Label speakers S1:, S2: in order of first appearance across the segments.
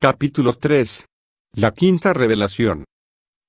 S1: Capítulo 3. La quinta revelación.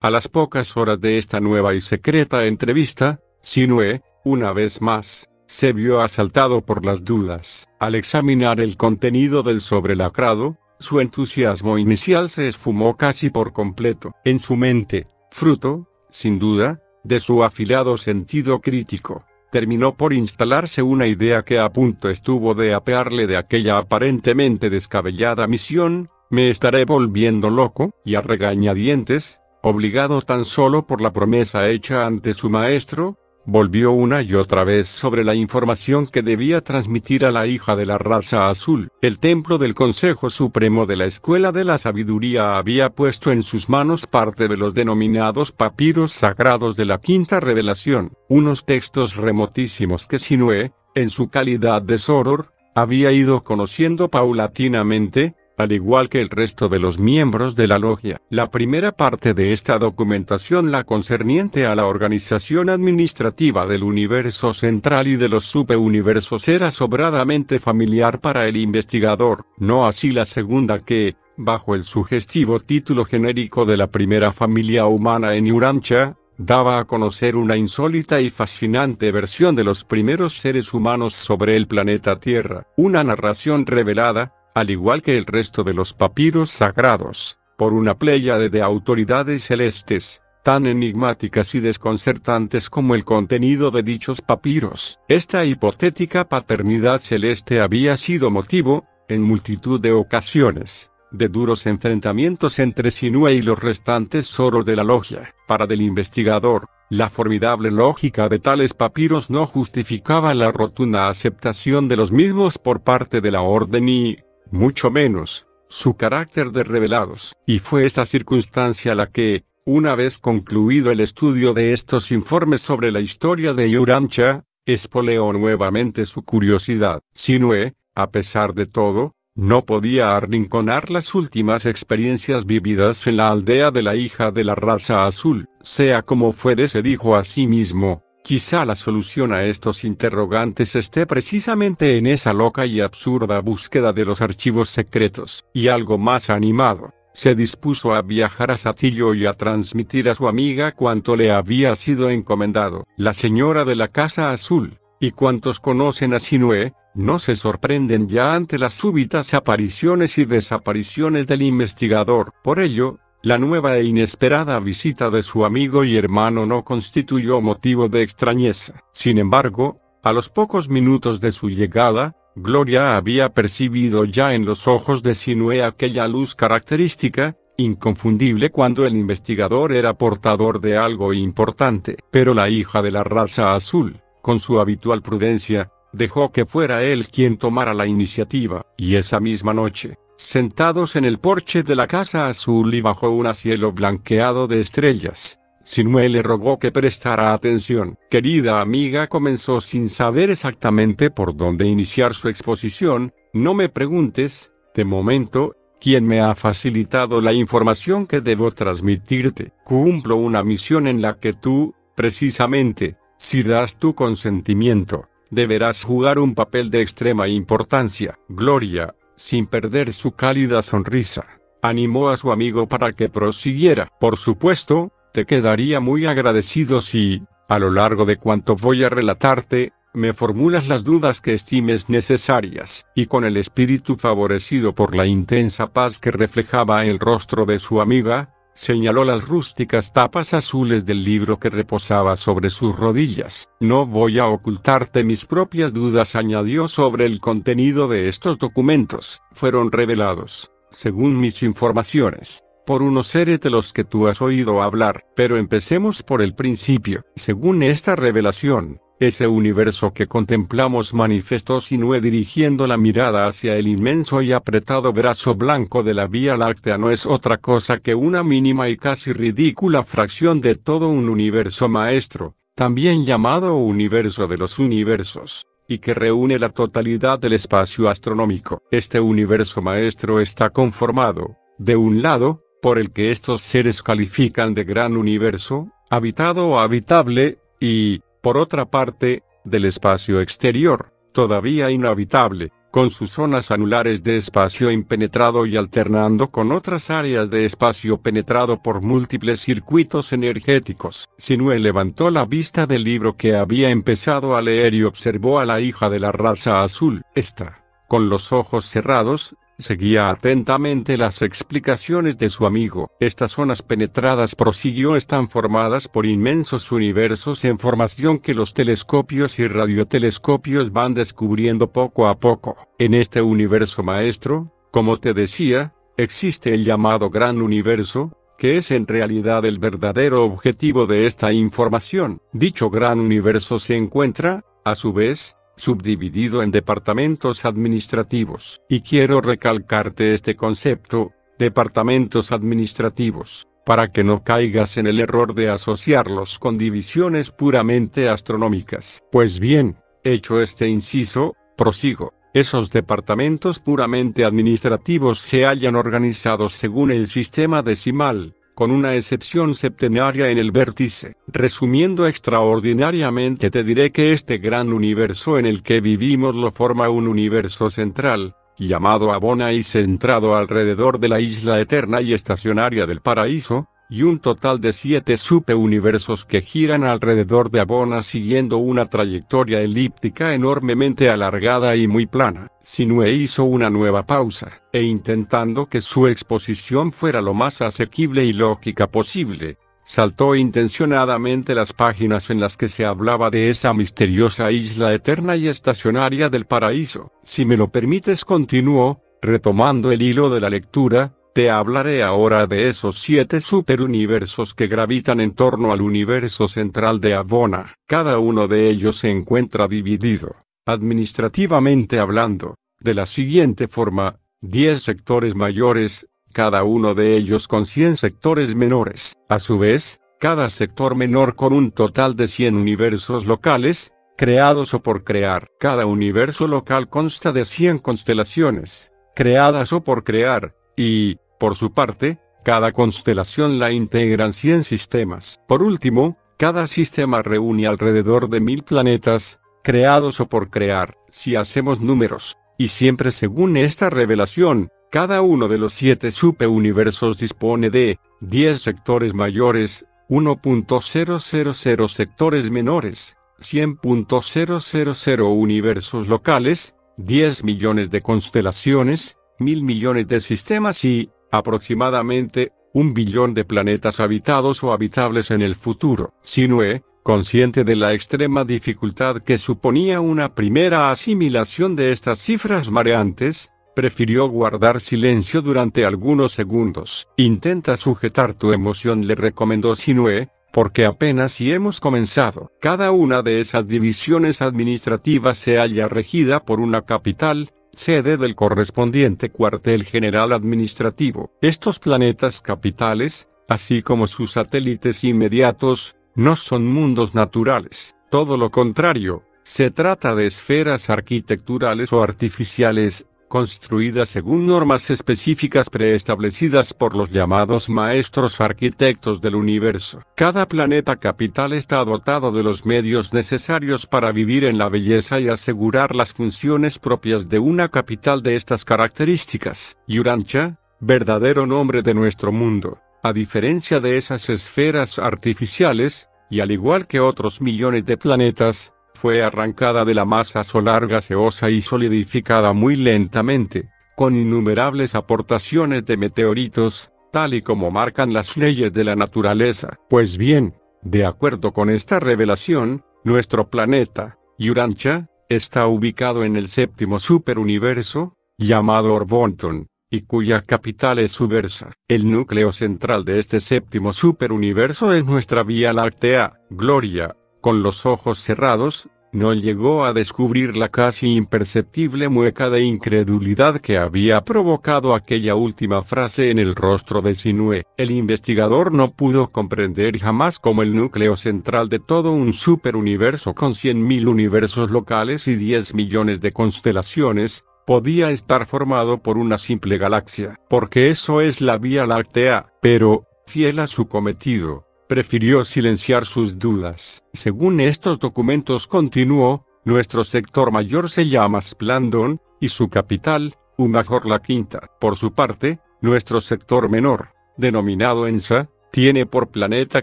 S1: A las pocas horas de esta nueva y secreta entrevista, Sinue, una vez más, se vio asaltado por las dudas. Al examinar el contenido del sobrelacrado, su entusiasmo inicial se esfumó casi por completo. En su mente, fruto, sin duda, de su afilado sentido crítico, terminó por instalarse una idea que a punto estuvo de apearle de aquella aparentemente descabellada misión, me estaré volviendo loco, y a regañadientes, obligado tan solo por la promesa hecha ante su maestro, volvió una y otra vez sobre la información que debía transmitir a la hija de la raza azul. El templo del Consejo Supremo de la Escuela de la Sabiduría había puesto en sus manos parte de los denominados papiros sagrados de la Quinta Revelación, unos textos remotísimos que Sinué, en su calidad de Soror, había ido conociendo paulatinamente, al igual que el resto de los miembros de la logia. La primera parte de esta documentación la concerniente a la organización administrativa del universo central y de los superuniversos era sobradamente familiar para el investigador, no así la segunda que, bajo el sugestivo título genérico de la primera familia humana en Urancha, daba a conocer una insólita y fascinante versión de los primeros seres humanos sobre el planeta Tierra, una narración revelada, al igual que el resto de los papiros sagrados, por una pléyade de autoridades celestes, tan enigmáticas y desconcertantes como el contenido de dichos papiros. Esta hipotética paternidad celeste había sido motivo, en multitud de ocasiones, de duros enfrentamientos entre Sinue y los restantes zorros de la logia. Para del investigador, la formidable lógica de tales papiros no justificaba la rotunda aceptación de los mismos por parte de la orden y, mucho menos, su carácter de revelados, y fue esta circunstancia la que, una vez concluido el estudio de estos informes sobre la historia de Yurancha, espoleó nuevamente su curiosidad. Sinue, a pesar de todo, no podía arrinconar las últimas experiencias vividas en la aldea de la hija de la raza azul, sea como fuere se dijo a sí mismo, Quizá la solución a estos interrogantes esté precisamente en esa loca y absurda búsqueda de los archivos secretos, y algo más animado. Se dispuso a viajar a Satillo y a transmitir a su amiga cuanto le había sido encomendado, la señora de la Casa Azul, y cuantos conocen a Sinué, no se sorprenden ya ante las súbitas apariciones y desapariciones del investigador. Por ello, la nueva e inesperada visita de su amigo y hermano no constituyó motivo de extrañeza. Sin embargo, a los pocos minutos de su llegada, Gloria había percibido ya en los ojos de Sinue aquella luz característica, inconfundible cuando el investigador era portador de algo importante. Pero la hija de la raza azul, con su habitual prudencia, dejó que fuera él quien tomara la iniciativa, y esa misma noche, sentados en el porche de la casa azul y bajo un cielo blanqueado de estrellas. Sinue le rogó que prestara atención. Querida amiga comenzó sin saber exactamente por dónde iniciar su exposición, no me preguntes, de momento, quién me ha facilitado la información que debo transmitirte. Cumplo una misión en la que tú, precisamente, si das tu consentimiento, deberás jugar un papel de extrema importancia. Gloria, sin perder su cálida sonrisa. Animó a su amigo para que prosiguiera. Por supuesto, te quedaría muy agradecido si, a lo largo de cuanto voy a relatarte, me formulas las dudas que estimes necesarias, y con el espíritu favorecido por la intensa paz que reflejaba el rostro de su amiga, señaló las rústicas tapas azules del libro que reposaba sobre sus rodillas. No voy a ocultarte mis propias dudas, añadió sobre el contenido de estos documentos. Fueron revelados, según mis informaciones, por unos seres de los que tú has oído hablar. Pero empecemos por el principio. Según esta revelación, ese universo que contemplamos manifestó Sinue dirigiendo la mirada hacia el inmenso y apretado brazo blanco de la Vía Láctea no es otra cosa que una mínima y casi ridícula fracción de todo un universo maestro, también llamado universo de los universos, y que reúne la totalidad del espacio astronómico. Este universo maestro está conformado, de un lado, por el que estos seres califican de gran universo, habitado o habitable, y, por otra parte, del espacio exterior, todavía inhabitable, con sus zonas anulares de espacio impenetrado y alternando con otras áreas de espacio penetrado por múltiples circuitos energéticos. Sinue levantó la vista del libro que había empezado a leer y observó a la hija de la raza azul. Esta, con los ojos cerrados, Seguía atentamente las explicaciones de su amigo. Estas zonas penetradas prosiguió están formadas por inmensos universos en formación que los telescopios y radiotelescopios van descubriendo poco a poco. En este universo maestro, como te decía, existe el llamado gran universo, que es en realidad el verdadero objetivo de esta información. Dicho gran universo se encuentra, a su vez, subdividido en departamentos administrativos. Y quiero recalcarte este concepto, departamentos administrativos, para que no caigas en el error de asociarlos con divisiones puramente astronómicas. Pues bien, hecho este inciso, prosigo. Esos departamentos puramente administrativos se hallan organizados según el sistema decimal, con una excepción septenaria en el vértice. Resumiendo extraordinariamente te diré que este gran universo en el que vivimos lo forma un universo central, llamado Abona y centrado alrededor de la isla eterna y estacionaria del paraíso, y un total de siete superuniversos que giran alrededor de Abona siguiendo una trayectoria elíptica enormemente alargada y muy plana. Sinue hizo una nueva pausa, e intentando que su exposición fuera lo más asequible y lógica posible, saltó intencionadamente las páginas en las que se hablaba de esa misteriosa isla eterna y estacionaria del paraíso. Si me lo permites continuó, retomando el hilo de la lectura, te hablaré ahora de esos siete superuniversos que gravitan en torno al universo central de Avona. Cada uno de ellos se encuentra dividido, administrativamente hablando, de la siguiente forma, 10 sectores mayores, cada uno de ellos con 100 sectores menores. A su vez, cada sector menor con un total de 100 universos locales, creados o por crear. Cada universo local consta de 100 constelaciones, creadas o por crear, y, por su parte, cada constelación la integran 100 sistemas. Por último, cada sistema reúne alrededor de mil planetas, creados o por crear, si hacemos números. Y siempre según esta revelación, cada uno de los siete superuniversos dispone de 10 sectores mayores, 1.000 sectores menores, 100.000 universos locales, 10 millones de constelaciones, mil millones de sistemas y, aproximadamente, un billón de planetas habitados o habitables en el futuro. Sinue, consciente de la extrema dificultad que suponía una primera asimilación de estas cifras mareantes, prefirió guardar silencio durante algunos segundos. Intenta sujetar tu emoción, le recomendó Sinue, porque apenas si hemos comenzado. Cada una de esas divisiones administrativas se halla regida por una capital, sede del correspondiente cuartel general administrativo. Estos planetas capitales, así como sus satélites inmediatos, no son mundos naturales, todo lo contrario, se trata de esferas arquitecturales o artificiales, construida según normas específicas preestablecidas por los llamados maestros arquitectos del universo. Cada planeta capital está dotado de los medios necesarios para vivir en la belleza y asegurar las funciones propias de una capital de estas características. Yurancha, verdadero nombre de nuestro mundo, a diferencia de esas esferas artificiales, y al igual que otros millones de planetas, fue arrancada de la masa solar gaseosa y solidificada muy lentamente, con innumerables aportaciones de meteoritos, tal y como marcan las leyes de la naturaleza. Pues bien, de acuerdo con esta revelación, nuestro planeta, Yurancha, está ubicado en el séptimo superuniverso, llamado Orbonton, y cuya capital es Ubersa. El núcleo central de este séptimo superuniverso es nuestra Vía Láctea, Gloria, con los ojos cerrados, no llegó a descubrir la casi imperceptible mueca de incredulidad que había provocado aquella última frase en el rostro de Sinue. El investigador no pudo comprender jamás cómo el núcleo central de todo un superuniverso con 100.000 universos locales y 10 millones de constelaciones, podía estar formado por una simple galaxia. Porque eso es la Vía Láctea, pero, fiel a su cometido, prefirió silenciar sus dudas. Según estos documentos continuó, nuestro sector mayor se llama Splandon, y su capital, Umajor la Quinta. Por su parte, nuestro sector menor, denominado ENSA, tiene por planeta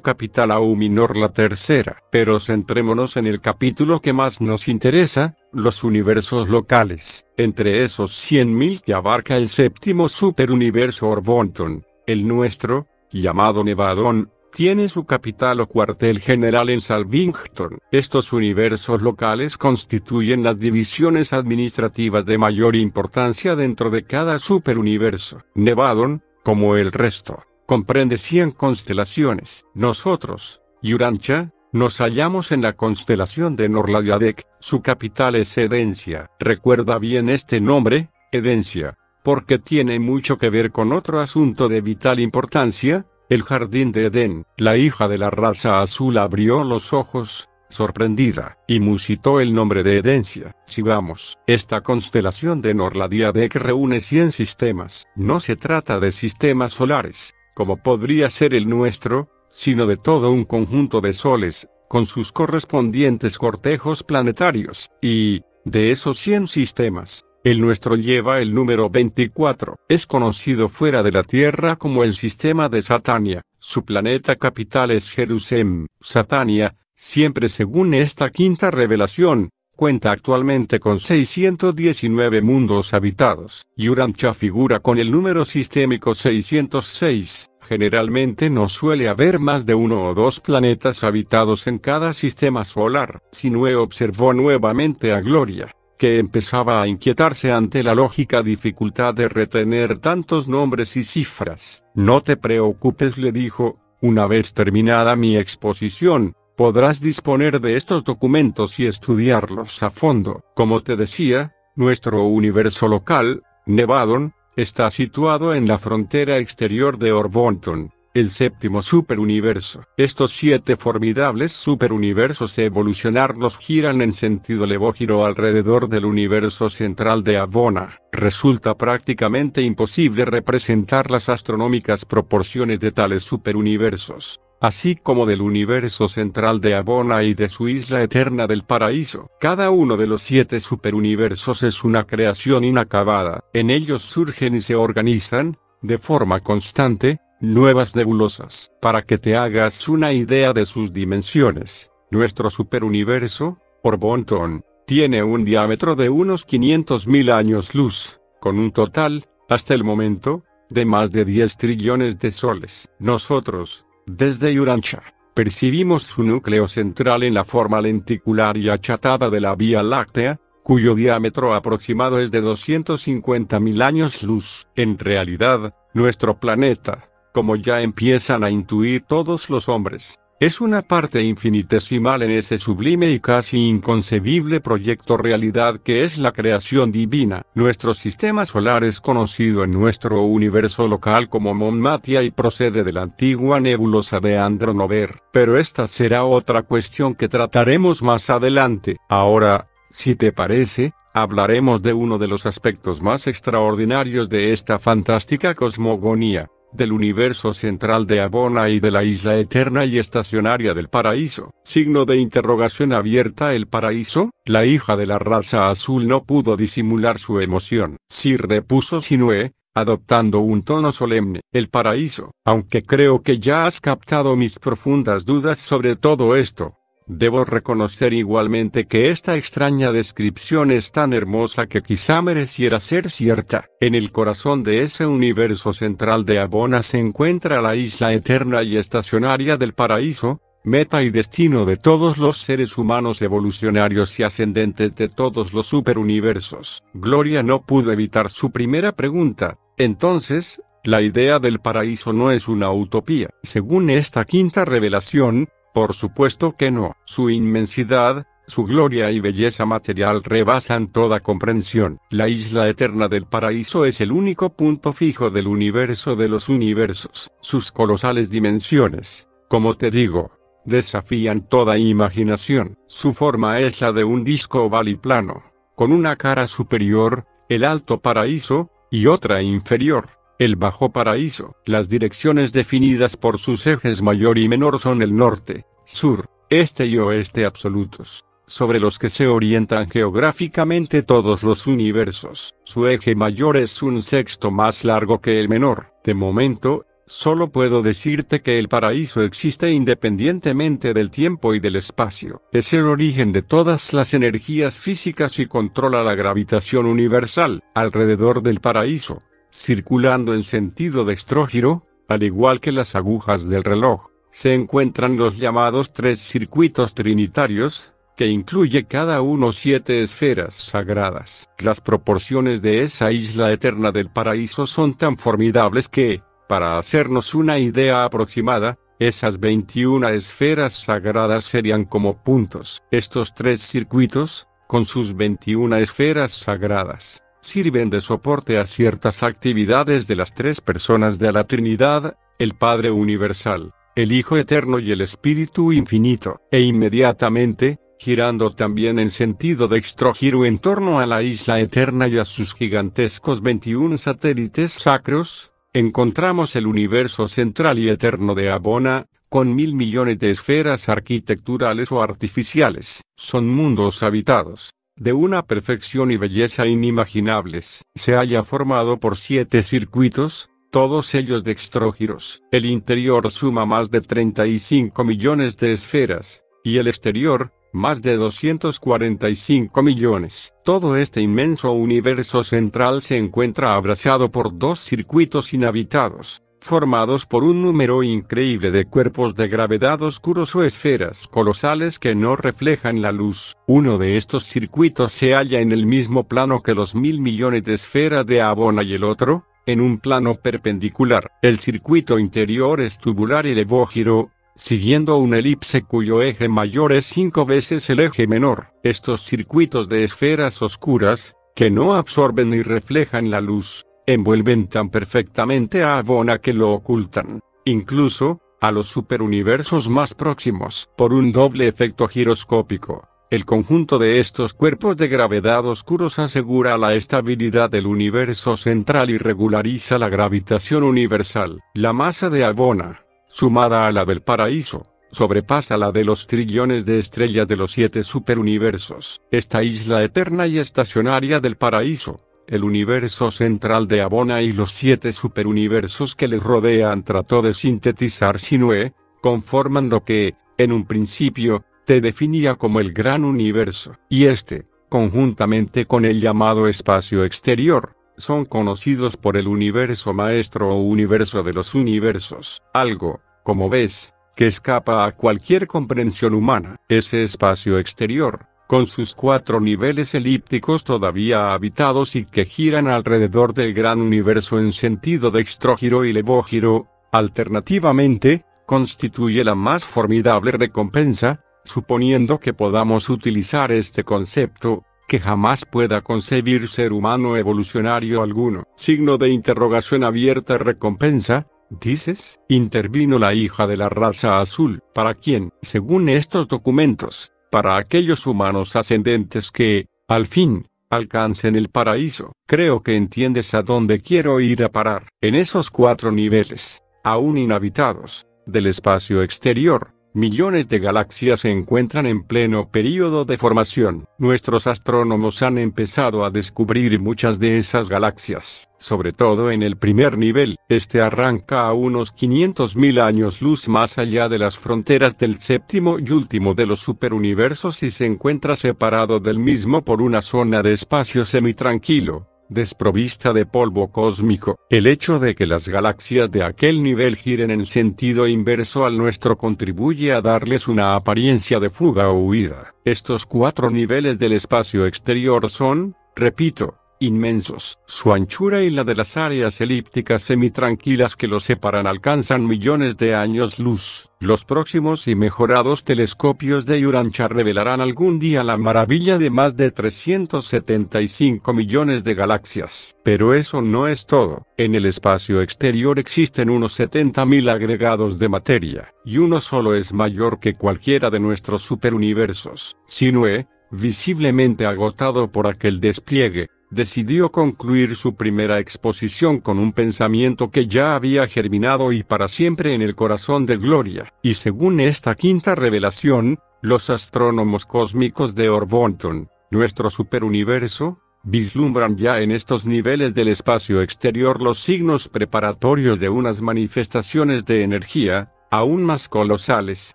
S1: capital a Uminor la tercera. Pero centrémonos en el capítulo que más nos interesa, los universos locales. Entre esos 100.000 que abarca el séptimo superuniverso Orbonton, el nuestro, llamado Nevadón, tiene su capital o cuartel general en Salvington. Estos universos locales constituyen las divisiones administrativas de mayor importancia dentro de cada superuniverso. Nevadon, como el resto, comprende 100 constelaciones. Nosotros, Yurancha, nos hallamos en la constelación de Norladiadec, su capital es Edencia. Recuerda bien este nombre, Edencia, porque tiene mucho que ver con otro asunto de vital importancia, el jardín de Edén, la hija de la raza azul abrió los ojos, sorprendida, y musitó el nombre de Edencia. Sigamos, esta constelación de Norladiadec reúne 100 sistemas. No se trata de sistemas solares, como podría ser el nuestro, sino de todo un conjunto de soles, con sus correspondientes cortejos planetarios, y, de esos 100 sistemas, el nuestro lleva el número 24. Es conocido fuera de la Tierra como el sistema de Satania. Su planeta capital es Jerusalén. Satania, siempre según esta quinta revelación, cuenta actualmente con 619 mundos habitados. y urancha figura con el número sistémico 606. Generalmente no suele haber más de uno o dos planetas habitados en cada sistema solar. Sinue observó nuevamente a Gloria que empezaba a inquietarse ante la lógica dificultad de retener tantos nombres y cifras. No te preocupes, le dijo, una vez terminada mi exposición, podrás disponer de estos documentos y estudiarlos a fondo. Como te decía, nuestro universo local, Nevadon, está situado en la frontera exterior de Orbonton el séptimo superuniverso. Estos siete formidables superuniversos evolucionarnos giran en sentido levógiro alrededor del universo central de Abona. Resulta prácticamente imposible representar las astronómicas proporciones de tales superuniversos así como del universo central de Abona y de su isla eterna del paraíso. Cada uno de los siete superuniversos es una creación inacabada. En ellos surgen y se organizan, de forma constante, nuevas nebulosas. Para que te hagas una idea de sus dimensiones, nuestro superuniverso, Orbonton, tiene un diámetro de unos 500.000 años luz, con un total, hasta el momento, de más de 10 trillones de soles. Nosotros, desde Urancha, percibimos su núcleo central en la forma lenticular y achatada de la Vía Láctea, cuyo diámetro aproximado es de 250.000 años luz. En realidad, nuestro planeta, como ya empiezan a intuir todos los hombres, es una parte infinitesimal en ese sublime y casi inconcebible proyecto realidad que es la creación divina. Nuestro sistema solar es conocido en nuestro universo local como Monmatia y procede de la antigua nebulosa de Andronover, pero esta será otra cuestión que trataremos más adelante. Ahora, si te parece, hablaremos de uno de los aspectos más extraordinarios de esta fantástica cosmogonía, del universo central de Abona y de la isla eterna y estacionaria del paraíso. Signo de interrogación abierta el paraíso, la hija de la raza azul no pudo disimular su emoción. si repuso Sinue, adoptando un tono solemne. El paraíso, aunque creo que ya has captado mis profundas dudas sobre todo esto, Debo reconocer igualmente que esta extraña descripción es tan hermosa que quizá mereciera ser cierta. En el corazón de ese universo central de Abona se encuentra la isla eterna y estacionaria del paraíso, meta y destino de todos los seres humanos evolucionarios y ascendentes de todos los superuniversos. Gloria no pudo evitar su primera pregunta. Entonces, la idea del paraíso no es una utopía. Según esta quinta revelación, por supuesto que no, su inmensidad, su gloria y belleza material rebasan toda comprensión. La isla eterna del paraíso es el único punto fijo del universo de los universos. Sus colosales dimensiones, como te digo, desafían toda imaginación. Su forma es la de un disco oval y plano, con una cara superior, el alto paraíso, y otra inferior el Bajo Paraíso. Las direcciones definidas por sus ejes mayor y menor son el norte, sur, este y oeste absolutos, sobre los que se orientan geográficamente todos los universos. Su eje mayor es un sexto más largo que el menor. De momento, solo puedo decirte que el paraíso existe independientemente del tiempo y del espacio. Es el origen de todas las energías físicas y controla la gravitación universal. Alrededor del paraíso, circulando en sentido de dextrógiro, al igual que las agujas del reloj, se encuentran los llamados tres circuitos trinitarios, que incluye cada uno siete esferas sagradas. Las proporciones de esa isla eterna del paraíso son tan formidables que, para hacernos una idea aproximada, esas 21 esferas sagradas serían como puntos. Estos tres circuitos, con sus 21 esferas sagradas, sirven de soporte a ciertas actividades de las tres personas de la Trinidad, el Padre Universal, el Hijo Eterno y el Espíritu Infinito, e inmediatamente, girando también en sentido de extrogiro en torno a la isla eterna y a sus gigantescos 21 satélites sacros, encontramos el universo central y eterno de Abona, con mil millones de esferas arquitecturales o artificiales. Son mundos habitados, de una perfección y belleza inimaginables, se halla formado por siete circuitos, todos ellos de extrógiros. El interior suma más de 35 millones de esferas, y el exterior, más de 245 millones. Todo este inmenso universo central se encuentra abrazado por dos circuitos inhabitados, formados por un número increíble de cuerpos de gravedad oscuros o esferas colosales que no reflejan la luz. Uno de estos circuitos se halla en el mismo plano que los mil millones de esferas de Abona y el otro, en un plano perpendicular. El circuito interior es tubular y levógiro, siguiendo un elipse cuyo eje mayor es cinco veces el eje menor. Estos circuitos de esferas oscuras, que no absorben ni reflejan la luz, envuelven tan perfectamente a Abona que lo ocultan, incluso, a los superuniversos más próximos. Por un doble efecto giroscópico, el conjunto de estos cuerpos de gravedad oscuros asegura la estabilidad del universo central y regulariza la gravitación universal. La masa de Abona, sumada a la del paraíso, sobrepasa la de los trillones de estrellas de los siete superuniversos. Esta isla eterna y estacionaria del paraíso, el universo central de Abona y los siete superuniversos que les rodean trató de sintetizar Sinue, conforman lo que, en un principio, te definía como el gran universo. Y este, conjuntamente con el llamado espacio exterior, son conocidos por el universo maestro o universo de los universos. Algo, como ves, que escapa a cualquier comprensión humana. Ese espacio exterior, con sus cuatro niveles elípticos todavía habitados y que giran alrededor del gran universo en sentido de extrógiro y levógiro, alternativamente, constituye la más formidable recompensa, suponiendo que podamos utilizar este concepto, que jamás pueda concebir ser humano evolucionario alguno. Signo de interrogación abierta recompensa, dices, intervino la hija de la raza azul, para quien, según estos documentos, para aquellos humanos ascendentes que, al fin, alcancen el paraíso. Creo que entiendes a dónde quiero ir a parar. En esos cuatro niveles, aún inhabitados, del espacio exterior, Millones de galaxias se encuentran en pleno período de formación. Nuestros astrónomos han empezado a descubrir muchas de esas galaxias, sobre todo en el primer nivel. Este arranca a unos 500.000 años luz más allá de las fronteras del séptimo y último de los superuniversos y se encuentra separado del mismo por una zona de espacio semitranquilo desprovista de polvo cósmico. El hecho de que las galaxias de aquel nivel giren en sentido inverso al nuestro contribuye a darles una apariencia de fuga o huida. Estos cuatro niveles del espacio exterior son, repito, inmensos. Su anchura y la de las áreas elípticas semitranquilas que lo separan alcanzan millones de años luz. Los próximos y mejorados telescopios de Urancha revelarán algún día la maravilla de más de 375 millones de galaxias. Pero eso no es todo. En el espacio exterior existen unos 70.000 agregados de materia, y uno solo es mayor que cualquiera de nuestros superuniversos. Sinue, visiblemente agotado por aquel despliegue, decidió concluir su primera exposición con un pensamiento que ya había germinado y para siempre en el corazón de Gloria. Y según esta quinta revelación, los astrónomos cósmicos de Orbonton, nuestro superuniverso, vislumbran ya en estos niveles del espacio exterior los signos preparatorios de unas manifestaciones de energía, aún más colosales,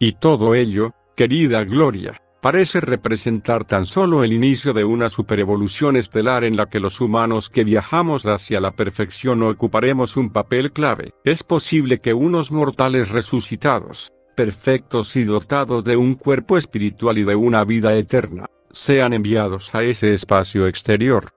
S1: y todo ello, querida Gloria, parece representar tan solo el inicio de una superevolución estelar en la que los humanos que viajamos hacia la perfección ocuparemos un papel clave. Es posible que unos mortales resucitados, perfectos y dotados de un cuerpo espiritual y de una vida eterna, sean enviados a ese espacio exterior.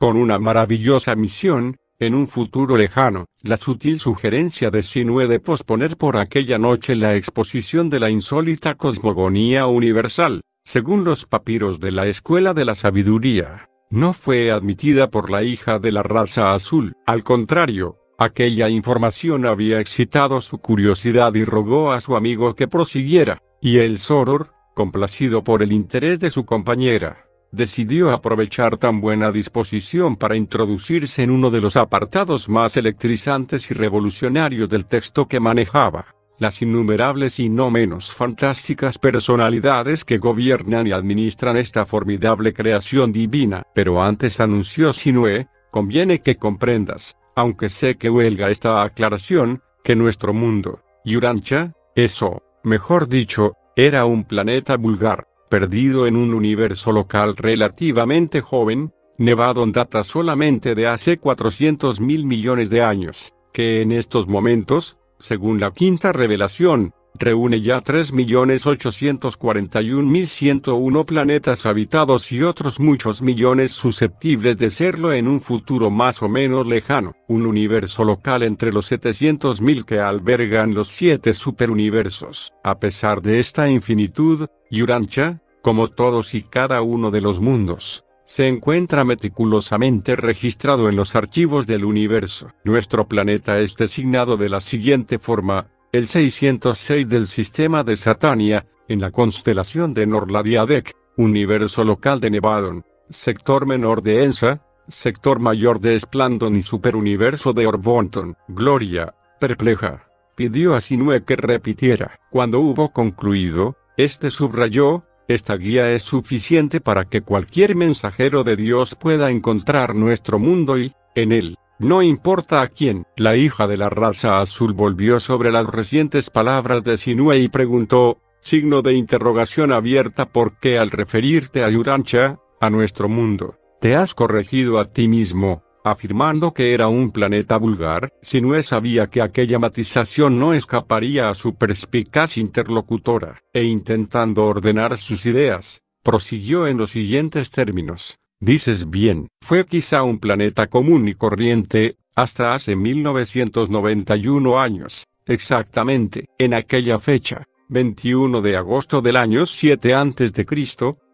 S1: Con una maravillosa misión, en un futuro lejano, la sutil sugerencia de Sinue de posponer por aquella noche la exposición de la insólita cosmogonía universal, según los papiros de la Escuela de la Sabiduría, no fue admitida por la hija de la raza azul, al contrario, aquella información había excitado su curiosidad y rogó a su amigo que prosiguiera, y el Soror, complacido por el interés de su compañera, decidió aprovechar tan buena disposición para introducirse en uno de los apartados más electrizantes y revolucionarios del texto que manejaba las innumerables y no menos fantásticas personalidades que gobiernan y administran esta formidable creación divina. Pero antes anunció Sinué, conviene que comprendas, aunque sé que huelga esta aclaración, que nuestro mundo, Yurancha, eso, mejor dicho, era un planeta vulgar, perdido en un universo local relativamente joven, nevado en data solamente de hace 400 mil millones de años, que en estos momentos, según la quinta revelación, reúne ya 3.841.101 planetas habitados y otros muchos millones susceptibles de serlo en un futuro más o menos lejano, un universo local entre los 700.000 que albergan los siete superuniversos. A pesar de esta infinitud, Yurancha, como todos y cada uno de los mundos, se encuentra meticulosamente registrado en los archivos del universo. Nuestro planeta es designado de la siguiente forma, el 606 del sistema de Satania, en la constelación de Norladiadec, universo local de Nevadon, sector menor de Ensa, sector mayor de Esplandon y superuniverso de Orbonton. Gloria, perpleja, pidió a Sinue que repitiera. Cuando hubo concluido, este subrayó, esta guía es suficiente para que cualquier mensajero de Dios pueda encontrar nuestro mundo y, en él, no importa a quién. La hija de la raza azul volvió sobre las recientes palabras de Sinue y preguntó, signo de interrogación abierta porque al referirte a Yurancha, a nuestro mundo, te has corregido a ti mismo, afirmando que era un planeta vulgar, Sinue sabía que aquella matización no escaparía a su perspicaz interlocutora, e intentando ordenar sus ideas, prosiguió en los siguientes términos. Dices bien, fue quizá un planeta común y corriente, hasta hace 1991 años, exactamente, en aquella fecha, 21 de agosto del año 7 a.C.,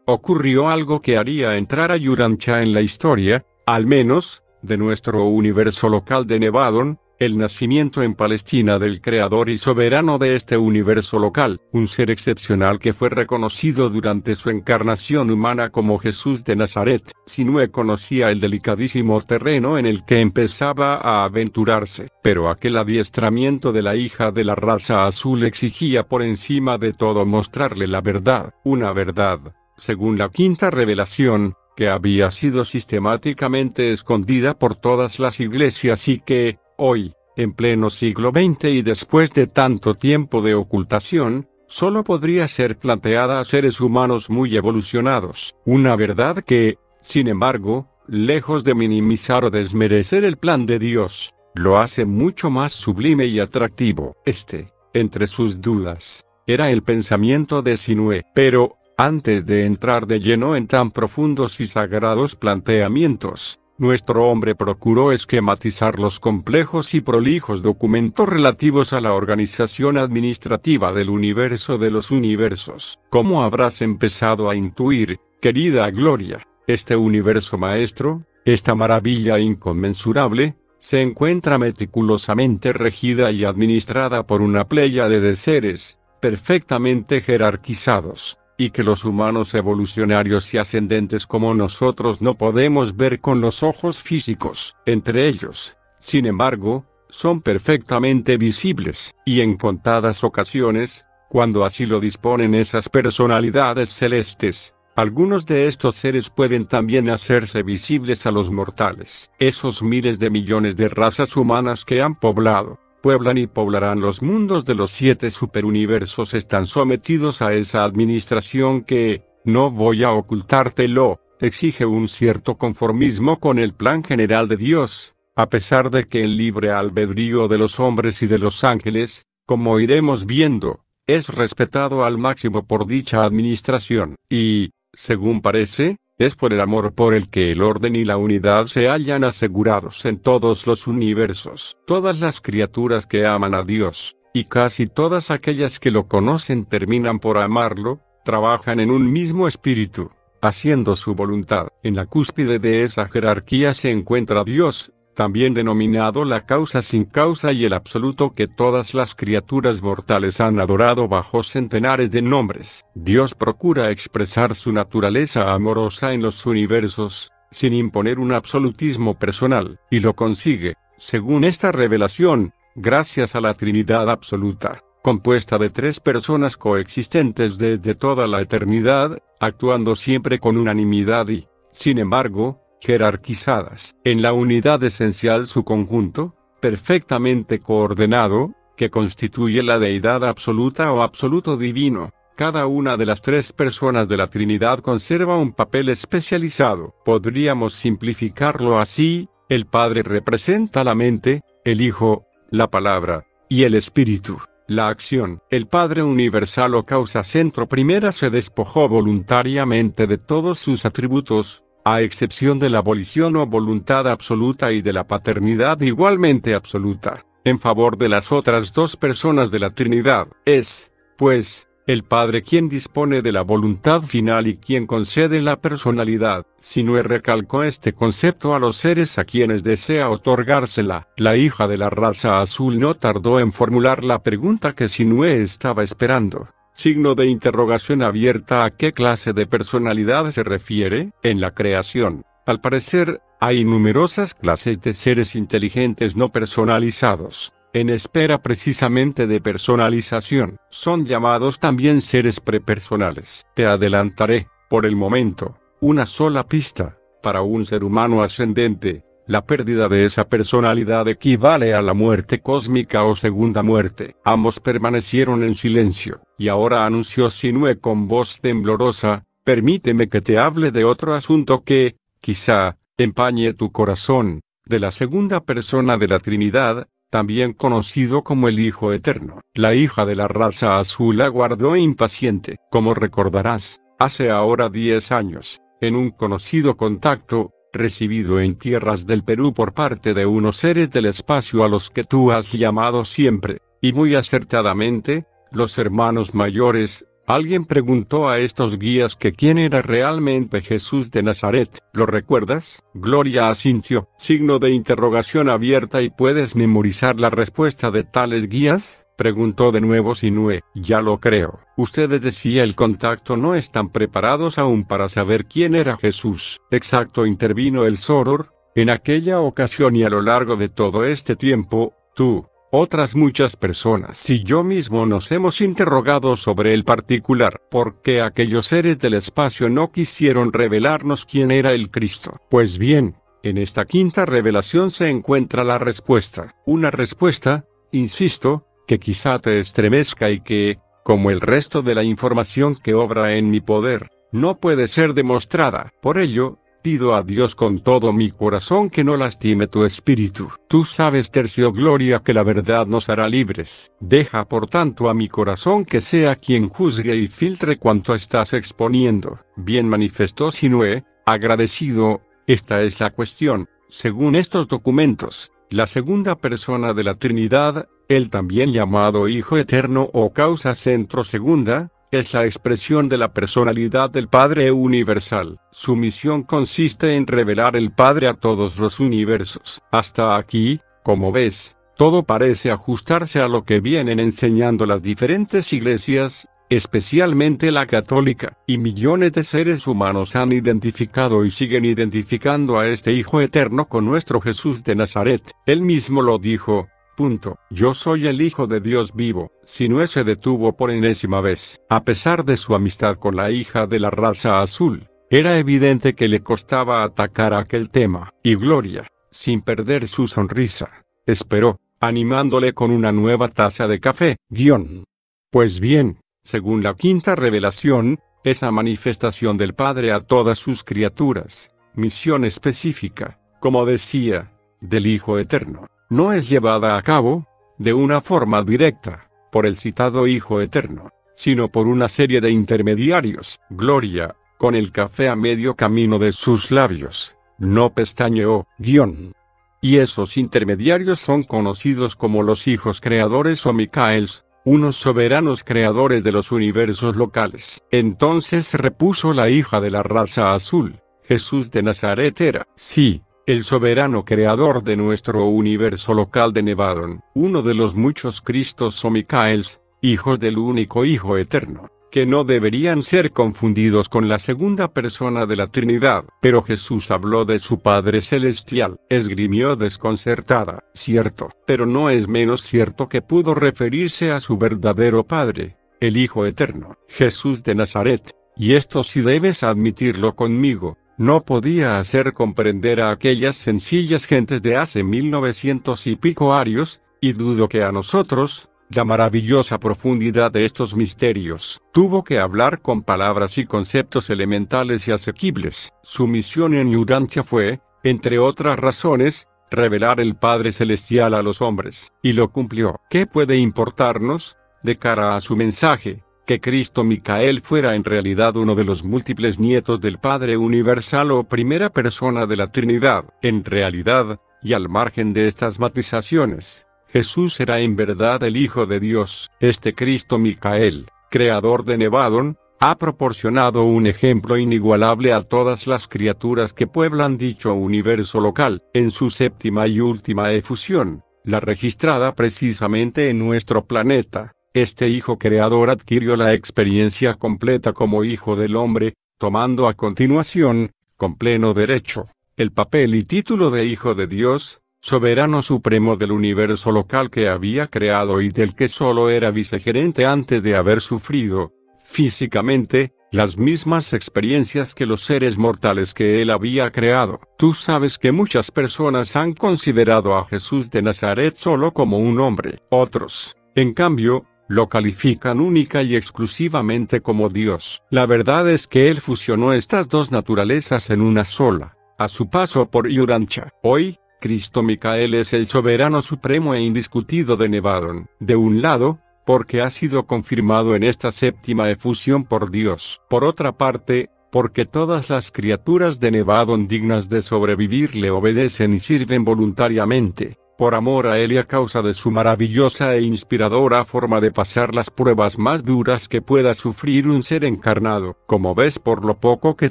S1: ocurrió algo que haría entrar a Yurancha en la historia, al menos, de nuestro universo local de Nevadón, el nacimiento en Palestina del creador y soberano de este universo local, un ser excepcional que fue reconocido durante su encarnación humana como Jesús de Nazaret, Sinue conocía el delicadísimo terreno en el que empezaba a aventurarse, pero aquel adiestramiento de la hija de la raza azul exigía por encima de todo mostrarle la verdad, una verdad, según la quinta revelación, que había sido sistemáticamente escondida por todas las iglesias y que, hoy, en pleno siglo XX y después de tanto tiempo de ocultación, solo podría ser planteada a seres humanos muy evolucionados. Una verdad que, sin embargo, lejos de minimizar o desmerecer el plan de Dios, lo hace mucho más sublime y atractivo. Este, entre sus dudas, era el pensamiento de Sinué. Pero, antes de entrar de lleno en tan profundos y sagrados planteamientos, nuestro hombre procuró esquematizar los complejos y prolijos documentos relativos a la organización administrativa del universo de los universos. ¿Cómo habrás empezado a intuir, querida Gloria, este universo maestro, esta maravilla inconmensurable, se encuentra meticulosamente regida y administrada por una playa de seres, perfectamente jerarquizados y que los humanos evolucionarios y ascendentes como nosotros no podemos ver con los ojos físicos. Entre ellos, sin embargo, son perfectamente visibles, y en contadas ocasiones, cuando así lo disponen esas personalidades celestes, algunos de estos seres pueden también hacerse visibles a los mortales. Esos miles de millones de razas humanas que han poblado, pueblan y poblarán los mundos de los siete superuniversos están sometidos a esa administración que, no voy a ocultártelo, exige un cierto conformismo con el plan general de Dios, a pesar de que el libre albedrío de los hombres y de los ángeles, como iremos viendo, es respetado al máximo por dicha administración, y, según parece, es por el amor por el que el orden y la unidad se hallan asegurados en todos los universos. Todas las criaturas que aman a Dios, y casi todas aquellas que lo conocen terminan por amarlo, trabajan en un mismo espíritu, haciendo su voluntad. En la cúspide de esa jerarquía se encuentra Dios, también denominado la causa sin causa y el absoluto que todas las criaturas mortales han adorado bajo centenares de nombres. Dios procura expresar su naturaleza amorosa en los universos, sin imponer un absolutismo personal, y lo consigue, según esta revelación, gracias a la Trinidad absoluta, compuesta de tres personas coexistentes desde toda la eternidad, actuando siempre con unanimidad y, sin embargo, jerarquizadas en la unidad esencial su conjunto, perfectamente coordenado, que constituye la deidad absoluta o absoluto divino. Cada una de las tres personas de la Trinidad conserva un papel especializado. Podríamos simplificarlo así, el Padre representa la mente, el Hijo, la palabra, y el Espíritu, la acción. El Padre Universal o Causa Centro Primera se despojó voluntariamente de todos sus atributos, a excepción de la abolición o voluntad absoluta y de la paternidad igualmente absoluta, en favor de las otras dos personas de la Trinidad. Es, pues, el Padre quien dispone de la voluntad final y quien concede la personalidad, Sinue recalcó este concepto a los seres a quienes desea otorgársela. La hija de la raza azul no tardó en formular la pregunta que Sinue estaba esperando signo de interrogación abierta a qué clase de personalidad se refiere, en la creación. Al parecer, hay numerosas clases de seres inteligentes no personalizados. En espera precisamente de personalización, son llamados también seres prepersonales. Te adelantaré, por el momento, una sola pista. Para un ser humano ascendente, la pérdida de esa personalidad equivale a la muerte cósmica o segunda muerte. Ambos permanecieron en silencio, y ahora anunció Sinue con voz temblorosa, permíteme que te hable de otro asunto que, quizá, empañe tu corazón, de la segunda persona de la Trinidad, también conocido como el Hijo Eterno. La hija de la raza azul aguardó impaciente. Como recordarás, hace ahora diez años, en un conocido contacto, recibido en tierras del Perú por parte de unos seres del espacio a los que tú has llamado siempre, y muy acertadamente, los hermanos mayores, alguien preguntó a estos guías que quién era realmente Jesús de Nazaret. ¿Lo recuerdas? Gloria asintió, signo de interrogación abierta y puedes memorizar la respuesta de tales guías. Preguntó de nuevo Sinue, ya lo creo, ustedes decía el contacto no están preparados aún para saber quién era Jesús. Exacto intervino el Soror, en aquella ocasión y a lo largo de todo este tiempo, tú, otras muchas personas Si yo mismo nos hemos interrogado sobre el particular, ¿por qué aquellos seres del espacio no quisieron revelarnos quién era el Cristo? Pues bien, en esta quinta revelación se encuentra la respuesta, una respuesta, insisto, que quizá te estremezca y que, como el resto de la información que obra en mi poder, no puede ser demostrada. Por ello, pido a Dios con todo mi corazón que no lastime tu espíritu. Tú sabes, Tercio Gloria, que la verdad nos hará libres. Deja por tanto a mi corazón que sea quien juzgue y filtre cuanto estás exponiendo. Bien manifestó Sinue, agradecido, esta es la cuestión. Según estos documentos, la segunda persona de la Trinidad, el también llamado Hijo Eterno o Causa Centro Segunda, es la expresión de la personalidad del Padre Universal. Su misión consiste en revelar el Padre a todos los universos. Hasta aquí, como ves, todo parece ajustarse a lo que vienen enseñando las diferentes iglesias, especialmente la católica, y millones de seres humanos han identificado y siguen identificando a este Hijo Eterno con nuestro Jesús de Nazaret. Él mismo lo dijo, Punto. Yo soy el Hijo de Dios vivo. si no se detuvo por enésima vez. A pesar de su amistad con la hija de la raza azul, era evidente que le costaba atacar aquel tema. Y Gloria, sin perder su sonrisa, esperó, animándole con una nueva taza de café. Guión. Pues bien, según la quinta revelación, esa manifestación del Padre a todas sus criaturas, misión específica, como decía, del Hijo Eterno no es llevada a cabo, de una forma directa, por el citado Hijo Eterno, sino por una serie de intermediarios, Gloria, con el café a medio camino de sus labios, no pestañeó, guión. Y esos intermediarios son conocidos como los hijos creadores o Micaels, unos soberanos creadores de los universos locales. Entonces repuso la hija de la raza azul, Jesús de Nazaret era, sí, el soberano creador de nuestro universo local de Nevadon, uno de los muchos Cristos o Micaels, hijos del único Hijo Eterno, que no deberían ser confundidos con la segunda persona de la Trinidad. Pero Jesús habló de su Padre Celestial, esgrimió desconcertada, cierto, pero no es menos cierto que pudo referirse a su verdadero Padre, el Hijo Eterno, Jesús de Nazaret, y esto sí debes admitirlo conmigo, no podía hacer comprender a aquellas sencillas gentes de hace 1900 y pico años, y dudo que a nosotros, la maravillosa profundidad de estos misterios. Tuvo que hablar con palabras y conceptos elementales y asequibles. Su misión en Urantia fue, entre otras razones, revelar el Padre Celestial a los hombres, y lo cumplió. ¿Qué puede importarnos, de cara a su mensaje, que Cristo Micael fuera en realidad uno de los múltiples nietos del Padre Universal o primera persona de la Trinidad. En realidad, y al margen de estas matizaciones, Jesús era en verdad el Hijo de Dios. Este Cristo Micael, creador de Nevadon, ha proporcionado un ejemplo inigualable a todas las criaturas que pueblan dicho universo local. En su séptima y última efusión, la registrada precisamente en nuestro planeta, este hijo creador adquirió la experiencia completa como hijo del hombre, tomando a continuación, con pleno derecho, el papel y título de hijo de Dios, soberano supremo del universo local que había creado y del que solo era vicegerente antes de haber sufrido, físicamente, las mismas experiencias que los seres mortales que él había creado. Tú sabes que muchas personas han considerado a Jesús de Nazaret solo como un hombre. Otros, en cambio, lo califican única y exclusivamente como Dios. La verdad es que él fusionó estas dos naturalezas en una sola, a su paso por Yurancha. Hoy, Cristo Micael es el soberano supremo e indiscutido de Nevadon. De un lado, porque ha sido confirmado en esta séptima efusión por Dios. Por otra parte, porque todas las criaturas de Nevadon dignas de sobrevivir le obedecen y sirven voluntariamente por amor a él y a causa de su maravillosa e inspiradora forma de pasar las pruebas más duras que pueda sufrir un ser encarnado. Como ves por lo poco que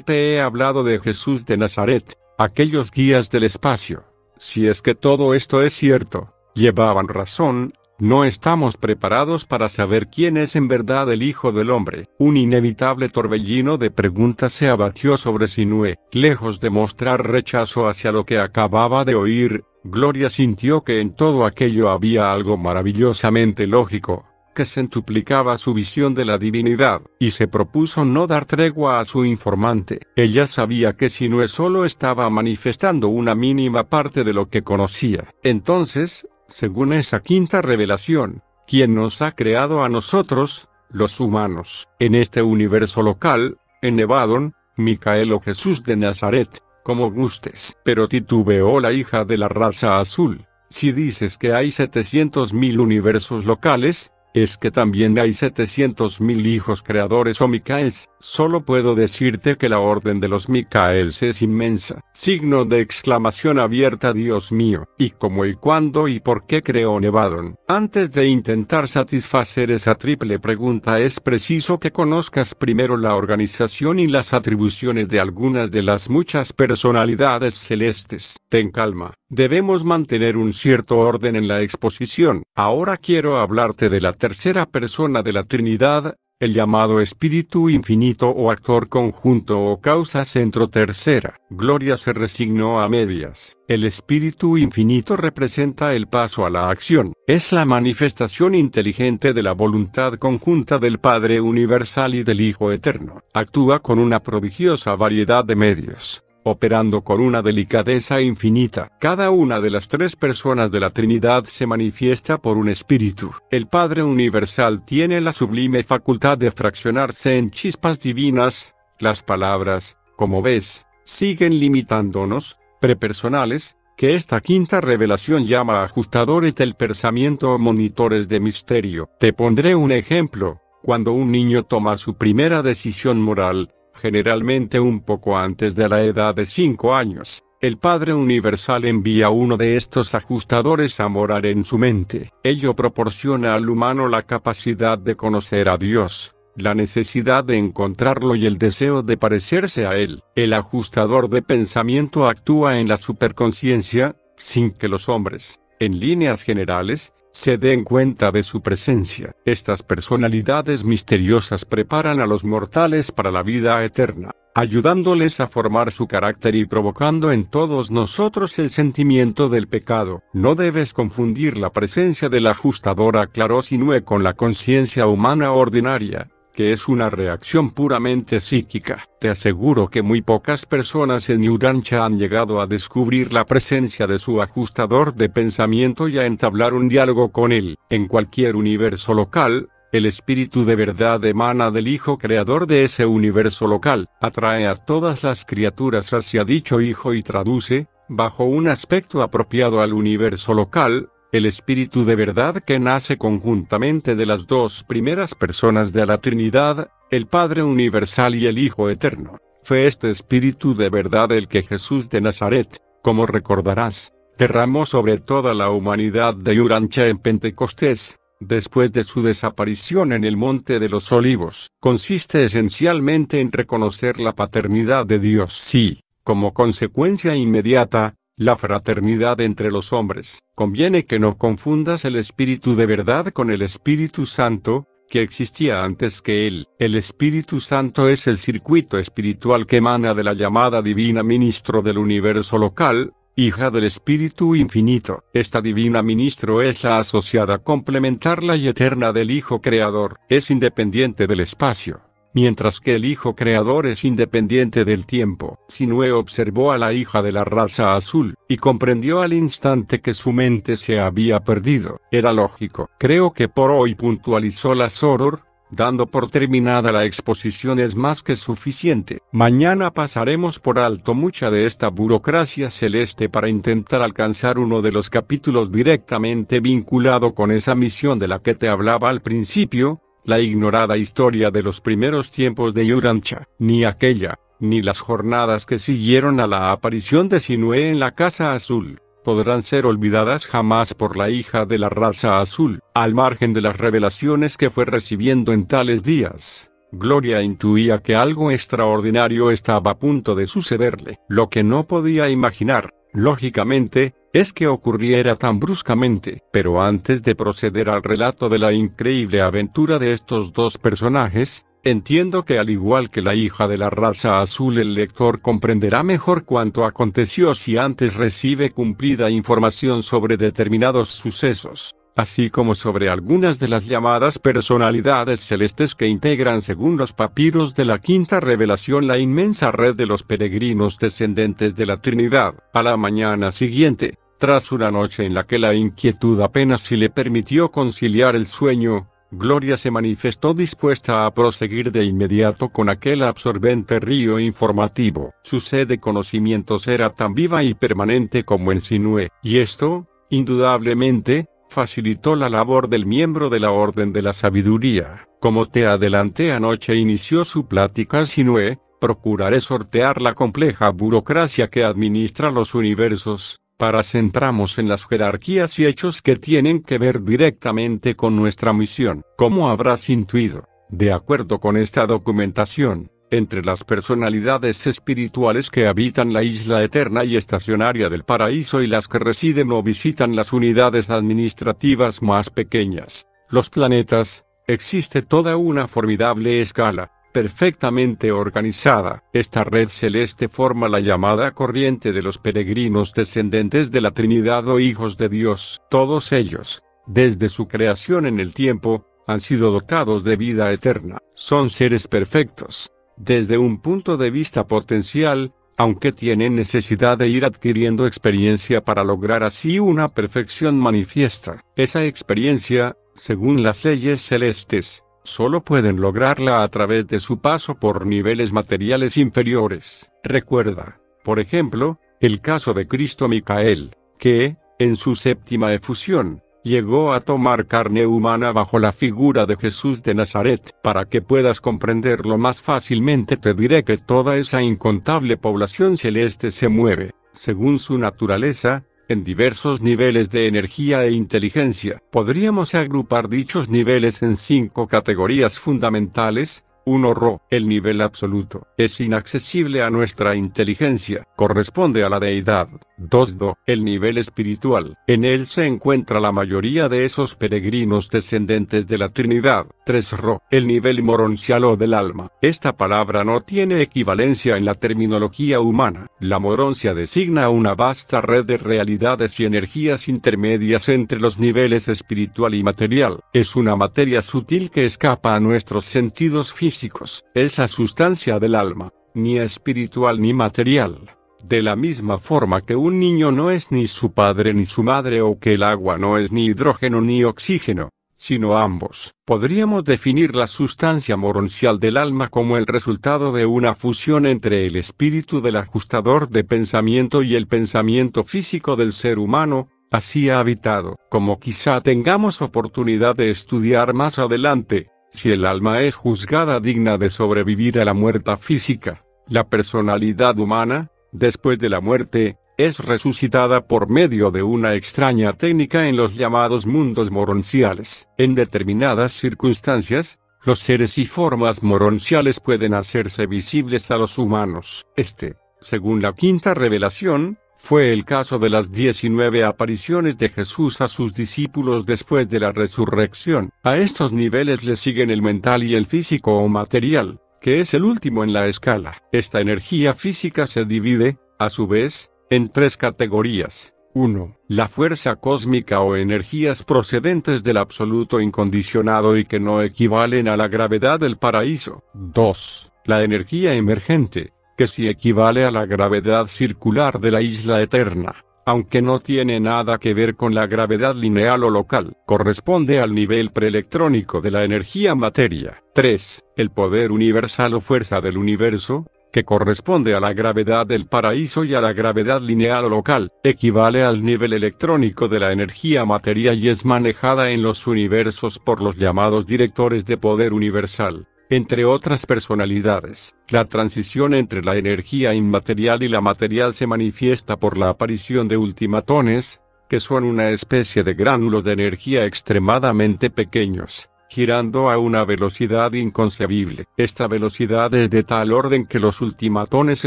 S1: te he hablado de Jesús de Nazaret, aquellos guías del espacio, si es que todo esto es cierto, llevaban razón, no estamos preparados para saber quién es en verdad el Hijo del Hombre. Un inevitable torbellino de preguntas se abatió sobre Sinué, lejos de mostrar rechazo hacia lo que acababa de oír, Gloria sintió que en todo aquello había algo maravillosamente lógico, que centuplicaba su visión de la divinidad, y se propuso no dar tregua a su informante. Ella sabía que si no es solo estaba manifestando una mínima parte de lo que conocía. Entonces, según esa quinta revelación, quien nos ha creado a nosotros, los humanos, en este universo local, en Evadon, Micael o Jesús de Nazaret, como gustes. Pero titubeó la hija de la raza azul. Si dices que hay 700.000 universos locales, es que también hay 700.000 hijos creadores o Micaels, solo puedo decirte que la orden de los Micaels es inmensa. Signo de exclamación abierta Dios mío, y cómo y cuándo y por qué creó Nevadon. Antes de intentar satisfacer esa triple pregunta es preciso que conozcas primero la organización y las atribuciones de algunas de las muchas personalidades celestes. Ten calma, Debemos mantener un cierto orden en la exposición. Ahora quiero hablarte de la tercera persona de la Trinidad, el llamado espíritu infinito o actor conjunto o causa centro tercera. Gloria se resignó a medias. El espíritu infinito representa el paso a la acción. Es la manifestación inteligente de la voluntad conjunta del Padre Universal y del Hijo Eterno. Actúa con una prodigiosa variedad de medios operando con una delicadeza infinita. Cada una de las tres personas de la Trinidad se manifiesta por un espíritu. El Padre Universal tiene la sublime facultad de fraccionarse en chispas divinas, las palabras, como ves, siguen limitándonos, prepersonales, que esta quinta revelación llama ajustadores del pensamiento o monitores de misterio. Te pondré un ejemplo. Cuando un niño toma su primera decisión moral, generalmente un poco antes de la edad de 5 años, el Padre Universal envía uno de estos ajustadores a morar en su mente. Ello proporciona al humano la capacidad de conocer a Dios, la necesidad de encontrarlo y el deseo de parecerse a Él. El ajustador de pensamiento actúa en la superconciencia, sin que los hombres, en líneas generales, se den cuenta de su presencia. Estas personalidades misteriosas preparan a los mortales para la vida eterna, ayudándoles a formar su carácter y provocando en todos nosotros el sentimiento del pecado. No debes confundir la presencia de la ajustadora Clarosinue con la conciencia humana ordinaria que es una reacción puramente psíquica. Te aseguro que muy pocas personas en Urancha han llegado a descubrir la presencia de su ajustador de pensamiento y a entablar un diálogo con él. En cualquier universo local, el espíritu de verdad emana del Hijo Creador de ese universo local, atrae a todas las criaturas hacia dicho Hijo y traduce, bajo un aspecto apropiado al universo local, el Espíritu de verdad que nace conjuntamente de las dos primeras personas de la Trinidad, el Padre Universal y el Hijo Eterno. Fue este Espíritu de verdad el que Jesús de Nazaret, como recordarás, derramó sobre toda la humanidad de Yurancha en Pentecostés, después de su desaparición en el Monte de los Olivos. Consiste esencialmente en reconocer la paternidad de Dios. Sí, como consecuencia inmediata, la fraternidad entre los hombres. Conviene que no confundas el Espíritu de verdad con el Espíritu Santo, que existía antes que él. El Espíritu Santo es el circuito espiritual que emana de la llamada divina ministro del universo local, hija del Espíritu Infinito. Esta divina ministro es la asociada complementar la y eterna del Hijo Creador. Es independiente del espacio mientras que el Hijo Creador es independiente del tiempo. Sinue observó a la hija de la raza azul, y comprendió al instante que su mente se había perdido. Era lógico. Creo que por hoy puntualizó la Soror, dando por terminada la exposición es más que suficiente. Mañana pasaremos por alto mucha de esta burocracia celeste para intentar alcanzar uno de los capítulos directamente vinculado con esa misión de la que te hablaba al principio, la ignorada historia de los primeros tiempos de Yurancha, ni aquella, ni las jornadas que siguieron a la aparición de Sinué en la Casa Azul, podrán ser olvidadas jamás por la hija de la raza azul, al margen de las revelaciones que fue recibiendo en tales días. Gloria intuía que algo extraordinario estaba a punto de sucederle, lo que no podía imaginar, lógicamente, es que ocurriera tan bruscamente. Pero antes de proceder al relato de la increíble aventura de estos dos personajes, entiendo que al igual que la hija de la raza azul el lector comprenderá mejor cuanto aconteció si antes recibe cumplida información sobre determinados sucesos así como sobre algunas de las llamadas personalidades celestes que integran según los papiros de la quinta revelación la inmensa red de los peregrinos descendentes de la Trinidad. A la mañana siguiente, tras una noche en la que la inquietud apenas si le permitió conciliar el sueño, Gloria se manifestó dispuesta a proseguir de inmediato con aquel absorbente río informativo. Su sed de conocimientos era tan viva y permanente como Sinue. y esto, indudablemente, facilitó la labor del miembro de la Orden de la Sabiduría. Como te adelanté anoche inició su plática sinué, procuraré sortear la compleja burocracia que administra los universos, para centramos en las jerarquías y hechos que tienen que ver directamente con nuestra misión. Como habrás intuido, de acuerdo con esta documentación, entre las personalidades espirituales que habitan la isla eterna y estacionaria del paraíso y las que residen o visitan las unidades administrativas más pequeñas, los planetas, existe toda una formidable escala, perfectamente organizada. Esta red celeste forma la llamada corriente de los peregrinos descendentes de la Trinidad o hijos de Dios. Todos ellos, desde su creación en el tiempo, han sido dotados de vida eterna. Son seres perfectos, desde un punto de vista potencial, aunque tienen necesidad de ir adquiriendo experiencia para lograr así una perfección manifiesta. Esa experiencia, según las leyes celestes, solo pueden lograrla a través de su paso por niveles materiales inferiores. Recuerda, por ejemplo, el caso de Cristo Micael, que, en su séptima efusión, llegó a tomar carne humana bajo la figura de Jesús de Nazaret. Para que puedas comprenderlo más fácilmente te diré que toda esa incontable población celeste se mueve, según su naturaleza, en diversos niveles de energía e inteligencia. Podríamos agrupar dichos niveles en cinco categorías fundamentales. Uno Ro, el nivel absoluto, es inaccesible a nuestra inteligencia, corresponde a la deidad. 2do el nivel espiritual. En él se encuentra la mayoría de esos peregrinos descendentes de la Trinidad. 3ro, el nivel moroncial o del alma. Esta palabra no tiene equivalencia en la terminología humana. La moroncia designa una vasta red de realidades y energías intermedias entre los niveles espiritual y material. Es una materia sutil que escapa a nuestros sentidos físicos. Es la sustancia del alma, ni espiritual ni material. De la misma forma que un niño no es ni su padre ni su madre o que el agua no es ni hidrógeno ni oxígeno, sino ambos, podríamos definir la sustancia moroncial del alma como el resultado de una fusión entre el espíritu del ajustador de pensamiento y el pensamiento físico del ser humano, así habitado, como quizá tengamos oportunidad de estudiar más adelante, si el alma es juzgada digna de sobrevivir a la muerte física. La personalidad humana, después de la muerte, es resucitada por medio de una extraña técnica en los llamados mundos moronciales. En determinadas circunstancias, los seres y formas moronciales pueden hacerse visibles a los humanos. Este, según la quinta revelación, fue el caso de las 19 apariciones de Jesús a sus discípulos después de la resurrección. A estos niveles le siguen el mental y el físico o material que es el último en la escala. Esta energía física se divide, a su vez, en tres categorías. 1. La fuerza cósmica o energías procedentes del absoluto incondicionado y que no equivalen a la gravedad del paraíso. 2. La energía emergente, que sí equivale a la gravedad circular de la isla eterna aunque no tiene nada que ver con la gravedad lineal o local, corresponde al nivel preelectrónico de la energía materia. 3. El poder universal o fuerza del universo, que corresponde a la gravedad del paraíso y a la gravedad lineal o local, equivale al nivel electrónico de la energía materia y es manejada en los universos por los llamados directores de poder universal. Entre otras personalidades, la transición entre la energía inmaterial y la material se manifiesta por la aparición de ultimatones, que son una especie de gránulos de energía extremadamente pequeños, girando a una velocidad inconcebible. Esta velocidad es de tal orden que los ultimatones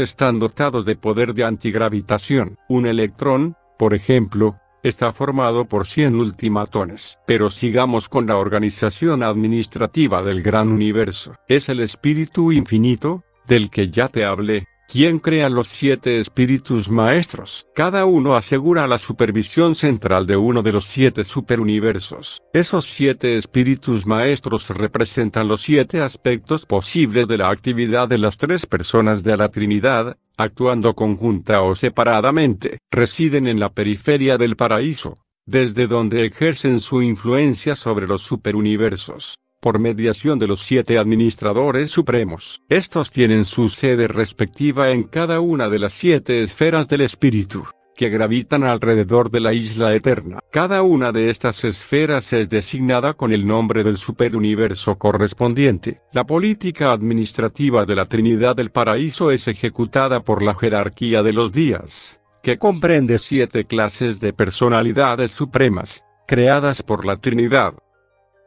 S1: están dotados de poder de antigravitación. Un electrón, por ejemplo, está formado por 100 ultimatones. Pero sigamos con la organización administrativa del gran universo. Es el espíritu infinito, del que ya te hablé, quien crea los siete espíritus maestros. Cada uno asegura la supervisión central de uno de los siete superuniversos. Esos siete espíritus maestros representan los siete aspectos posibles de la actividad de las tres personas de la Trinidad, actuando conjunta o separadamente. Residen en la periferia del paraíso, desde donde ejercen su influencia sobre los superuniversos por mediación de los siete administradores supremos. Estos tienen su sede respectiva en cada una de las siete esferas del espíritu, que gravitan alrededor de la isla eterna. Cada una de estas esferas es designada con el nombre del superuniverso correspondiente. La política administrativa de la Trinidad del Paraíso es ejecutada por la jerarquía de los días, que comprende siete clases de personalidades supremas, creadas por la Trinidad.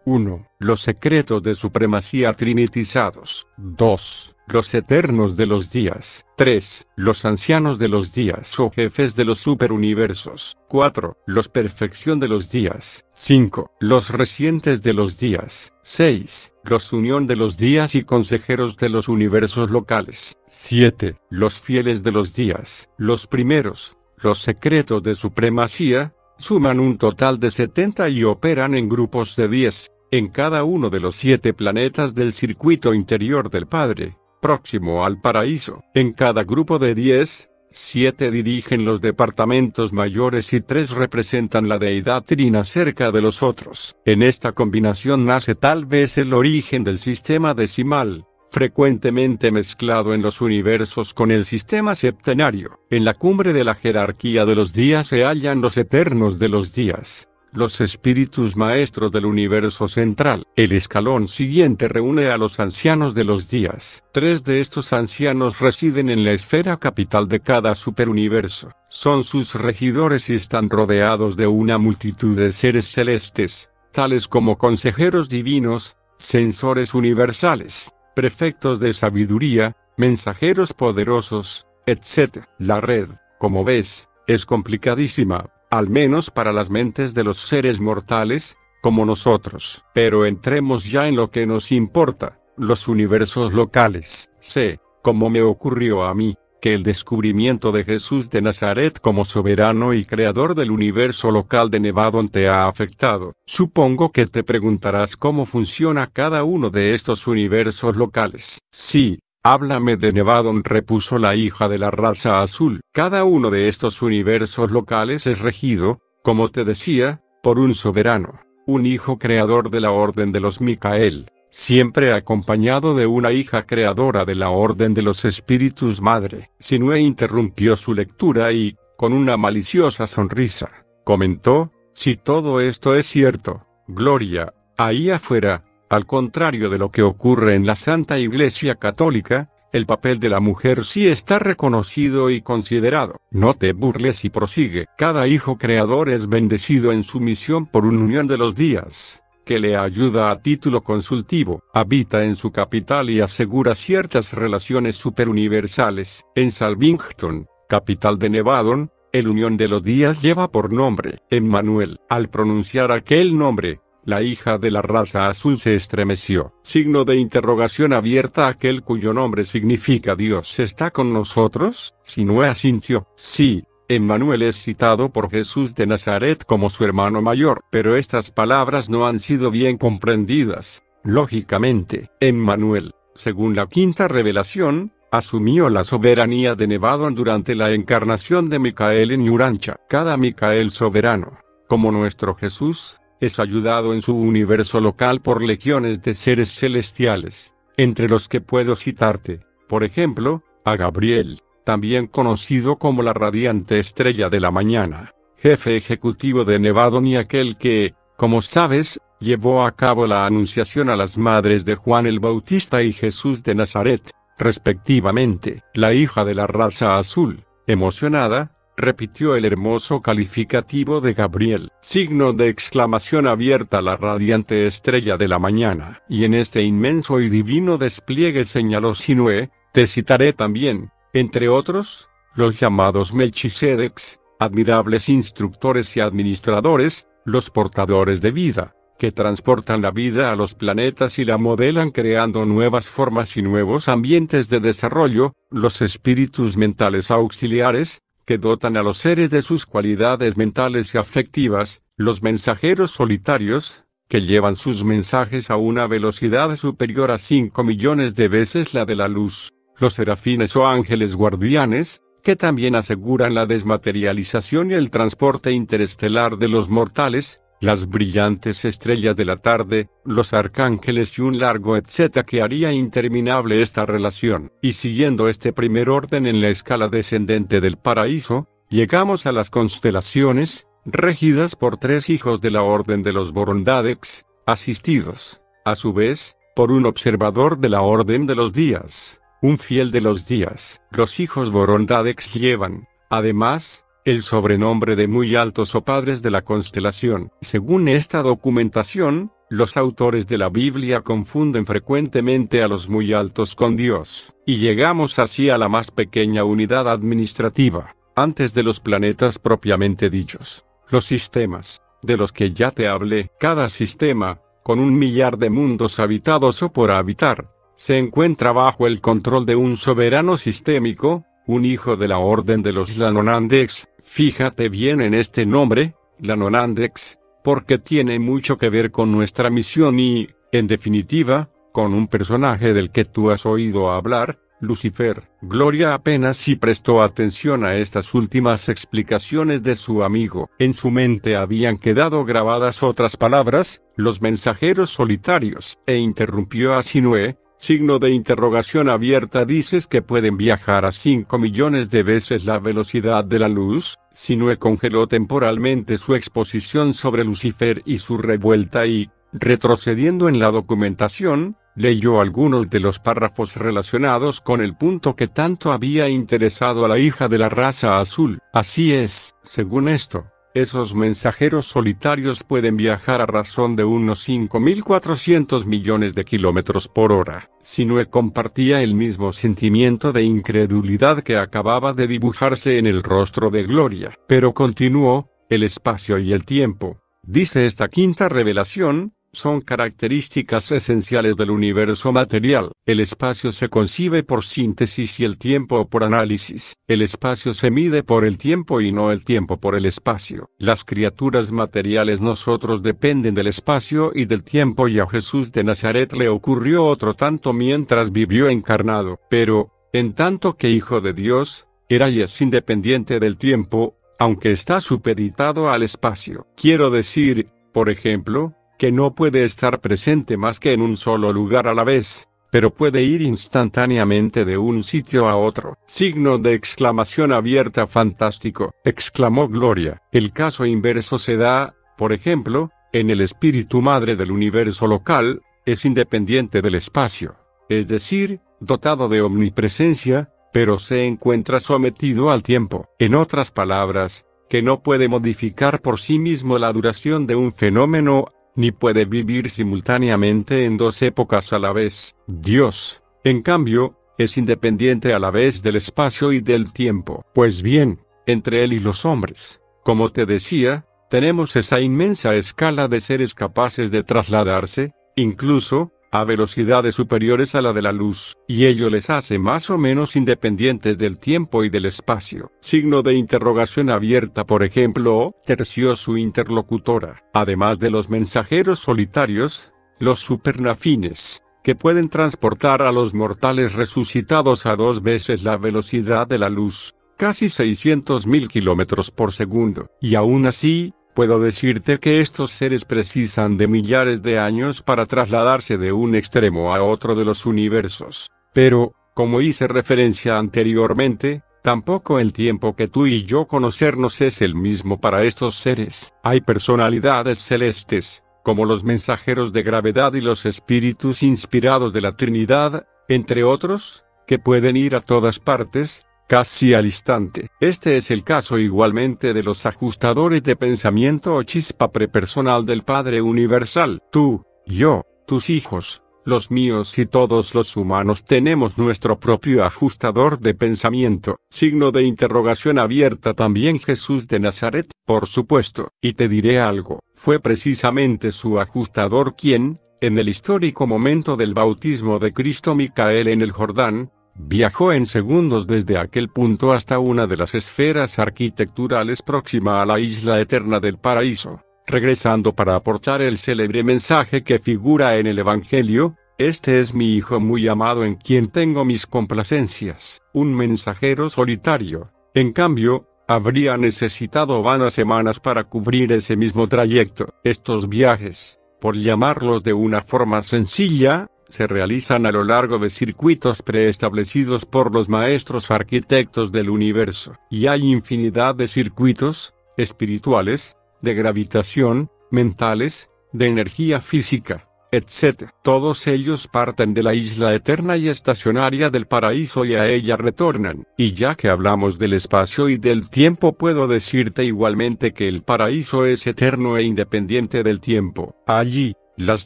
S1: 1. Los secretos de supremacía trinitizados. 2. Los eternos de los días. 3. Los ancianos de los días o jefes de los superuniversos. 4. Los perfección de los días. 5. Los recientes de los días. 6. Los unión de los días y consejeros de los universos locales. 7. Los fieles de los días. Los primeros. Los secretos de supremacía, suman un total de 70 y operan en grupos de 10, en cada uno de los siete planetas del circuito interior del Padre, próximo al paraíso. En cada grupo de 10, 7 dirigen los departamentos mayores y 3 representan la deidad trina cerca de los otros. En esta combinación nace tal vez el origen del sistema decimal, frecuentemente mezclado en los universos con el sistema septenario. En la cumbre de la jerarquía de los días se hallan los eternos de los días, los espíritus maestros del universo central. El escalón siguiente reúne a los ancianos de los días. Tres de estos ancianos residen en la esfera capital de cada superuniverso. Son sus regidores y están rodeados de una multitud de seres celestes, tales como consejeros divinos, sensores universales, prefectos de sabiduría, mensajeros poderosos, etc. La red, como ves, es complicadísima, al menos para las mentes de los seres mortales, como nosotros. Pero entremos ya en lo que nos importa, los universos locales. Sé, como me ocurrió a mí, que el descubrimiento de Jesús de Nazaret como soberano y creador del universo local de Nevadón te ha afectado. Supongo que te preguntarás cómo funciona cada uno de estos universos locales. Sí, Háblame de Nevadon, repuso la hija de la raza azul. Cada uno de estos universos locales es regido, como te decía, por un soberano, un hijo creador de la Orden de los Micael, siempre acompañado de una hija creadora de la Orden de los Espíritus Madre. Sinue interrumpió su lectura y, con una maliciosa sonrisa, comentó, si todo esto es cierto, Gloria, ahí afuera, al contrario de lo que ocurre en la Santa Iglesia Católica, el papel de la mujer sí está reconocido y considerado. No te burles y prosigue. Cada hijo creador es bendecido en su misión por una unión de los días que le ayuda a título consultivo, habita en su capital y asegura ciertas relaciones superuniversales. En Salvington, capital de Nevadon, el unión de los días lleva por nombre Emmanuel. Al pronunciar aquel nombre, la hija de la raza azul se estremeció. Signo de interrogación abierta aquel cuyo nombre significa Dios está con nosotros, si no asintió. Sí, Emmanuel es citado por Jesús de Nazaret como su hermano mayor, pero estas palabras no han sido bien comprendidas. Lógicamente, Emmanuel, según la quinta revelación, asumió la soberanía de Nevadón durante la encarnación de Micael en Yurancha. Cada Micael soberano, como nuestro Jesús, es ayudado en su universo local por legiones de seres celestiales, entre los que puedo citarte, por ejemplo, a Gabriel, también conocido como la radiante estrella de la mañana, jefe ejecutivo de Nevadón y aquel que, como sabes, llevó a cabo la anunciación a las madres de Juan el Bautista y Jesús de Nazaret, respectivamente. La hija de la raza azul, emocionada, repitió el hermoso calificativo de Gabriel, signo de exclamación abierta la radiante estrella de la mañana. Y en este inmenso y divino despliegue señaló Sinué, te citaré también, entre otros, los llamados Melchisedecs, admirables instructores y administradores, los portadores de vida, que transportan la vida a los planetas y la modelan creando nuevas formas y nuevos ambientes de desarrollo, los espíritus mentales auxiliares, que dotan a los seres de sus cualidades mentales y afectivas, los mensajeros solitarios, que llevan sus mensajes a una velocidad superior a 5 millones de veces la de la luz los serafines o ángeles guardianes, que también aseguran la desmaterialización y el transporte interestelar de los mortales, las brillantes estrellas de la tarde, los arcángeles y un largo etcétera que haría interminable esta relación. Y siguiendo este primer orden en la escala descendente del paraíso, llegamos a las constelaciones, regidas por tres hijos de la orden de los Borondadex, asistidos, a su vez, por un observador de la orden de los días un fiel de los días. Los hijos Borondadex llevan, además, el sobrenombre de muy altos o padres de la constelación. Según esta documentación, los autores de la Biblia confunden frecuentemente a los muy altos con Dios, y llegamos así a la más pequeña unidad administrativa, antes de los planetas propiamente dichos. Los sistemas, de los que ya te hablé, cada sistema, con un millar de mundos habitados o por habitar, se encuentra bajo el control de un soberano sistémico, un hijo de la orden de los Lanonandex, fíjate bien en este nombre, Lanonandex, porque tiene mucho que ver con nuestra misión y, en definitiva, con un personaje del que tú has oído hablar, Lucifer. Gloria apenas si prestó atención a estas últimas explicaciones de su amigo. En su mente habían quedado grabadas otras palabras, los mensajeros solitarios, e interrumpió a Sinue, signo de interrogación abierta dices que pueden viajar a 5 millones de veces la velocidad de la luz, si no congeló temporalmente su exposición sobre Lucifer y su revuelta y, retrocediendo en la documentación, leyó algunos de los párrafos relacionados con el punto que tanto había interesado a la hija de la raza azul. Así es, según esto, esos mensajeros solitarios pueden viajar a razón de unos 5.400 millones de kilómetros por hora. Sinue compartía el mismo sentimiento de incredulidad que acababa de dibujarse en el rostro de Gloria. Pero continuó, el espacio y el tiempo. Dice esta quinta revelación, son características esenciales del universo material. El espacio se concibe por síntesis y el tiempo por análisis. El espacio se mide por el tiempo y no el tiempo por el espacio. Las criaturas materiales nosotros dependen del espacio y del tiempo y a Jesús de Nazaret le ocurrió otro tanto mientras vivió encarnado. Pero, en tanto que Hijo de Dios, era y es independiente del tiempo, aunque está supeditado al espacio. Quiero decir, por ejemplo, que no puede estar presente más que en un solo lugar a la vez, pero puede ir instantáneamente de un sitio a otro. Signo de exclamación abierta fantástico, exclamó Gloria. El caso inverso se da, por ejemplo, en el espíritu madre del universo local, es independiente del espacio, es decir, dotado de omnipresencia, pero se encuentra sometido al tiempo. En otras palabras, que no puede modificar por sí mismo la duración de un fenómeno, ni puede vivir simultáneamente en dos épocas a la vez. Dios, en cambio, es independiente a la vez del espacio y del tiempo. Pues bien, entre Él y los hombres, como te decía, tenemos esa inmensa escala de seres capaces de trasladarse, incluso, a velocidades superiores a la de la luz, y ello les hace más o menos independientes del tiempo y del espacio. Signo de interrogación abierta, por ejemplo, terció su interlocutora. Además de los mensajeros solitarios, los supernafines, que pueden transportar a los mortales resucitados a dos veces la velocidad de la luz, casi 600.000 kilómetros por segundo, y aún así, Puedo decirte que estos seres precisan de millares de años para trasladarse de un extremo a otro de los universos. Pero, como hice referencia anteriormente, Tampoco el tiempo que tú y yo conocernos es el mismo para estos seres. Hay personalidades celestes, como los mensajeros de gravedad y los espíritus inspirados de la Trinidad, entre otros, que pueden ir a todas partes, casi al instante. Este es el caso igualmente de los ajustadores de pensamiento o chispa prepersonal del Padre Universal. Tú, yo, tus hijos, los míos y todos los humanos tenemos nuestro propio ajustador de pensamiento. Signo de interrogación abierta también Jesús de Nazaret, por supuesto. Y te diré algo, fue precisamente su ajustador quien, en el histórico momento del bautismo de Cristo Micael en el Jordán, Viajó en segundos desde aquel punto hasta una de las esferas arquitecturales próxima a la isla eterna del paraíso, regresando para aportar el célebre mensaje que figura en el Evangelio, este es mi Hijo muy amado en quien tengo mis complacencias, un mensajero solitario. En cambio, habría necesitado vanas semanas para cubrir ese mismo trayecto. Estos viajes, por llamarlos de una forma sencilla, se realizan a lo largo de circuitos preestablecidos por los maestros arquitectos del universo. Y hay infinidad de circuitos, espirituales, de gravitación, mentales, de energía física, etc. Todos ellos parten de la isla eterna y estacionaria del paraíso y a ella retornan. Y ya que hablamos del espacio y del tiempo, puedo decirte igualmente que el paraíso es eterno e independiente del tiempo. Allí, las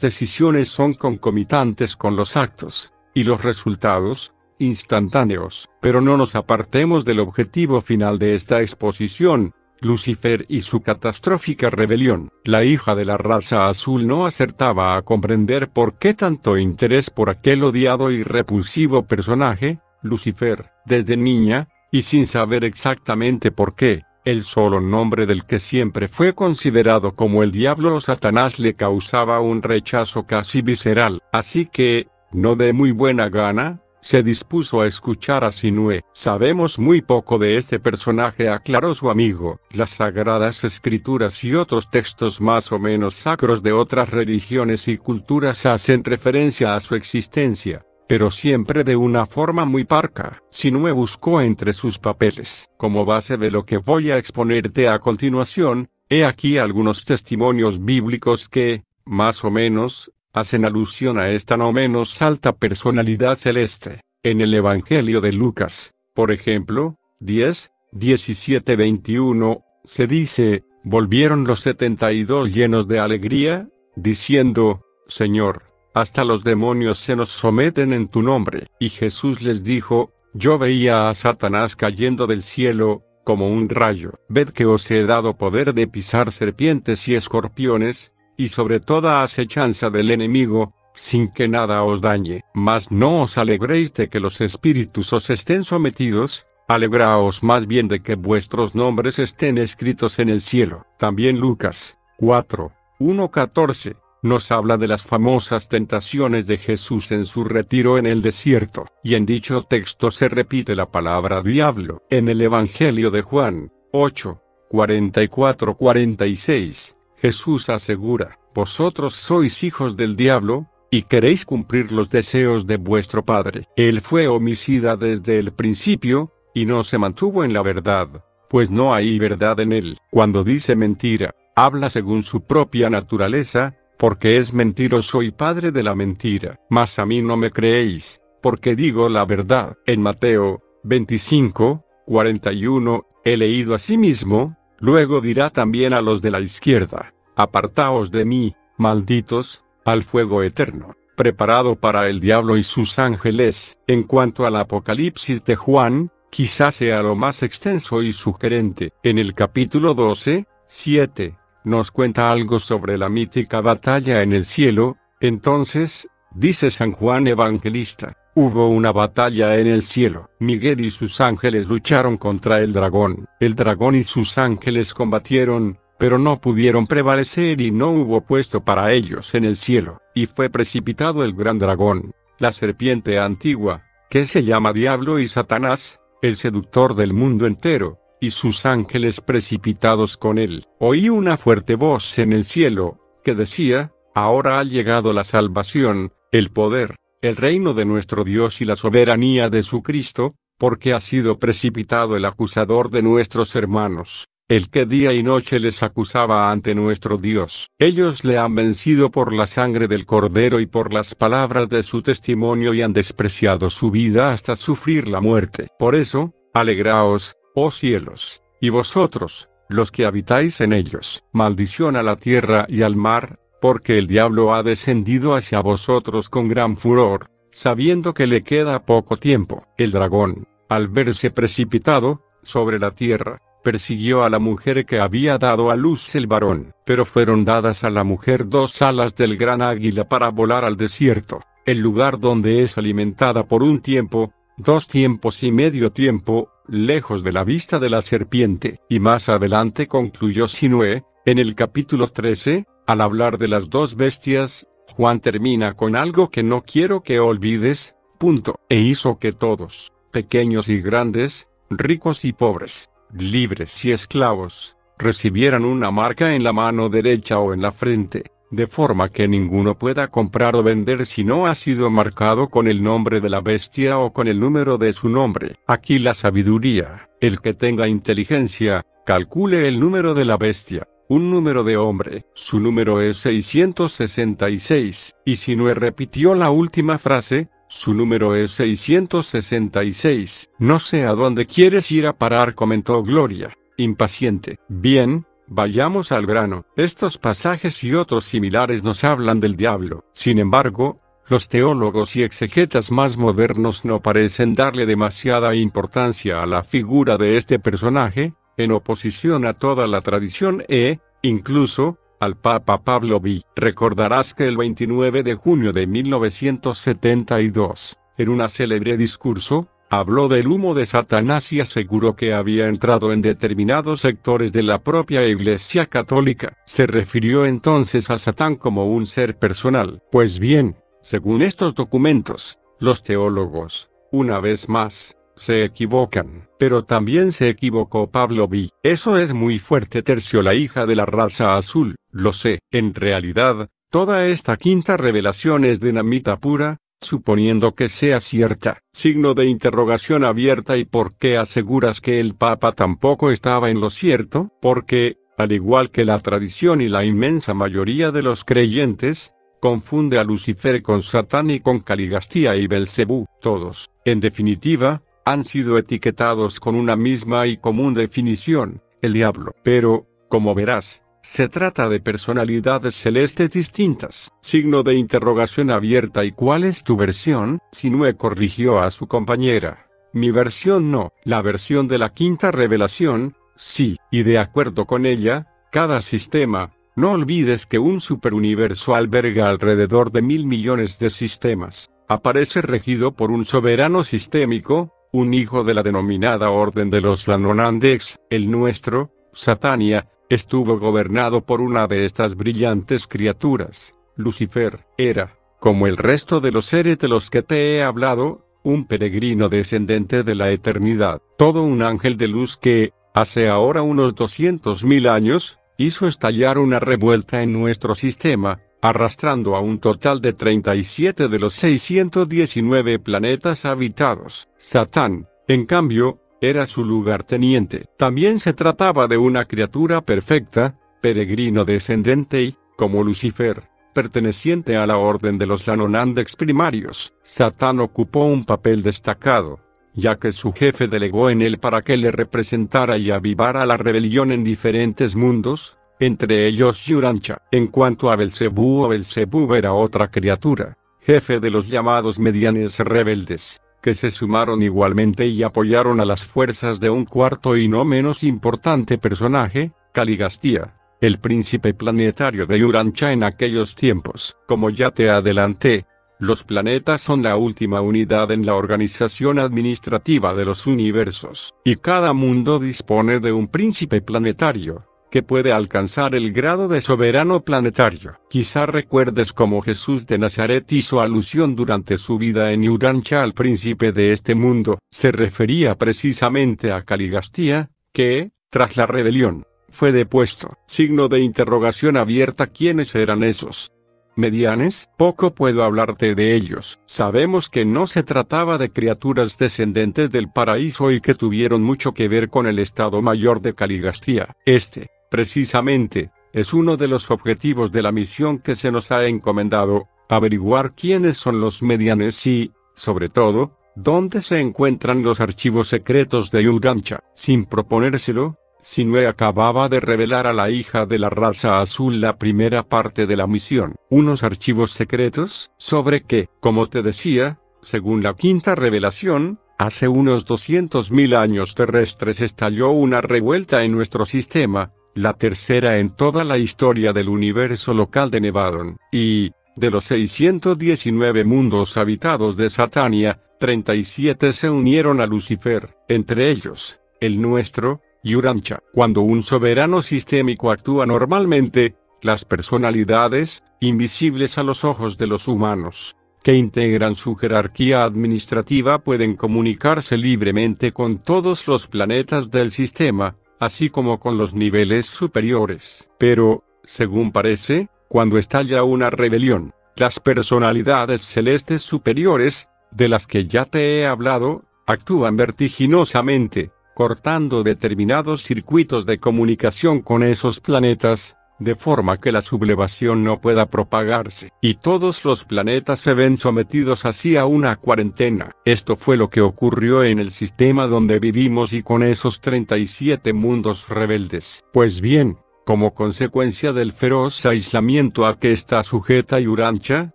S1: decisiones son concomitantes con los actos, y los resultados, instantáneos, pero no nos apartemos del objetivo final de esta exposición, Lucifer y su catastrófica rebelión. La hija de la raza azul no acertaba a comprender por qué tanto interés por aquel odiado y repulsivo personaje, Lucifer, desde niña, y sin saber exactamente por qué, el solo nombre del que siempre fue considerado como el diablo o Satanás le causaba un rechazo casi visceral, así que, no de muy buena gana, se dispuso a escuchar a Sinue. Sabemos muy poco de este personaje, aclaró su amigo. Las sagradas escrituras y otros textos más o menos sacros de otras religiones y culturas hacen referencia a su existencia pero siempre de una forma muy parca. si no me buscó entre sus papeles. Como base de lo que voy a exponerte a continuación, he aquí algunos testimonios bíblicos que, más o menos, hacen alusión a esta no menos alta personalidad celeste. En el Evangelio de Lucas, por ejemplo, 10, 17, 21, se dice, volvieron los 72 llenos de alegría, diciendo, Señor, hasta los demonios se nos someten en tu nombre. Y Jesús les dijo, yo veía a Satanás cayendo del cielo, como un rayo. Ved que os he dado poder de pisar serpientes y escorpiones, y sobre toda acechanza del enemigo, sin que nada os dañe. Mas no os alegréis de que los espíritus os estén sometidos, alegraos más bien de que vuestros nombres estén escritos en el cielo. También Lucas 4, 1-14 nos habla de las famosas tentaciones de Jesús en su retiro en el desierto, y en dicho texto se repite la palabra diablo. En el Evangelio de Juan, 8, 44-46, Jesús asegura, Vosotros sois hijos del diablo, y queréis cumplir los deseos de vuestro padre. Él fue homicida desde el principio, y no se mantuvo en la verdad, pues no hay verdad en él. Cuando dice mentira, habla según su propia naturaleza, porque es mentiroso y padre de la mentira. Mas a mí no me creéis, porque digo la verdad. En Mateo 25, 41, he leído a sí mismo, luego dirá también a los de la izquierda, apartaos de mí, malditos, al fuego eterno, preparado para el diablo y sus ángeles. En cuanto al Apocalipsis de Juan, quizás sea lo más extenso y sugerente. En el capítulo 12, 7, nos cuenta algo sobre la mítica batalla en el cielo, entonces, dice San Juan Evangelista, hubo una batalla en el cielo. Miguel y sus ángeles lucharon contra el dragón. El dragón y sus ángeles combatieron, pero no pudieron prevalecer y no hubo puesto para ellos en el cielo, y fue precipitado el gran dragón, la serpiente antigua, que se llama Diablo y Satanás, el seductor del mundo entero, y sus ángeles precipitados con él. Oí una fuerte voz en el cielo, que decía, Ahora ha llegado la salvación, el poder, el reino de nuestro Dios y la soberanía de su Cristo, porque ha sido precipitado el acusador de nuestros hermanos, el que día y noche les acusaba ante nuestro Dios. Ellos le han vencido por la sangre del cordero y por las palabras de su testimonio y han despreciado su vida hasta sufrir la muerte. Por eso, alegraos, oh cielos, y vosotros, los que habitáis en ellos, maldición a la tierra y al mar, porque el diablo ha descendido hacia vosotros con gran furor, sabiendo que le queda poco tiempo. El dragón, al verse precipitado, sobre la tierra, persiguió a la mujer que había dado a luz el varón, pero fueron dadas a la mujer dos alas del gran águila para volar al desierto, el lugar donde es alimentada por un tiempo, dos tiempos y medio tiempo, lejos de la vista de la serpiente, y más adelante concluyó Sinué, en el capítulo 13, al hablar de las dos bestias, Juan termina con algo que no quiero que olvides, punto, e hizo que todos, pequeños y grandes, ricos y pobres, libres y esclavos, recibieran una marca en la mano derecha o en la frente, de forma que ninguno pueda comprar o vender si no ha sido marcado con el nombre de la bestia o con el número de su nombre. Aquí la sabiduría, el que tenga inteligencia, calcule el número de la bestia, un número de hombre, su número es 666, y si no repitió la última frase, su número es 666. No sé a dónde quieres ir a parar, comentó Gloria, impaciente. Bien, Vayamos al grano, estos pasajes y otros similares nos hablan del diablo. Sin embargo, los teólogos y exegetas más modernos no parecen darle demasiada importancia a la figura de este personaje, en oposición a toda la tradición e, incluso, al Papa Pablo V. Recordarás que el 29 de junio de 1972, en un célebre discurso, Habló del humo de Satanás y aseguró que había entrado en determinados sectores de la propia Iglesia Católica. Se refirió entonces a Satán como un ser personal. Pues bien, según estos documentos, los teólogos, una vez más, se equivocan. Pero también se equivocó Pablo B. Eso es muy fuerte, Tercio la hija de la raza azul, lo sé. En realidad, toda esta quinta revelación es Namita pura, suponiendo que sea cierta, signo de interrogación abierta y por qué aseguras que el Papa tampoco estaba en lo cierto, porque, al igual que la tradición y la inmensa mayoría de los creyentes, confunde a Lucifer con Satán y con Caligastía y Belcebú, todos, en definitiva, han sido etiquetados con una misma y común definición, el diablo. Pero, como verás, se trata de personalidades celestes distintas. Signo de interrogación abierta y cuál es tu versión, Sinue corrigió a su compañera. Mi versión no, la versión de la quinta revelación, sí, y de acuerdo con ella, cada sistema, no olvides que un superuniverso alberga alrededor de mil millones de sistemas, aparece regido por un soberano sistémico, un hijo de la denominada Orden de los Lanonandex, el nuestro, Satania, Estuvo gobernado por una de estas brillantes criaturas. Lucifer, era, como el resto de los seres de los que te he hablado, un peregrino descendente de la eternidad, todo un ángel de luz que, hace ahora unos 200.000 años, hizo estallar una revuelta en nuestro sistema, arrastrando a un total de 37 de los 619 planetas habitados. Satán, en cambio, era su lugarteniente. También se trataba de una criatura perfecta, peregrino descendente y, como Lucifer, perteneciente a la orden de los Lanonandex primarios. Satán ocupó un papel destacado, ya que su jefe delegó en él para que le representara y avivara la rebelión en diferentes mundos, entre ellos Yurancha. En cuanto a Belcebú o era otra criatura, jefe de los llamados medianes rebeldes que se sumaron igualmente y apoyaron a las fuerzas de un cuarto y no menos importante personaje, Caligastía, el príncipe planetario de Urancha en aquellos tiempos. Como ya te adelanté, los planetas son la última unidad en la organización administrativa de los universos, y cada mundo dispone de un príncipe planetario, que puede alcanzar el grado de soberano planetario. Quizá recuerdes cómo Jesús de Nazaret hizo alusión durante su vida en Urancha al príncipe de este mundo, se refería precisamente a Caligastía, que, tras la rebelión, fue depuesto. Signo de interrogación abierta quiénes eran esos. Medianes, poco puedo hablarte de ellos. Sabemos que no se trataba de criaturas descendentes del paraíso y que tuvieron mucho que ver con el Estado Mayor de Caligastía. Este, Precisamente, es uno de los objetivos de la misión que se nos ha encomendado, averiguar quiénes son los medianes y, sobre todo, dónde se encuentran los archivos secretos de Yurancha. Sin proponérselo, Sinue acababa de revelar a la hija de la raza azul la primera parte de la misión. Unos archivos secretos, sobre que, como te decía, según la quinta revelación, hace unos 200.000 años terrestres estalló una revuelta en nuestro sistema, la tercera en toda la historia del universo local de Nevadon, y, de los 619 mundos habitados de Satania, 37 se unieron a Lucifer, entre ellos, el nuestro, Yurancha. Cuando un soberano sistémico actúa normalmente, las personalidades, invisibles a los ojos de los humanos, que integran su jerarquía administrativa pueden comunicarse libremente con todos los planetas del sistema, así como con los niveles superiores. Pero, según parece, cuando estalla una rebelión, las personalidades celestes superiores, de las que ya te he hablado, actúan vertiginosamente, cortando determinados circuitos de comunicación con esos planetas, de forma que la sublevación no pueda propagarse, y todos los planetas se ven sometidos así a una cuarentena. Esto fue lo que ocurrió en el sistema donde vivimos y con esos 37 mundos rebeldes. Pues bien, como consecuencia del feroz aislamiento a que está sujeta Yurancha,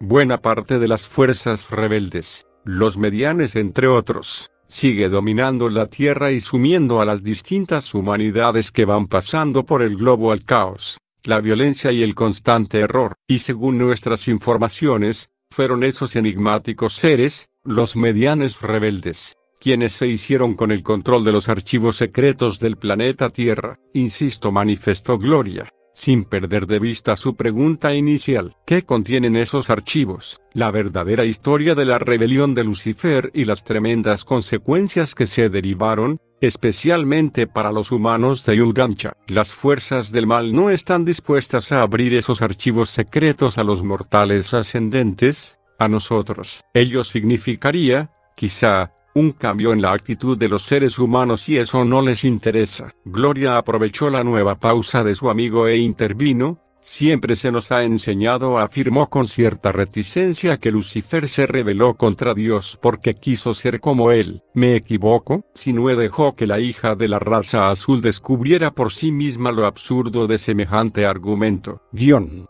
S1: buena parte de las fuerzas rebeldes, los medianes entre otros, sigue dominando la Tierra y sumiendo a las distintas humanidades que van pasando por el globo al caos la violencia y el constante error, y según nuestras informaciones, fueron esos enigmáticos seres, los medianes rebeldes, quienes se hicieron con el control de los archivos secretos del planeta Tierra, insisto, manifestó Gloria, sin perder de vista su pregunta inicial, ¿qué contienen esos archivos? La verdadera historia de la rebelión de Lucifer y las tremendas consecuencias que se derivaron, especialmente para los humanos de Yulgancha, Las fuerzas del mal no están dispuestas a abrir esos archivos secretos a los mortales ascendentes, a nosotros. Ello significaría, quizá, un cambio en la actitud de los seres humanos y eso no les interesa. Gloria aprovechó la nueva pausa de su amigo e intervino, Siempre se nos ha enseñado, afirmó con cierta reticencia, que Lucifer se rebeló contra Dios porque quiso ser como él. ¿Me equivoco? si he dejó que la hija de la raza azul descubriera por sí misma lo absurdo de semejante argumento. Guión.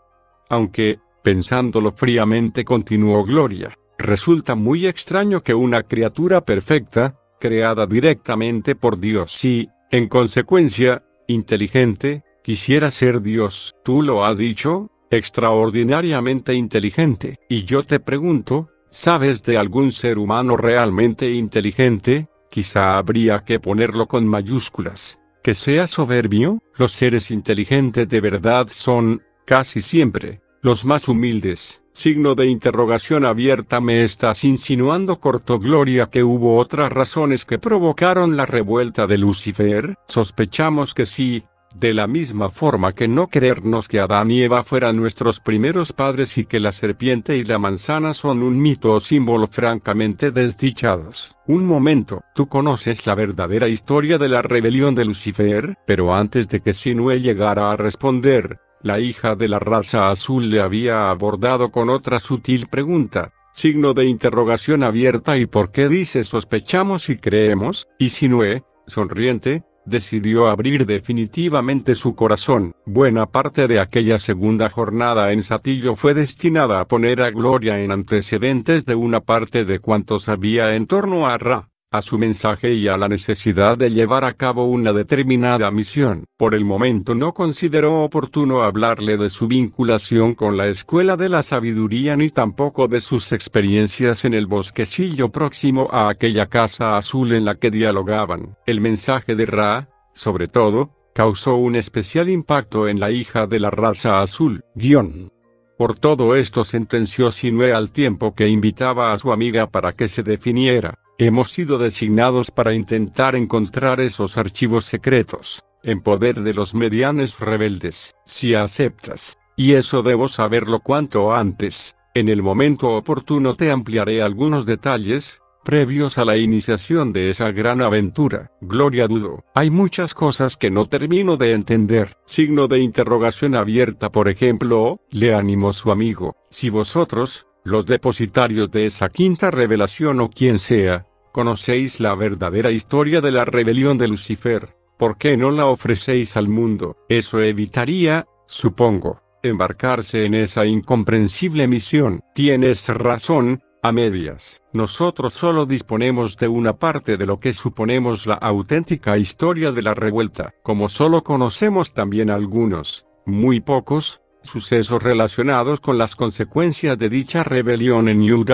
S1: Aunque, pensándolo fríamente, continuó Gloria. Resulta muy extraño que una criatura perfecta, creada directamente por Dios y, en consecuencia, inteligente, Quisiera ser Dios, tú lo has dicho, extraordinariamente inteligente. Y yo te pregunto, ¿sabes de algún ser humano realmente inteligente? Quizá habría que ponerlo con mayúsculas. Que sea soberbio, los seres inteligentes de verdad son, casi siempre, los más humildes. Signo de interrogación abierta me estás insinuando corto gloria que hubo otras razones que provocaron la revuelta de Lucifer, sospechamos que sí, de la misma forma que no creernos que Adán y Eva fueran nuestros primeros padres y que la serpiente y la manzana son un mito o símbolo francamente desdichados. Un momento, tú conoces la verdadera historia de la rebelión de Lucifer, pero antes de que Sinue llegara a responder, la hija de la raza azul le había abordado con otra sutil pregunta, signo de interrogación abierta y por qué dice sospechamos y creemos, y Sinue, sonriente, decidió abrir definitivamente su corazón. Buena parte de aquella segunda jornada en Satillo fue destinada a poner a Gloria en antecedentes de una parte de cuantos había en torno a Ra a su mensaje y a la necesidad de llevar a cabo una determinada misión. Por el momento no consideró oportuno hablarle de su vinculación con la Escuela de la Sabiduría ni tampoco de sus experiencias en el bosquecillo próximo a aquella casa azul en la que dialogaban. El mensaje de Ra, sobre todo, causó un especial impacto en la hija de la raza azul. Guión. Por todo esto sentenció Sinue al tiempo que invitaba a su amiga para que se definiera. Hemos sido designados para intentar encontrar esos archivos secretos, en poder de los medianes rebeldes, si aceptas. Y eso debo saberlo cuanto antes. En el momento oportuno te ampliaré algunos detalles, previos a la iniciación de esa gran aventura. Gloria dudo. Hay muchas cosas que no termino de entender. Signo de interrogación abierta, por ejemplo, le animó su amigo. Si vosotros, los depositarios de esa quinta revelación o quien sea, conocéis la verdadera historia de la rebelión de Lucifer, ¿por qué no la ofrecéis al mundo? Eso evitaría, supongo, embarcarse en esa incomprensible misión. Tienes razón, a medias. Nosotros solo disponemos de una parte de lo que suponemos la auténtica historia de la revuelta. Como solo conocemos también algunos, muy pocos, sucesos relacionados con las consecuencias de dicha rebelión en New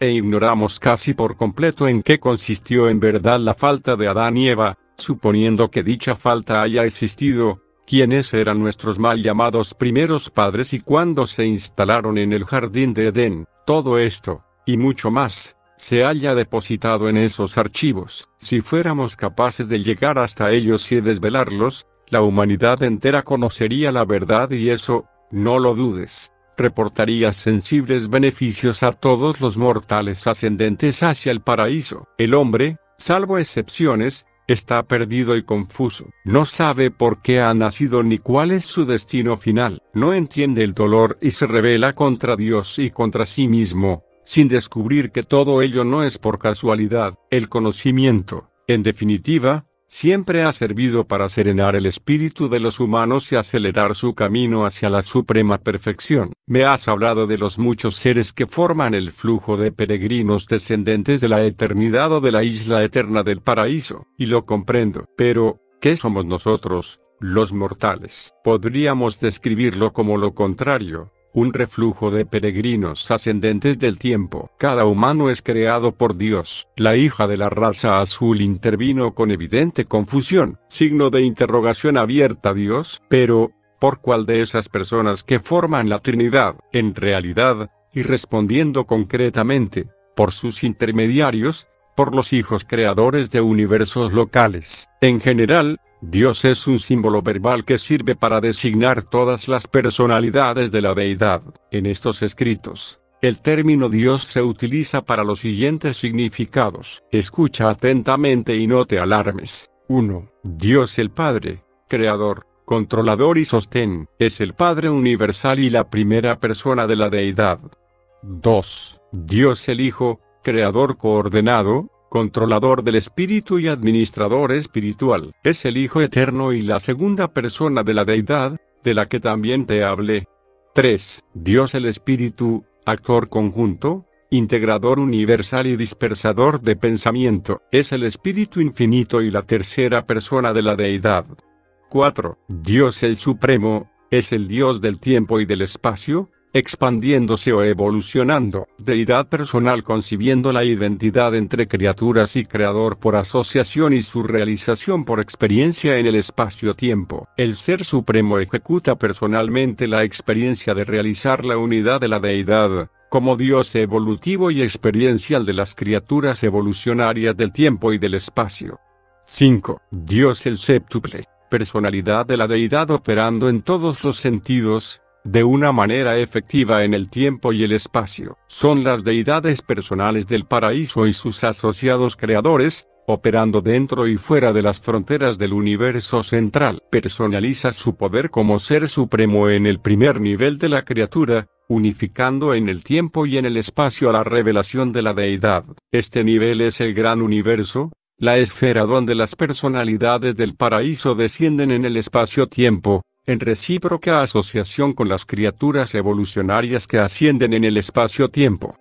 S1: e ignoramos casi por completo en qué consistió en verdad la falta de Adán y Eva, suponiendo que dicha falta haya existido, quiénes eran nuestros mal llamados primeros padres y cuándo se instalaron en el jardín de Edén, todo esto, y mucho más, se haya depositado en esos archivos. Si fuéramos capaces de llegar hasta ellos y desvelarlos, la humanidad entera conocería la verdad y eso, no lo dudes, reportaría sensibles beneficios a todos los mortales ascendentes hacia el paraíso. El hombre, salvo excepciones, está perdido y confuso. No sabe por qué ha nacido ni cuál es su destino final. No entiende el dolor y se revela contra Dios y contra sí mismo, sin descubrir que todo ello no es por casualidad. El conocimiento, en definitiva, siempre ha servido para serenar el espíritu de los humanos y acelerar su camino hacia la suprema perfección. Me has hablado de los muchos seres que forman el flujo de peregrinos descendentes de la eternidad o de la isla eterna del paraíso, y lo comprendo. Pero, ¿qué somos nosotros, los mortales? Podríamos describirlo como lo contrario, un reflujo de peregrinos ascendentes del tiempo. Cada humano es creado por Dios. La hija de la raza azul intervino con evidente confusión, signo de interrogación abierta a Dios, pero, ¿por cuál de esas personas que forman la Trinidad, en realidad, y respondiendo concretamente, por sus intermediarios, por los hijos creadores de universos locales. En general, Dios es un símbolo verbal que sirve para designar todas las personalidades de la deidad. En estos escritos, el término Dios se utiliza para los siguientes significados. Escucha atentamente y no te alarmes. 1. Dios el Padre, Creador, Controlador y Sostén, es el Padre Universal y la primera persona de la deidad. 2. Dios el Hijo, Creador coordenado, controlador del espíritu y administrador espiritual. Es el Hijo Eterno y la segunda persona de la deidad, de la que también te hablé. 3. Dios el Espíritu, actor conjunto, integrador universal y dispersador de pensamiento. Es el Espíritu infinito y la tercera persona de la deidad. 4. Dios el Supremo, es el Dios del tiempo y del espacio, expandiéndose o evolucionando, deidad personal concibiendo la identidad entre criaturas y creador por asociación y su realización por experiencia en el espacio-tiempo. El Ser Supremo ejecuta personalmente la experiencia de realizar la unidad de la deidad, como Dios evolutivo y experiencial de las criaturas evolucionarias del tiempo y del espacio. 5. Dios el séptuple, personalidad de la deidad operando en todos los sentidos, de una manera efectiva en el tiempo y el espacio. Son las deidades personales del paraíso y sus asociados creadores, operando dentro y fuera de las fronteras del universo central. Personaliza su poder como ser supremo en el primer nivel de la criatura, unificando en el tiempo y en el espacio a la revelación de la deidad. Este nivel es el gran universo, la esfera donde las personalidades del paraíso descienden en el espacio-tiempo, en recíproca asociación con las criaturas evolucionarias que ascienden en el espacio-tiempo.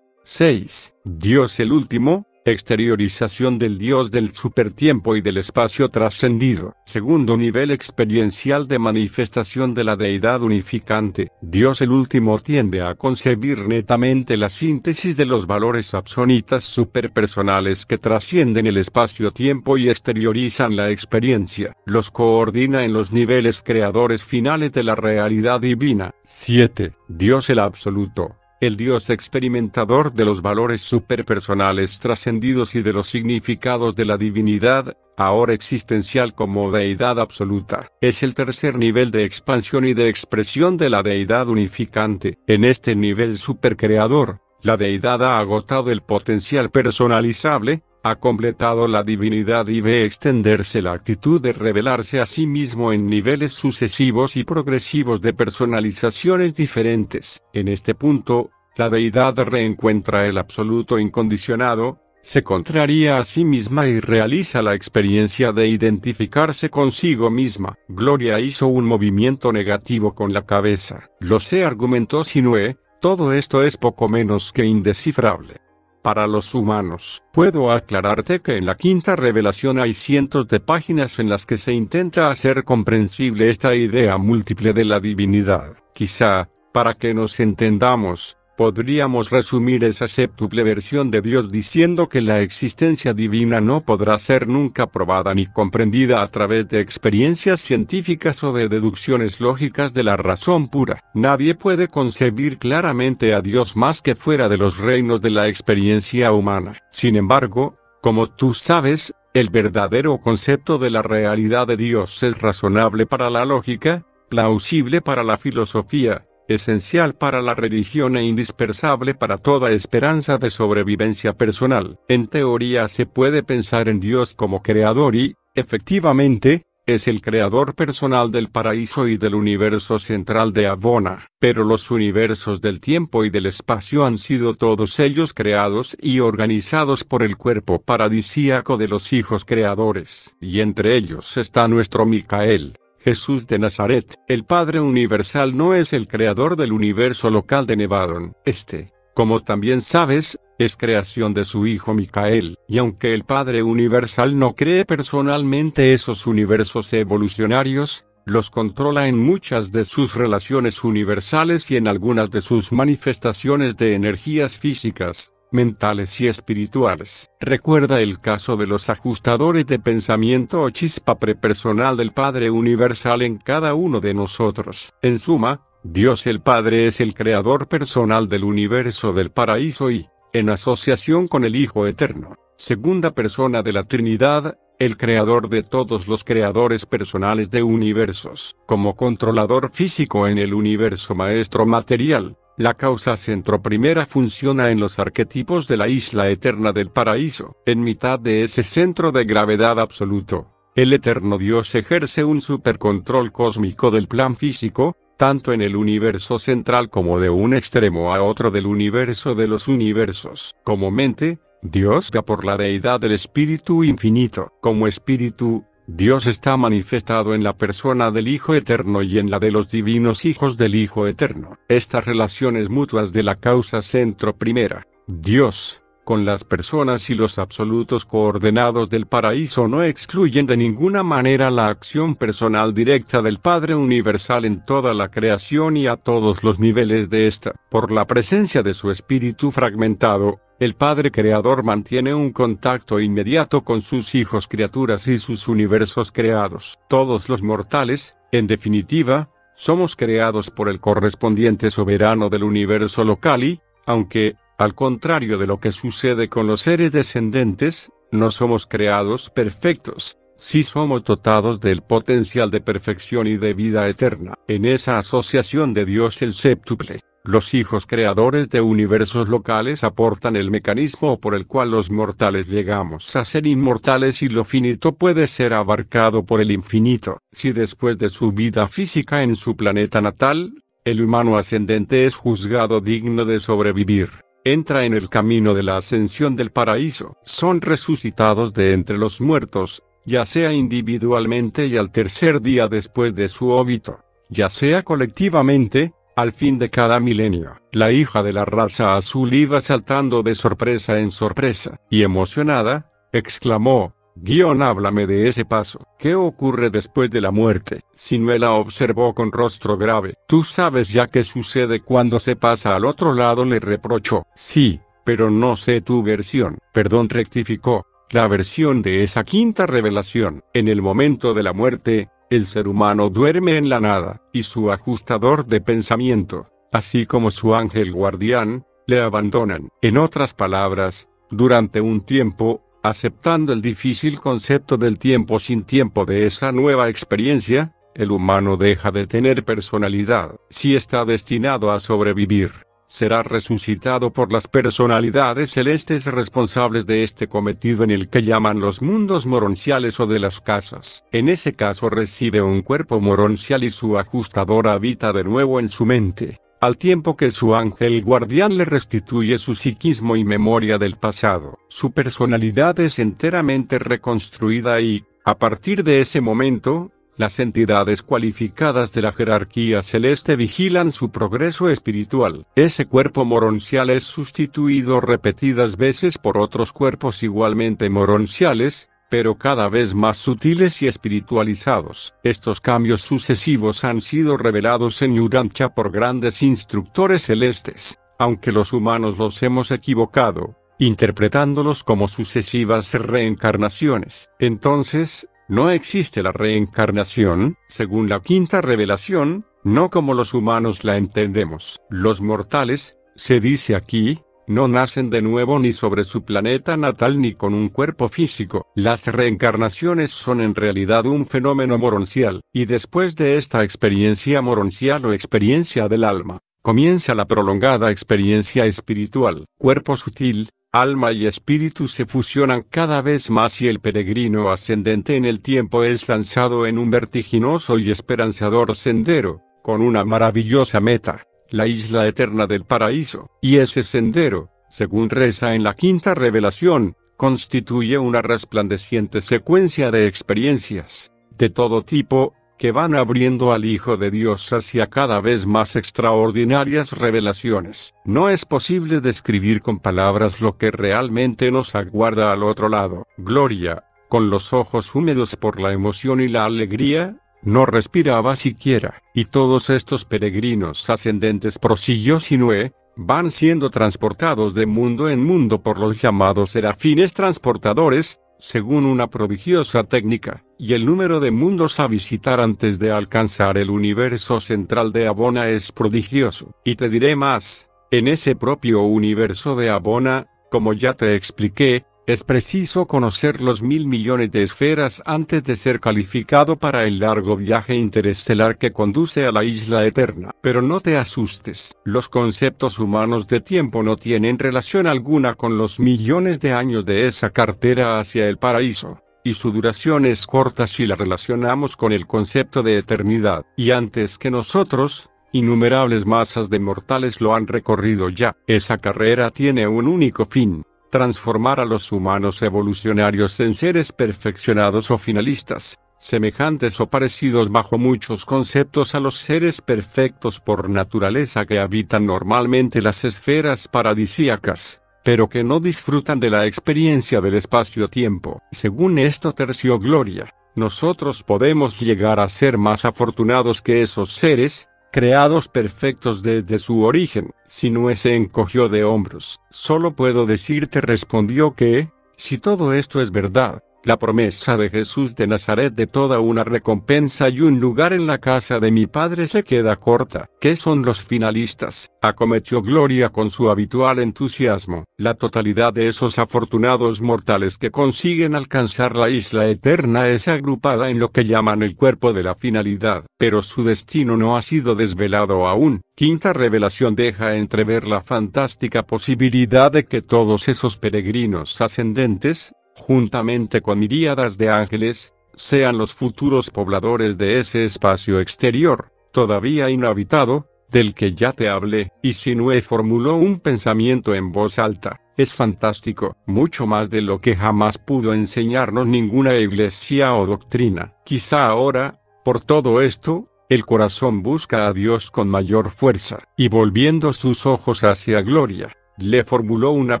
S1: 6. Dios el último, Exteriorización del Dios del supertiempo y del espacio trascendido. Segundo nivel experiencial de manifestación de la deidad unificante. Dios el último tiende a concebir netamente la síntesis de los valores absonitas superpersonales que trascienden el espacio-tiempo y exteriorizan la experiencia. Los coordina en los niveles creadores finales de la realidad divina. 7. Dios el absoluto el Dios experimentador de los valores superpersonales trascendidos y de los significados de la divinidad, ahora existencial como deidad absoluta. Es el tercer nivel de expansión y de expresión de la deidad unificante. En este nivel supercreador, la deidad ha agotado el potencial personalizable, ha completado la divinidad y ve extenderse la actitud de revelarse a sí mismo en niveles sucesivos y progresivos de personalizaciones diferentes. En este punto, la deidad reencuentra el absoluto incondicionado, se contraría a sí misma y realiza la experiencia de identificarse consigo misma. Gloria hizo un movimiento negativo con la cabeza. Lo sé, argumentó Sinue, todo esto es poco menos que indescifrable. Para los humanos, puedo aclararte que en la quinta revelación hay cientos de páginas en las que se intenta hacer comprensible esta idea múltiple de la divinidad. Quizá, para que nos entendamos, Podríamos resumir esa séptuple versión de Dios diciendo que la existencia divina no podrá ser nunca probada ni comprendida a través de experiencias científicas o de deducciones lógicas de la razón pura. Nadie puede concebir claramente a Dios más que fuera de los reinos de la experiencia humana. Sin embargo, como tú sabes, el verdadero concepto de la realidad de Dios es razonable para la lógica, plausible para la filosofía, esencial para la religión e indispensable para toda esperanza de sobrevivencia personal. En teoría se puede pensar en Dios como creador y, efectivamente, es el creador personal del paraíso y del universo central de Abona. Pero los universos del tiempo y del espacio han sido todos ellos creados y organizados por el cuerpo paradisíaco de los hijos creadores. Y entre ellos está nuestro Micael, Jesús de Nazaret, el Padre Universal no es el creador del universo local de Nevadon. Este, como también sabes, es creación de su hijo Micael, y aunque el Padre Universal no cree personalmente esos universos evolucionarios, los controla en muchas de sus relaciones universales y en algunas de sus manifestaciones de energías físicas mentales y espirituales. Recuerda el caso de los ajustadores de pensamiento o chispa prepersonal del Padre Universal en cada uno de nosotros. En suma, Dios el Padre es el creador personal del universo del paraíso y, en asociación con el Hijo Eterno, segunda persona de la Trinidad, el creador de todos los creadores personales de universos, como controlador físico en el universo maestro material, la causa centro primera funciona en los arquetipos de la isla eterna del paraíso, en mitad de ese centro de gravedad absoluto. El eterno Dios ejerce un supercontrol cósmico del plan físico, tanto en el universo central como de un extremo a otro del universo de los universos. Como mente, Dios da por la deidad del espíritu infinito. Como espíritu, Dios está manifestado en la persona del Hijo Eterno y en la de los divinos hijos del Hijo Eterno. Estas relaciones mutuas de la causa centro primera. Dios, con las personas y los absolutos coordenados del paraíso no excluyen de ninguna manera la acción personal directa del Padre Universal en toda la creación y a todos los niveles de esta, Por la presencia de su espíritu fragmentado, el Padre Creador mantiene un contacto inmediato con sus hijos criaturas y sus universos creados. Todos los mortales, en definitiva, somos creados por el correspondiente soberano del universo local y, aunque, al contrario de lo que sucede con los seres descendentes, no somos creados perfectos, si somos dotados del potencial de perfección y de vida eterna. En esa asociación de Dios el séptuple, los hijos creadores de universos locales aportan el mecanismo por el cual los mortales llegamos a ser inmortales y lo finito puede ser abarcado por el infinito. Si después de su vida física en su planeta natal, el humano ascendente es juzgado digno de sobrevivir, entra en el camino de la ascensión del paraíso. Son resucitados de entre los muertos, ya sea individualmente y al tercer día después de su óbito, ya sea colectivamente, al fin de cada milenio, la hija de la raza azul iba saltando de sorpresa en sorpresa, y emocionada, exclamó, Guión háblame de ese paso. ¿Qué ocurre después de la muerte? Sinuela observó con rostro grave. Tú sabes ya qué sucede cuando se pasa al otro lado, le reprochó. Sí, pero no sé tu versión. Perdón, rectificó. La versión de esa quinta revelación. En el momento de la muerte, el ser humano duerme en la nada, y su ajustador de pensamiento, así como su ángel guardián, le abandonan. En otras palabras, durante un tiempo, aceptando el difícil concepto del tiempo sin tiempo de esa nueva experiencia, el humano deja de tener personalidad. Si está destinado a sobrevivir, será resucitado por las personalidades celestes responsables de este cometido en el que llaman los mundos moronciales o de las casas. En ese caso recibe un cuerpo moroncial y su ajustador habita de nuevo en su mente, al tiempo que su ángel guardián le restituye su psiquismo y memoria del pasado. Su personalidad es enteramente reconstruida y, a partir de ese momento, las entidades cualificadas de la jerarquía celeste vigilan su progreso espiritual. Ese cuerpo moroncial es sustituido repetidas veces por otros cuerpos igualmente moronciales, pero cada vez más sutiles y espiritualizados. Estos cambios sucesivos han sido revelados en Yurancha por grandes instructores celestes, aunque los humanos los hemos equivocado, interpretándolos como sucesivas reencarnaciones. Entonces, no existe la reencarnación, según la quinta revelación, no como los humanos la entendemos. Los mortales, se dice aquí, no nacen de nuevo ni sobre su planeta natal ni con un cuerpo físico. Las reencarnaciones son en realidad un fenómeno moroncial, y después de esta experiencia moroncial o experiencia del alma, comienza la prolongada experiencia espiritual, cuerpo sutil, alma y espíritu se fusionan cada vez más y el peregrino ascendente en el tiempo es lanzado en un vertiginoso y esperanzador sendero, con una maravillosa meta, la isla eterna del paraíso, y ese sendero, según reza en la quinta revelación, constituye una resplandeciente secuencia de experiencias, de todo tipo, van abriendo al Hijo de Dios hacia cada vez más extraordinarias revelaciones. No es posible describir con palabras lo que realmente nos aguarda al otro lado. Gloria, con los ojos húmedos por la emoción y la alegría, no respiraba siquiera, y todos estos peregrinos ascendentes prosiguió Sinué, van siendo transportados de mundo en mundo por los llamados serafines transportadores, según una prodigiosa técnica, y el número de mundos a visitar antes de alcanzar el universo central de Abona es prodigioso. Y te diré más, en ese propio universo de Abona, como ya te expliqué, es preciso conocer los mil millones de esferas antes de ser calificado para el largo viaje interestelar que conduce a la isla eterna. Pero no te asustes, los conceptos humanos de tiempo no tienen relación alguna con los millones de años de esa cartera hacia el paraíso y su duración es corta si la relacionamos con el concepto de eternidad, y antes que nosotros, innumerables masas de mortales lo han recorrido ya. Esa carrera tiene un único fin, transformar a los humanos evolucionarios en seres perfeccionados o finalistas, semejantes o parecidos bajo muchos conceptos a los seres perfectos por naturaleza que habitan normalmente las esferas paradisíacas, pero que no disfrutan de la experiencia del espacio-tiempo. Según esto tercio Gloria, nosotros podemos llegar a ser más afortunados que esos seres, creados perfectos desde su origen. si no se encogió de hombros. Solo puedo decirte respondió que, si todo esto es verdad, la promesa de Jesús de Nazaret de toda una recompensa y un lugar en la casa de mi Padre se queda corta. ¿Qué son los finalistas? Acometió Gloria con su habitual entusiasmo. La totalidad de esos afortunados mortales que consiguen alcanzar la isla eterna es agrupada en lo que llaman el cuerpo de la finalidad, pero su destino no ha sido desvelado aún. Quinta revelación deja entrever la fantástica posibilidad de que todos esos peregrinos ascendentes, juntamente con miríadas de ángeles, sean los futuros pobladores de ese espacio exterior, todavía inhabitado, del que ya te hablé, y Sinue formuló un pensamiento en voz alta. Es fantástico, mucho más de lo que jamás pudo enseñarnos ninguna iglesia o doctrina. Quizá ahora, por todo esto, el corazón busca a Dios con mayor fuerza, y volviendo sus ojos hacia Gloria, le formuló una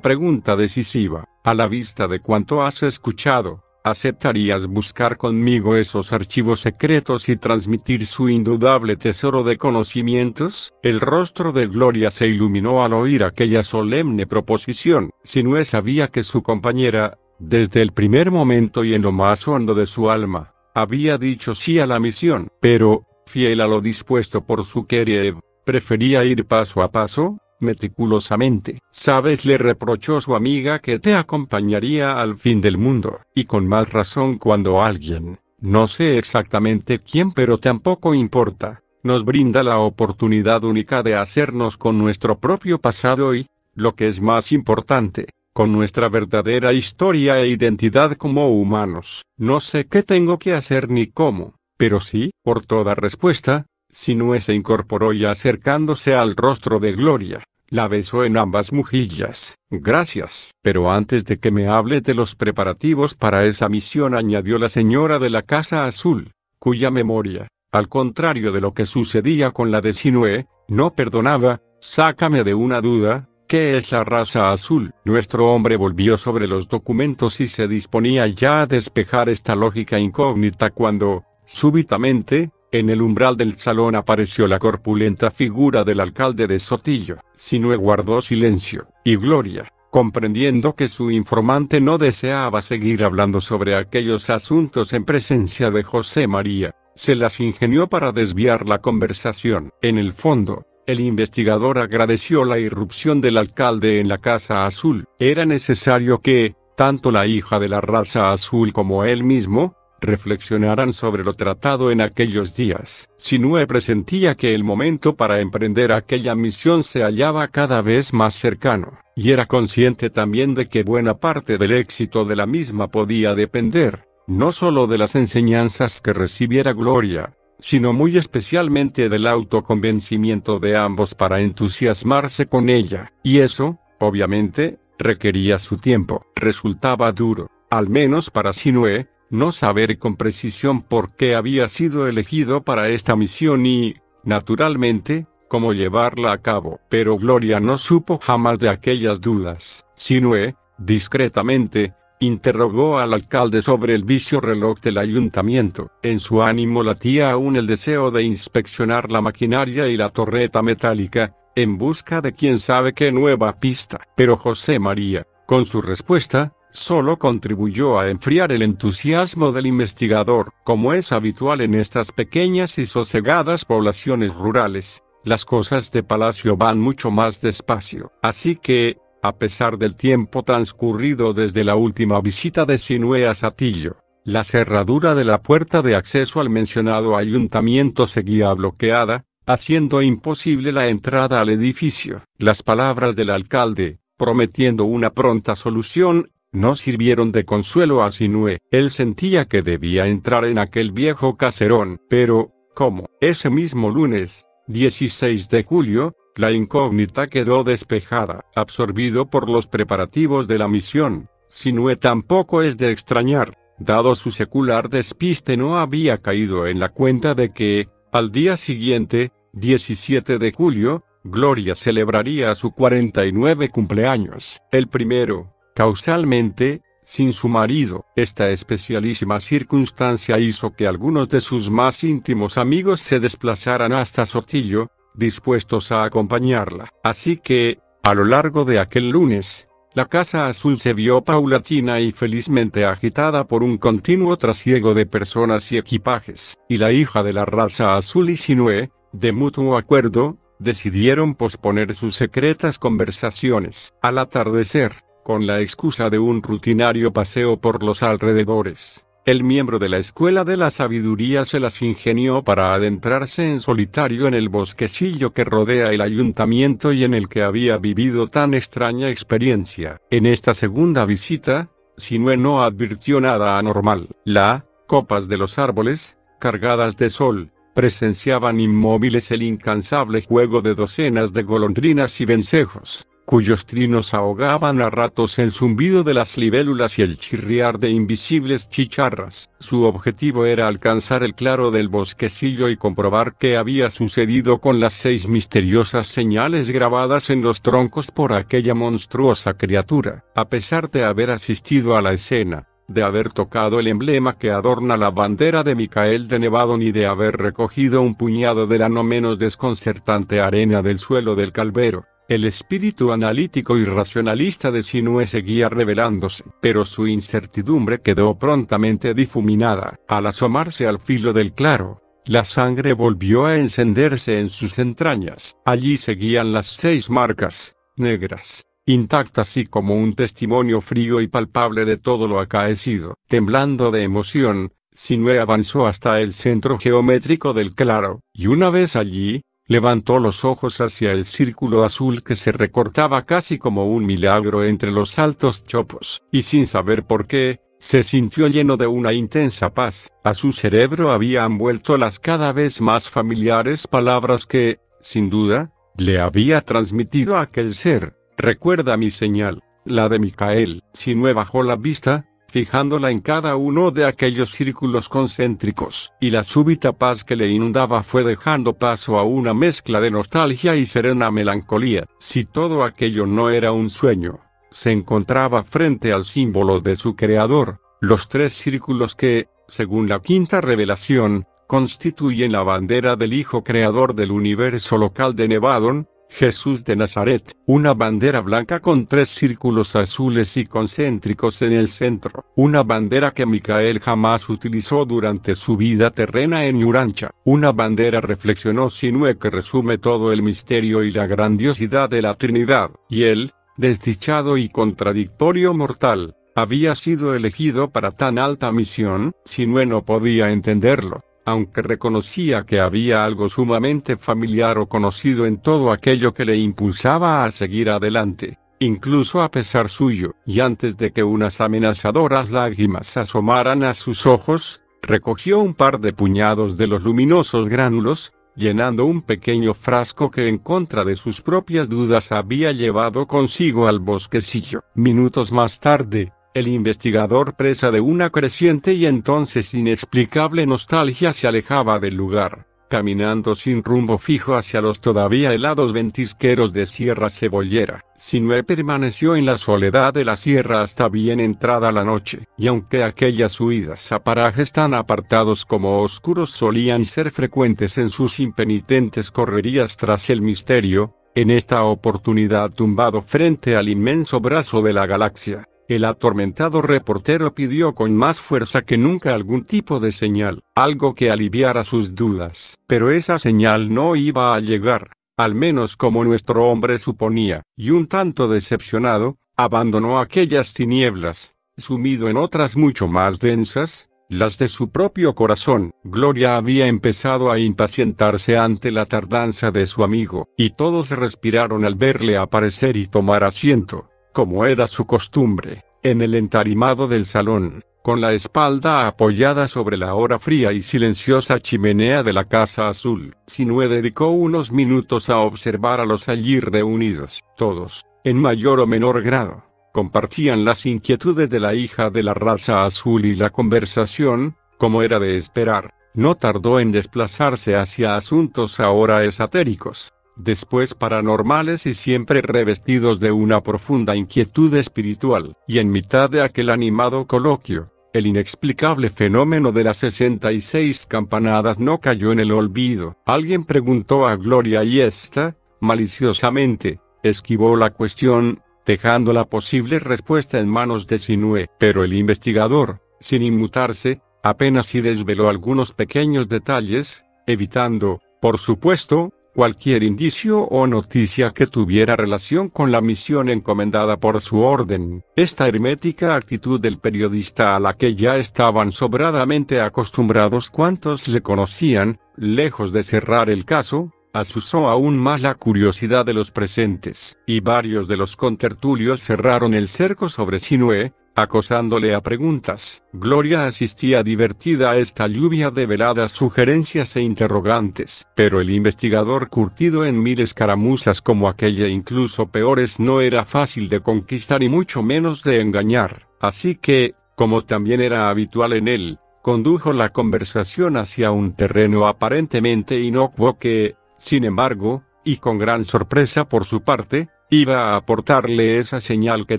S1: pregunta decisiva. A la vista de cuanto has escuchado, ¿aceptarías buscar conmigo esos archivos secretos y transmitir su indudable tesoro de conocimientos? El rostro de Gloria se iluminó al oír aquella solemne proposición. es sabía que su compañera, desde el primer momento y en lo más hondo de su alma, había dicho sí a la misión, pero, fiel a lo dispuesto por su querer, prefería ir paso a paso, meticulosamente. Sabes, le reprochó su amiga que te acompañaría al fin del mundo, y con más razón cuando alguien, no sé exactamente quién pero tampoco importa, nos brinda la oportunidad única de hacernos con nuestro propio pasado y, lo que es más importante, con nuestra verdadera historia e identidad como humanos. No sé qué tengo que hacer ni cómo, pero sí, por toda respuesta, Sinue se incorporó y acercándose al rostro de Gloria, la besó en ambas mujillas, Gracias. Pero antes de que me hable de los preparativos para esa misión, añadió la señora de la Casa Azul, cuya memoria, al contrario de lo que sucedía con la de Sinue, no perdonaba, sácame de una duda, ¿Qué es la raza azul? Nuestro hombre volvió sobre los documentos y se disponía ya a despejar esta lógica incógnita cuando, súbitamente, en el umbral del salón apareció la corpulenta figura del alcalde de Sotillo. Sinue guardó silencio, y Gloria, comprendiendo que su informante no deseaba seguir hablando sobre aquellos asuntos en presencia de José María, se las ingenió para desviar la conversación. En el fondo, el investigador agradeció la irrupción del alcalde en la Casa Azul. Era necesario que, tanto la hija de la raza azul como él mismo, reflexionaran sobre lo tratado en aquellos días. Sinue presentía que el momento para emprender aquella misión se hallaba cada vez más cercano, y era consciente también de que buena parte del éxito de la misma podía depender, no solo de las enseñanzas que recibiera Gloria, sino muy especialmente del autoconvencimiento de ambos para entusiasmarse con ella, y eso, obviamente, requería su tiempo. Resultaba duro, al menos para Sinue, no saber con precisión por qué había sido elegido para esta misión y, naturalmente, cómo llevarla a cabo. Pero Gloria no supo jamás de aquellas dudas. Sinue, discretamente, interrogó al alcalde sobre el vicio reloj del ayuntamiento. En su ánimo latía aún el deseo de inspeccionar la maquinaria y la torreta metálica, en busca de quién sabe qué nueva pista. Pero José María, con su respuesta, solo contribuyó a enfriar el entusiasmo del investigador, como es habitual en estas pequeñas y sosegadas poblaciones rurales. Las cosas de palacio van mucho más despacio, así que, a pesar del tiempo transcurrido desde la última visita de sinuea a Satillo, la cerradura de la puerta de acceso al mencionado ayuntamiento seguía bloqueada, haciendo imposible la entrada al edificio. Las palabras del alcalde, prometiendo una pronta solución, no sirvieron de consuelo a Sinue, él sentía que debía entrar en aquel viejo caserón, pero, como, Ese mismo lunes, 16 de julio, la incógnita quedó despejada, absorbido por los preparativos de la misión. Sinue tampoco es de extrañar, dado su secular despiste no había caído en la cuenta de que, al día siguiente, 17 de julio, Gloria celebraría su 49 cumpleaños. El primero, causalmente, sin su marido. Esta especialísima circunstancia hizo que algunos de sus más íntimos amigos se desplazaran hasta Sotillo, dispuestos a acompañarla. Así que, a lo largo de aquel lunes, la Casa Azul se vio paulatina y felizmente agitada por un continuo trasiego de personas y equipajes, y la hija de la raza azul y Sinue, de mutuo acuerdo, decidieron posponer sus secretas conversaciones. Al atardecer, con la excusa de un rutinario paseo por los alrededores. El miembro de la Escuela de la Sabiduría se las ingenió para adentrarse en solitario en el bosquecillo que rodea el ayuntamiento y en el que había vivido tan extraña experiencia. En esta segunda visita, Sinue no advirtió nada anormal. La, copas de los árboles, cargadas de sol, presenciaban inmóviles el incansable juego de docenas de golondrinas y vencejos cuyos trinos ahogaban a ratos el zumbido de las libélulas y el chirriar de invisibles chicharras. Su objetivo era alcanzar el claro del bosquecillo y comprobar qué había sucedido con las seis misteriosas señales grabadas en los troncos por aquella monstruosa criatura. A pesar de haber asistido a la escena, de haber tocado el emblema que adorna la bandera de Micael de Nevado ni de haber recogido un puñado de la no menos desconcertante arena del suelo del calvero, el espíritu analítico y racionalista de Sinue seguía revelándose, pero su incertidumbre quedó prontamente difuminada. Al asomarse al filo del claro, la sangre volvió a encenderse en sus entrañas. Allí seguían las seis marcas, negras, intactas y como un testimonio frío y palpable de todo lo acaecido. Temblando de emoción, Sinue avanzó hasta el centro geométrico del claro, y una vez allí, Levantó los ojos hacia el círculo azul que se recortaba casi como un milagro entre los altos chopos, y sin saber por qué, se sintió lleno de una intensa paz. A su cerebro habían vuelto las cada vez más familiares palabras que, sin duda, le había transmitido aquel ser. Recuerda mi señal, la de Micael. Si no bajó la vista, fijándola en cada uno de aquellos círculos concéntricos, y la súbita paz que le inundaba fue dejando paso a una mezcla de nostalgia y serena melancolía, si todo aquello no era un sueño. Se encontraba frente al símbolo de su creador, los tres círculos que, según la quinta revelación, constituyen la bandera del Hijo Creador del universo local de Nevadon, Jesús de Nazaret, una bandera blanca con tres círculos azules y concéntricos en el centro, una bandera que Micael jamás utilizó durante su vida terrena en Urancha, una bandera reflexionó Sinue que resume todo el misterio y la grandiosidad de la Trinidad, y él, desdichado y contradictorio mortal, había sido elegido para tan alta misión, Sinue no podía entenderlo, aunque reconocía que había algo sumamente familiar o conocido en todo aquello que le impulsaba a seguir adelante, incluso a pesar suyo, y antes de que unas amenazadoras lágrimas asomaran a sus ojos, recogió un par de puñados de los luminosos gránulos, llenando un pequeño frasco que en contra de sus propias dudas había llevado consigo al bosquecillo. Minutos más tarde, el investigador presa de una creciente y entonces inexplicable nostalgia se alejaba del lugar, caminando sin rumbo fijo hacia los todavía helados ventisqueros de Sierra Cebollera. Sinué permaneció en la soledad de la sierra hasta bien entrada la noche, y aunque aquellas huidas a parajes tan apartados como oscuros solían ser frecuentes en sus impenitentes correrías tras el misterio, en esta oportunidad tumbado frente al inmenso brazo de la galaxia, el atormentado reportero pidió con más fuerza que nunca algún tipo de señal, algo que aliviara sus dudas, pero esa señal no iba a llegar, al menos como nuestro hombre suponía, y un tanto decepcionado, abandonó aquellas tinieblas, sumido en otras mucho más densas, las de su propio corazón. Gloria había empezado a impacientarse ante la tardanza de su amigo, y todos respiraron al verle aparecer y tomar asiento como era su costumbre, en el entarimado del salón, con la espalda apoyada sobre la hora fría y silenciosa chimenea de la Casa Azul. Sinue dedicó unos minutos a observar a los allí reunidos. Todos, en mayor o menor grado, compartían las inquietudes de la hija de la raza azul y la conversación, como era de esperar, no tardó en desplazarse hacia asuntos ahora esotéricos después paranormales y siempre revestidos de una profunda inquietud espiritual, y en mitad de aquel animado coloquio, el inexplicable fenómeno de las 66 campanadas no cayó en el olvido. Alguien preguntó a Gloria y ésta, maliciosamente, esquivó la cuestión, dejando la posible respuesta en manos de Sinue. Pero el investigador, sin inmutarse, apenas si desveló algunos pequeños detalles, evitando, por supuesto, cualquier indicio o noticia que tuviera relación con la misión encomendada por su orden. Esta hermética actitud del periodista a la que ya estaban sobradamente acostumbrados cuantos le conocían, lejos de cerrar el caso, asusó aún más la curiosidad de los presentes, y varios de los contertulios cerraron el cerco sobre Sinué, acosándole a preguntas. Gloria asistía divertida a esta lluvia de veladas sugerencias e interrogantes, pero el investigador curtido en mil escaramuzas como aquella incluso peores no era fácil de conquistar y mucho menos de engañar, así que, como también era habitual en él, condujo la conversación hacia un terreno aparentemente inocuo que, sin embargo, y con gran sorpresa por su parte, iba a aportarle esa señal que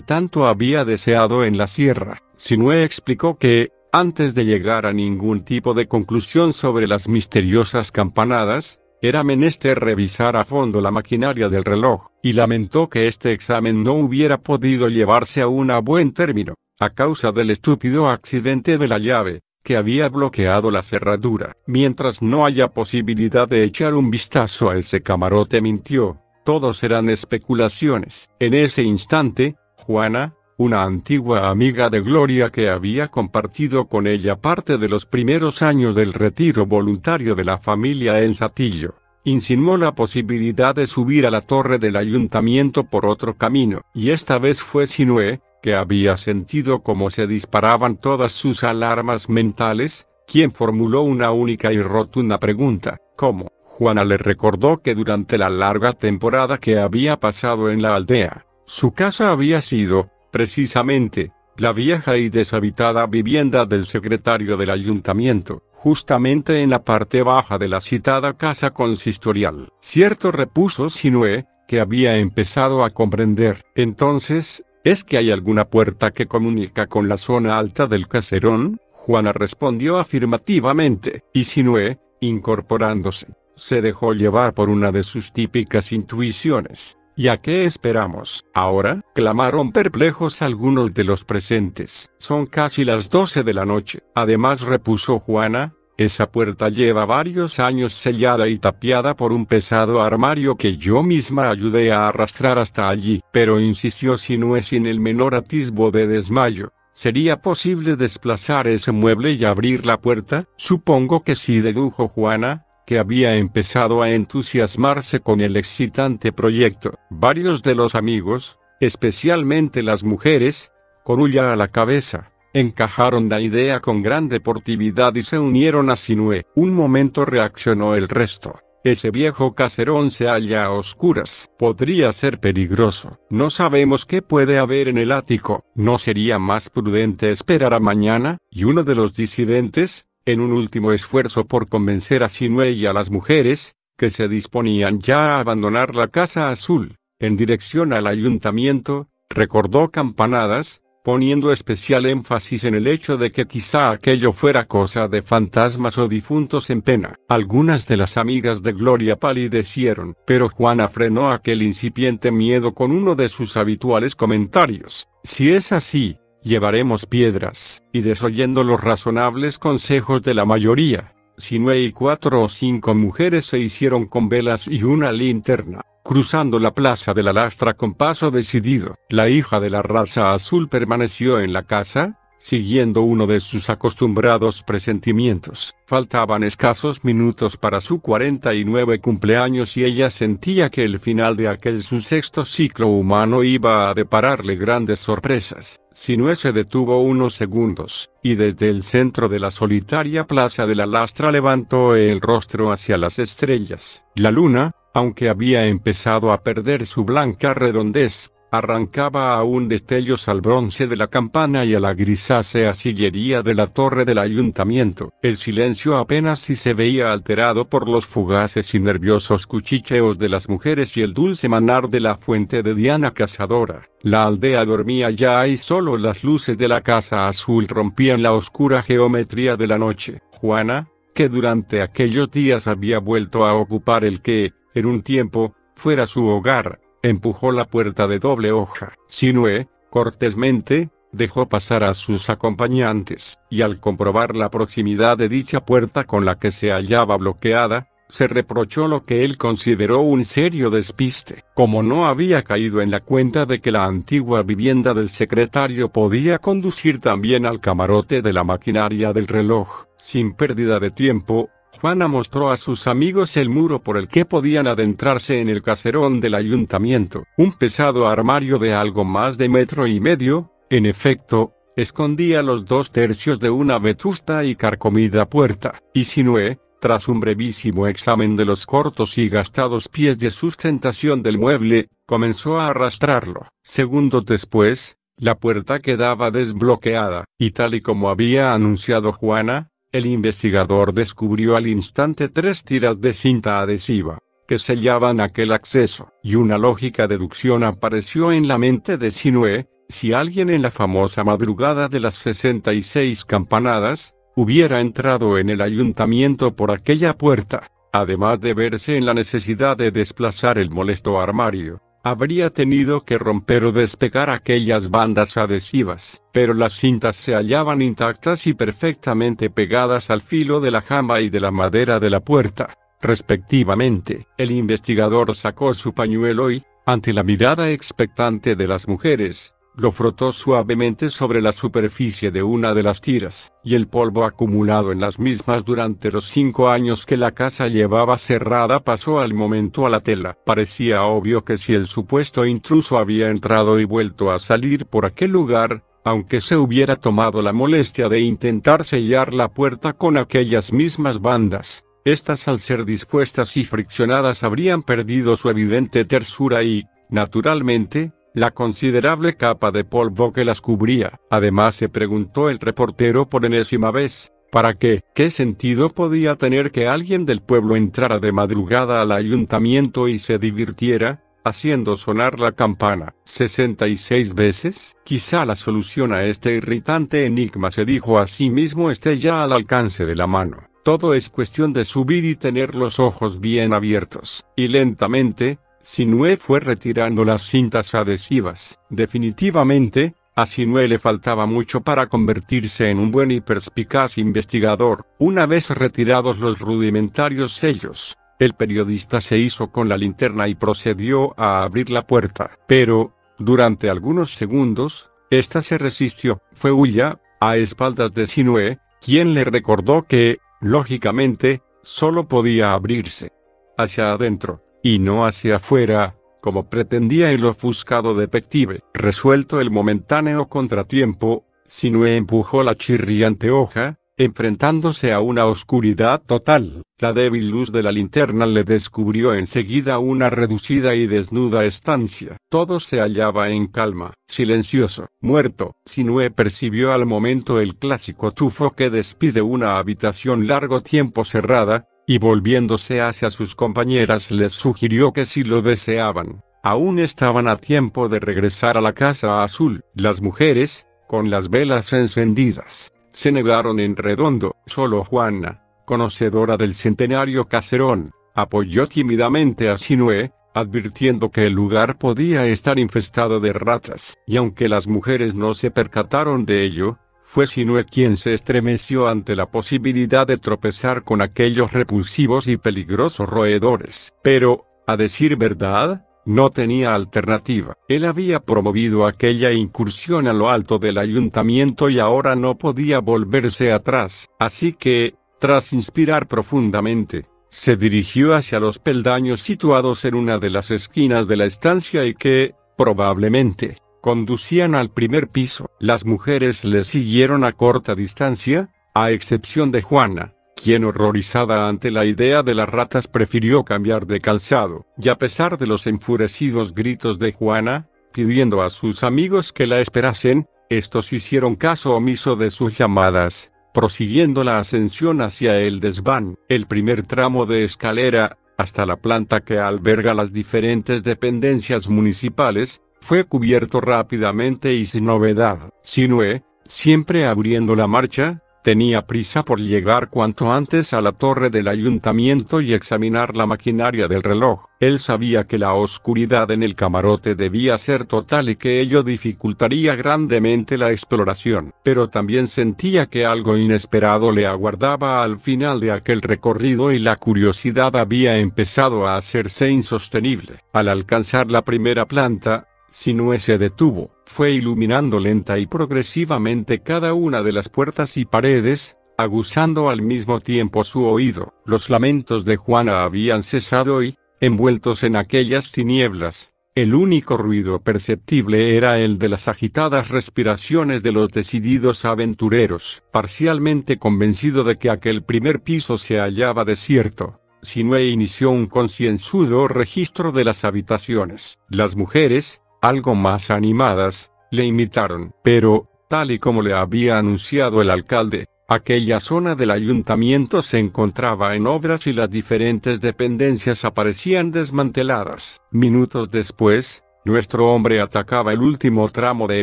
S1: tanto había deseado en la sierra. Sinue explicó que, antes de llegar a ningún tipo de conclusión sobre las misteriosas campanadas, era menester revisar a fondo la maquinaria del reloj, y lamentó que este examen no hubiera podido llevarse a un buen término, a causa del estúpido accidente de la llave, que había bloqueado la cerradura. Mientras no haya posibilidad de echar un vistazo a ese camarote mintió, todos eran especulaciones. En ese instante, Juana, una antigua amiga de Gloria que había compartido con ella parte de los primeros años del retiro voluntario de la familia en Satillo, insinuó la posibilidad de subir a la torre del ayuntamiento por otro camino, y esta vez fue Sinué, que había sentido cómo se disparaban todas sus alarmas mentales, quien formuló una única y rotunda pregunta, ¿cómo? Juana le recordó que durante la larga temporada que había pasado en la aldea, su casa había sido, precisamente, la vieja y deshabitada vivienda del secretario del ayuntamiento, justamente en la parte baja de la citada casa consistorial. Cierto repuso Sinué, que había empezado a comprender. Entonces, ¿es que hay alguna puerta que comunica con la zona alta del caserón? Juana respondió afirmativamente, y Sinué, incorporándose, se dejó llevar por una de sus típicas intuiciones. ¿Y a qué esperamos? Ahora, clamaron perplejos algunos de los presentes. Son casi las doce de la noche. Además, repuso Juana, esa puerta lleva varios años sellada y tapiada por un pesado armario que yo misma ayudé a arrastrar hasta allí, pero insistió si no es sin el menor atisbo de desmayo. ¿Sería posible desplazar ese mueble y abrir la puerta? Supongo que sí, dedujo Juana, que había empezado a entusiasmarse con el excitante proyecto. Varios de los amigos, especialmente las mujeres, Corulla a la cabeza, encajaron la idea con gran deportividad y se unieron a Sinue. Un momento reaccionó el resto. Ese viejo caserón se halla a oscuras. Podría ser peligroso. No sabemos qué puede haber en el ático. ¿No sería más prudente esperar a mañana? Y uno de los disidentes, en un último esfuerzo por convencer a Sinue y a las mujeres, que se disponían ya a abandonar la Casa Azul, en dirección al ayuntamiento, recordó campanadas, poniendo especial énfasis en el hecho de que quizá aquello fuera cosa de fantasmas o difuntos en pena. Algunas de las amigas de Gloria palidecieron, pero Juana frenó aquel incipiente miedo con uno de sus habituales comentarios. Si es así, llevaremos piedras, y desoyendo los razonables consejos de la mayoría, Sinue y cuatro o cinco mujeres se hicieron con velas y una linterna, cruzando la plaza de la lastra con paso decidido. La hija de la raza azul permaneció en la casa, Siguiendo uno de sus acostumbrados presentimientos, faltaban escasos minutos para su 49 cumpleaños y ella sentía que el final de aquel su sexto ciclo humano iba a depararle grandes sorpresas. Sinue se detuvo unos segundos, y desde el centro de la solitaria plaza de la lastra levantó el rostro hacia las estrellas. La luna, aunque había empezado a perder su blanca redondez, arrancaba aún destellos al bronce de la campana y a la grisácea sillería de la torre del ayuntamiento. El silencio apenas si se veía alterado por los fugaces y nerviosos cuchicheos de las mujeres y el dulce manar de la fuente de Diana Cazadora. La aldea dormía ya y solo las luces de la casa azul rompían la oscura geometría de la noche. Juana, que durante aquellos días había vuelto a ocupar el que, en un tiempo, fuera su hogar, empujó la puerta de doble hoja. Sinue, cortésmente, dejó pasar a sus acompañantes, y al comprobar la proximidad de dicha puerta con la que se hallaba bloqueada, se reprochó lo que él consideró un serio despiste. Como no había caído en la cuenta de que la antigua vivienda del secretario podía conducir también al camarote de la maquinaria del reloj, sin pérdida de tiempo, Juana mostró a sus amigos el muro por el que podían adentrarse en el caserón del ayuntamiento, un pesado armario de algo más de metro y medio, en efecto, escondía los dos tercios de una vetusta y carcomida puerta, y Sinué, tras un brevísimo examen de los cortos y gastados pies de sustentación del mueble, comenzó a arrastrarlo. Segundos después, la puerta quedaba desbloqueada, y tal y como había anunciado Juana, el investigador descubrió al instante tres tiras de cinta adhesiva, que sellaban aquel acceso, y una lógica deducción apareció en la mente de Sinué, si alguien en la famosa madrugada de las 66 campanadas, hubiera entrado en el ayuntamiento por aquella puerta, además de verse en la necesidad de desplazar el molesto armario, Habría tenido que romper o despegar aquellas bandas adhesivas, pero las cintas se hallaban intactas y perfectamente pegadas al filo de la jama y de la madera de la puerta, respectivamente. El investigador sacó su pañuelo y, ante la mirada expectante de las mujeres, lo frotó suavemente sobre la superficie de una de las tiras, y el polvo acumulado en las mismas durante los cinco años que la casa llevaba cerrada pasó al momento a la tela. Parecía obvio que si el supuesto intruso había entrado y vuelto a salir por aquel lugar, aunque se hubiera tomado la molestia de intentar sellar la puerta con aquellas mismas bandas, estas al ser dispuestas y friccionadas habrían perdido su evidente tersura y, naturalmente, la considerable capa de polvo que las cubría. Además se preguntó el reportero por enésima vez, ¿para qué? ¿Qué sentido podía tener que alguien del pueblo entrara de madrugada al ayuntamiento y se divirtiera? haciendo sonar la campana. 66 veces. Quizá la solución a este irritante enigma se dijo a sí mismo esté ya al alcance de la mano. Todo es cuestión de subir y tener los ojos bien abiertos. Y lentamente, Sinue fue retirando las cintas adhesivas. Definitivamente, a Sinue le faltaba mucho para convertirse en un buen y perspicaz investigador. Una vez retirados los rudimentarios sellos, el periodista se hizo con la linterna y procedió a abrir la puerta. Pero, durante algunos segundos, ésta se resistió. Fue Ulla, a espaldas de Sinue, quien le recordó que, lógicamente, solo podía abrirse hacia adentro y no hacia afuera, como pretendía el ofuscado detective. Resuelto el momentáneo contratiempo, Sinue empujó la chirriante hoja, enfrentándose a una oscuridad total. La débil luz de la linterna le descubrió enseguida una reducida y desnuda estancia. Todo se hallaba en calma, silencioso, muerto. Sinue percibió al momento el clásico tufo que despide una habitación largo tiempo cerrada, y volviéndose hacia sus compañeras les sugirió que si lo deseaban, aún estaban a tiempo de regresar a la casa azul. Las mujeres, con las velas encendidas, se negaron en redondo, solo Juana, conocedora del centenario caserón, apoyó tímidamente a Sinué, advirtiendo que el lugar podía estar infestado de ratas, y aunque las mujeres no se percataron de ello, fue Sinue quien se estremeció ante la posibilidad de tropezar con aquellos repulsivos y peligrosos roedores. Pero, a decir verdad, no tenía alternativa. Él había promovido aquella incursión a lo alto del ayuntamiento y ahora no podía volverse atrás. Así que, tras inspirar profundamente, se dirigió hacia los peldaños situados en una de las esquinas de la estancia y que, probablemente, conducían al primer piso. Las mujeres le siguieron a corta distancia, a excepción de Juana, quien horrorizada ante la idea de las ratas prefirió cambiar de calzado. Y a pesar de los enfurecidos gritos de Juana, pidiendo a sus amigos que la esperasen, estos hicieron caso omiso de sus llamadas, prosiguiendo la ascensión hacia el desván. El primer tramo de escalera, hasta la planta que alberga las diferentes dependencias municipales, fue cubierto rápidamente y sin novedad. Sinue, siempre abriendo la marcha, tenía prisa por llegar cuanto antes a la torre del ayuntamiento y examinar la maquinaria del reloj. Él sabía que la oscuridad en el camarote debía ser total y que ello dificultaría grandemente la exploración, pero también sentía que algo inesperado le aguardaba al final de aquel recorrido y la curiosidad había empezado a hacerse insostenible. Al alcanzar la primera planta, Sinue se detuvo, fue iluminando lenta y progresivamente cada una de las puertas y paredes, aguzando al mismo tiempo su oído. Los lamentos de Juana habían cesado y, envueltos en aquellas tinieblas, el único ruido perceptible era el de las agitadas respiraciones de los decididos aventureros. Parcialmente convencido de que aquel primer piso se hallaba desierto, Sinue inició un concienzudo registro de las habitaciones. Las mujeres, algo más animadas, le imitaron. Pero, tal y como le había anunciado el alcalde, aquella zona del ayuntamiento se encontraba en obras y las diferentes dependencias aparecían desmanteladas. Minutos después, nuestro hombre atacaba el último tramo de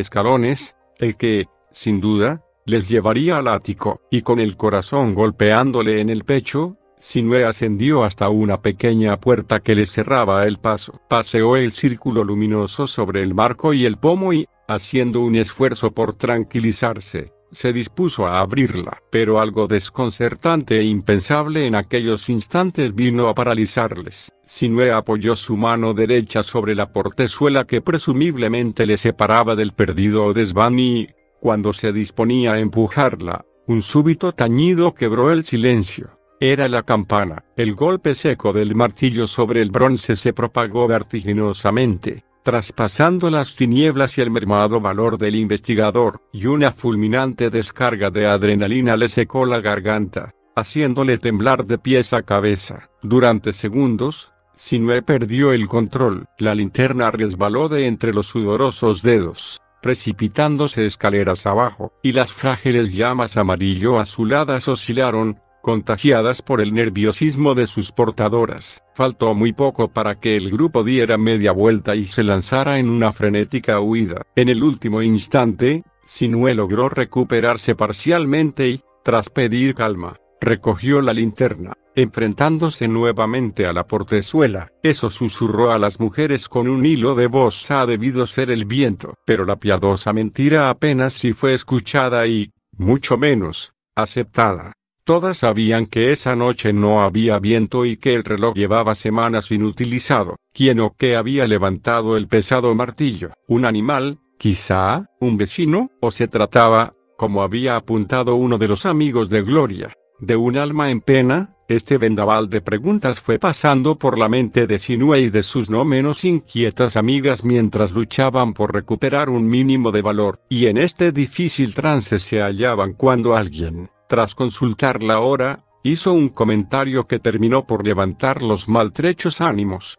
S1: escalones, el que, sin duda, les llevaría al ático, y con el corazón golpeándole en el pecho, Sinue ascendió hasta una pequeña puerta que le cerraba el paso. Paseó el círculo luminoso sobre el marco y el pomo y, haciendo un esfuerzo por tranquilizarse, se dispuso a abrirla. Pero algo desconcertante e impensable en aquellos instantes vino a paralizarles. Sinue apoyó su mano derecha sobre la portezuela que presumiblemente le separaba del perdido desván y, cuando se disponía a empujarla, un súbito tañido quebró el silencio. Era la campana. El golpe seco del martillo sobre el bronce se propagó vertiginosamente, traspasando las tinieblas y el mermado valor del investigador, y una fulminante descarga de adrenalina le secó la garganta, haciéndole temblar de pies a cabeza. Durante segundos, Sinue perdió el control, la linterna resbaló de entre los sudorosos dedos, precipitándose escaleras abajo, y las frágiles llamas amarillo azuladas oscilaron, contagiadas por el nerviosismo de sus portadoras. Faltó muy poco para que el grupo diera media vuelta y se lanzara en una frenética huida. En el último instante, Sinue logró recuperarse parcialmente y, tras pedir calma, recogió la linterna, enfrentándose nuevamente a la portezuela. Eso susurró a las mujeres con un hilo de voz ha debido ser el viento. Pero la piadosa mentira apenas si fue escuchada y, mucho menos, aceptada. Todas sabían que esa noche no había viento y que el reloj llevaba semanas inutilizado. ¿Quién o qué había levantado el pesado martillo? ¿Un animal? ¿Quizá? ¿Un vecino? ¿O se trataba, como había apuntado uno de los amigos de Gloria, de un alma en pena? Este vendaval de preguntas fue pasando por la mente de Sinue y de sus no menos inquietas amigas mientras luchaban por recuperar un mínimo de valor, y en este difícil trance se hallaban cuando alguien, tras consultar la hora, hizo un comentario que terminó por levantar los maltrechos ánimos.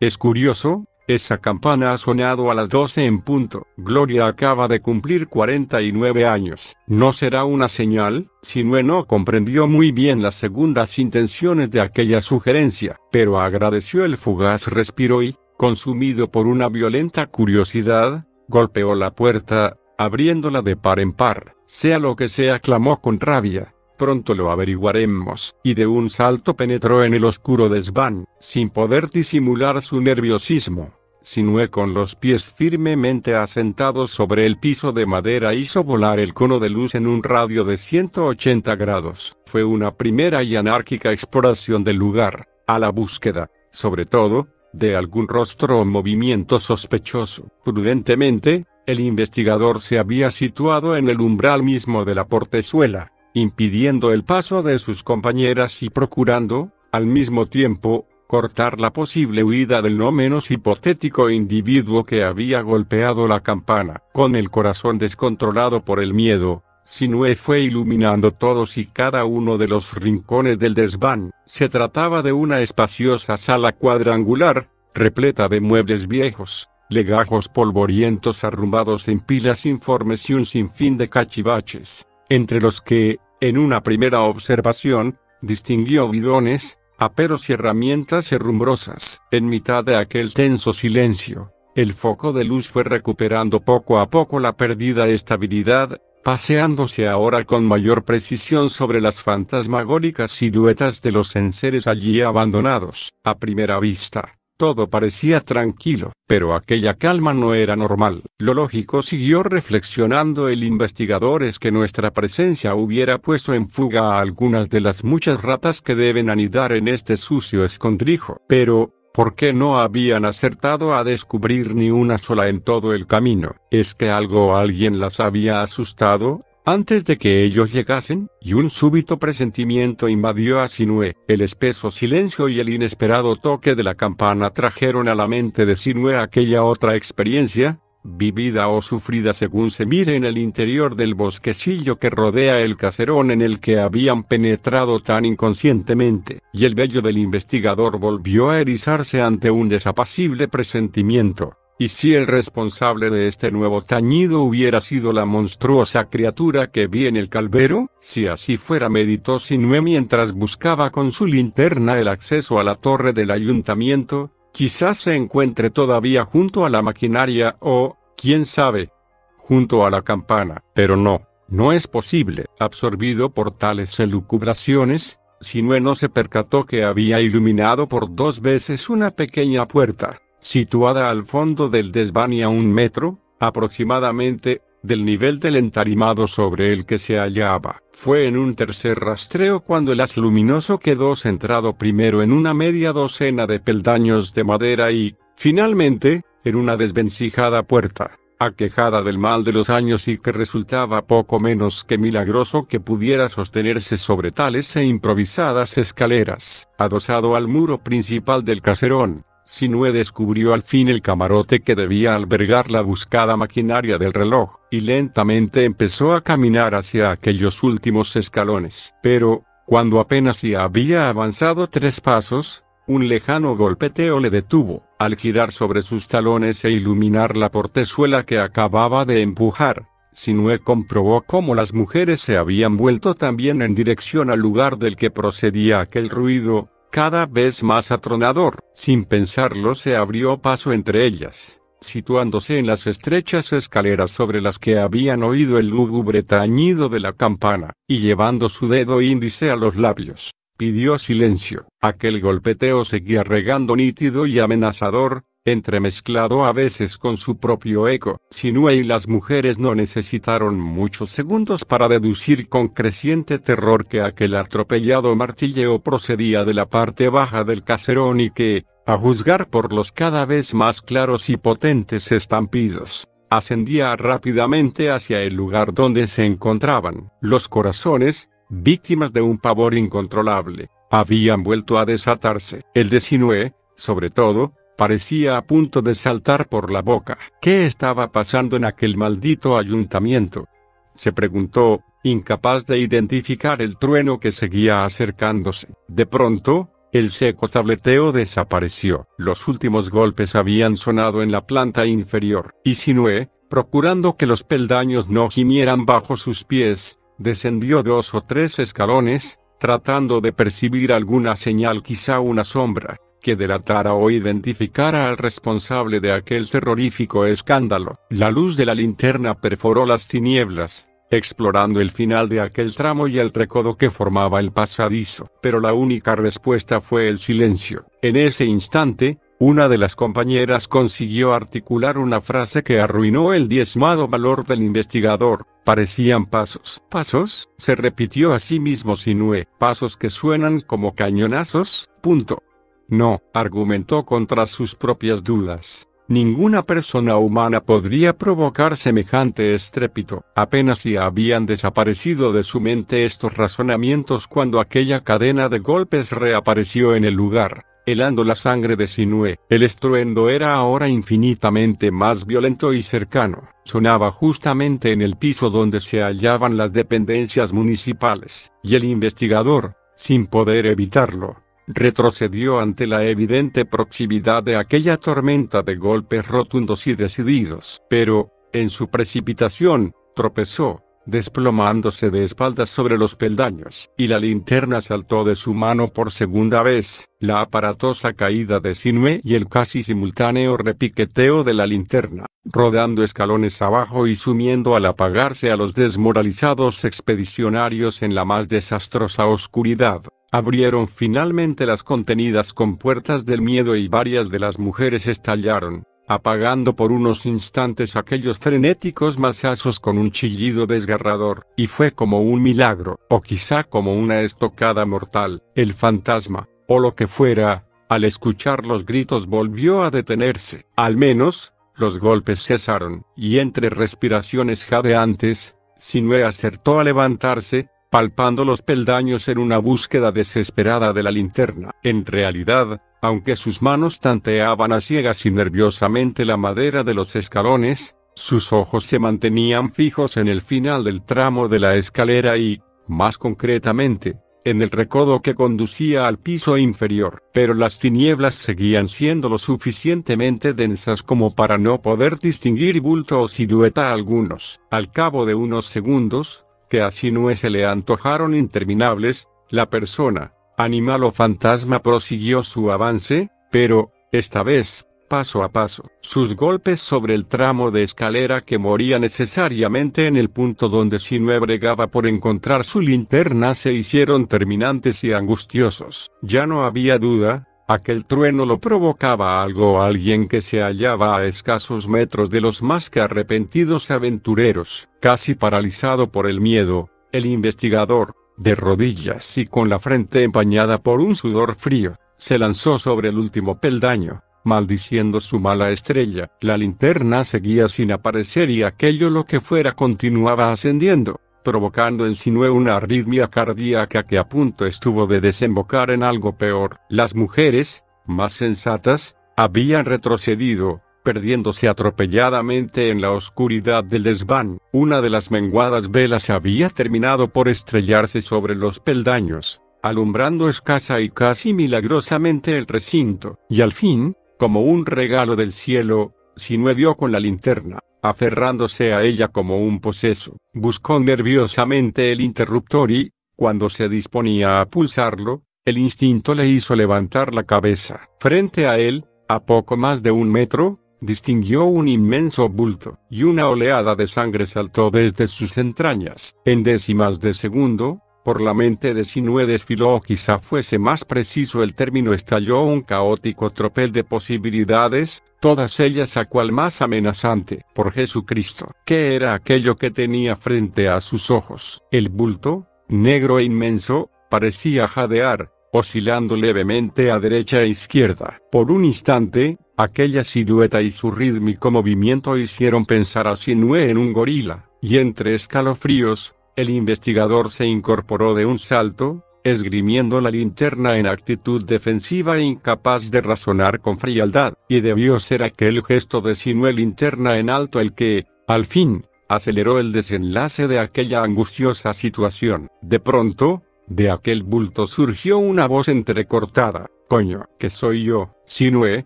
S1: Es curioso, esa campana ha sonado a las 12 en punto. Gloria acaba de cumplir 49 años. No será una señal, si no comprendió muy bien las segundas intenciones de aquella sugerencia, pero agradeció el fugaz respiro y, consumido por una violenta curiosidad, golpeó la puerta, abriéndola de par en par. Sea lo que sea, clamó con rabia. Pronto lo averiguaremos, y de un salto penetró en el oscuro desván, sin poder disimular su nerviosismo. Sinue con los pies firmemente asentados sobre el piso de madera hizo volar el cono de luz en un radio de 180 grados. Fue una primera y anárquica exploración del lugar, a la búsqueda, sobre todo, de algún rostro o movimiento sospechoso. Prudentemente, el investigador se había situado en el umbral mismo de la portezuela, impidiendo el paso de sus compañeras y procurando, al mismo tiempo, cortar la posible huida del no menos hipotético individuo que había golpeado la campana. Con el corazón descontrolado por el miedo, Sinue fue iluminando todos y cada uno de los rincones del desván. Se trataba de una espaciosa sala cuadrangular, repleta de muebles viejos, legajos polvorientos arrumbados en pilas informes y un sinfín de cachivaches, entre los que, en una primera observación, distinguió bidones, aperos y herramientas herrumbrosas. En mitad de aquel tenso silencio, el foco de luz fue recuperando poco a poco la perdida estabilidad, paseándose ahora con mayor precisión sobre las fantasmagóricas siluetas de los enseres allí abandonados. A primera vista, todo parecía tranquilo, pero aquella calma no era normal. Lo lógico siguió reflexionando el investigador es que nuestra presencia hubiera puesto en fuga a algunas de las muchas ratas que deben anidar en este sucio escondrijo. Pero, ¿por qué no habían acertado a descubrir ni una sola en todo el camino? ¿Es que algo o alguien las había asustado? Antes de que ellos llegasen, y un súbito presentimiento invadió a Sinué, el espeso silencio y el inesperado toque de la campana trajeron a la mente de Sinué aquella otra experiencia, vivida o sufrida según se mire en el interior del bosquecillo que rodea el caserón en el que habían penetrado tan inconscientemente, y el vello del investigador volvió a erizarse ante un desapacible presentimiento. Y si el responsable de este nuevo tañido hubiera sido la monstruosa criatura que vi en el calvero, si así fuera meditó Sinué mientras buscaba con su linterna el acceso a la torre del ayuntamiento, quizás se encuentre todavía junto a la maquinaria o, quién sabe, junto a la campana. Pero no, no es posible. Absorbido por tales elucubraciones, Sinue no se percató que había iluminado por dos veces una pequeña puerta situada al fondo del desván y a un metro, aproximadamente, del nivel del entarimado sobre el que se hallaba. Fue en un tercer rastreo cuando el as luminoso quedó centrado primero en una media docena de peldaños de madera y, finalmente, en una desvencijada puerta, aquejada del mal de los años y que resultaba poco menos que milagroso que pudiera sostenerse sobre tales e improvisadas escaleras, adosado al muro principal del caserón. Sinue descubrió al fin el camarote que debía albergar la buscada maquinaria del reloj, y lentamente empezó a caminar hacia aquellos últimos escalones. Pero, cuando apenas ya había avanzado tres pasos, un lejano golpeteo le detuvo, al girar sobre sus talones e iluminar la portezuela que acababa de empujar. Sinue comprobó cómo las mujeres se habían vuelto también en dirección al lugar del que procedía aquel ruido, cada vez más atronador, sin pensarlo se abrió paso entre ellas, situándose en las estrechas escaleras sobre las que habían oído el lúgubre tañido de la campana, y llevando su dedo índice a los labios, pidió silencio. Aquel golpeteo seguía regando nítido y amenazador, entremezclado a veces con su propio eco, Sinúe y las mujeres no necesitaron muchos segundos para deducir con creciente terror que aquel atropellado martilleo procedía de la parte baja del caserón y que, a juzgar por los cada vez más claros y potentes estampidos, ascendía rápidamente hacia el lugar donde se encontraban. Los corazones, víctimas de un pavor incontrolable, habían vuelto a desatarse. El de Sinue, sobre todo, Parecía a punto de saltar por la boca. ¿Qué estaba pasando en aquel maldito ayuntamiento? Se preguntó, incapaz de identificar el trueno que seguía acercándose. De pronto, el seco tableteo desapareció. Los últimos golpes habían sonado en la planta inferior. Y Sinué, procurando que los peldaños no gimieran bajo sus pies, descendió dos o tres escalones, tratando de percibir alguna señal, quizá una sombra que delatara o identificara al responsable de aquel terrorífico escándalo. La luz de la linterna perforó las tinieblas, explorando el final de aquel tramo y el recodo que formaba el pasadizo. Pero la única respuesta fue el silencio. En ese instante, una de las compañeras consiguió articular una frase que arruinó el diezmado valor del investigador. Parecían pasos. ¿Pasos? Se repitió a sí mismo Sinue. Pasos que suenan como cañonazos. Punto. No, argumentó contra sus propias dudas. Ninguna persona humana podría provocar semejante estrépito. Apenas si habían desaparecido de su mente estos razonamientos cuando aquella cadena de golpes reapareció en el lugar, helando la sangre de Sinué, El estruendo era ahora infinitamente más violento y cercano. Sonaba justamente en el piso donde se hallaban las dependencias municipales, y el investigador, sin poder evitarlo, retrocedió ante la evidente proximidad de aquella tormenta de golpes rotundos y decididos. Pero, en su precipitación, tropezó, desplomándose de espaldas sobre los peldaños, y la linterna saltó de su mano por segunda vez. La aparatosa caída de Sinue y el casi simultáneo repiqueteo de la linterna, rodando escalones abajo y sumiendo al apagarse a los desmoralizados expedicionarios en la más desastrosa oscuridad. Abrieron finalmente las contenidas con puertas del miedo y varias de las mujeres estallaron, apagando por unos instantes aquellos frenéticos masazos con un chillido desgarrador, y fue como un milagro, o quizá como una estocada mortal, el fantasma, o lo que fuera, al escuchar los gritos volvió a detenerse. Al menos, los golpes cesaron, y entre respiraciones jadeantes, Sinue acertó a levantarse, palpando los peldaños en una búsqueda desesperada de la linterna. En realidad, aunque sus manos tanteaban a ciegas y nerviosamente la madera de los escalones, sus ojos se mantenían fijos en el final del tramo de la escalera y, más concretamente, en el recodo que conducía al piso inferior. Pero las tinieblas seguían siendo lo suficientemente densas como para no poder distinguir bulto o silueta algunos. Al cabo de unos segundos, a sinue se le antojaron interminables, la persona, animal o fantasma prosiguió su avance, pero, esta vez, paso a paso. Sus golpes sobre el tramo de escalera que moría necesariamente en el punto donde Sinue bregaba por encontrar su linterna se hicieron terminantes y angustiosos. Ya no había duda, Aquel trueno lo provocaba algo o alguien que se hallaba a escasos metros de los más que arrepentidos aventureros, casi paralizado por el miedo, el investigador, de rodillas y con la frente empañada por un sudor frío, se lanzó sobre el último peldaño, maldiciendo su mala estrella. La linterna seguía sin aparecer y aquello lo que fuera continuaba ascendiendo provocando en Sinue una arritmia cardíaca que a punto estuvo de desembocar en algo peor. Las mujeres, más sensatas, habían retrocedido, perdiéndose atropelladamente en la oscuridad del desván. Una de las menguadas velas había terminado por estrellarse sobre los peldaños, alumbrando escasa y casi milagrosamente el recinto. Y al fin, como un regalo del cielo, Sinue dio con la linterna aferrándose a ella como un poseso. Buscó nerviosamente el interruptor y, cuando se disponía a pulsarlo, el instinto le hizo levantar la cabeza. Frente a él, a poco más de un metro, distinguió un inmenso bulto, y una oleada de sangre saltó desde sus entrañas. En décimas de segundo, por la mente de Sinue desfiló o quizá fuese más preciso el término estalló un caótico tropel de posibilidades, todas ellas a cual más amenazante, por Jesucristo. ¿Qué era aquello que tenía frente a sus ojos? El bulto, negro e inmenso, parecía jadear, oscilando levemente a derecha e izquierda. Por un instante, aquella silueta y su rítmico movimiento hicieron pensar a Sinue en un gorila, y entre escalofríos, el investigador se incorporó de un salto, esgrimiendo la linterna en actitud defensiva e incapaz de razonar con frialdad, y debió ser aquel gesto de sinué linterna en alto el que, al fin, aceleró el desenlace de aquella angustiosa situación. De pronto, de aquel bulto surgió una voz entrecortada. Coño, que soy yo. Sinué,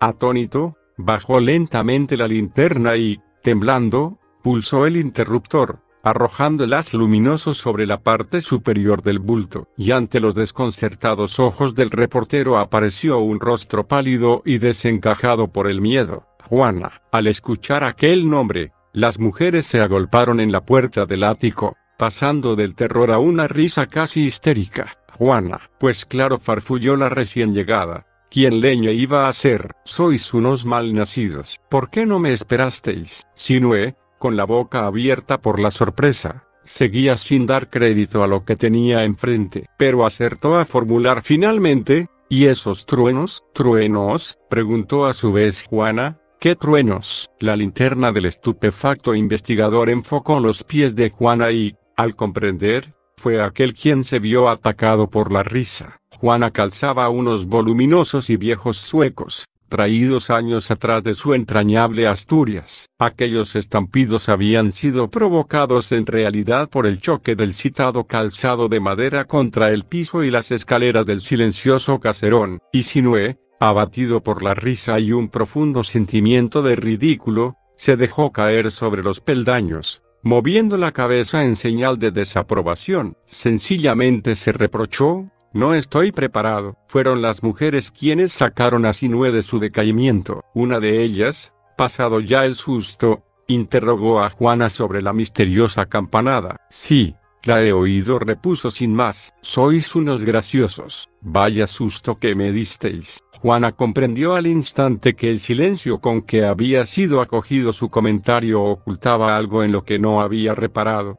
S1: atónito, bajó lentamente la linterna y, temblando, pulsó el interruptor arrojándolas luminosos sobre la parte superior del bulto, y ante los desconcertados ojos del reportero apareció un rostro pálido y desencajado por el miedo. Juana, al escuchar aquel nombre, las mujeres se agolparon en la puerta del ático, pasando del terror a una risa casi histérica. Juana, pues claro, farfulló la recién llegada. ¿Quién leña iba a ser? Sois unos malnacidos. ¿Por qué no me esperasteis? he, con la boca abierta por la sorpresa. Seguía sin dar crédito a lo que tenía enfrente, pero acertó a formular finalmente, ¿y esos truenos? ¿Truenos? preguntó a su vez Juana. ¿Qué truenos? La linterna del estupefacto investigador enfocó los pies de Juana y, al comprender, fue aquel quien se vio atacado por la risa. Juana calzaba unos voluminosos y viejos suecos, traídos años atrás de su entrañable Asturias. Aquellos estampidos habían sido provocados en realidad por el choque del citado calzado de madera contra el piso y las escaleras del silencioso caserón, y Sinué, abatido por la risa y un profundo sentimiento de ridículo, se dejó caer sobre los peldaños, moviendo la cabeza en señal de desaprobación. Sencillamente se reprochó, no estoy preparado. Fueron las mujeres quienes sacaron a Sinue de su decaimiento. Una de ellas, pasado ya el susto, interrogó a Juana sobre la misteriosa campanada. Sí, la he oído, repuso sin más. Sois unos graciosos. Vaya susto que me disteis. Juana comprendió al instante que el silencio con que había sido acogido su comentario ocultaba algo en lo que no había reparado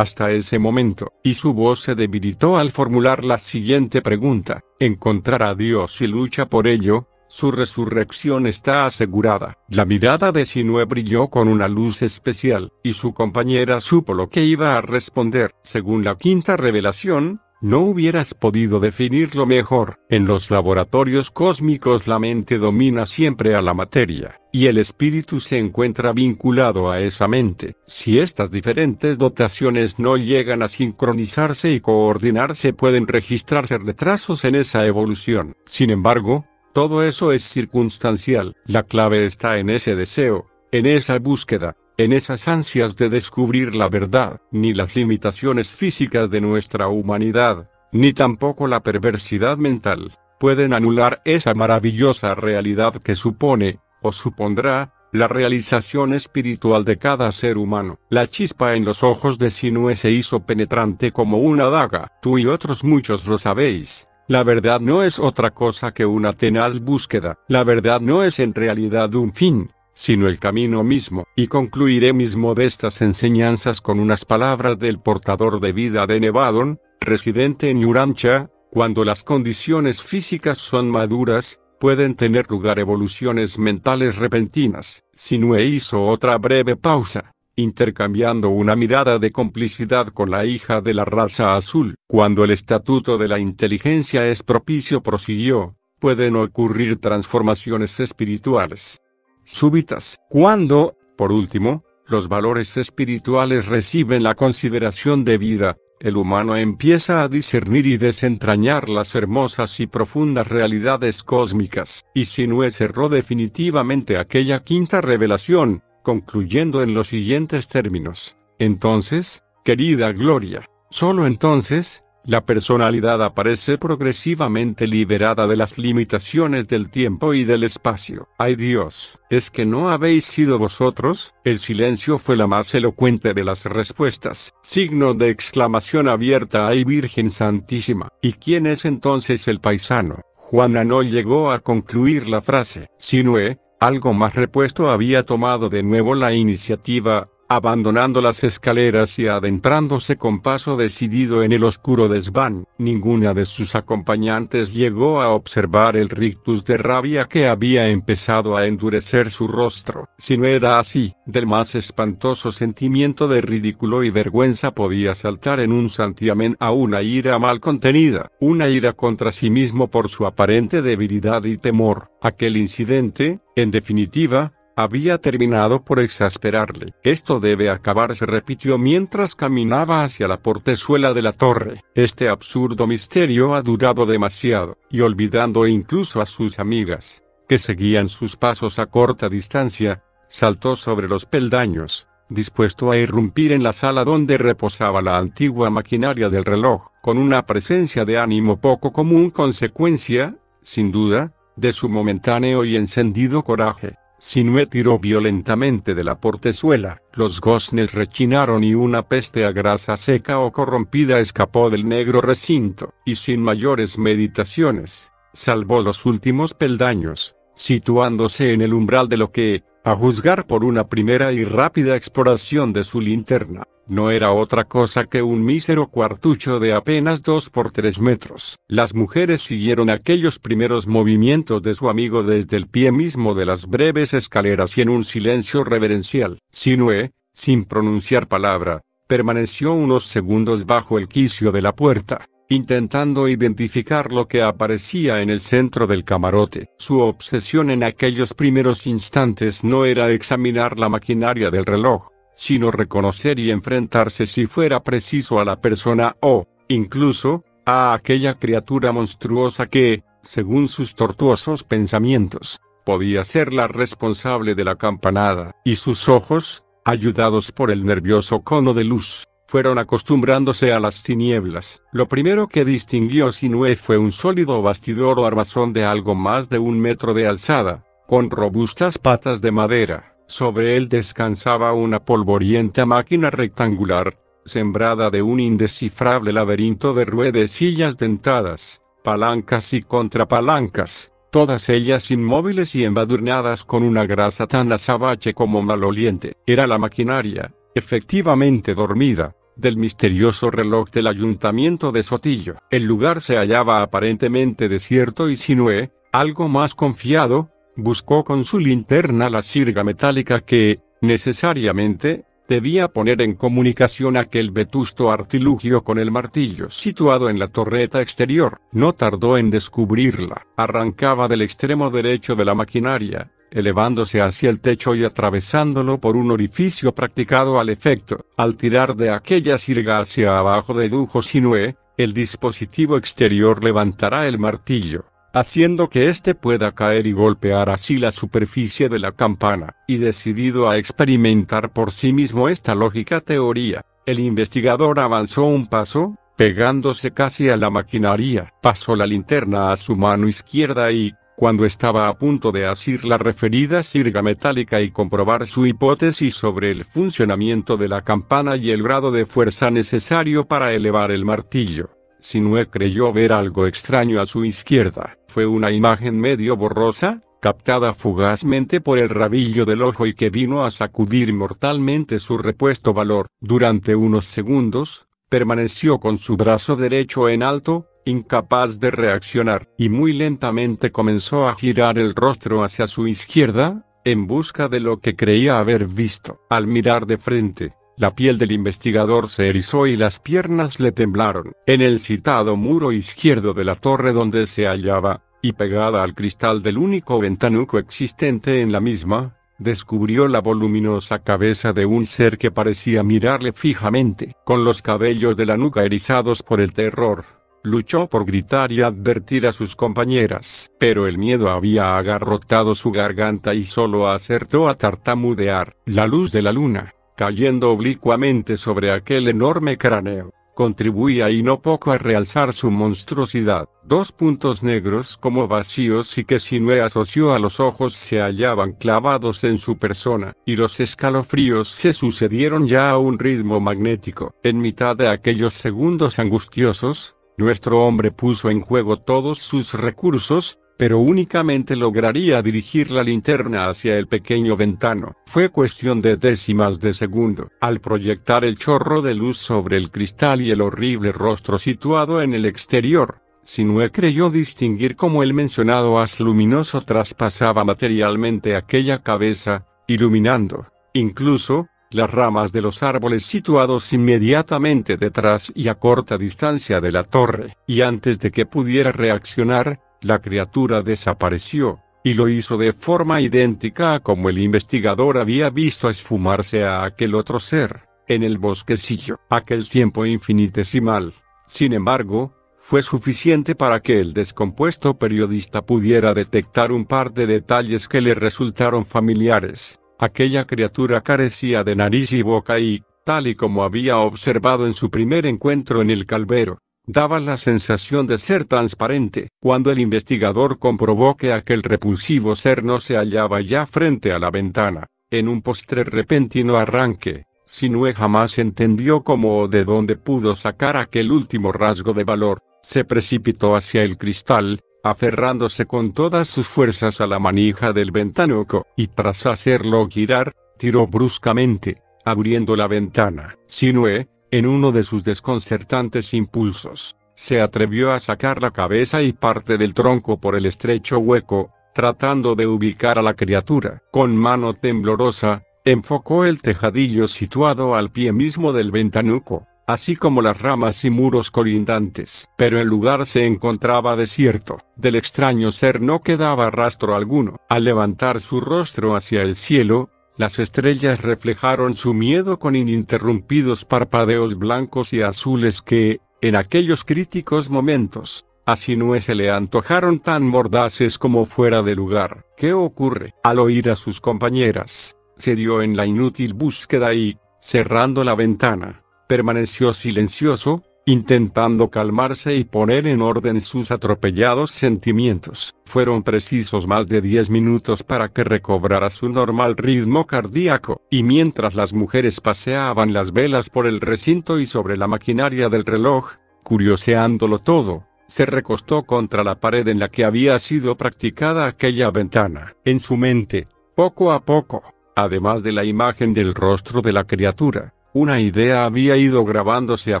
S1: hasta ese momento, y su voz se debilitó al formular la siguiente pregunta, encontrar a Dios y lucha por ello, su resurrección está asegurada. La mirada de Sinue brilló con una luz especial, y su compañera supo lo que iba a responder. Según la quinta revelación, no hubieras podido definirlo mejor, en los laboratorios cósmicos la mente domina siempre a la materia, y el espíritu se encuentra vinculado a esa mente. Si estas diferentes dotaciones no llegan a sincronizarse y coordinarse pueden registrarse retrasos en esa evolución. Sin embargo, todo eso es circunstancial, la clave está en ese deseo, en esa búsqueda, en esas ansias de descubrir la verdad, ni las limitaciones físicas de nuestra humanidad, ni tampoco la perversidad mental, pueden anular esa maravillosa realidad que supone, o supondrá, la realización espiritual de cada ser humano. La chispa en los ojos de Sinue se hizo penetrante como una daga. Tú y otros muchos lo sabéis. La verdad no es otra cosa que una tenaz búsqueda. La verdad no es en realidad un fin, sino el camino mismo, y concluiré mis modestas enseñanzas con unas palabras del portador de vida de Nevadon, residente en Urancha. cuando las condiciones físicas son maduras, pueden tener lugar evoluciones mentales repentinas. Sinue hizo otra breve pausa, intercambiando una mirada de complicidad con la hija de la raza azul. Cuando el estatuto de la inteligencia es propicio prosiguió, pueden ocurrir transformaciones espirituales súbitas. Cuando, por último, los valores espirituales reciben la consideración debida, el humano empieza a discernir y desentrañar las hermosas y profundas realidades cósmicas. Y Sinue cerró definitivamente aquella quinta revelación, concluyendo en los siguientes términos. Entonces, querida Gloria, solo entonces, la personalidad aparece progresivamente liberada de las limitaciones del tiempo y del espacio. Ay Dios, es que no habéis sido vosotros, el silencio fue la más elocuente de las respuestas. Signo de exclamación abierta Ay Virgen Santísima. ¿Y quién es entonces el paisano? Juana no llegó a concluir la frase. Sinue, algo más repuesto había tomado de nuevo la iniciativa, abandonando las escaleras y adentrándose con paso decidido en el oscuro desván. Ninguna de sus acompañantes llegó a observar el rictus de rabia que había empezado a endurecer su rostro. Si no era así, del más espantoso sentimiento de ridículo y vergüenza podía saltar en un santiamén a una ira mal contenida, una ira contra sí mismo por su aparente debilidad y temor. Aquel incidente, en definitiva, había terminado por exasperarle. Esto debe acabar se repitió mientras caminaba hacia la portezuela de la torre. Este absurdo misterio ha durado demasiado, y olvidando incluso a sus amigas, que seguían sus pasos a corta distancia, saltó sobre los peldaños, dispuesto a irrumpir en la sala donde reposaba la antigua maquinaria del reloj, con una presencia de ánimo poco común consecuencia, sin duda, de su momentáneo y encendido coraje. Sinue tiró violentamente de la portezuela, los goznes rechinaron y una peste a grasa seca o corrompida escapó del negro recinto, y sin mayores meditaciones, salvó los últimos peldaños, situándose en el umbral de lo que, a juzgar por una primera y rápida exploración de su linterna, no era otra cosa que un mísero cuartucho de apenas dos por tres metros. Las mujeres siguieron aquellos primeros movimientos de su amigo desde el pie mismo de las breves escaleras y en un silencio reverencial. Sinue, sin pronunciar palabra, permaneció unos segundos bajo el quicio de la puerta, intentando identificar lo que aparecía en el centro del camarote. Su obsesión en aquellos primeros instantes no era examinar la maquinaria del reloj, sino reconocer y enfrentarse si fuera preciso a la persona o, incluso, a aquella criatura monstruosa que, según sus tortuosos pensamientos, podía ser la responsable de la campanada, y sus ojos, ayudados por el nervioso cono de luz, fueron acostumbrándose a las tinieblas. Lo primero que distinguió Sinué fue un sólido bastidor o armazón de algo más de un metro de alzada, con robustas patas de madera, sobre él descansaba una polvorienta máquina rectangular, sembrada de un indescifrable laberinto de ruedecillas dentadas, palancas y contrapalancas, todas ellas inmóviles y embadurnadas con una grasa tan azabache como maloliente. Era la maquinaria, efectivamente dormida, del misterioso reloj del ayuntamiento de Sotillo. El lugar se hallaba aparentemente desierto y sinué, algo más confiado, buscó con su linterna la sirga metálica que, necesariamente, debía poner en comunicación aquel vetusto artilugio con el martillo situado en la torreta exterior. No tardó en descubrirla. Arrancaba del extremo derecho de la maquinaria, elevándose hacia el techo y atravesándolo por un orificio practicado al efecto. Al tirar de aquella sirga hacia abajo dedujo Sinué, el dispositivo exterior levantará el martillo haciendo que éste pueda caer y golpear así la superficie de la campana, y decidido a experimentar por sí mismo esta lógica teoría, el investigador avanzó un paso, pegándose casi a la maquinaria, pasó la linterna a su mano izquierda y, cuando estaba a punto de asir la referida sirga metálica y comprobar su hipótesis sobre el funcionamiento de la campana y el grado de fuerza necesario para elevar el martillo, Sinue creyó ver algo extraño a su izquierda. Fue una imagen medio borrosa, captada fugazmente por el rabillo del ojo y que vino a sacudir mortalmente su repuesto valor. Durante unos segundos, permaneció con su brazo derecho en alto, incapaz de reaccionar, y muy lentamente comenzó a girar el rostro hacia su izquierda, en busca de lo que creía haber visto. Al mirar de frente, la piel del investigador se erizó y las piernas le temblaron. En el citado muro izquierdo de la torre donde se hallaba, y pegada al cristal del único ventanuco existente en la misma, descubrió la voluminosa cabeza de un ser que parecía mirarle fijamente. Con los cabellos de la nuca erizados por el terror, luchó por gritar y advertir a sus compañeras, pero el miedo había agarrotado su garganta y solo acertó a tartamudear. La luz de la luna, cayendo oblicuamente sobre aquel enorme cráneo, contribuía y no poco a realzar su monstruosidad. Dos puntos negros como vacíos y que si no asoció a los ojos se hallaban clavados en su persona, y los escalofríos se sucedieron ya a un ritmo magnético. En mitad de aquellos segundos angustiosos, nuestro hombre puso en juego todos sus recursos, pero únicamente lograría dirigir la linterna hacia el pequeño ventano. Fue cuestión de décimas de segundo. Al proyectar el chorro de luz sobre el cristal y el horrible rostro situado en el exterior, Sinue creyó distinguir cómo el mencionado haz luminoso traspasaba materialmente aquella cabeza, iluminando, incluso, las ramas de los árboles situados inmediatamente detrás y a corta distancia de la torre, y antes de que pudiera reaccionar, la criatura desapareció, y lo hizo de forma idéntica a como el investigador había visto esfumarse a aquel otro ser, en el bosquecillo. Aquel tiempo infinitesimal, sin embargo, fue suficiente para que el descompuesto periodista pudiera detectar un par de detalles que le resultaron familiares. Aquella criatura carecía de nariz y boca y, tal y como había observado en su primer encuentro en el calvero, daba la sensación de ser transparente. Cuando el investigador comprobó que aquel repulsivo ser no se hallaba ya frente a la ventana, en un postre repentino arranque, Sinue jamás entendió cómo o de dónde pudo sacar aquel último rasgo de valor, se precipitó hacia el cristal, aferrándose con todas sus fuerzas a la manija del ventanoco, y tras hacerlo girar, tiró bruscamente, abriendo la ventana. Sinue, en uno de sus desconcertantes impulsos, se atrevió a sacar la cabeza y parte del tronco por el estrecho hueco, tratando de ubicar a la criatura. Con mano temblorosa, enfocó el tejadillo situado al pie mismo del ventanuco, así como las ramas y muros colindantes. Pero el lugar se encontraba desierto. Del extraño ser no quedaba rastro alguno. Al levantar su rostro hacia el cielo, las estrellas reflejaron su miedo con ininterrumpidos parpadeos blancos y azules que, en aquellos críticos momentos, a Sinue se le antojaron tan mordaces como fuera de lugar. ¿Qué ocurre? Al oír a sus compañeras, se dio en la inútil búsqueda y, cerrando la ventana, permaneció silencioso, intentando calmarse y poner en orden sus atropellados sentimientos. Fueron precisos más de 10 minutos para que recobrara su normal ritmo cardíaco, y mientras las mujeres paseaban las velas por el recinto y sobre la maquinaria del reloj, curioseándolo todo, se recostó contra la pared en la que había sido practicada aquella ventana. En su mente, poco a poco, además de la imagen del rostro de la criatura, una idea había ido grabándose a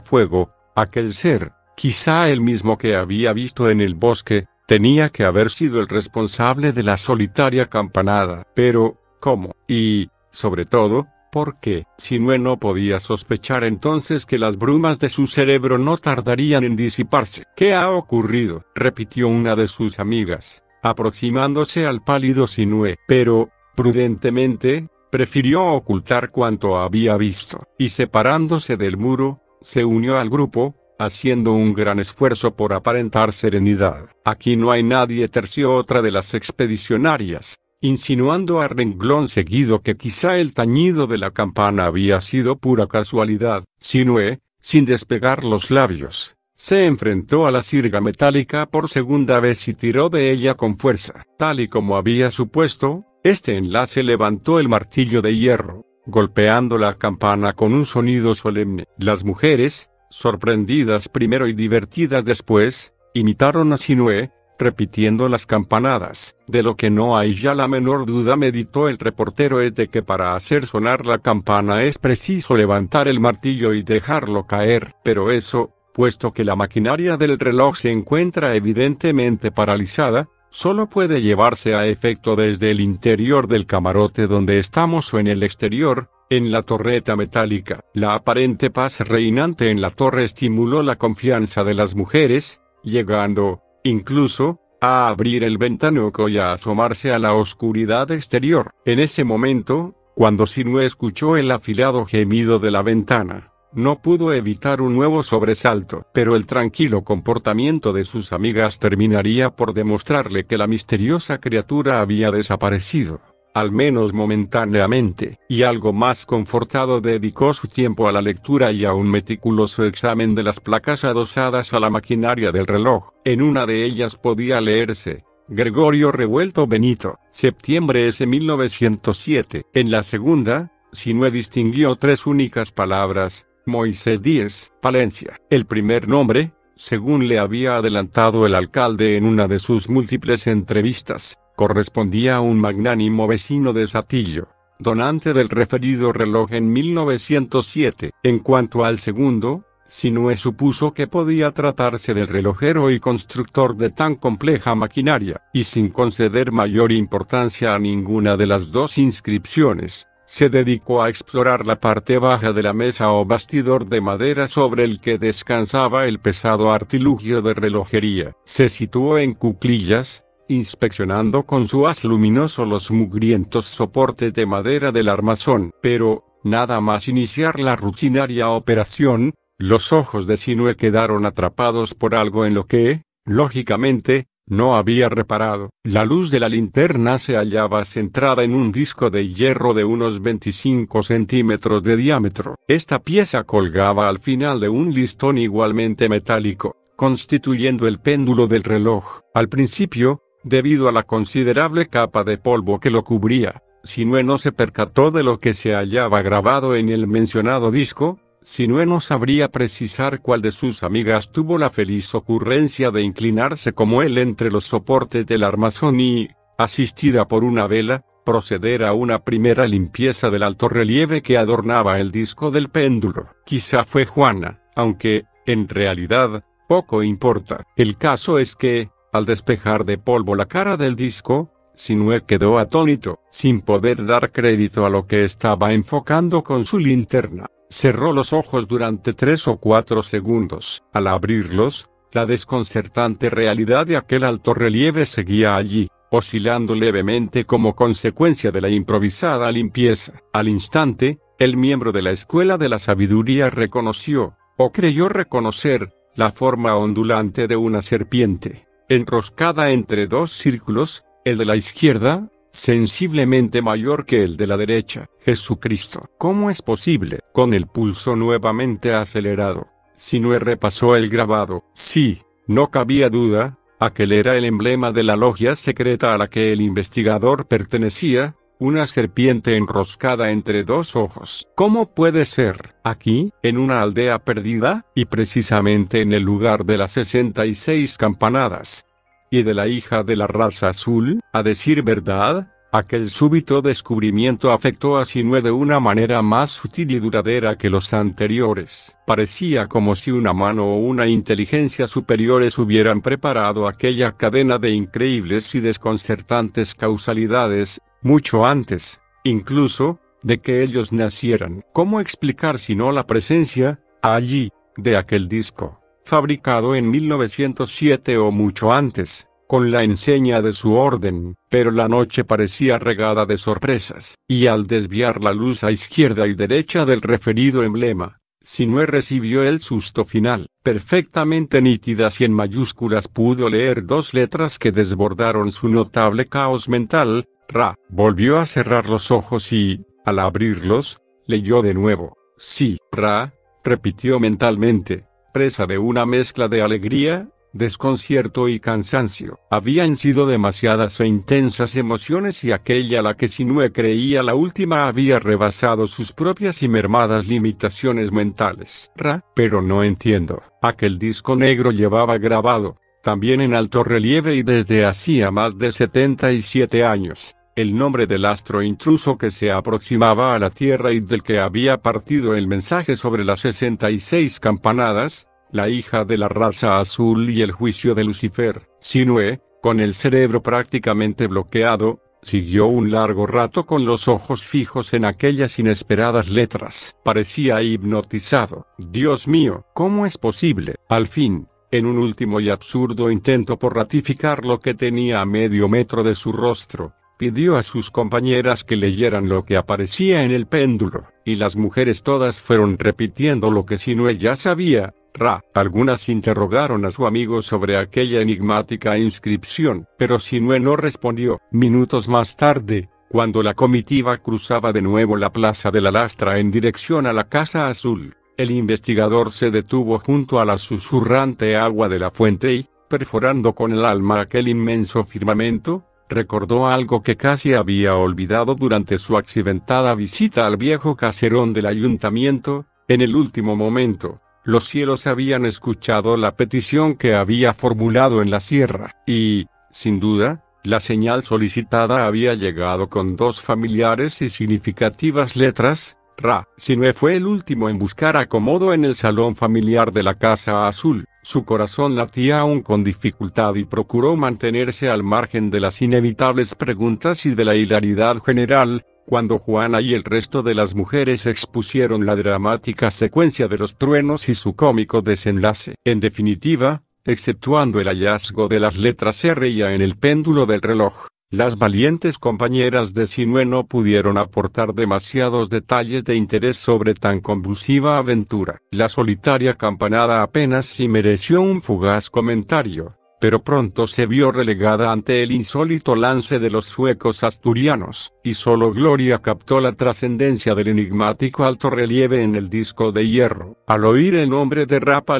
S1: fuego, Aquel ser, quizá el mismo que había visto en el bosque, tenía que haber sido el responsable de la solitaria campanada. Pero, ¿cómo? Y, sobre todo, ¿por qué? Sinue no podía sospechar entonces que las brumas de su cerebro no tardarían en disiparse. ¿Qué ha ocurrido? repitió una de sus amigas, aproximándose al pálido Sinue. Pero, prudentemente, prefirió ocultar cuanto había visto, y separándose del muro, se unió al grupo, haciendo un gran esfuerzo por aparentar serenidad. Aquí no hay nadie terció otra de las expedicionarias, insinuando a renglón seguido que quizá el tañido de la campana había sido pura casualidad. Sinue, sin despegar los labios, se enfrentó a la sirga metálica por segunda vez y tiró de ella con fuerza. Tal y como había supuesto, este enlace levantó el martillo de hierro, golpeando la campana con un sonido solemne. Las mujeres, sorprendidas primero y divertidas después, imitaron a Sinué, repitiendo las campanadas. De lo que no hay ya la menor duda, meditó el reportero, es de que para hacer sonar la campana es preciso levantar el martillo y dejarlo caer. Pero eso, puesto que la maquinaria del reloj se encuentra evidentemente paralizada, sólo puede llevarse a efecto desde el interior del camarote donde estamos o en el exterior, en la torreta metálica. La aparente paz reinante en la torre estimuló la confianza de las mujeres, llegando, incluso, a abrir el ventanuco y a asomarse a la oscuridad exterior. En ese momento, cuando Sinue escuchó el afilado gemido de la ventana, no pudo evitar un nuevo sobresalto, pero el tranquilo comportamiento de sus amigas terminaría por demostrarle que la misteriosa criatura había desaparecido, al menos momentáneamente, y algo más confortado dedicó su tiempo a la lectura y a un meticuloso examen de las placas adosadas a la maquinaria del reloj. En una de ellas podía leerse, Gregorio Revuelto Benito, septiembre S. 1907. En la segunda, Sinue distinguió tres únicas palabras, Moisés Díez, Palencia. El primer nombre, según le había adelantado el alcalde en una de sus múltiples entrevistas, correspondía a un magnánimo vecino de Satillo, donante del referido reloj en 1907. En cuanto al segundo, Sinue supuso que podía tratarse del relojero y constructor de tan compleja maquinaria, y sin conceder mayor importancia a ninguna de las dos inscripciones, se dedicó a explorar la parte baja de la mesa o bastidor de madera sobre el que descansaba el pesado artilugio de relojería. Se situó en cuclillas, inspeccionando con su haz luminoso los mugrientos soportes de madera del armazón. Pero, nada más iniciar la rutinaria operación, los ojos de Sinue quedaron atrapados por algo en lo que, lógicamente, no había reparado, la luz de la linterna se hallaba centrada en un disco de hierro de unos 25 centímetros de diámetro. Esta pieza colgaba al final de un listón igualmente metálico, constituyendo el péndulo del reloj. Al principio, debido a la considerable capa de polvo que lo cubría, Sinue no se percató de lo que se hallaba grabado en el mencionado disco, si no, no sabría precisar cuál de sus amigas tuvo la feliz ocurrencia de inclinarse como él entre los soportes del armazón y, asistida por una vela, proceder a una primera limpieza del alto relieve que adornaba el disco del péndulo. Quizá fue Juana, aunque, en realidad, poco importa. El caso es que, al despejar de polvo la cara del disco, Sinue quedó atónito, sin poder dar crédito a lo que estaba enfocando con su linterna. Cerró los ojos durante tres o cuatro segundos. Al abrirlos, la desconcertante realidad de aquel alto relieve seguía allí, oscilando levemente como consecuencia de la improvisada limpieza. Al instante, el miembro de la Escuela de la Sabiduría reconoció, o creyó reconocer, la forma ondulante de una serpiente, enroscada entre dos círculos, el de la izquierda sensiblemente mayor que el de la derecha. Jesucristo. ¿Cómo es posible? Con el pulso nuevamente acelerado. si no repasó el grabado. Sí, no cabía duda, aquel era el emblema de la logia secreta a la que el investigador pertenecía, una serpiente enroscada entre dos ojos. ¿Cómo puede ser? Aquí, en una aldea perdida, y precisamente en el lugar de las 66 campanadas, y de la hija de la raza azul, a decir verdad, aquel súbito descubrimiento afectó a Sinue de una manera más sutil y duradera que los anteriores. Parecía como si una mano o una inteligencia superiores hubieran preparado aquella cadena de increíbles y desconcertantes causalidades, mucho antes, incluso, de que ellos nacieran. ¿Cómo explicar si no la presencia, allí, de aquel disco? fabricado en 1907 o mucho antes, con la enseña de su orden, pero la noche parecía regada de sorpresas, y al desviar la luz a izquierda y derecha del referido emblema, Sinue recibió el susto final, perfectamente nítidas y en mayúsculas pudo leer dos letras que desbordaron su notable caos mental, Ra, volvió a cerrar los ojos y, al abrirlos, leyó de nuevo, sí, Ra, repitió mentalmente, de una mezcla de alegría, desconcierto y cansancio. Habían sido demasiadas e intensas emociones y aquella la que Sinue creía la última había rebasado sus propias y mermadas limitaciones mentales. Ra, pero no entiendo. Aquel disco negro llevaba grabado, también en alto relieve y desde hacía más de 77 años, el nombre del astro intruso que se aproximaba a la Tierra y del que había partido el mensaje sobre las 66 campanadas, la hija de la raza azul y el juicio de Lucifer, Sinue, con el cerebro prácticamente bloqueado, siguió un largo rato con los ojos fijos en aquellas inesperadas letras. Parecía hipnotizado. Dios mío, ¿cómo es posible? Al fin, en un último y absurdo intento por ratificar lo que tenía a medio metro de su rostro, pidió a sus compañeras que leyeran lo que aparecía en el péndulo, y las mujeres todas fueron repitiendo lo que Sinue ya sabía, Ra. Algunas interrogaron a su amigo sobre aquella enigmática inscripción, pero Sinue no respondió. Minutos más tarde, cuando la comitiva cruzaba de nuevo la Plaza de la Lastra en dirección a la Casa Azul, el investigador se detuvo junto a la susurrante agua de la fuente y, perforando con el alma aquel inmenso firmamento, recordó algo que casi había olvidado durante su accidentada visita al viejo caserón del ayuntamiento, en el último momento, los cielos habían escuchado la petición que había formulado en la sierra, y, sin duda, la señal solicitada había llegado con dos familiares y significativas letras, Ra. no fue el último en buscar acomodo en el salón familiar de la Casa Azul. Su corazón latía aún con dificultad y procuró mantenerse al margen de las inevitables preguntas y de la hilaridad general, cuando Juana y el resto de las mujeres expusieron la dramática secuencia de los truenos y su cómico desenlace. En definitiva, exceptuando el hallazgo de las letras R y A en el péndulo del reloj, las valientes compañeras de Sinue no pudieron aportar demasiados detalles de interés sobre tan convulsiva aventura. La solitaria campanada apenas si mereció un fugaz comentario pero pronto se vio relegada ante el insólito lance de los suecos asturianos, y solo Gloria captó la trascendencia del enigmático alto relieve en el disco de hierro. Al oír el nombre de Rapa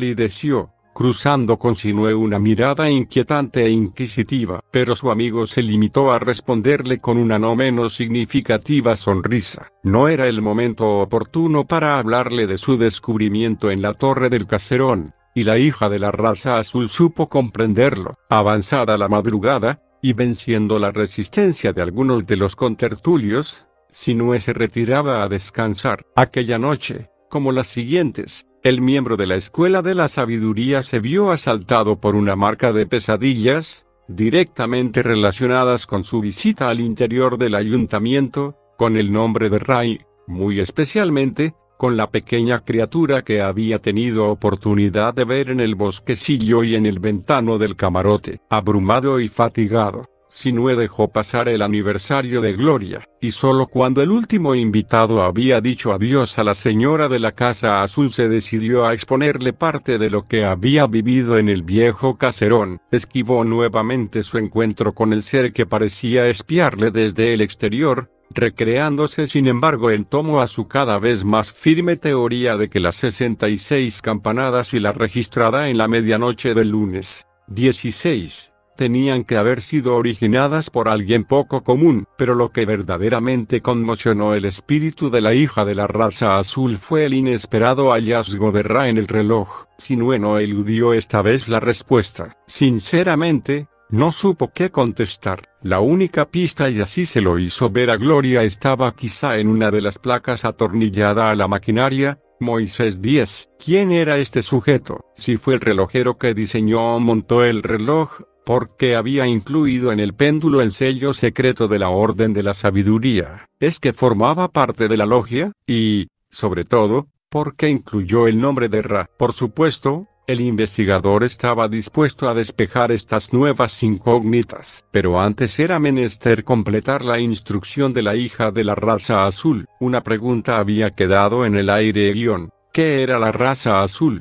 S1: cruzando con Sinue una mirada inquietante e inquisitiva, pero su amigo se limitó a responderle con una no menos significativa sonrisa. No era el momento oportuno para hablarle de su descubrimiento en la torre del caserón, y la hija de la raza azul supo comprenderlo. Avanzada la madrugada, y venciendo la resistencia de algunos de los contertulios, Sinue se retiraba a descansar. Aquella noche, como las siguientes, el miembro de la Escuela de la Sabiduría se vio asaltado por una marca de pesadillas, directamente relacionadas con su visita al interior del ayuntamiento, con el nombre de Rai, muy especialmente, con la pequeña criatura que había tenido oportunidad de ver en el bosquecillo y en el ventano del camarote, abrumado y fatigado. Sinue dejó pasar el aniversario de Gloria, y solo cuando el último invitado había dicho adiós a la señora de la casa azul se decidió a exponerle parte de lo que había vivido en el viejo caserón, esquivó nuevamente su encuentro con el ser que parecía espiarle desde el exterior, recreándose sin embargo en tomo a su cada vez más firme teoría de que las 66 campanadas y la registrada en la medianoche del lunes 16 tenían que haber sido originadas por alguien poco común, pero lo que verdaderamente conmocionó el espíritu de la hija de la raza azul fue el inesperado hallazgo de Ra en el reloj. Sinueno eludió esta vez la respuesta. Sinceramente, no supo qué contestar. La única pista y así se lo hizo ver a Gloria estaba quizá en una de las placas atornillada a la maquinaria, Moisés 10. ¿Quién era este sujeto? Si fue el relojero que diseñó o montó el reloj, porque había incluido en el péndulo el sello secreto de la Orden de la Sabiduría, es que formaba parte de la logia, y, sobre todo, porque incluyó el nombre de Ra. Por supuesto, el investigador estaba dispuesto a despejar estas nuevas incógnitas, pero antes era menester completar la instrucción de la hija de la raza azul. Una pregunta había quedado en el aire guión, ¿qué era la raza azul?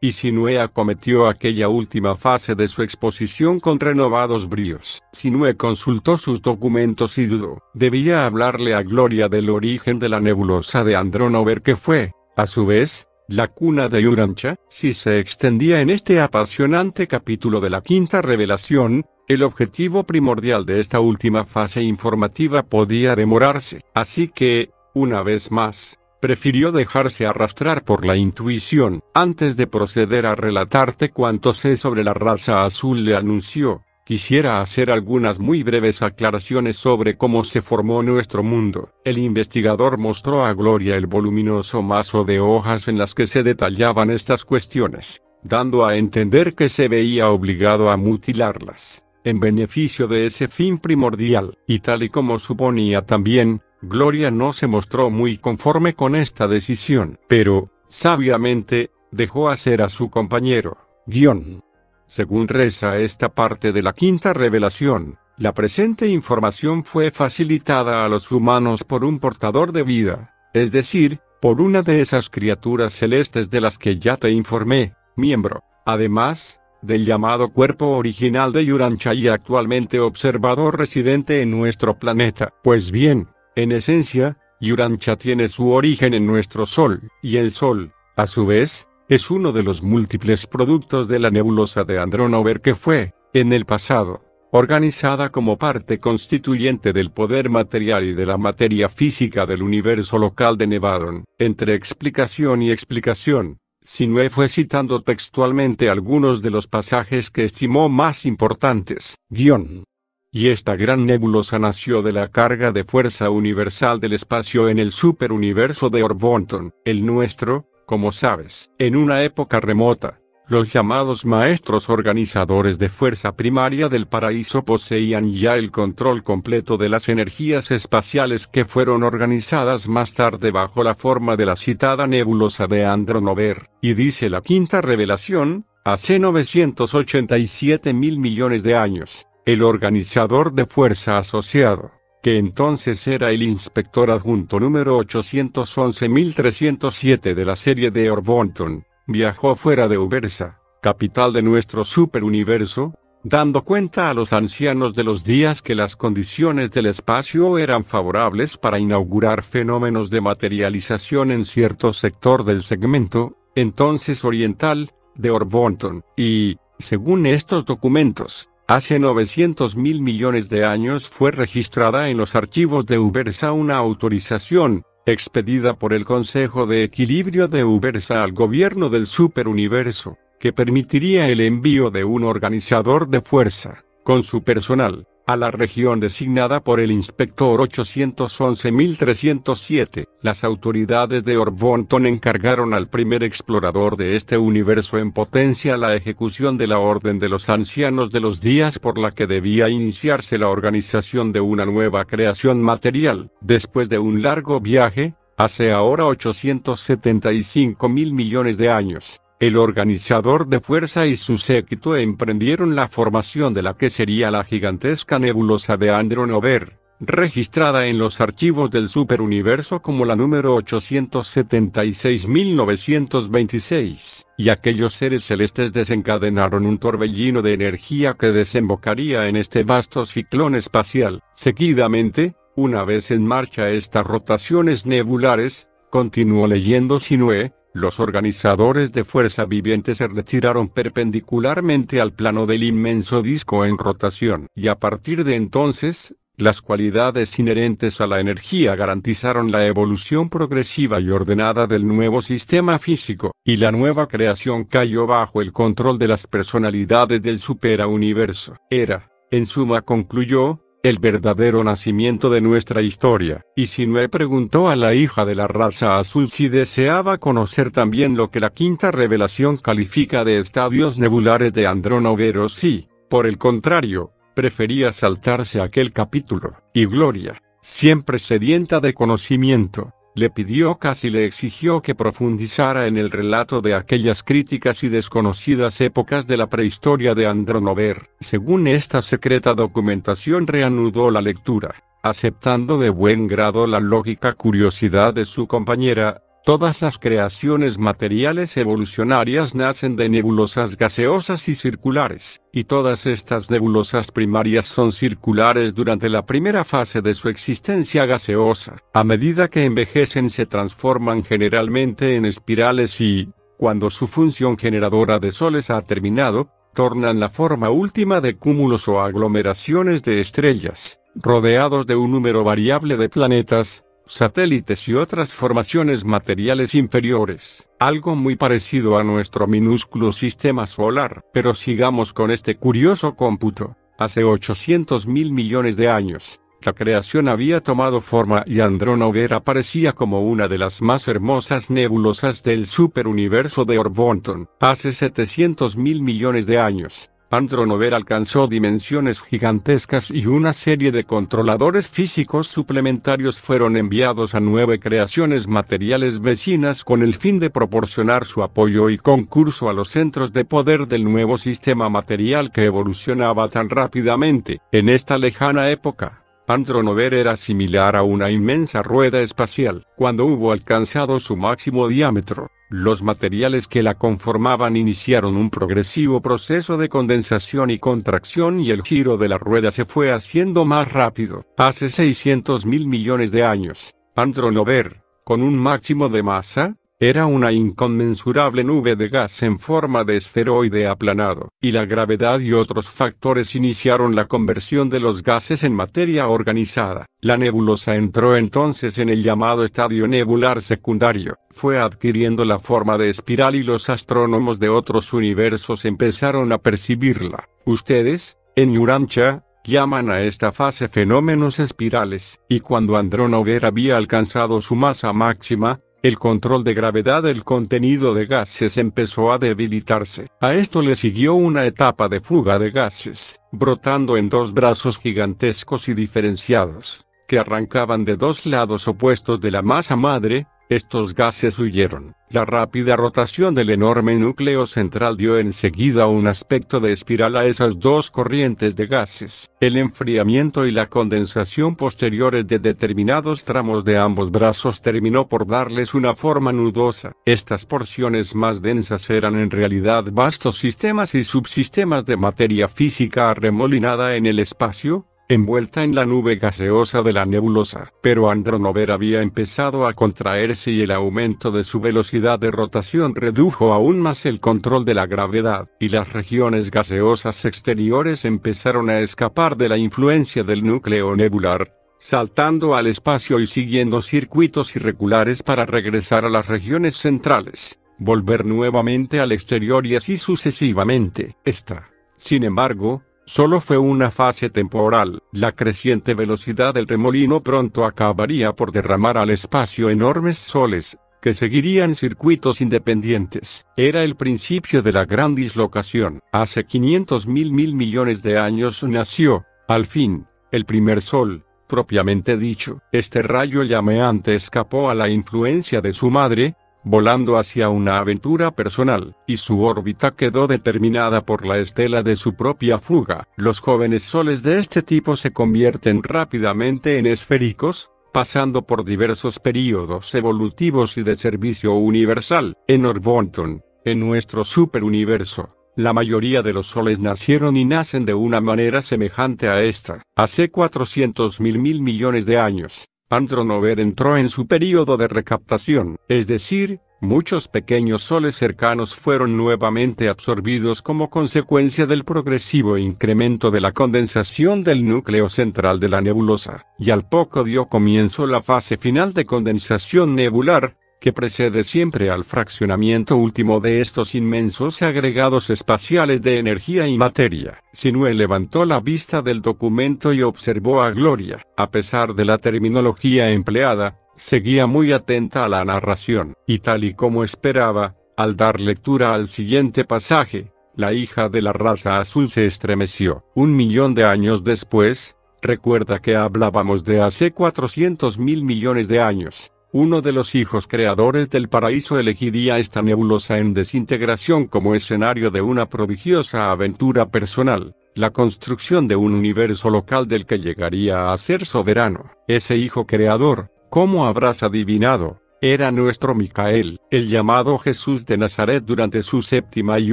S1: Y Sinue acometió aquella última fase de su exposición con renovados bríos. Sinue consultó sus documentos y dudó. Debía hablarle a Gloria del origen de la nebulosa de Andronover que fue, a su vez, la cuna de Urancha, si se extendía en este apasionante capítulo de la quinta revelación, el objetivo primordial de esta última fase informativa podía demorarse, así que, una vez más, prefirió dejarse arrastrar por la intuición, antes de proceder a relatarte cuanto sé sobre la raza azul le anunció, Quisiera hacer algunas muy breves aclaraciones sobre cómo se formó nuestro mundo. El investigador mostró a Gloria el voluminoso mazo de hojas en las que se detallaban estas cuestiones, dando a entender que se veía obligado a mutilarlas, en beneficio de ese fin primordial, y tal y como suponía también, Gloria no se mostró muy conforme con esta decisión, pero, sabiamente, dejó hacer a su compañero. Guión. Según reza esta parte de la quinta revelación, la presente información fue facilitada a los humanos por un portador de vida, es decir, por una de esas criaturas celestes de las que ya te informé, miembro, además, del llamado cuerpo original de Yurancha y actualmente observador residente en nuestro planeta. Pues bien, en esencia, Yurancha tiene su origen en nuestro Sol, y el Sol, a su vez, es uno de los múltiples productos de la nebulosa de Andronover que fue, en el pasado, organizada como parte constituyente del poder material y de la materia física del universo local de Nevadon, entre explicación y explicación. Sinue fue citando textualmente algunos de los pasajes que estimó más importantes. Guión. Y esta gran nebulosa nació de la carga de fuerza universal del espacio en el superuniverso de Orbonton, el nuestro, como sabes, en una época remota, los llamados maestros organizadores de fuerza primaria del paraíso poseían ya el control completo de las energías espaciales que fueron organizadas más tarde bajo la forma de la citada nebulosa de Andronover, y dice la quinta revelación, hace 987 mil millones de años, el organizador de fuerza asociado que entonces era el inspector adjunto número 811.307 de la serie de Orbonton viajó fuera de Ubersa, capital de nuestro superuniverso, dando cuenta a los ancianos de los días que las condiciones del espacio eran favorables para inaugurar fenómenos de materialización en cierto sector del segmento, entonces oriental, de Orbonton y, según estos documentos, Hace 900 mil millones de años fue registrada en los archivos de Ubersa una autorización, expedida por el Consejo de Equilibrio de Ubersa al gobierno del superuniverso, que permitiría el envío de un organizador de fuerza, con su personal, a la región designada por el inspector 811.307. Las autoridades de Orbonton encargaron al primer explorador de este universo en potencia la ejecución de la Orden de los Ancianos de los Días por la que debía iniciarse la organización de una nueva creación material. Después de un largo viaje, hace ahora 875 mil millones de años, el organizador de fuerza y su séquito emprendieron la formación de la que sería la gigantesca nebulosa de Andronover, registrada en los archivos del superuniverso como la número 876.926, y aquellos seres celestes desencadenaron un torbellino de energía que desembocaría en este vasto ciclón espacial. Seguidamente, una vez en marcha estas rotaciones nebulares, continuó leyendo Sinue, los organizadores de Fuerza Viviente se retiraron perpendicularmente al plano del inmenso disco en rotación y a partir de entonces, las cualidades inherentes a la energía garantizaron la evolución progresiva y ordenada del nuevo sistema físico, y la nueva creación cayó bajo el control de las personalidades del superuniverso. Era, en suma concluyó, el verdadero nacimiento de nuestra historia, y si he preguntó a la hija de la raza azul si deseaba conocer también lo que la quinta revelación califica de estadios nebulares de Andronovero si, por el contrario, prefería saltarse aquel capítulo, y Gloria, siempre sedienta de conocimiento, le pidió casi le exigió que profundizara en el relato de aquellas críticas y desconocidas épocas de la prehistoria de Andronover. Según esta secreta documentación reanudó la lectura, aceptando de buen grado la lógica curiosidad de su compañera, Todas las creaciones materiales evolucionarias nacen de nebulosas gaseosas y circulares, y todas estas nebulosas primarias son circulares durante la primera fase de su existencia gaseosa. A medida que envejecen se transforman generalmente en espirales y, cuando su función generadora de soles ha terminado, tornan la forma última de cúmulos o aglomeraciones de estrellas, rodeados de un número variable de planetas, satélites y otras formaciones materiales inferiores, algo muy parecido a nuestro minúsculo sistema solar. Pero sigamos con este curioso cómputo. Hace 800 mil millones de años, la creación había tomado forma y Andronover aparecía como una de las más hermosas nebulosas del superuniverso de Orbonton. Hace 700 mil millones de años, Andronover alcanzó dimensiones gigantescas y una serie de controladores físicos suplementarios fueron enviados a nueve creaciones materiales vecinas con el fin de proporcionar su apoyo y concurso a los centros de poder del nuevo sistema material que evolucionaba tan rápidamente. En esta lejana época, Andronover era similar a una inmensa rueda espacial, cuando hubo alcanzado su máximo diámetro los materiales que la conformaban iniciaron un progresivo proceso de condensación y contracción y el giro de la rueda se fue haciendo más rápido. Hace 600 mil millones de años, Andronover, con un máximo de masa, era una inconmensurable nube de gas en forma de esferoide aplanado, y la gravedad y otros factores iniciaron la conversión de los gases en materia organizada. La nebulosa entró entonces en el llamado estadio nebular secundario, fue adquiriendo la forma de espiral y los astrónomos de otros universos empezaron a percibirla. Ustedes, en Urancha, llaman a esta fase fenómenos espirales, y cuando Andronover había alcanzado su masa máxima, el control de gravedad del contenido de gases empezó a debilitarse. A esto le siguió una etapa de fuga de gases, brotando en dos brazos gigantescos y diferenciados, que arrancaban de dos lados opuestos de la masa madre, estos gases huyeron. La rápida rotación del enorme núcleo central dio enseguida un aspecto de espiral a esas dos corrientes de gases. El enfriamiento y la condensación posteriores de determinados tramos de ambos brazos terminó por darles una forma nudosa. Estas porciones más densas eran en realidad vastos sistemas y subsistemas de materia física arremolinada en el espacio, envuelta en la nube gaseosa de la nebulosa. Pero Andronover había empezado a contraerse y el aumento de su velocidad de rotación redujo aún más el control de la gravedad, y las regiones gaseosas exteriores empezaron a escapar de la influencia del núcleo nebular, saltando al espacio y siguiendo circuitos irregulares para regresar a las regiones centrales, volver nuevamente al exterior y así sucesivamente. Esta, sin embargo, Solo fue una fase temporal, la creciente velocidad del remolino pronto acabaría por derramar al espacio enormes soles, que seguirían circuitos independientes. Era el principio de la gran dislocación. Hace 500 mil mil millones de años nació, al fin, el primer sol, propiamente dicho. Este rayo llameante escapó a la influencia de su madre, volando hacia una aventura personal, y su órbita quedó determinada por la estela de su propia fuga. Los jóvenes soles de este tipo se convierten rápidamente en esféricos, pasando por diversos períodos evolutivos y de servicio universal. En Orbonton, en nuestro superuniverso, la mayoría de los soles nacieron y nacen de una manera semejante a esta. Hace 400 mil millones de años, Andronover entró en su período de recaptación, es decir, muchos pequeños soles cercanos fueron nuevamente absorbidos como consecuencia del progresivo incremento de la condensación del núcleo central de la nebulosa, y al poco dio comienzo la fase final de condensación nebular, que precede siempre al fraccionamiento último de estos inmensos agregados espaciales de energía y materia. Sinue levantó la vista del documento y observó a Gloria. A pesar de la terminología empleada, seguía muy atenta a la narración. Y tal y como esperaba, al dar lectura al siguiente pasaje, la hija de la raza azul se estremeció. Un millón de años después, recuerda que hablábamos de hace 400 mil millones de años uno de los hijos creadores del paraíso elegiría esta nebulosa en desintegración como escenario de una prodigiosa aventura personal, la construcción de un universo local del que llegaría a ser soberano. Ese hijo creador, como habrás adivinado, era nuestro Micael, el llamado Jesús de Nazaret durante su séptima y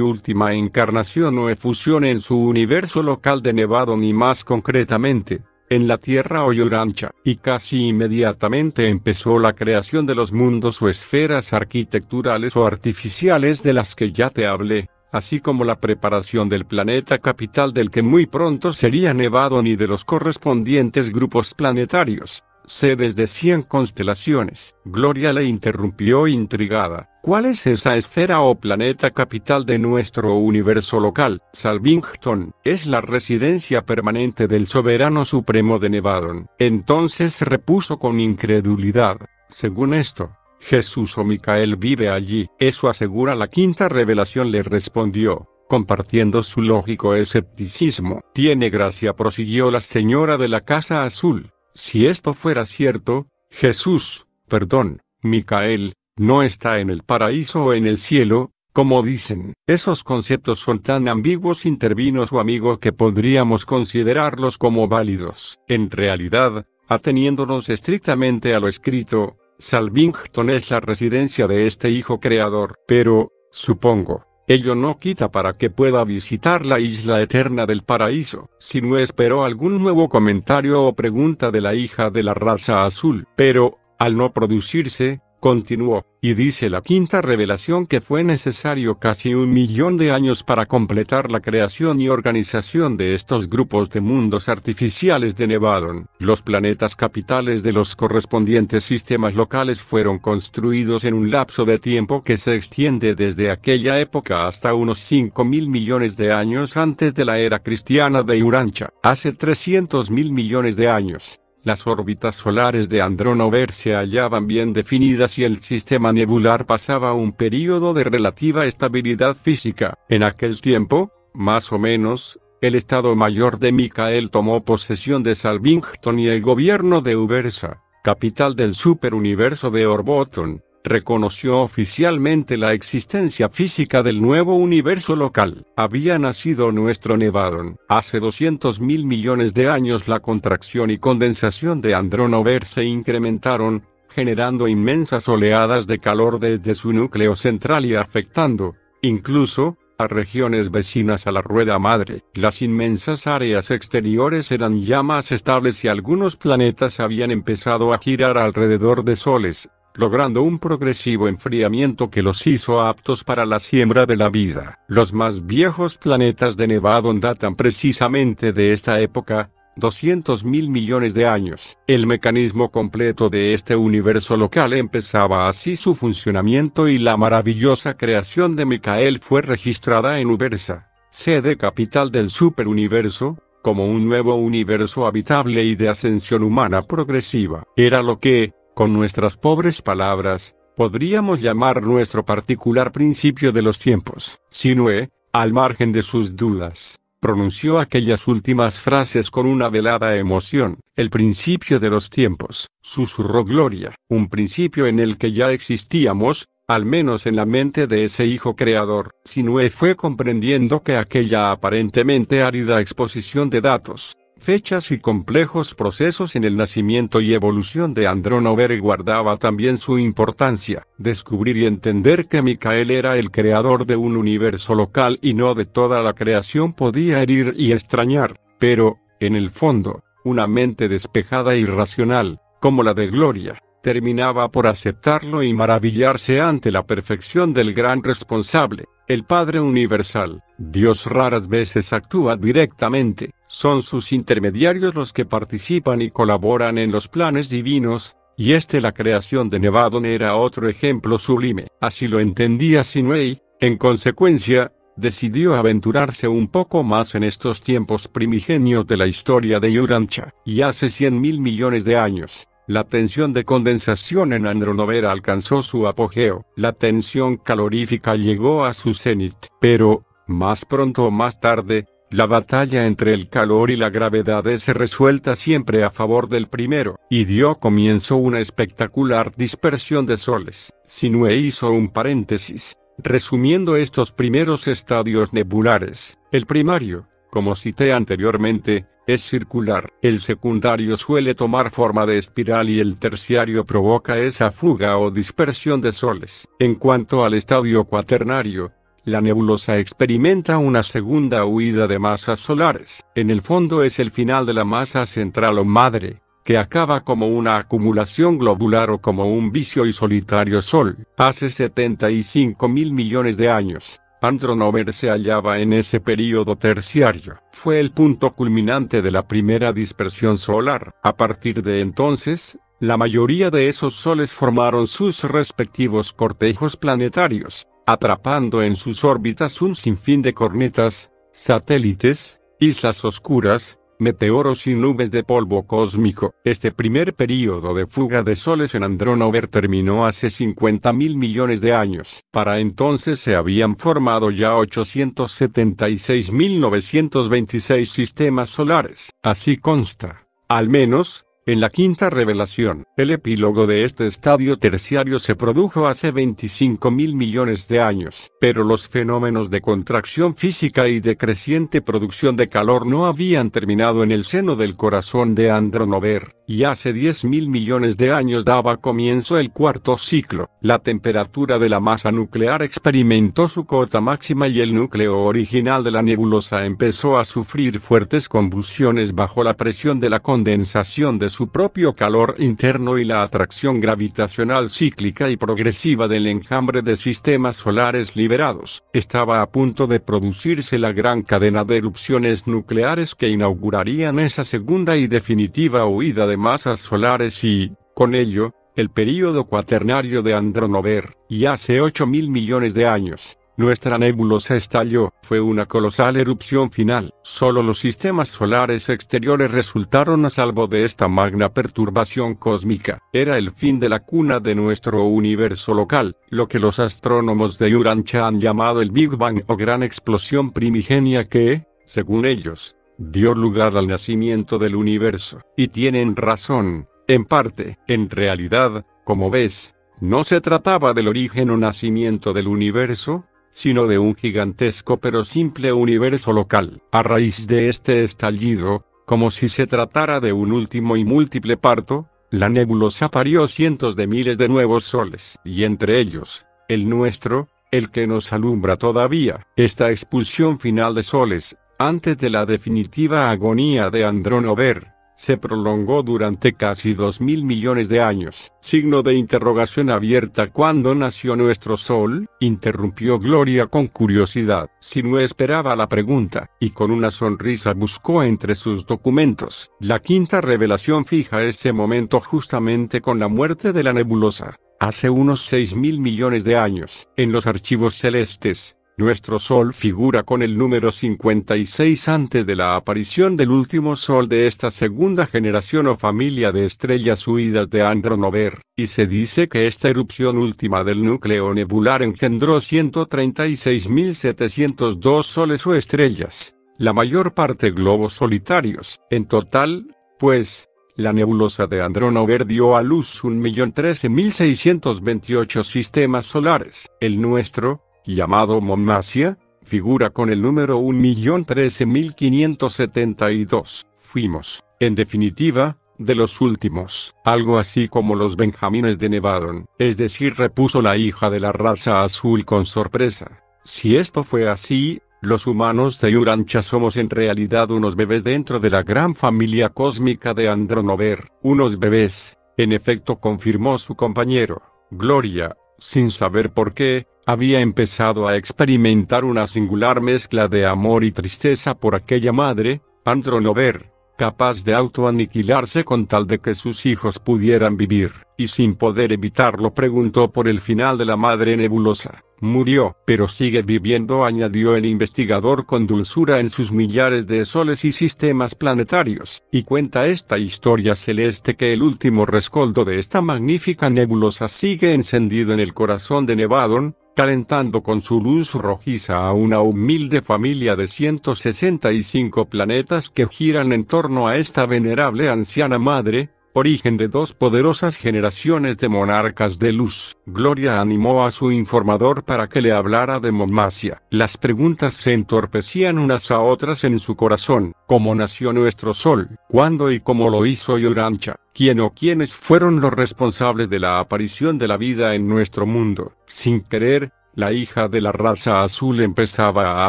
S1: última encarnación o efusión en su universo local de Nevado ni más concretamente, en la tierra o rancha y casi inmediatamente empezó la creación de los mundos o esferas arquitecturales o artificiales de las que ya te hablé, así como la preparación del planeta capital del que muy pronto sería nevado ni de los correspondientes grupos planetarios, sedes de 100 constelaciones. Gloria le interrumpió intrigada. ¿Cuál es esa esfera o planeta capital de nuestro universo local? Salvington, es la residencia permanente del soberano supremo de Nevadón. Entonces repuso con incredulidad, según esto, Jesús o Micael vive allí. Eso asegura la quinta revelación le respondió, compartiendo su lógico escepticismo. Tiene gracia prosiguió la señora de la Casa Azul. Si esto fuera cierto, Jesús, perdón, Micael, no está en el paraíso o en el cielo, como dicen, esos conceptos son tan ambiguos intervino su amigo que podríamos considerarlos como válidos. En realidad, ateniéndonos estrictamente a lo escrito, Salvington es la residencia de este hijo creador, pero, supongo, ello no quita para que pueda visitar la isla eterna del paraíso, si no esperó algún nuevo comentario o pregunta de la hija de la raza azul. Pero, al no producirse, Continuó, y dice la quinta revelación que fue necesario casi un millón de años para completar la creación y organización de estos grupos de mundos artificiales de Nevadon. Los planetas capitales de los correspondientes sistemas locales fueron construidos en un lapso de tiempo que se extiende desde aquella época hasta unos 5 mil millones de años antes de la era cristiana de Urancha, hace 300 mil millones de años. Las órbitas solares de Andronover se hallaban bien definidas y el sistema nebular pasaba un período de relativa estabilidad física. En aquel tiempo, más o menos, el Estado Mayor de Micael tomó posesión de Salvington y el gobierno de Ubersa, capital del superuniverso de Orboton reconoció oficialmente la existencia física del nuevo universo local. Había nacido nuestro Nevadon. Hace 200 mil millones de años la contracción y condensación de Andronover se incrementaron, generando inmensas oleadas de calor desde su núcleo central y afectando, incluso, a regiones vecinas a la rueda madre. Las inmensas áreas exteriores eran ya más estables y algunos planetas habían empezado a girar alrededor de soles, logrando un progresivo enfriamiento que los hizo aptos para la siembra de la vida. Los más viejos planetas de Nevadon datan precisamente de esta época, 200 mil millones de años. El mecanismo completo de este universo local empezaba así su funcionamiento y la maravillosa creación de Micael fue registrada en Ubersa, sede capital del superuniverso, como un nuevo universo habitable y de ascensión humana progresiva. Era lo que, con nuestras pobres palabras, podríamos llamar nuestro particular principio de los tiempos. Sinue, al margen de sus dudas, pronunció aquellas últimas frases con una velada emoción. El principio de los tiempos, susurró Gloria, un principio en el que ya existíamos, al menos en la mente de ese hijo creador. Sinue fue comprendiendo que aquella aparentemente árida exposición de datos, fechas y complejos procesos en el nacimiento y evolución de Andrón guardaba también su importancia, descubrir y entender que Micael era el creador de un universo local y no de toda la creación podía herir y extrañar, pero, en el fondo, una mente despejada y racional, como la de Gloria, terminaba por aceptarlo y maravillarse ante la perfección del gran responsable, el Padre Universal. Dios raras veces actúa directamente, son sus intermediarios los que participan y colaboran en los planes divinos, y este la creación de Nevadon era otro ejemplo sublime. Así lo entendía Sinway, en consecuencia, decidió aventurarse un poco más en estos tiempos primigenios de la historia de Yurancha. Y hace 100 mil millones de años, la tensión de condensación en Andronovera alcanzó su apogeo. La tensión calorífica llegó a su cenit. Pero, más pronto o más tarde, la batalla entre el calor y la gravedad es resuelta siempre a favor del primero, y dio comienzo una espectacular dispersión de soles. Sinue hizo un paréntesis, resumiendo estos primeros estadios nebulares. El primario, como cité anteriormente, es circular. El secundario suele tomar forma de espiral y el terciario provoca esa fuga o dispersión de soles. En cuanto al estadio cuaternario, la nebulosa experimenta una segunda huida de masas solares. En el fondo es el final de la masa central o madre, que acaba como una acumulación globular o como un vicio y solitario sol. Hace 75 mil millones de años, Andronover se hallaba en ese período terciario. Fue el punto culminante de la primera dispersión solar. A partir de entonces, la mayoría de esos soles formaron sus respectivos cortejos planetarios atrapando en sus órbitas un sinfín de cornetas, satélites, islas oscuras, meteoros y nubes de polvo cósmico. Este primer período de fuga de soles en Andronover terminó hace 50 mil millones de años. Para entonces se habían formado ya 876.926 sistemas solares. Así consta, al menos, en la quinta revelación, el epílogo de este estadio terciario se produjo hace 25 mil millones de años, pero los fenómenos de contracción física y decreciente producción de calor no habían terminado en el seno del corazón de Andronover, y hace 10 mil millones de años daba comienzo el cuarto ciclo. La temperatura de la masa nuclear experimentó su cota máxima y el núcleo original de la nebulosa empezó a sufrir fuertes convulsiones bajo la presión de la condensación de su propio calor interno y la atracción gravitacional cíclica y progresiva del enjambre de sistemas solares liberados, estaba a punto de producirse la gran cadena de erupciones nucleares que inaugurarían esa segunda y definitiva huida de masas solares y, con ello, el período cuaternario de Andronover, y hace 8 mil millones de años. Nuestra nebulosa estalló, fue una colosal erupción final, solo los sistemas solares exteriores resultaron a salvo de esta magna perturbación cósmica, era el fin de la cuna de nuestro universo local, lo que los astrónomos de Urancha han llamado el Big Bang o gran explosión primigenia que, según ellos, dio lugar al nacimiento del universo, y tienen razón, en parte, en realidad, como ves, no se trataba del origen o nacimiento del universo, sino de un gigantesco pero simple universo local. A raíz de este estallido, como si se tratara de un último y múltiple parto, la nebulosa parió cientos de miles de nuevos soles, y entre ellos, el nuestro, el que nos alumbra todavía. Esta expulsión final de soles, antes de la definitiva agonía de Andronover, se prolongó durante casi mil millones de años. Signo de interrogación abierta cuando nació nuestro Sol, interrumpió Gloria con curiosidad. Si no esperaba la pregunta, y con una sonrisa buscó entre sus documentos. La quinta revelación fija ese momento justamente con la muerte de la nebulosa. Hace unos mil millones de años, en los archivos celestes, nuestro Sol figura con el número 56 antes de la aparición del último Sol de esta segunda generación o familia de estrellas huidas de Andronover, y se dice que esta erupción última del núcleo nebular engendró 136.702 soles o estrellas, la mayor parte globos solitarios, en total, pues, la nebulosa de Andronover dio a luz 1.013.628 sistemas solares, el nuestro, llamado monnasia figura con el número 1.013.572. Fuimos, en definitiva, de los últimos, algo así como los benjamines de Nevadon, es decir, repuso la hija de la raza azul con sorpresa. Si esto fue así, los humanos de Urancha somos en realidad unos bebés dentro de la gran familia cósmica de Andronover, unos bebés, en efecto confirmó su compañero. Gloria, sin saber por qué, había empezado a experimentar una singular mezcla de amor y tristeza por aquella madre, Andronover, capaz de autoaniquilarse con tal de que sus hijos pudieran vivir, y sin poder evitarlo preguntó por el final de la madre nebulosa. Murió, pero sigue viviendo, añadió el investigador con dulzura en sus millares de soles y sistemas planetarios, y cuenta esta historia celeste que el último rescoldo de esta magnífica nebulosa sigue encendido en el corazón de Nevadon, calentando con su luz rojiza a una humilde familia de 165 planetas que giran en torno a esta venerable anciana madre, origen de dos poderosas generaciones de monarcas de luz. Gloria animó a su informador para que le hablara de Momasia. Las preguntas se entorpecían unas a otras en su corazón. ¿Cómo nació nuestro sol? ¿Cuándo y cómo lo hizo Yurancha? ¿Quién o quiénes fueron los responsables de la aparición de la vida en nuestro mundo? Sin querer, la hija de la raza azul empezaba a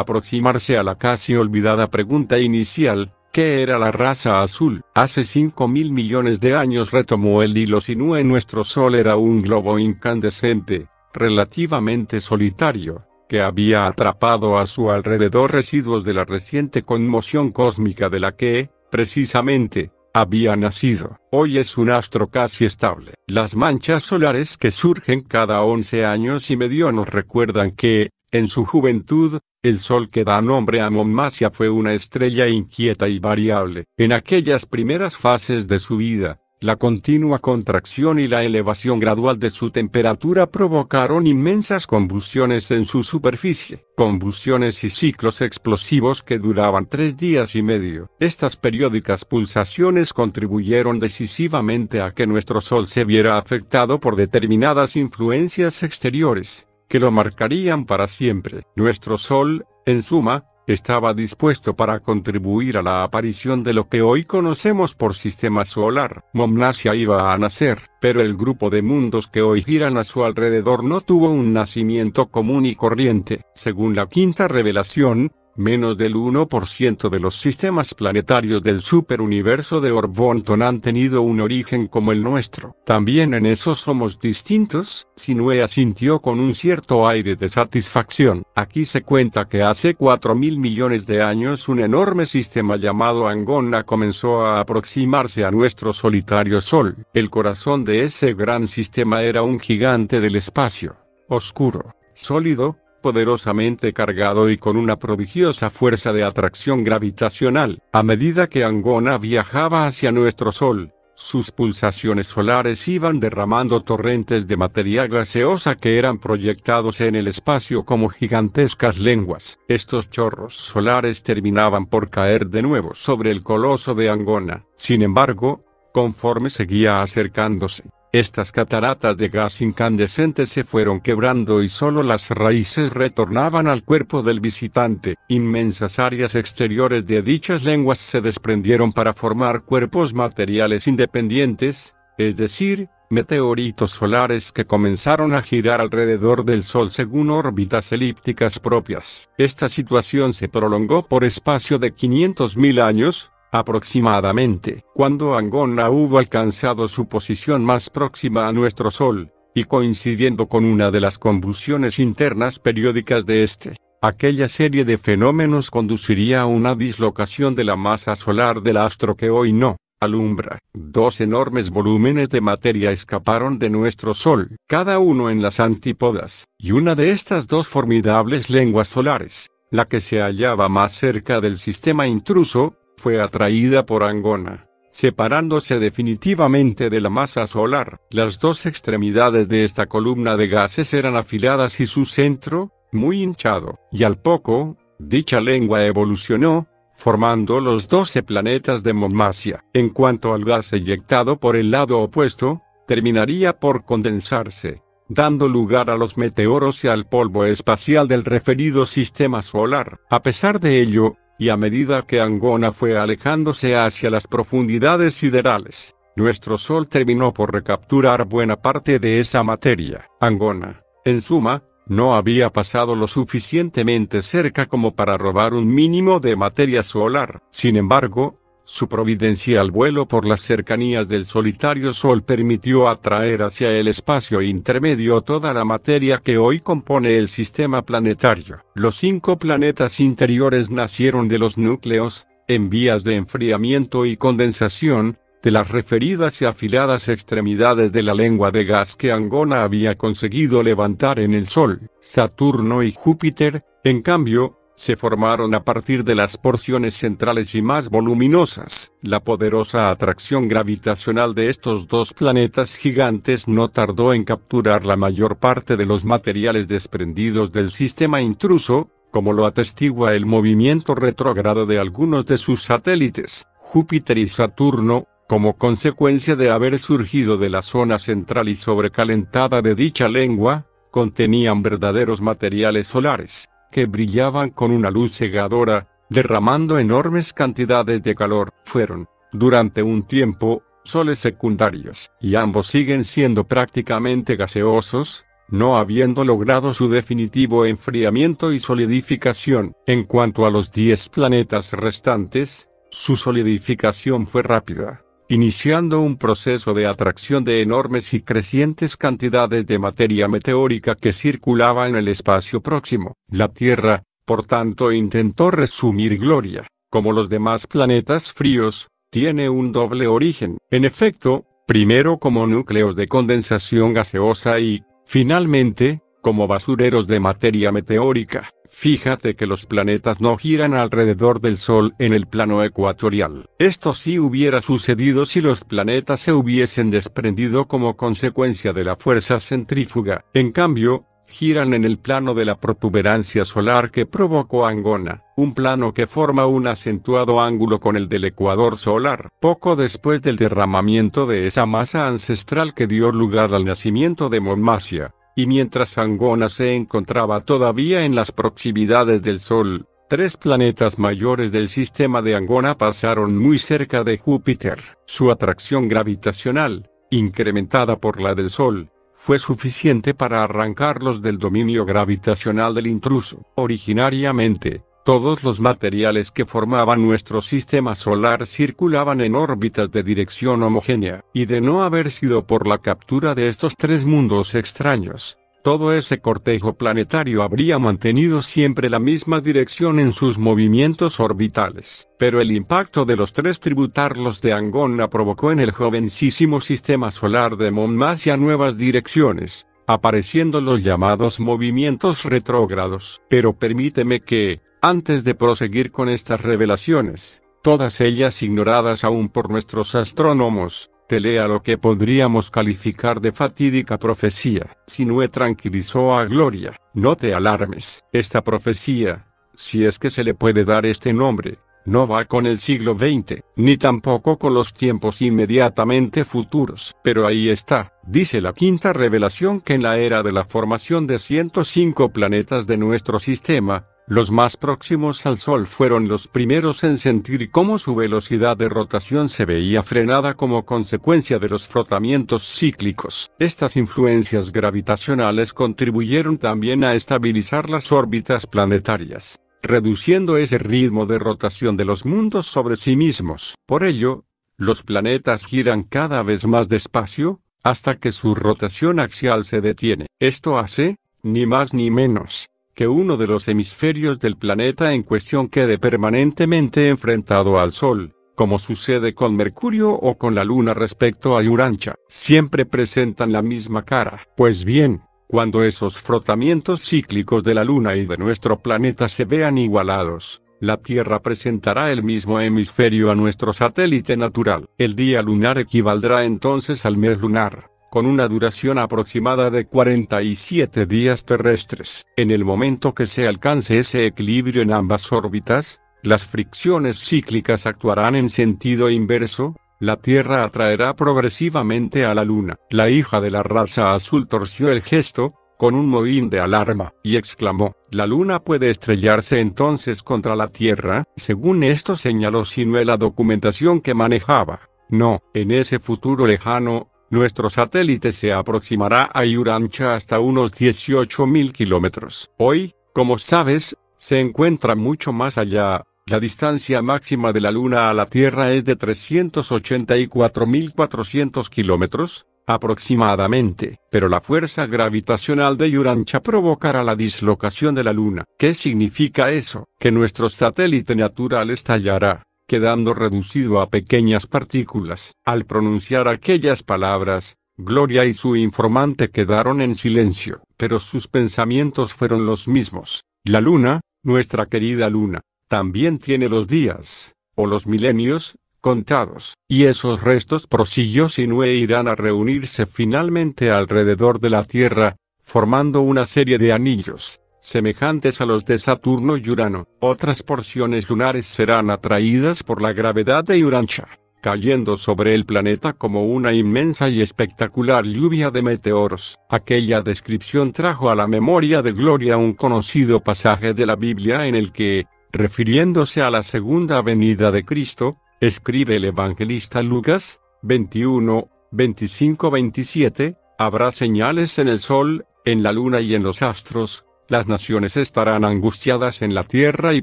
S1: aproximarse a la casi olvidada pregunta inicial, ¿Qué era la raza azul? Hace cinco mil millones de años retomó el hilo sinúe nuestro Sol era un globo incandescente, relativamente solitario, que había atrapado a su alrededor residuos de la reciente conmoción cósmica de la que, precisamente, había nacido. Hoy es un astro casi estable. Las manchas solares que surgen cada 11 años y medio nos recuerdan que, en su juventud, el sol que da nombre a Monmasia fue una estrella inquieta y variable. En aquellas primeras fases de su vida, la continua contracción y la elevación gradual de su temperatura provocaron inmensas convulsiones en su superficie, convulsiones y ciclos explosivos que duraban tres días y medio. Estas periódicas pulsaciones contribuyeron decisivamente a que nuestro Sol se viera afectado por determinadas influencias exteriores que lo marcarían para siempre. Nuestro Sol, en suma, estaba dispuesto para contribuir a la aparición de lo que hoy conocemos por sistema solar. Momnasia iba a nacer, pero el grupo de mundos que hoy giran a su alrededor no tuvo un nacimiento común y corriente. Según la quinta revelación, Menos del 1% de los sistemas planetarios del superuniverso de Orbonton han tenido un origen como el nuestro. También en eso somos distintos, Sinue sintió con un cierto aire de satisfacción. Aquí se cuenta que hace 4 mil millones de años un enorme sistema llamado Angona comenzó a aproximarse a nuestro solitario Sol. El corazón de ese gran sistema era un gigante del espacio, oscuro, sólido, poderosamente cargado y con una prodigiosa fuerza de atracción gravitacional. A medida que Angona viajaba hacia nuestro Sol, sus pulsaciones solares iban derramando torrentes de materia gaseosa que eran proyectados en el espacio como gigantescas lenguas. Estos chorros solares terminaban por caer de nuevo sobre el coloso de Angona. Sin embargo, conforme seguía acercándose, estas cataratas de gas incandescente se fueron quebrando y solo las raíces retornaban al cuerpo del visitante. Inmensas áreas exteriores de dichas lenguas se desprendieron para formar cuerpos materiales independientes, es decir, meteoritos solares que comenzaron a girar alrededor del Sol según órbitas elípticas propias. Esta situación se prolongó por espacio de 500.000 años, Aproximadamente, cuando Angona hubo alcanzado su posición más próxima a nuestro Sol, y coincidiendo con una de las convulsiones internas periódicas de este, aquella serie de fenómenos conduciría a una dislocación de la masa solar del astro que hoy no alumbra. Dos enormes volúmenes de materia escaparon de nuestro Sol, cada uno en las antípodas, y una de estas dos formidables lenguas solares, la que se hallaba más cerca del sistema intruso, fue atraída por Angona, separándose definitivamente de la masa solar. Las dos extremidades de esta columna de gases eran afiladas y su centro, muy hinchado, y al poco, dicha lengua evolucionó, formando los doce planetas de momasia En cuanto al gas eyectado por el lado opuesto, terminaría por condensarse, dando lugar a los meteoros y al polvo espacial del referido sistema solar. A pesar de ello, y a medida que Angona fue alejándose hacia las profundidades siderales, nuestro Sol terminó por recapturar buena parte de esa materia. Angona, en suma, no había pasado lo suficientemente cerca como para robar un mínimo de materia solar. Sin embargo, su providencial vuelo por las cercanías del solitario Sol permitió atraer hacia el espacio intermedio toda la materia que hoy compone el sistema planetario. Los cinco planetas interiores nacieron de los núcleos, en vías de enfriamiento y condensación, de las referidas y afiladas extremidades de la lengua de gas que Angona había conseguido levantar en el Sol. Saturno y Júpiter, en cambio, se formaron a partir de las porciones centrales y más voluminosas. La poderosa atracción gravitacional de estos dos planetas gigantes no tardó en capturar la mayor parte de los materiales desprendidos del sistema intruso, como lo atestigua el movimiento retrógrado de algunos de sus satélites, Júpiter y Saturno, como consecuencia de haber surgido de la zona central y sobrecalentada de dicha lengua, contenían verdaderos materiales solares que brillaban con una luz cegadora, derramando enormes cantidades de calor, fueron, durante un tiempo, soles secundarios, y ambos siguen siendo prácticamente gaseosos, no habiendo logrado su definitivo enfriamiento y solidificación. En cuanto a los 10 planetas restantes, su solidificación fue rápida iniciando un proceso de atracción de enormes y crecientes cantidades de materia meteórica que circulaba en el espacio próximo. La Tierra, por tanto, intentó resumir gloria, como los demás planetas fríos, tiene un doble origen. En efecto, primero como núcleos de condensación gaseosa y, finalmente, como basureros de materia meteórica. Fíjate que los planetas no giran alrededor del Sol en el plano ecuatorial. Esto sí hubiera sucedido si los planetas se hubiesen desprendido como consecuencia de la fuerza centrífuga. En cambio, giran en el plano de la protuberancia solar que provocó Angona, un plano que forma un acentuado ángulo con el del ecuador solar. Poco después del derramamiento de esa masa ancestral que dio lugar al nacimiento de Monmasia, y mientras Angona se encontraba todavía en las proximidades del Sol, tres planetas mayores del sistema de Angona pasaron muy cerca de Júpiter. Su atracción gravitacional, incrementada por la del Sol, fue suficiente para arrancarlos del dominio gravitacional del intruso. Originariamente, todos los materiales que formaban nuestro sistema solar circulaban en órbitas de dirección homogénea, y de no haber sido por la captura de estos tres mundos extraños, todo ese cortejo planetario habría mantenido siempre la misma dirección en sus movimientos orbitales. Pero el impacto de los tres tributarlos de Angona provocó en el jovencísimo sistema solar de Monmasia nuevas direcciones, apareciendo los llamados movimientos retrógrados. Pero permíteme que, antes de proseguir con estas revelaciones, todas ellas ignoradas aún por nuestros astrónomos, te lea lo que podríamos calificar de fatídica profecía. si Sinue tranquilizó a Gloria, no te alarmes. Esta profecía, si es que se le puede dar este nombre, no va con el siglo XX, ni tampoco con los tiempos inmediatamente futuros. Pero ahí está, Dice la quinta revelación que en la era de la formación de 105 planetas de nuestro sistema, los más próximos al Sol fueron los primeros en sentir cómo su velocidad de rotación se veía frenada como consecuencia de los frotamientos cíclicos. Estas influencias gravitacionales contribuyeron también a estabilizar las órbitas planetarias, reduciendo ese ritmo de rotación de los mundos sobre sí mismos. Por ello, los planetas giran cada vez más despacio, hasta que su rotación axial se detiene. Esto hace, ni más ni menos, que uno de los hemisferios del planeta en cuestión quede permanentemente enfrentado al Sol, como sucede con Mercurio o con la Luna respecto a Urancha. Siempre presentan la misma cara. Pues bien, cuando esos frotamientos cíclicos de la Luna y de nuestro planeta se vean igualados, la Tierra presentará el mismo hemisferio a nuestro satélite natural. El día lunar equivaldrá entonces al mes lunar, con una duración aproximada de 47 días terrestres. En el momento que se alcance ese equilibrio en ambas órbitas, las fricciones cíclicas actuarán en sentido inverso, la Tierra atraerá progresivamente a la Luna. La hija de la raza azul torció el gesto, con un mohín de alarma, y exclamó, la luna puede estrellarse entonces contra la Tierra, según esto señaló Sinue la documentación que manejaba. No, en ese futuro lejano, nuestro satélite se aproximará a Yurancha hasta unos 18.000 kilómetros. Hoy, como sabes, se encuentra mucho más allá, la distancia máxima de la Luna a la Tierra es de 384.400 kilómetros, aproximadamente, pero la fuerza gravitacional de Yurancha provocará la dislocación de la Luna. ¿Qué significa eso? Que nuestro satélite natural estallará, quedando reducido a pequeñas partículas. Al pronunciar aquellas palabras, Gloria y su informante quedaron en silencio, pero sus pensamientos fueron los mismos. La Luna, nuestra querida Luna, también tiene los días, o los milenios, contados, y esos restos prosiguió Sinue irán a reunirse finalmente alrededor de la Tierra, formando una serie de anillos, semejantes a los de Saturno y Urano. Otras porciones lunares serán atraídas por la gravedad de Urancha, cayendo sobre el planeta como una inmensa y espectacular lluvia de meteoros. Aquella descripción trajo a la memoria de Gloria un conocido pasaje de la Biblia en el que, refiriéndose a la segunda venida de Cristo, Escribe el evangelista Lucas, 21, 25-27, habrá señales en el sol, en la luna y en los astros, las naciones estarán angustiadas en la tierra y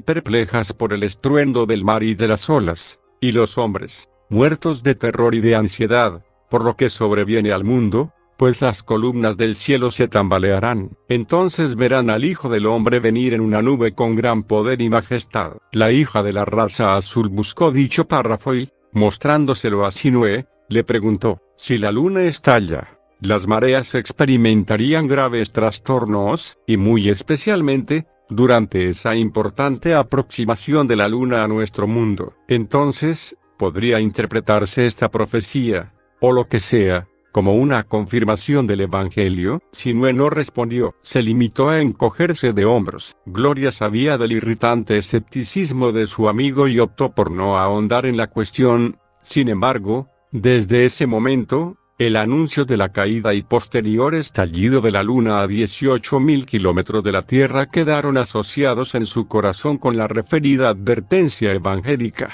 S1: perplejas por el estruendo del mar y de las olas, y los hombres, muertos de terror y de ansiedad, por lo que sobreviene al mundo, pues las columnas del cielo se tambalearán, entonces verán al Hijo del Hombre venir en una nube con gran poder y majestad. La hija de la raza azul buscó dicho párrafo y, mostrándoselo a Sinué, le preguntó, si la luna estalla, las mareas experimentarían graves trastornos, y muy especialmente, durante esa importante aproximación de la luna a nuestro mundo. Entonces, podría interpretarse esta profecía, o lo que sea, como una confirmación del Evangelio, Sinué no respondió, se limitó a encogerse de hombros. Gloria sabía del irritante escepticismo de su amigo y optó por no ahondar en la cuestión. Sin embargo, desde ese momento, el anuncio de la caída y posterior estallido de la luna a 18.000 kilómetros de la Tierra quedaron asociados en su corazón con la referida advertencia evangélica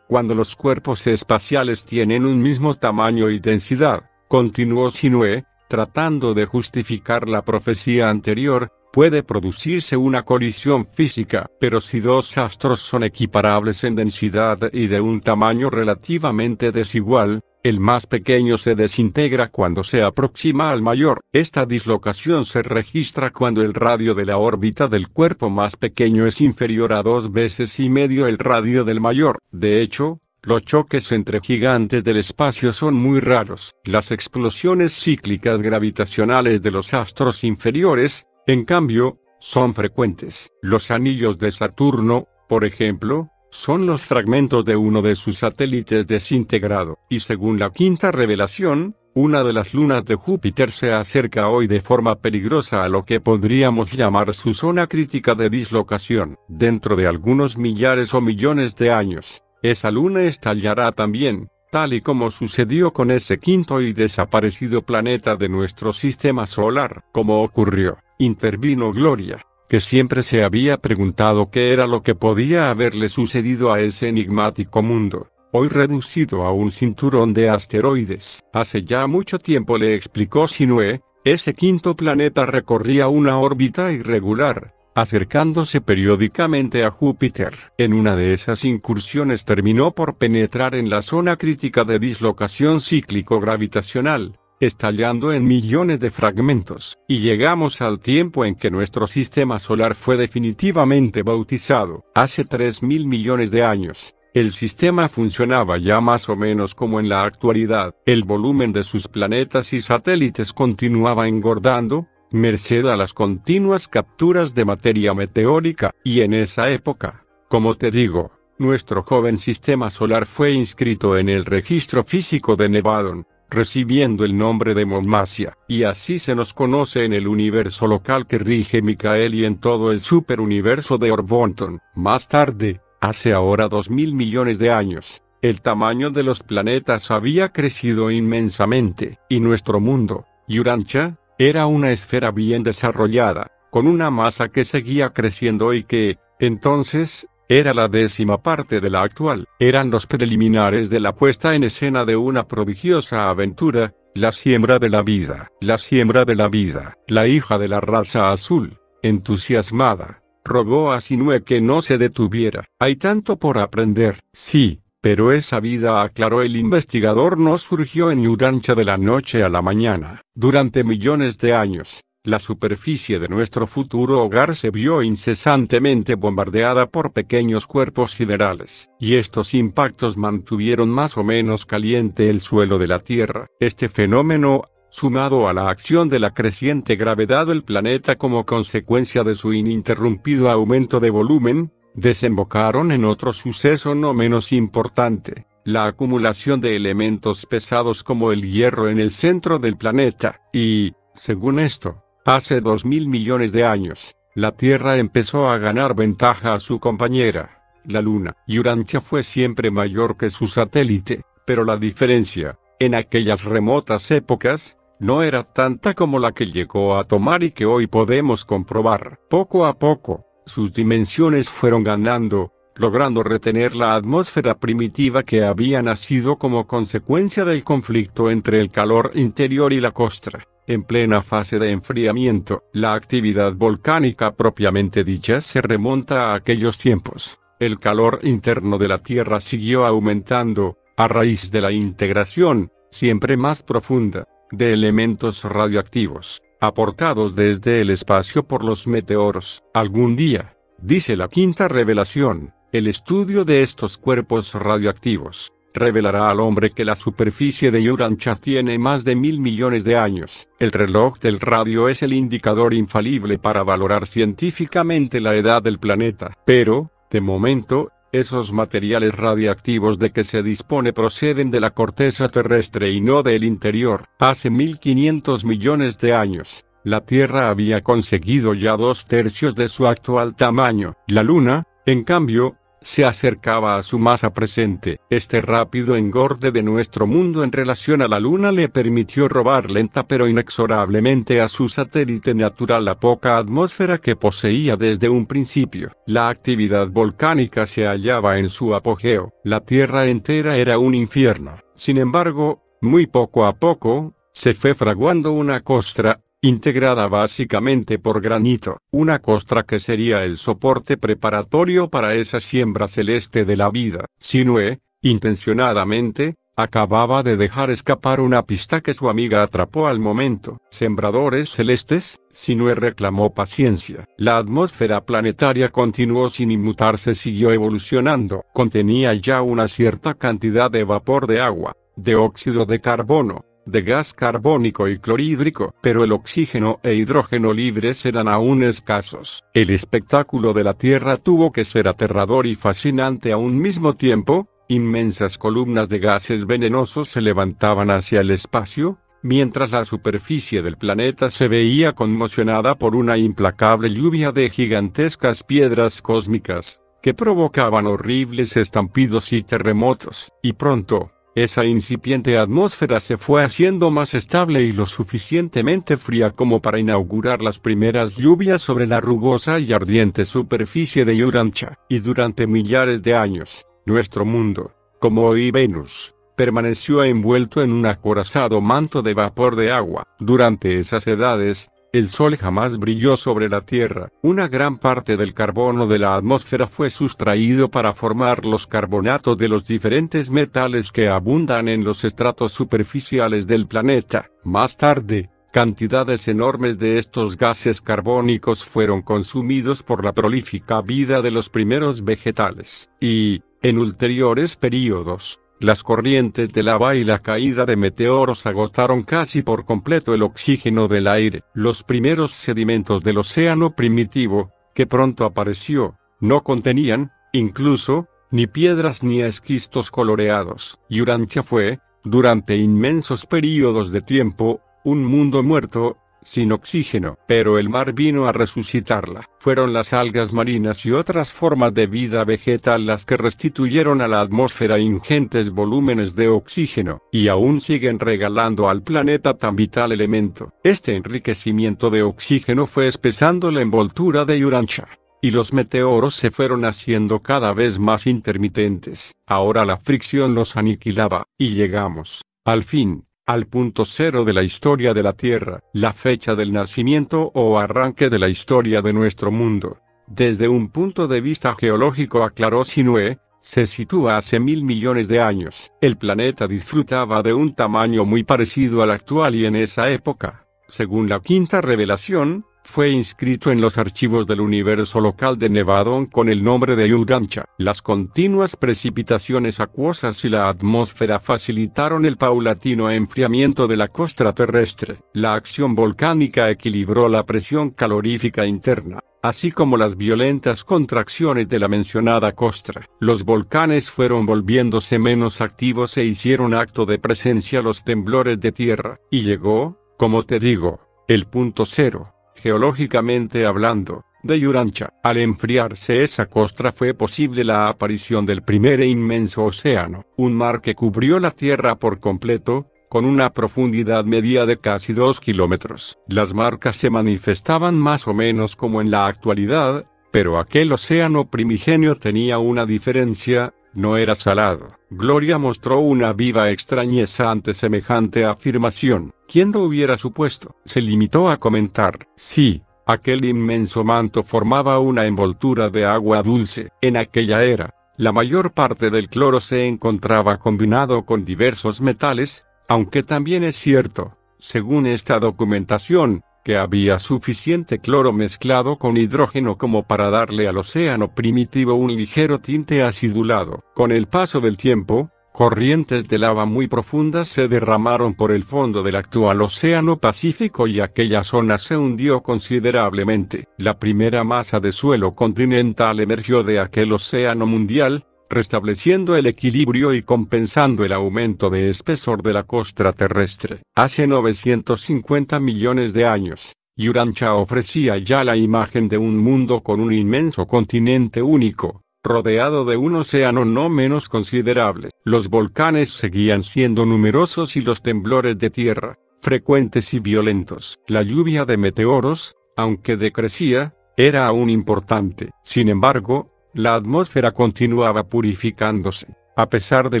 S1: cuando los cuerpos espaciales tienen un mismo tamaño y densidad, continuó Sinue, tratando de justificar la profecía anterior, puede producirse una colisión física, pero si dos astros son equiparables en densidad y de un tamaño relativamente desigual, el más pequeño se desintegra cuando se aproxima al mayor. Esta dislocación se registra cuando el radio de la órbita del cuerpo más pequeño es inferior a dos veces y medio el radio del mayor. De hecho, los choques entre gigantes del espacio son muy raros. Las explosiones cíclicas gravitacionales de los astros inferiores, en cambio, son frecuentes. Los anillos de Saturno, por ejemplo, son los fragmentos de uno de sus satélites desintegrado, y según la quinta revelación, una de las lunas de Júpiter se acerca hoy de forma peligrosa a lo que podríamos llamar su zona crítica de dislocación. Dentro de algunos millares o millones de años, esa luna estallará también, tal y como sucedió con ese quinto y desaparecido planeta de nuestro sistema solar, como ocurrió Intervino Gloria, que siempre se había preguntado qué era lo que podía haberle sucedido a ese enigmático mundo, hoy reducido a un cinturón de asteroides. Hace ya mucho tiempo le explicó Sinue, ese quinto planeta recorría una órbita irregular, acercándose periódicamente a Júpiter. En una de esas incursiones terminó por penetrar en la zona crítica de dislocación cíclico-gravitacional, estallando en millones de fragmentos, y llegamos al tiempo en que nuestro sistema solar fue definitivamente bautizado, hace mil millones de años. El sistema funcionaba ya más o menos como en la actualidad, el volumen de sus planetas y satélites continuaba engordando, merced a las continuas capturas de materia meteórica, y en esa época, como te digo, nuestro joven sistema solar fue inscrito en el registro físico de Nevadon, recibiendo el nombre de Monmasia, y así se nos conoce en el universo local que rige Micael y en todo el superuniverso de Orbonton. Más tarde, hace ahora dos mil millones de años, el tamaño de los planetas había crecido inmensamente, y nuestro mundo, Yurancha, era una esfera bien desarrollada, con una masa que seguía creciendo y que, entonces, era la décima parte de la actual, eran los preliminares de la puesta en escena de una prodigiosa aventura, la siembra de la vida, la siembra de la vida, la hija de la raza azul, entusiasmada, rogó a Sinue que no se detuviera. Hay tanto por aprender, sí, pero esa vida, aclaró el investigador, no surgió en Urancha de la noche a la mañana. Durante millones de años, la superficie de nuestro futuro hogar se vio incesantemente bombardeada por pequeños cuerpos siderales, y estos impactos mantuvieron más o menos caliente el suelo de la Tierra. Este fenómeno, sumado a la acción de la creciente gravedad del planeta como consecuencia de su ininterrumpido aumento de volumen, desembocaron en otro suceso no menos importante, la acumulación de elementos pesados como el hierro en el centro del planeta, y, según esto, Hace mil millones de años, la Tierra empezó a ganar ventaja a su compañera, la Luna, y Urantia fue siempre mayor que su satélite, pero la diferencia, en aquellas remotas épocas, no era tanta como la que llegó a tomar y que hoy podemos comprobar. Poco a poco, sus dimensiones fueron ganando, logrando retener la atmósfera primitiva que había nacido como consecuencia del conflicto entre el calor interior y la costra. En plena fase de enfriamiento, la actividad volcánica propiamente dicha se remonta a aquellos tiempos. El calor interno de la Tierra siguió aumentando, a raíz de la integración, siempre más profunda, de elementos radioactivos, aportados desde el espacio por los meteoros. Algún día, dice la quinta revelación, el estudio de estos cuerpos radioactivos revelará al hombre que la superficie de Yurancha tiene más de mil millones de años. El reloj del radio es el indicador infalible para valorar científicamente la edad del planeta. Pero, de momento, esos materiales radioactivos de que se dispone proceden de la corteza terrestre y no del interior. Hace 1500 millones de años, la Tierra había conseguido ya dos tercios de su actual tamaño. La Luna, en cambio, se acercaba a su masa presente. Este rápido engorde de nuestro mundo en relación a la Luna le permitió robar lenta pero inexorablemente a su satélite natural la poca atmósfera que poseía desde un principio. La actividad volcánica se hallaba en su apogeo. La Tierra entera era un infierno. Sin embargo, muy poco a poco, se fue fraguando una costra, integrada básicamente por granito, una costra que sería el soporte preparatorio para esa siembra celeste de la vida. Sinue, intencionadamente, acababa de dejar escapar una pista que su amiga atrapó al momento. Sembradores celestes, Sinue reclamó paciencia. La atmósfera planetaria continuó sin inmutarse, siguió evolucionando. Contenía ya una cierta cantidad de vapor de agua, de óxido de carbono, de gas carbónico y clorhídrico, pero el oxígeno e hidrógeno libres eran aún escasos. El espectáculo de la Tierra tuvo que ser aterrador y fascinante a un mismo tiempo, inmensas columnas de gases venenosos se levantaban hacia el espacio, mientras la superficie del planeta se veía conmocionada por una implacable lluvia de gigantescas piedras cósmicas, que provocaban horribles estampidos y terremotos, y pronto, esa incipiente atmósfera se fue haciendo más estable y lo suficientemente fría como para inaugurar las primeras lluvias sobre la rugosa y ardiente superficie de Yurancha, y durante millares de años, nuestro mundo, como hoy Venus, permaneció envuelto en un acorazado manto de vapor de agua. Durante esas edades, el Sol jamás brilló sobre la Tierra, una gran parte del carbono de la atmósfera fue sustraído para formar los carbonatos de los diferentes metales que abundan en los estratos superficiales del planeta. Más tarde, cantidades enormes de estos gases carbónicos fueron consumidos por la prolífica vida de los primeros vegetales, y, en ulteriores períodos, las corrientes de lava y la caída de meteoros agotaron casi por completo el oxígeno del aire. Los primeros sedimentos del océano primitivo, que pronto apareció, no contenían, incluso, ni piedras ni esquistos coloreados. Yurancha fue, durante inmensos períodos de tiempo, un mundo muerto, sin oxígeno, pero el mar vino a resucitarla. Fueron las algas marinas y otras formas de vida vegetal las que restituyeron a la atmósfera ingentes volúmenes de oxígeno, y aún siguen regalando al planeta tan vital elemento. Este enriquecimiento de oxígeno fue espesando la envoltura de Yurancha, y los meteoros se fueron haciendo cada vez más intermitentes. Ahora la fricción los aniquilaba, y llegamos, al fin, al punto cero de la historia de la Tierra, la fecha del nacimiento o arranque de la historia de nuestro mundo. Desde un punto de vista geológico aclaró Sinue, se sitúa hace mil millones de años. El planeta disfrutaba de un tamaño muy parecido al actual y en esa época, según la quinta revelación, fue inscrito en los archivos del universo local de Nevadón con el nombre de Urancha. Las continuas precipitaciones acuosas y la atmósfera facilitaron el paulatino enfriamiento de la costra terrestre. La acción volcánica equilibró la presión calorífica interna así como las violentas contracciones de la mencionada costra. Los volcanes fueron volviéndose menos activos e hicieron acto de presencia los temblores de tierra, y llegó, como te digo, el punto cero geológicamente hablando, de Yurancha. Al enfriarse esa costra fue posible la aparición del primer e inmenso océano, un mar que cubrió la Tierra por completo, con una profundidad media de casi 2 kilómetros. Las marcas se manifestaban más o menos como en la actualidad, pero aquel océano primigenio tenía una diferencia, no era salado. Gloria mostró una viva extrañeza ante semejante afirmación. ¿Quién lo hubiera supuesto? Se limitó a comentar. Sí, aquel inmenso manto formaba una envoltura de agua dulce. En aquella era, la mayor parte del cloro se encontraba combinado con diversos metales, aunque también es cierto, según esta documentación, que había suficiente cloro mezclado con hidrógeno como para darle al océano primitivo un ligero tinte acidulado. Con el paso del tiempo, corrientes de lava muy profundas se derramaron por el fondo del actual océano Pacífico y aquella zona se hundió considerablemente. La primera masa de suelo continental emergió de aquel océano mundial, restableciendo el equilibrio y compensando el aumento de espesor de la costra terrestre. Hace 950 millones de años, Yurancha ofrecía ya la imagen de un mundo con un inmenso continente único, rodeado de un océano no menos considerable. Los volcanes seguían siendo numerosos y los temblores de tierra, frecuentes y violentos. La lluvia de meteoros, aunque decrecía, era aún importante. Sin embargo, la atmósfera continuaba purificándose, a pesar de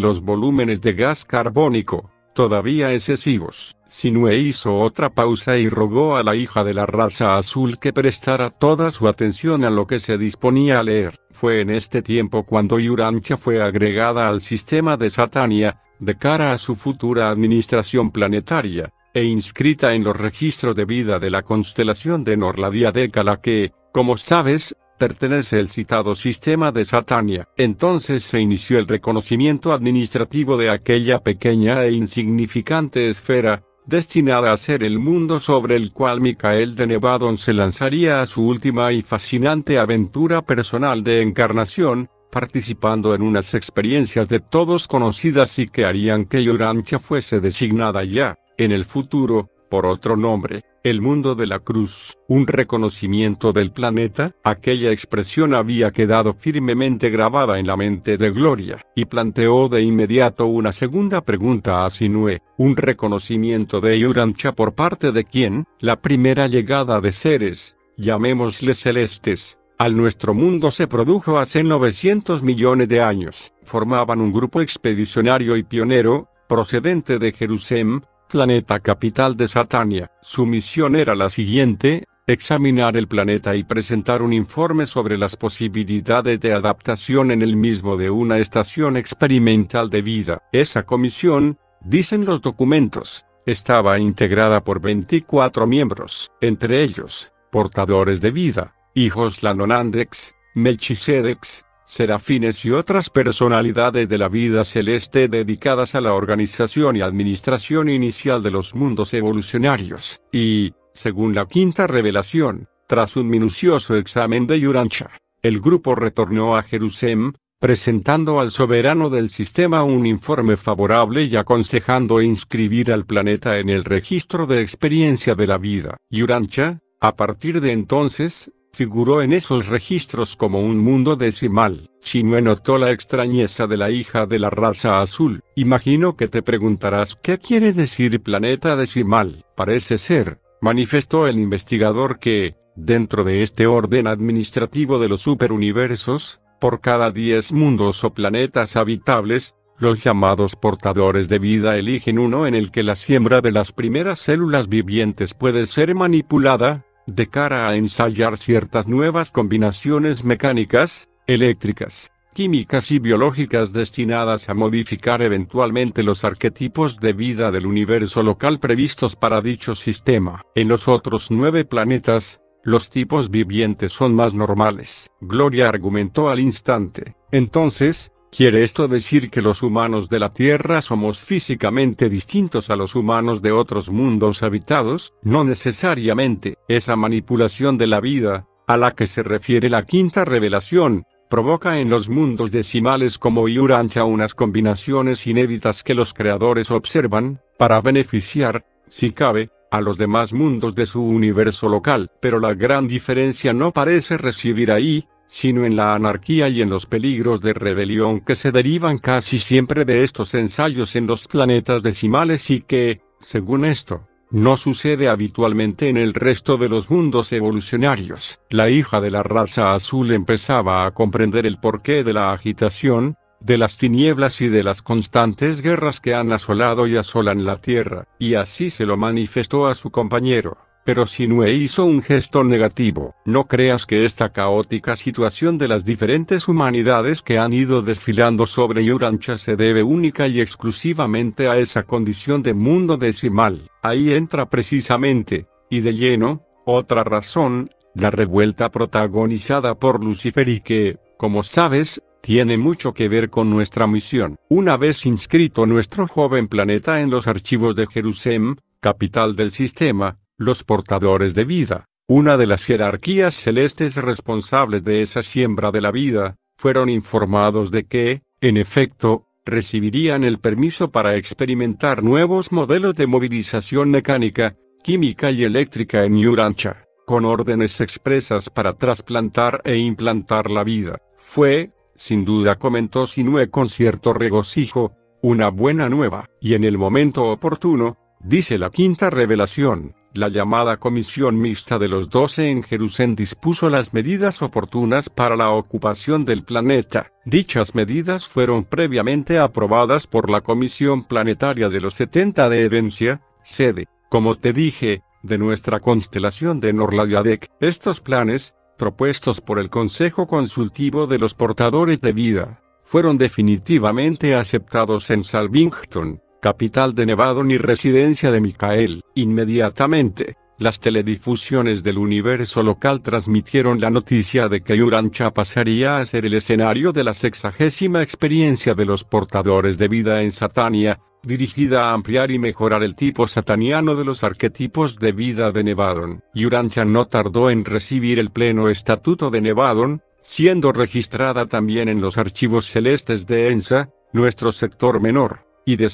S1: los volúmenes de gas carbónico, todavía excesivos. Sinue hizo otra pausa y rogó a la hija de la raza azul que prestara toda su atención a lo que se disponía a leer. Fue en este tiempo cuando Yurancha fue agregada al sistema de Satania, de cara a su futura administración planetaria, e inscrita en los registros de vida de la constelación de Norladia Décala que, como sabes, pertenece el citado sistema de Satania. Entonces se inició el reconocimiento administrativo de aquella pequeña e insignificante esfera, destinada a ser el mundo sobre el cual Micael de Nevadon se lanzaría a su última y fascinante aventura personal de encarnación, participando en unas experiencias de todos conocidas y que harían que Yurancha fuese designada ya, en el futuro, por otro nombre. El mundo de la cruz, un reconocimiento del planeta, aquella expresión había quedado firmemente grabada en la mente de Gloria, y planteó de inmediato una segunda pregunta a Sinué, un reconocimiento de Yurancha por parte de quien, la primera llegada de seres, llamémosles celestes, al nuestro mundo se produjo hace 900 millones de años. Formaban un grupo expedicionario y pionero, procedente de Jerusalén, planeta capital de Satania. Su misión era la siguiente, examinar el planeta y presentar un informe sobre las posibilidades de adaptación en el mismo de una estación experimental de vida. Esa comisión, dicen los documentos, estaba integrada por 24 miembros, entre ellos, portadores de vida, hijos Lanonandex, Melchisedex, serafines y otras personalidades de la vida celeste dedicadas a la organización y administración inicial de los mundos evolucionarios, y, según la quinta revelación, tras un minucioso examen de Yurancha, el grupo retornó a Jerusalén, presentando al soberano del sistema un informe favorable y aconsejando inscribir al planeta en el registro de experiencia de la vida. Yurancha, a partir de entonces, figuró en esos registros como un mundo decimal. no notó la extrañeza de la hija de la raza azul. Imagino que te preguntarás qué quiere decir planeta decimal. Parece ser, manifestó el investigador que, dentro de este orden administrativo de los superuniversos, por cada 10 mundos o planetas habitables, los llamados portadores de vida eligen uno en el que la siembra de las primeras células vivientes puede ser manipulada, de cara a ensayar ciertas nuevas combinaciones mecánicas, eléctricas, químicas y biológicas destinadas a modificar eventualmente los arquetipos de vida del universo local previstos para dicho sistema. En los otros nueve planetas, los tipos vivientes son más normales. Gloria argumentó al instante. Entonces, ¿Quiere esto decir que los humanos de la Tierra somos físicamente distintos a los humanos de otros mundos habitados? No necesariamente. Esa manipulación de la vida, a la que se refiere la quinta revelación, provoca en los mundos decimales como Yurancha unas combinaciones inéditas que los creadores observan, para beneficiar, si cabe, a los demás mundos de su universo local. Pero la gran diferencia no parece recibir ahí, sino en la anarquía y en los peligros de rebelión que se derivan casi siempre de estos ensayos en los planetas decimales y que, según esto, no sucede habitualmente en el resto de los mundos evolucionarios. La hija de la raza azul empezaba a comprender el porqué de la agitación, de las tinieblas y de las constantes guerras que han asolado y asolan la Tierra, y así se lo manifestó a su compañero. Pero Sinue hizo un gesto negativo. No creas que esta caótica situación de las diferentes humanidades que han ido desfilando sobre Yurancha se debe única y exclusivamente a esa condición de mundo decimal. Ahí entra precisamente, y de lleno, otra razón, la revuelta protagonizada por Lucifer y que, como sabes, tiene mucho que ver con nuestra misión. Una vez inscrito nuestro joven planeta en los archivos de Jerusalén, capital del sistema, los portadores de vida, una de las jerarquías celestes responsables de esa siembra de la vida, fueron informados de que, en efecto, recibirían el permiso para experimentar nuevos modelos de movilización mecánica, química y eléctrica en Urancha, con órdenes expresas para trasplantar e implantar la vida. Fue, sin duda comentó Sinue con cierto regocijo, una buena nueva, y en el momento oportuno, dice la quinta revelación, la llamada Comisión Mixta de los Doce en Jerusalén dispuso las medidas oportunas para la ocupación del planeta. Dichas medidas fueron previamente aprobadas por la Comisión Planetaria de los 70 de herencia, sede, como te dije, de nuestra constelación de Norladiadec. Estos planes, propuestos por el Consejo Consultivo de los Portadores de Vida, fueron definitivamente aceptados en Salvington capital de Nevadon y residencia de Micael. Inmediatamente, las teledifusiones del universo local transmitieron la noticia de que Yurancha pasaría a ser el escenario de la sexagésima experiencia de los portadores de vida en Satania, dirigida a ampliar y mejorar el tipo sataniano de los arquetipos de vida de Nevadon. Urancha no tardó en recibir el pleno estatuto de Nevadon, siendo registrada también en los archivos celestes de ENSA, nuestro sector menor y de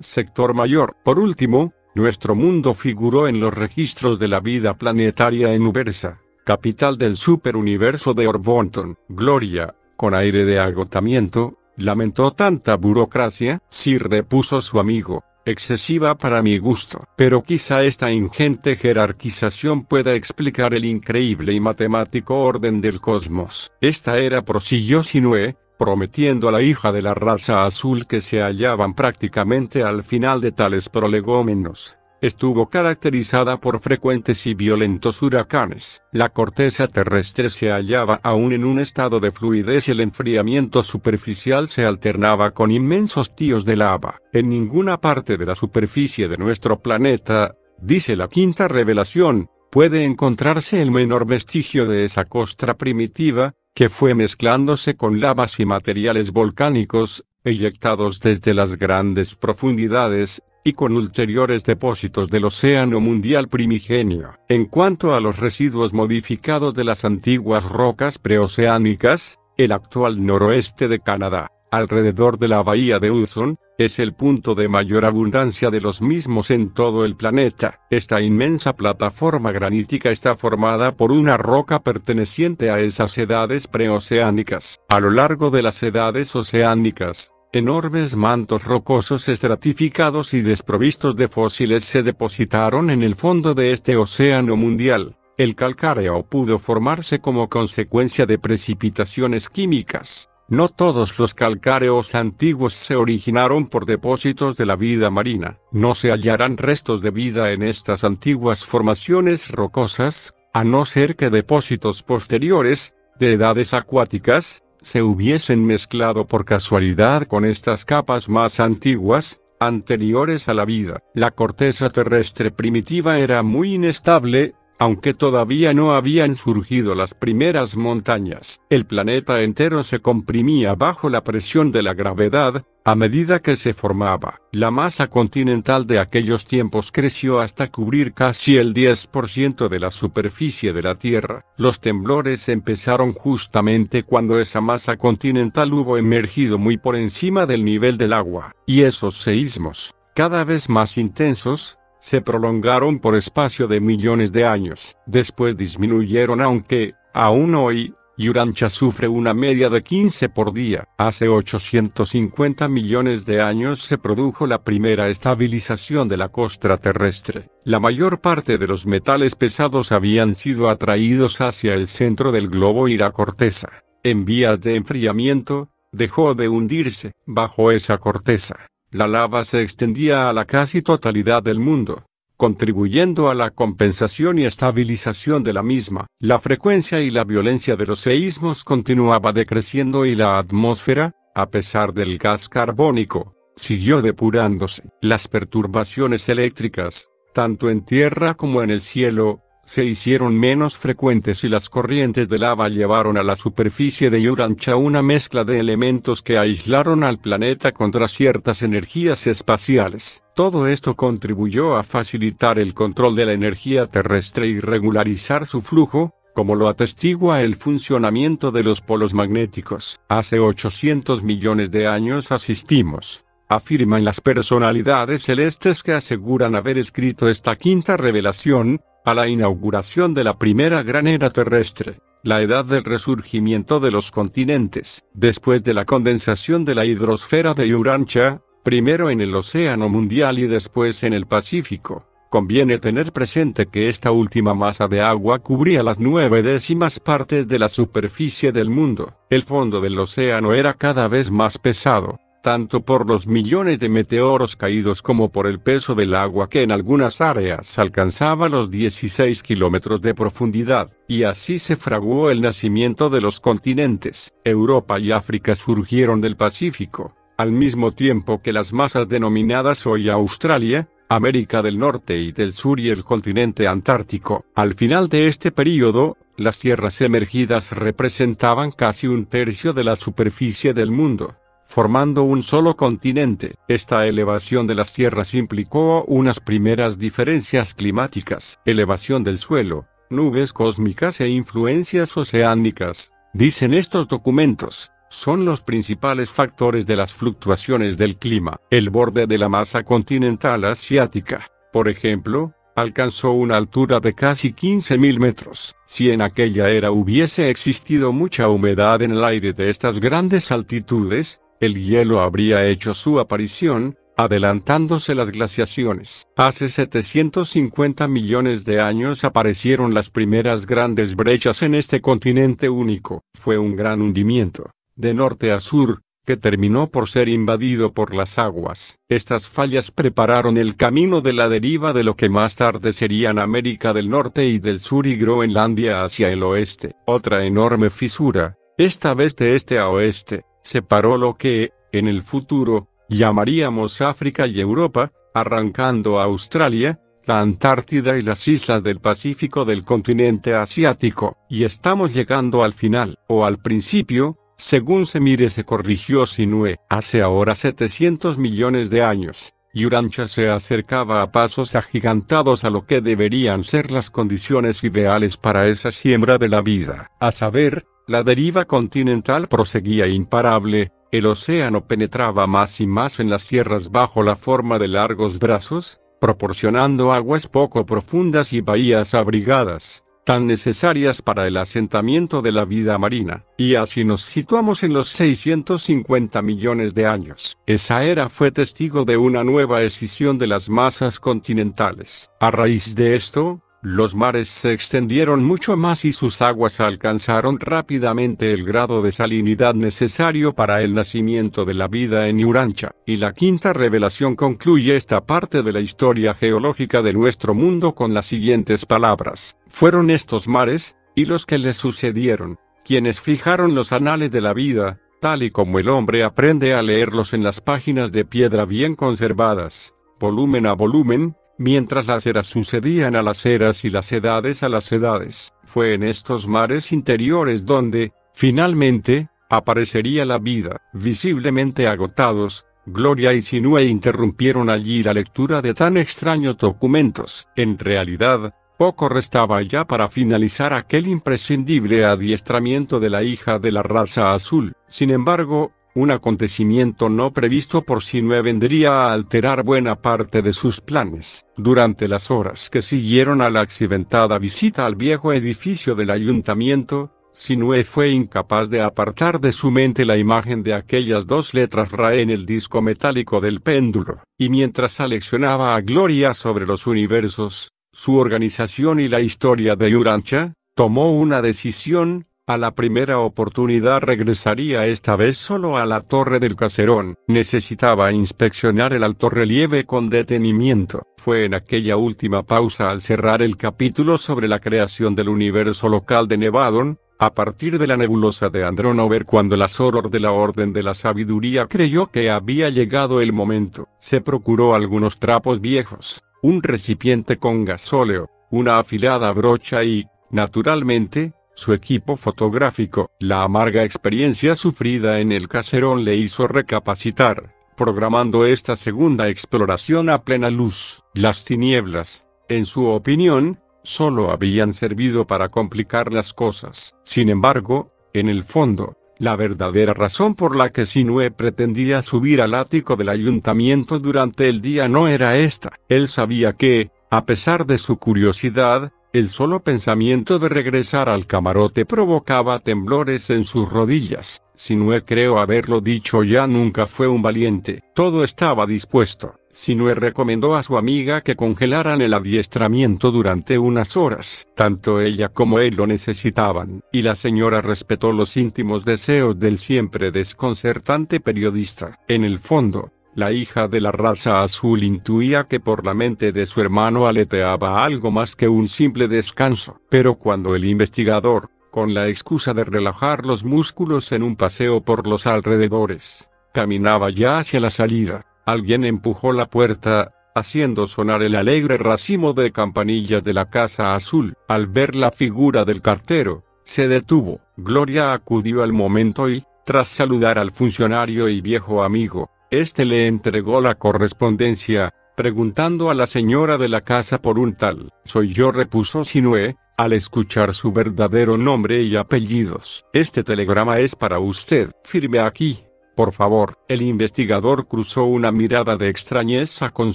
S1: sector mayor. Por último, nuestro mundo figuró en los registros de la vida planetaria en Ubersa, capital del superuniverso de Orbonton. Gloria, con aire de agotamiento, lamentó tanta burocracia, si repuso su amigo, excesiva para mi gusto. Pero quizá esta ingente jerarquización pueda explicar el increíble y matemático orden del cosmos. Esta era prosiguió Sinue, prometiendo a la hija de la raza azul que se hallaban prácticamente al final de tales prolegómenos. Estuvo caracterizada por frecuentes y violentos huracanes. La corteza terrestre se hallaba aún en un estado de fluidez y el enfriamiento superficial se alternaba con inmensos tíos de lava. En ninguna parte de la superficie de nuestro planeta, dice la quinta revelación, puede encontrarse el menor vestigio de esa costra primitiva, que fue mezclándose con lavas y materiales volcánicos, eyectados desde las grandes profundidades, y con ulteriores depósitos del océano mundial primigenio. En cuanto a los residuos modificados de las antiguas rocas preoceánicas, el actual noroeste de Canadá, alrededor de la bahía de Hudson, es el punto de mayor abundancia de los mismos en todo el planeta. Esta inmensa plataforma granítica está formada por una roca perteneciente a esas edades preoceánicas. A lo largo de las edades oceánicas, Enormes mantos rocosos estratificados y desprovistos de fósiles se depositaron en el fondo de este océano mundial. El calcáreo pudo formarse como consecuencia de precipitaciones químicas. No todos los calcáreos antiguos se originaron por depósitos de la vida marina. No se hallarán restos de vida en estas antiguas formaciones rocosas, a no ser que depósitos posteriores, de edades acuáticas, se hubiesen mezclado por casualidad con estas capas más antiguas, anteriores a la vida. La corteza terrestre primitiva era muy inestable, aunque todavía no habían surgido las primeras montañas, el planeta entero se comprimía bajo la presión de la gravedad, a medida que se formaba. La masa continental de aquellos tiempos creció hasta cubrir casi el 10% de la superficie de la Tierra. Los temblores empezaron justamente cuando esa masa continental hubo emergido muy por encima del nivel del agua, y esos seísmos, cada vez más intensos, se prolongaron por espacio de millones de años. Después disminuyeron aunque, aún hoy, Yurancha sufre una media de 15 por día. Hace 850 millones de años se produjo la primera estabilización de la costra terrestre. La mayor parte de los metales pesados habían sido atraídos hacia el centro del globo y la corteza. En vías de enfriamiento, dejó de hundirse bajo esa corteza la lava se extendía a la casi totalidad del mundo, contribuyendo a la compensación y estabilización de la misma. La frecuencia y la violencia de los seísmos continuaba decreciendo y la atmósfera, a pesar del gas carbónico, siguió depurándose. Las perturbaciones eléctricas, tanto en tierra como en el cielo, se hicieron menos frecuentes y las corrientes de lava llevaron a la superficie de yurancha una mezcla de elementos que aislaron al planeta contra ciertas energías espaciales. Todo esto contribuyó a facilitar el control de la energía terrestre y regularizar su flujo, como lo atestigua el funcionamiento de los polos magnéticos. Hace 800 millones de años asistimos, afirman las personalidades celestes que aseguran haber escrito esta quinta revelación, a la inauguración de la primera gran era terrestre, la edad del resurgimiento de los continentes, después de la condensación de la hidrosfera de Yurancha, primero en el Océano Mundial y después en el Pacífico. Conviene tener presente que esta última masa de agua cubría las nueve décimas partes de la superficie del mundo. El fondo del océano era cada vez más pesado, tanto por los millones de meteoros caídos como por el peso del agua que en algunas áreas alcanzaba los 16 kilómetros de profundidad, y así se fraguó el nacimiento de los continentes. Europa y África surgieron del Pacífico, al mismo tiempo que las masas denominadas hoy Australia, América del Norte y del Sur y el continente antártico. Al final de este período, las tierras emergidas representaban casi un tercio de la superficie del mundo formando un solo continente. Esta elevación de las tierras implicó unas primeras diferencias climáticas, elevación del suelo, nubes cósmicas e influencias oceánicas, dicen estos documentos son los principales factores de las fluctuaciones del clima. El borde de la masa continental asiática, por ejemplo, alcanzó una altura de casi 15.000 metros. Si en aquella era hubiese existido mucha humedad en el aire de estas grandes altitudes, el hielo habría hecho su aparición, adelantándose las glaciaciones. Hace 750 millones de años aparecieron las primeras grandes brechas en este continente único. Fue un gran hundimiento, de norte a sur, que terminó por ser invadido por las aguas. Estas fallas prepararon el camino de la deriva de lo que más tarde serían América del Norte y del Sur y Groenlandia hacia el oeste. Otra enorme fisura, esta vez de este a oeste, separó lo que, en el futuro, llamaríamos África y Europa, arrancando a Australia, la Antártida y las islas del Pacífico del continente asiático, y estamos llegando al final, o al principio, según se mire se corrigió Sinue, hace ahora 700 millones de años, Yurancha se acercaba a pasos agigantados a lo que deberían ser las condiciones ideales para esa siembra de la vida, a saber, la deriva continental proseguía imparable, el océano penetraba más y más en las sierras bajo la forma de largos brazos, proporcionando aguas poco profundas y bahías abrigadas, tan necesarias para el asentamiento de la vida marina, y así nos situamos en los 650 millones de años. Esa era fue testigo de una nueva escisión de las masas continentales. A raíz de esto, los mares se extendieron mucho más y sus aguas alcanzaron rápidamente el grado de salinidad necesario para el nacimiento de la vida en Urancha. Y la quinta revelación concluye esta parte de la historia geológica de nuestro mundo con las siguientes palabras. Fueron estos mares, y los que les sucedieron, quienes fijaron los anales de la vida, tal y como el hombre aprende a leerlos en las páginas de piedra bien conservadas, volumen a volumen, mientras las eras sucedían a las eras y las edades a las edades. Fue en estos mares interiores donde, finalmente, aparecería la vida. Visiblemente agotados, Gloria y Sinue interrumpieron allí la lectura de tan extraños documentos. En realidad, poco restaba ya para finalizar aquel imprescindible adiestramiento de la hija de la raza azul. Sin embargo, un acontecimiento no previsto por Sinue vendría a alterar buena parte de sus planes. Durante las horas que siguieron a la accidentada visita al viejo edificio del ayuntamiento, Sinue fue incapaz de apartar de su mente la imagen de aquellas dos letras RA en el disco metálico del péndulo, y mientras aleccionaba a Gloria sobre los universos, su organización y la historia de urancha tomó una decisión, a la primera oportunidad regresaría esta vez solo a la torre del caserón, necesitaba inspeccionar el alto relieve con detenimiento. Fue en aquella última pausa al cerrar el capítulo sobre la creación del universo local de Nevadon, a partir de la nebulosa de Andronover cuando la Soror de la Orden de la Sabiduría creyó que había llegado el momento. Se procuró algunos trapos viejos, un recipiente con gasóleo, una afilada brocha y, naturalmente, su equipo fotográfico, la amarga experiencia sufrida en el caserón le hizo recapacitar, programando esta segunda exploración a plena luz. Las tinieblas, en su opinión, solo habían servido para complicar las cosas. Sin embargo, en el fondo, la verdadera razón por la que Sinue pretendía subir al ático del ayuntamiento durante el día no era esta. Él sabía que, a pesar de su curiosidad, el solo pensamiento de regresar al camarote provocaba temblores en sus rodillas. Sinue creo haberlo dicho ya nunca fue un valiente, todo estaba dispuesto. Sinue recomendó a su amiga que congelaran el adiestramiento durante unas horas. Tanto ella como él lo necesitaban, y la señora respetó los íntimos deseos del siempre desconcertante periodista. En el fondo, la hija de la raza azul intuía que por la mente de su hermano aleteaba algo más que un simple descanso. Pero cuando el investigador, con la excusa de relajar los músculos en un paseo por los alrededores, caminaba ya hacia la salida, alguien empujó la puerta, haciendo sonar el alegre racimo de campanillas de la casa azul. Al ver la figura del cartero, se detuvo. Gloria acudió al momento y, tras saludar al funcionario y viejo amigo, este le entregó la correspondencia, preguntando a la señora de la casa por un tal. Soy yo, repuso Sinué, al escuchar su verdadero nombre y apellidos. Este telegrama es para usted. Firme aquí. Por favor, el investigador cruzó una mirada de extrañeza con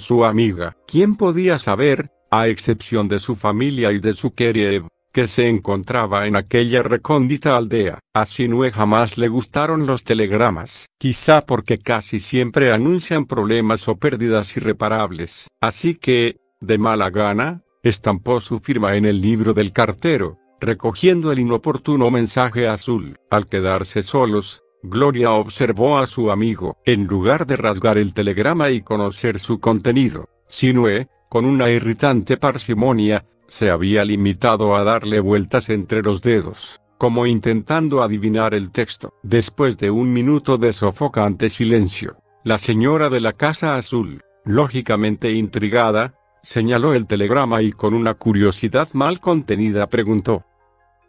S1: su amiga. ¿Quién podía saber, a excepción de su familia y de su querida que se encontraba en aquella recóndita aldea. A Sinue jamás le gustaron los telegramas, quizá porque casi siempre anuncian problemas o pérdidas irreparables. Así que, de mala gana, estampó su firma en el libro del cartero, recogiendo el inoportuno mensaje azul. Al quedarse solos, Gloria observó a su amigo. En lugar de rasgar el telegrama y conocer su contenido, Sinue, con una irritante parsimonia, se había limitado a darle vueltas entre los dedos, como intentando adivinar el texto. Después de un minuto de sofocante silencio, la señora de la Casa Azul, lógicamente intrigada, señaló el telegrama y con una curiosidad mal contenida preguntó.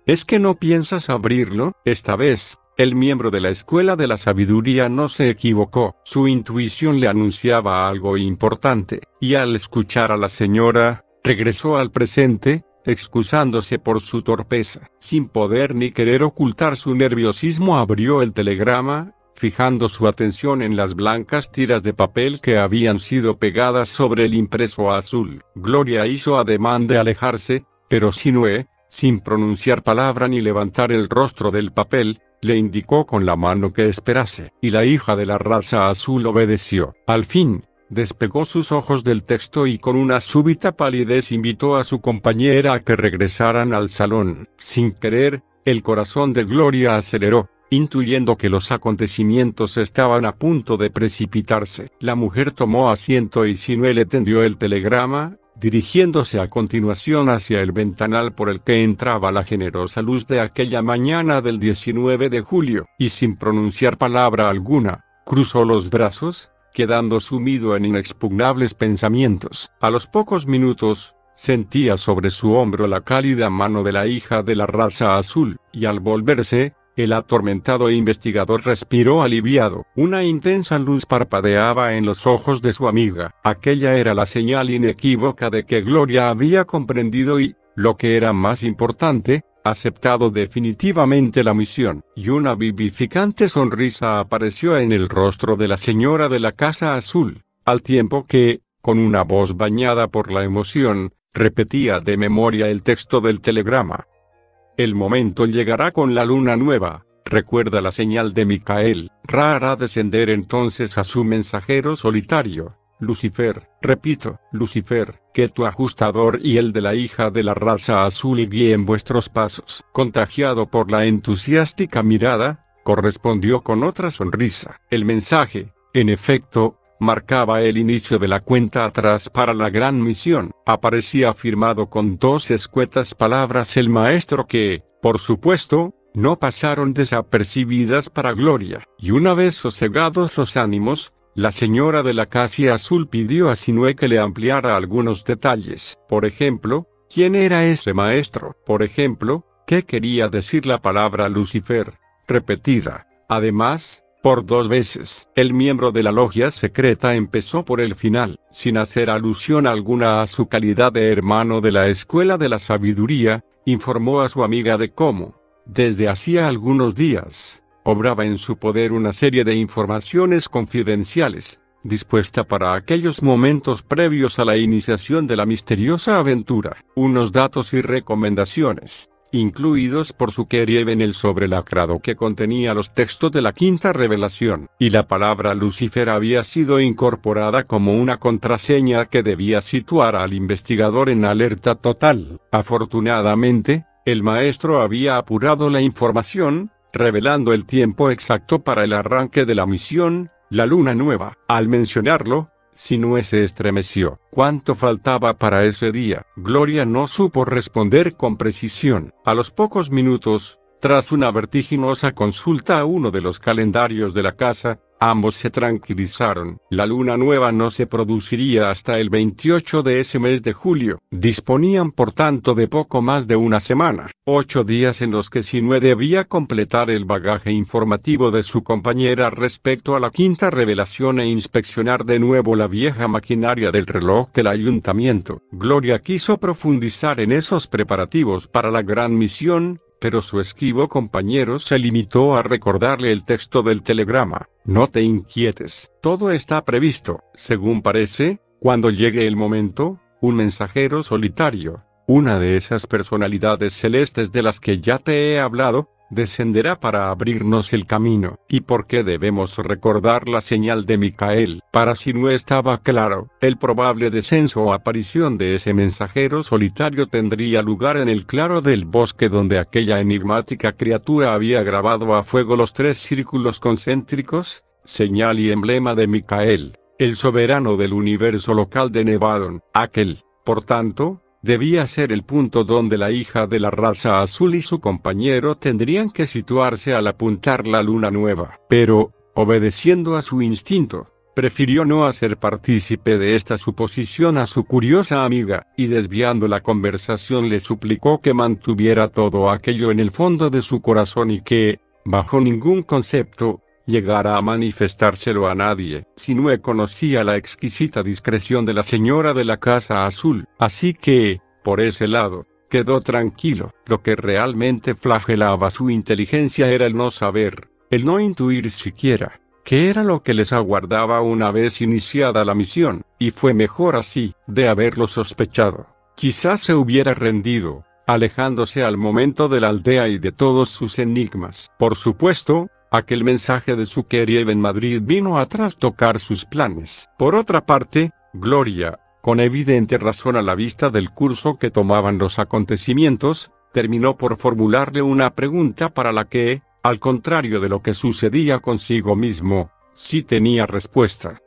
S1: ¿Es que no piensas abrirlo? Esta vez, el miembro de la Escuela de la Sabiduría no se equivocó. Su intuición le anunciaba algo importante, y al escuchar a la señora, Regresó al presente, excusándose por su torpeza. Sin poder ni querer ocultar su nerviosismo, abrió el telegrama, fijando su atención en las blancas tiras de papel que habían sido pegadas sobre el impreso azul. Gloria hizo ademán de alejarse, pero Sinue, sin pronunciar palabra ni levantar el rostro del papel, le indicó con la mano que esperase, y la hija de la raza azul obedeció. Al fin, despegó sus ojos del texto y con una súbita palidez invitó a su compañera a que regresaran al salón. Sin querer, el corazón de Gloria aceleró, intuyendo que los acontecimientos estaban a punto de precipitarse. La mujer tomó asiento y Sinué le tendió el telegrama, dirigiéndose a continuación hacia el ventanal por el que entraba la generosa luz de aquella mañana del 19 de julio, y sin pronunciar palabra alguna, cruzó los brazos, quedando sumido en inexpugnables pensamientos. A los pocos minutos, sentía sobre su hombro la cálida mano de la hija de la raza azul, y al volverse, el atormentado investigador respiró aliviado. Una intensa luz parpadeaba en los ojos de su amiga. Aquella era la señal inequívoca de que Gloria había comprendido y, lo que era más importante, aceptado definitivamente la misión, y una vivificante sonrisa apareció en el rostro de la señora de la Casa Azul, al tiempo que, con una voz bañada por la emoción, repetía de memoria el texto del telegrama. El momento llegará con la luna nueva, recuerda la señal de Micael, rara descender entonces a su mensajero solitario, Lucifer, repito, Lucifer, que tu ajustador y el de la hija de la raza azul guíen vuestros pasos. Contagiado por la entusiástica mirada, correspondió con otra sonrisa. El mensaje, en efecto, marcaba el inicio de la cuenta atrás para la gran misión. Aparecía firmado con dos escuetas palabras el maestro que, por supuesto, no pasaron desapercibidas para Gloria. Y una vez sosegados los ánimos, la señora de la casa Azul pidió a Sinue que le ampliara algunos detalles, por ejemplo, quién era ese maestro, por ejemplo, qué quería decir la palabra Lucifer, repetida, además, por dos veces. El miembro de la logia secreta empezó por el final, sin hacer alusión alguna a su calidad de hermano de la Escuela de la Sabiduría, informó a su amiga de cómo, desde hacía algunos días, obraba en su poder una serie de informaciones confidenciales, dispuesta para aquellos momentos previos a la iniciación de la misteriosa aventura, unos datos y recomendaciones, incluidos por su querieve en el sobrelacrado que contenía los textos de la quinta revelación, y la palabra Lucifer había sido incorporada como una contraseña que debía situar al investigador en alerta total. Afortunadamente, el maestro había apurado la información, revelando el tiempo exacto para el arranque de la misión, la luna nueva. Al mencionarlo, Sinue se estremeció. ¿Cuánto faltaba para ese día? Gloria no supo responder con precisión. A los pocos minutos, tras una vertiginosa consulta a uno de los calendarios de la casa, Ambos se tranquilizaron. La luna nueva no se produciría hasta el 28 de ese mes de julio. Disponían por tanto de poco más de una semana, ocho días en los que Sinue debía completar el bagaje informativo de su compañera respecto a la quinta revelación e inspeccionar de nuevo la vieja maquinaria del reloj del ayuntamiento. Gloria quiso profundizar en esos preparativos para la gran misión, pero su esquivo compañero se limitó a recordarle el texto del telegrama. No te inquietes, todo está previsto, según parece, cuando llegue el momento, un mensajero solitario, una de esas personalidades celestes de las que ya te he hablado, descenderá para abrirnos el camino, y por qué debemos recordar la señal de Micael, para si no estaba claro, el probable descenso o aparición de ese mensajero solitario tendría lugar en el claro del bosque donde aquella enigmática criatura había grabado a fuego los tres círculos concéntricos, señal y emblema de Micael, el soberano del universo local de Nevadon, aquel, por tanto, debía ser el punto donde la hija de la raza azul y su compañero tendrían que situarse al apuntar la luna nueva. Pero, obedeciendo a su instinto, prefirió no hacer partícipe de esta suposición a su curiosa amiga, y desviando la conversación le suplicó que mantuviera todo aquello en el fondo de su corazón y que, bajo ningún concepto, llegara a manifestárselo a nadie. si no conocía la exquisita discreción de la señora de la Casa Azul, así que, por ese lado, quedó tranquilo. Lo que realmente flagelaba su inteligencia era el no saber, el no intuir siquiera, qué era lo que les aguardaba una vez iniciada la misión, y fue mejor así, de haberlo sospechado. Quizás se hubiera rendido, alejándose al momento de la aldea y de todos sus enigmas. Por supuesto, Aquel mensaje de su querie en Madrid vino a trastocar sus planes. Por otra parte, Gloria, con evidente razón a la vista del curso que tomaban los acontecimientos, terminó por formularle una pregunta para la que, al contrario de lo que sucedía consigo mismo, sí tenía respuesta.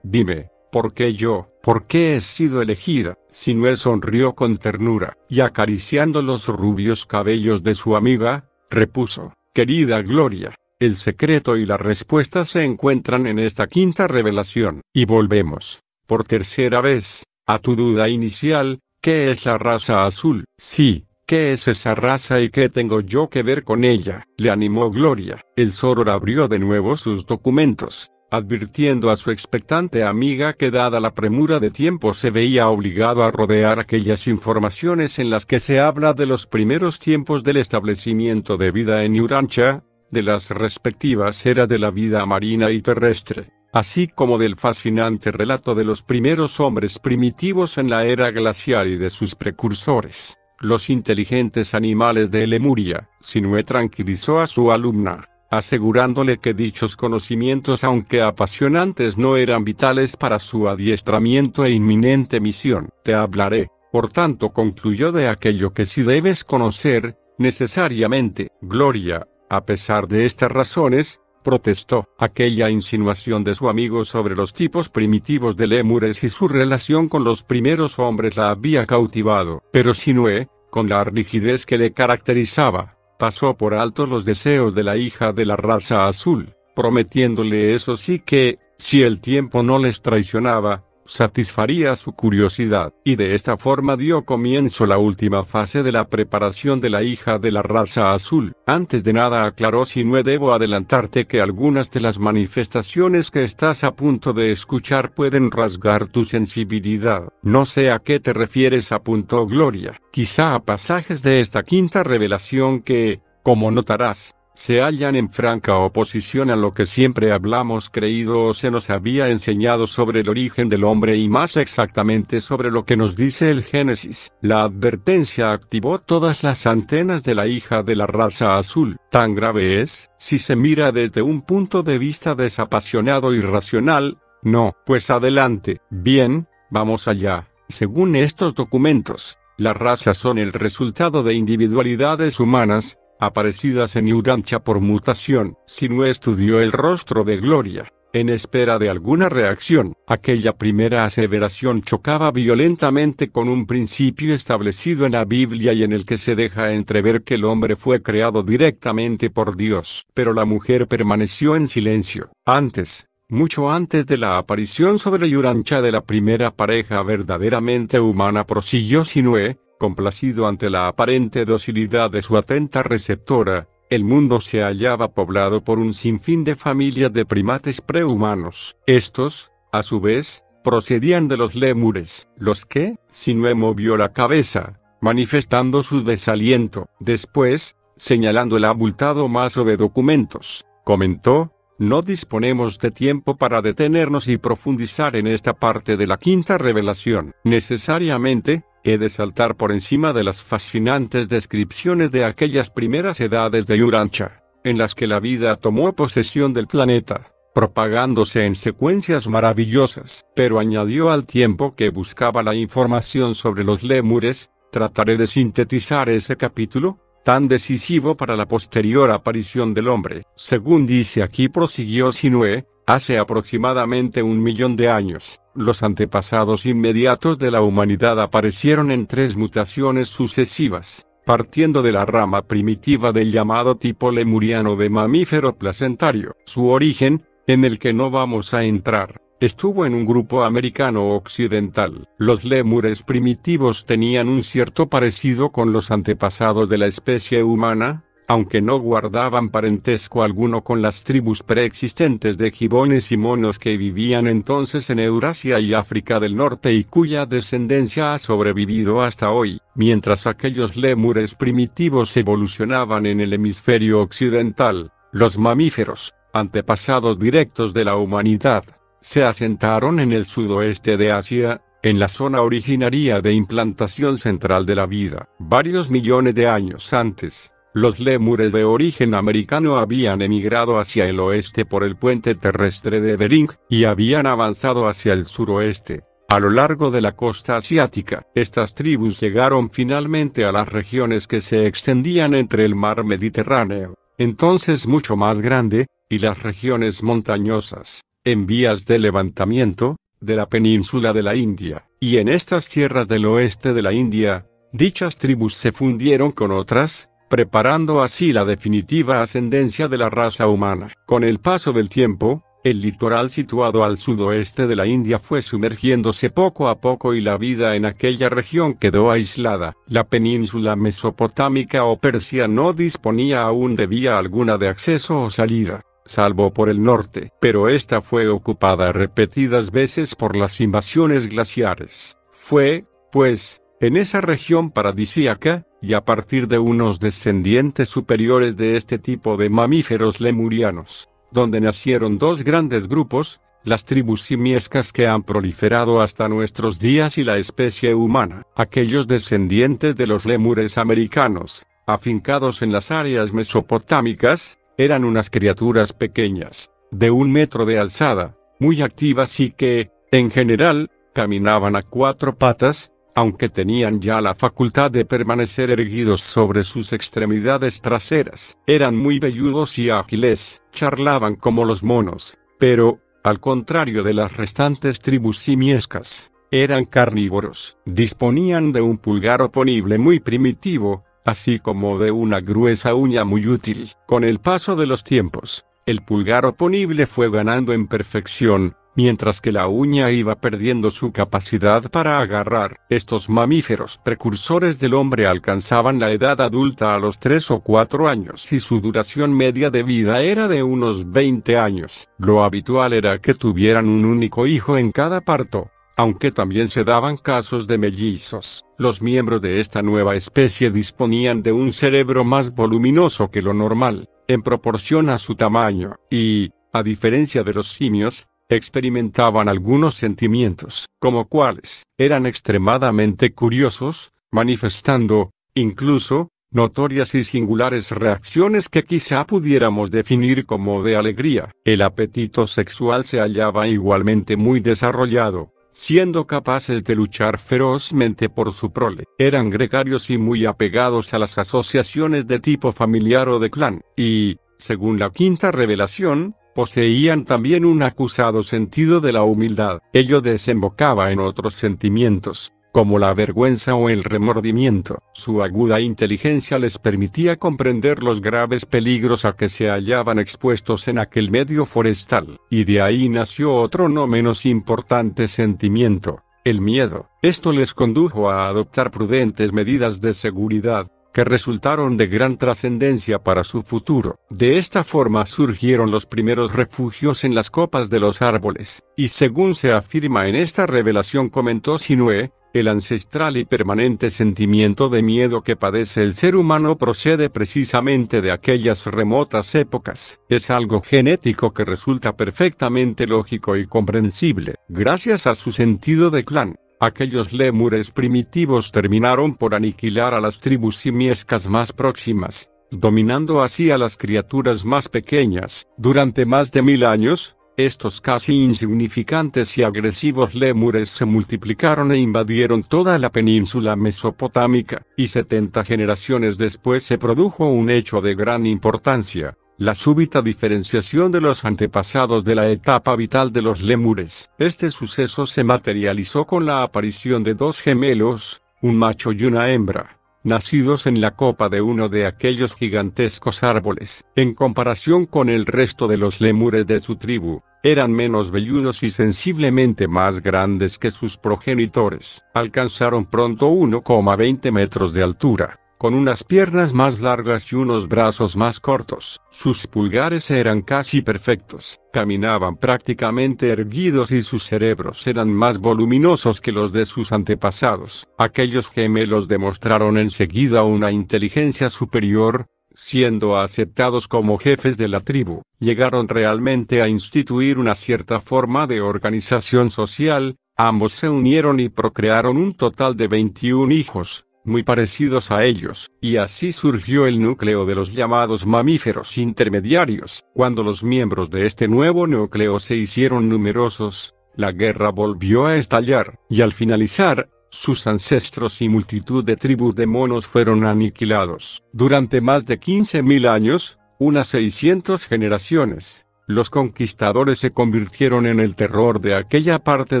S1: Dime, ¿por qué yo? ¿Por qué he sido elegida? si no él sonrió con ternura, y acariciando los rubios cabellos de su amiga, repuso, querida Gloria, el secreto y la respuesta se encuentran en esta quinta revelación, y volvemos, por tercera vez, a tu duda inicial, ¿qué es la raza azul? Sí, ¿qué es esa raza y qué tengo yo que ver con ella? Le animó Gloria. El Soror abrió de nuevo sus documentos, advirtiendo a su expectante amiga que dada la premura de tiempo se veía obligado a rodear aquellas informaciones en las que se habla de los primeros tiempos del establecimiento de vida en Urancha, de las respectivas eras de la vida marina y terrestre, así como del fascinante relato de los primeros hombres primitivos en la era glacial y de sus precursores, los inteligentes animales de Lemuria, Sinue tranquilizó a su alumna, asegurándole que dichos conocimientos aunque apasionantes no eran vitales para su adiestramiento e inminente misión. Te hablaré, por tanto concluyó de aquello que si debes conocer, necesariamente. Gloria, a pesar de estas razones, protestó aquella insinuación de su amigo sobre los tipos primitivos de lémures y su relación con los primeros hombres la había cautivado. Pero Sinue, con la rigidez que le caracterizaba, pasó por alto los deseos de la hija de la raza azul, prometiéndole eso sí que, si el tiempo no les traicionaba, satisfaría su curiosidad, y de esta forma dio comienzo la última fase de la preparación de la hija de la raza azul. Antes de nada aclaró si no debo adelantarte que algunas de las manifestaciones que estás a punto de escuchar pueden rasgar tu sensibilidad. No sé a qué te refieres a punto Gloria, quizá a pasajes de esta quinta revelación que, como notarás, se hallan en franca oposición a lo que siempre hablamos creído o se nos había enseñado sobre el origen del hombre y más exactamente sobre lo que nos dice el Génesis. La advertencia activó todas las antenas de la hija de la raza azul. Tan grave es, si se mira desde un punto de vista desapasionado y racional, no, pues adelante. Bien, vamos allá. Según estos documentos, las razas son el resultado de individualidades humanas, aparecidas en yurancha por mutación, sino estudió el rostro de Gloria. En espera de alguna reacción, aquella primera aseveración chocaba violentamente con un principio establecido en la Biblia y en el que se deja entrever que el hombre fue creado directamente por Dios. Pero la mujer permaneció en silencio. Antes, mucho antes de la aparición sobre Yurancha de la primera pareja verdaderamente humana prosiguió Sinué. Complacido ante la aparente docilidad de su atenta receptora, el mundo se hallaba poblado por un sinfín de familias de primates prehumanos. Estos, a su vez, procedían de los lémures, los que, no movió la cabeza, manifestando su desaliento. Después, señalando el abultado mazo de documentos, comentó, no disponemos de tiempo para detenernos y profundizar en esta parte de la quinta revelación. Necesariamente, He de saltar por encima de las fascinantes descripciones de aquellas primeras edades de Urancha, en las que la vida tomó posesión del planeta, propagándose en secuencias maravillosas. Pero añadió al tiempo que buscaba la información sobre los lémures, trataré de sintetizar ese capítulo, tan decisivo para la posterior aparición del hombre. Según dice aquí prosiguió Sinue, Hace aproximadamente un millón de años, los antepasados inmediatos de la humanidad aparecieron en tres mutaciones sucesivas, partiendo de la rama primitiva del llamado tipo lemuriano de mamífero placentario. Su origen, en el que no vamos a entrar, estuvo en un grupo americano occidental. Los lemures primitivos tenían un cierto parecido con los antepasados de la especie humana, aunque no guardaban parentesco alguno con las tribus preexistentes de gibones y monos que vivían entonces en Eurasia y África del Norte y cuya descendencia ha sobrevivido hasta hoy, mientras aquellos lémures primitivos evolucionaban en el hemisferio occidental, los mamíferos, antepasados directos de la humanidad, se asentaron en el sudoeste de Asia, en la zona originaria de implantación central de la vida, varios millones de años antes los lémures de origen americano habían emigrado hacia el oeste por el puente terrestre de Bering, y habían avanzado hacia el suroeste. A lo largo de la costa asiática, estas tribus llegaron finalmente a las regiones que se extendían entre el mar Mediterráneo, entonces mucho más grande, y las regiones montañosas, en vías de levantamiento, de la península de la India, y en estas tierras del oeste de la India, dichas tribus se fundieron con otras, preparando así la definitiva ascendencia de la raza humana. Con el paso del tiempo, el litoral situado al sudoeste de la India fue sumergiéndose poco a poco y la vida en aquella región quedó aislada. La península mesopotámica o persia no disponía aún de vía alguna de acceso o salida, salvo por el norte, pero esta fue ocupada repetidas veces por las invasiones glaciares. Fue, pues, en esa región paradisíaca, y a partir de unos descendientes superiores de este tipo de mamíferos lemurianos, donde nacieron dos grandes grupos, las tribus simiescas que han proliferado hasta nuestros días y la especie humana, aquellos descendientes de los lemures americanos, afincados en las áreas mesopotámicas, eran unas criaturas pequeñas, de un metro de alzada, muy activas y que, en general, caminaban a cuatro patas, aunque tenían ya la facultad de permanecer erguidos sobre sus extremidades traseras, eran muy velludos y ágiles, charlaban como los monos, pero, al contrario de las restantes tribus simiescas, eran carnívoros. Disponían de un pulgar oponible muy primitivo, así como de una gruesa uña muy útil. Con el paso de los tiempos, el pulgar oponible fue ganando en perfección, Mientras que la uña iba perdiendo su capacidad para agarrar, estos mamíferos precursores del hombre alcanzaban la edad adulta a los 3 o 4 años y su duración media de vida era de unos 20 años. Lo habitual era que tuvieran un único hijo en cada parto, aunque también se daban casos de mellizos, los miembros de esta nueva especie disponían de un cerebro más voluminoso que lo normal, en proporción a su tamaño, y, a diferencia de los simios, experimentaban algunos sentimientos, como cuales, eran extremadamente curiosos, manifestando, incluso, notorias y singulares reacciones que quizá pudiéramos definir como de alegría. El apetito sexual se hallaba igualmente muy desarrollado, siendo capaces de luchar ferozmente por su prole. Eran gregarios y muy apegados a las asociaciones de tipo familiar o de clan, y, según la quinta revelación, poseían también un acusado sentido de la humildad. Ello desembocaba en otros sentimientos, como la vergüenza o el remordimiento. Su aguda inteligencia les permitía comprender los graves peligros a que se hallaban expuestos en aquel medio forestal, y de ahí nació otro no menos importante sentimiento, el miedo. Esto les condujo a adoptar prudentes medidas de seguridad, que resultaron de gran trascendencia para su futuro. De esta forma surgieron los primeros refugios en las copas de los árboles, y según se afirma en esta revelación comentó Sinue, el ancestral y permanente sentimiento de miedo que padece el ser humano procede precisamente de aquellas remotas épocas. Es algo genético que resulta perfectamente lógico y comprensible. Gracias a su sentido de clan, Aquellos lémures primitivos terminaron por aniquilar a las tribus simiescas más próximas, dominando así a las criaturas más pequeñas. Durante más de mil años, estos casi insignificantes y agresivos lémures se multiplicaron e invadieron toda la península mesopotámica, y 70 generaciones después se produjo un hecho de gran importancia. La súbita diferenciación de los antepasados de la etapa vital de los lémures. Este suceso se materializó con la aparición de dos gemelos, un macho y una hembra, nacidos en la copa de uno de aquellos gigantescos árboles. En comparación con el resto de los lémures de su tribu, eran menos velludos y sensiblemente más grandes que sus progenitores. Alcanzaron pronto 1,20 metros de altura con unas piernas más largas y unos brazos más cortos. Sus pulgares eran casi perfectos, caminaban prácticamente erguidos y sus cerebros eran más voluminosos que los de sus antepasados. Aquellos gemelos demostraron enseguida una inteligencia superior, siendo aceptados como jefes de la tribu, llegaron realmente a instituir una cierta forma de organización social, ambos se unieron y procrearon un total de 21 hijos, muy parecidos a ellos, y así surgió el núcleo de los llamados mamíferos intermediarios. Cuando los miembros de este nuevo núcleo se hicieron numerosos, la guerra volvió a estallar, y al finalizar, sus ancestros y multitud de tribus de monos fueron aniquilados. Durante más de 15.000 años, unas 600 generaciones, los conquistadores se convirtieron en el terror de aquella parte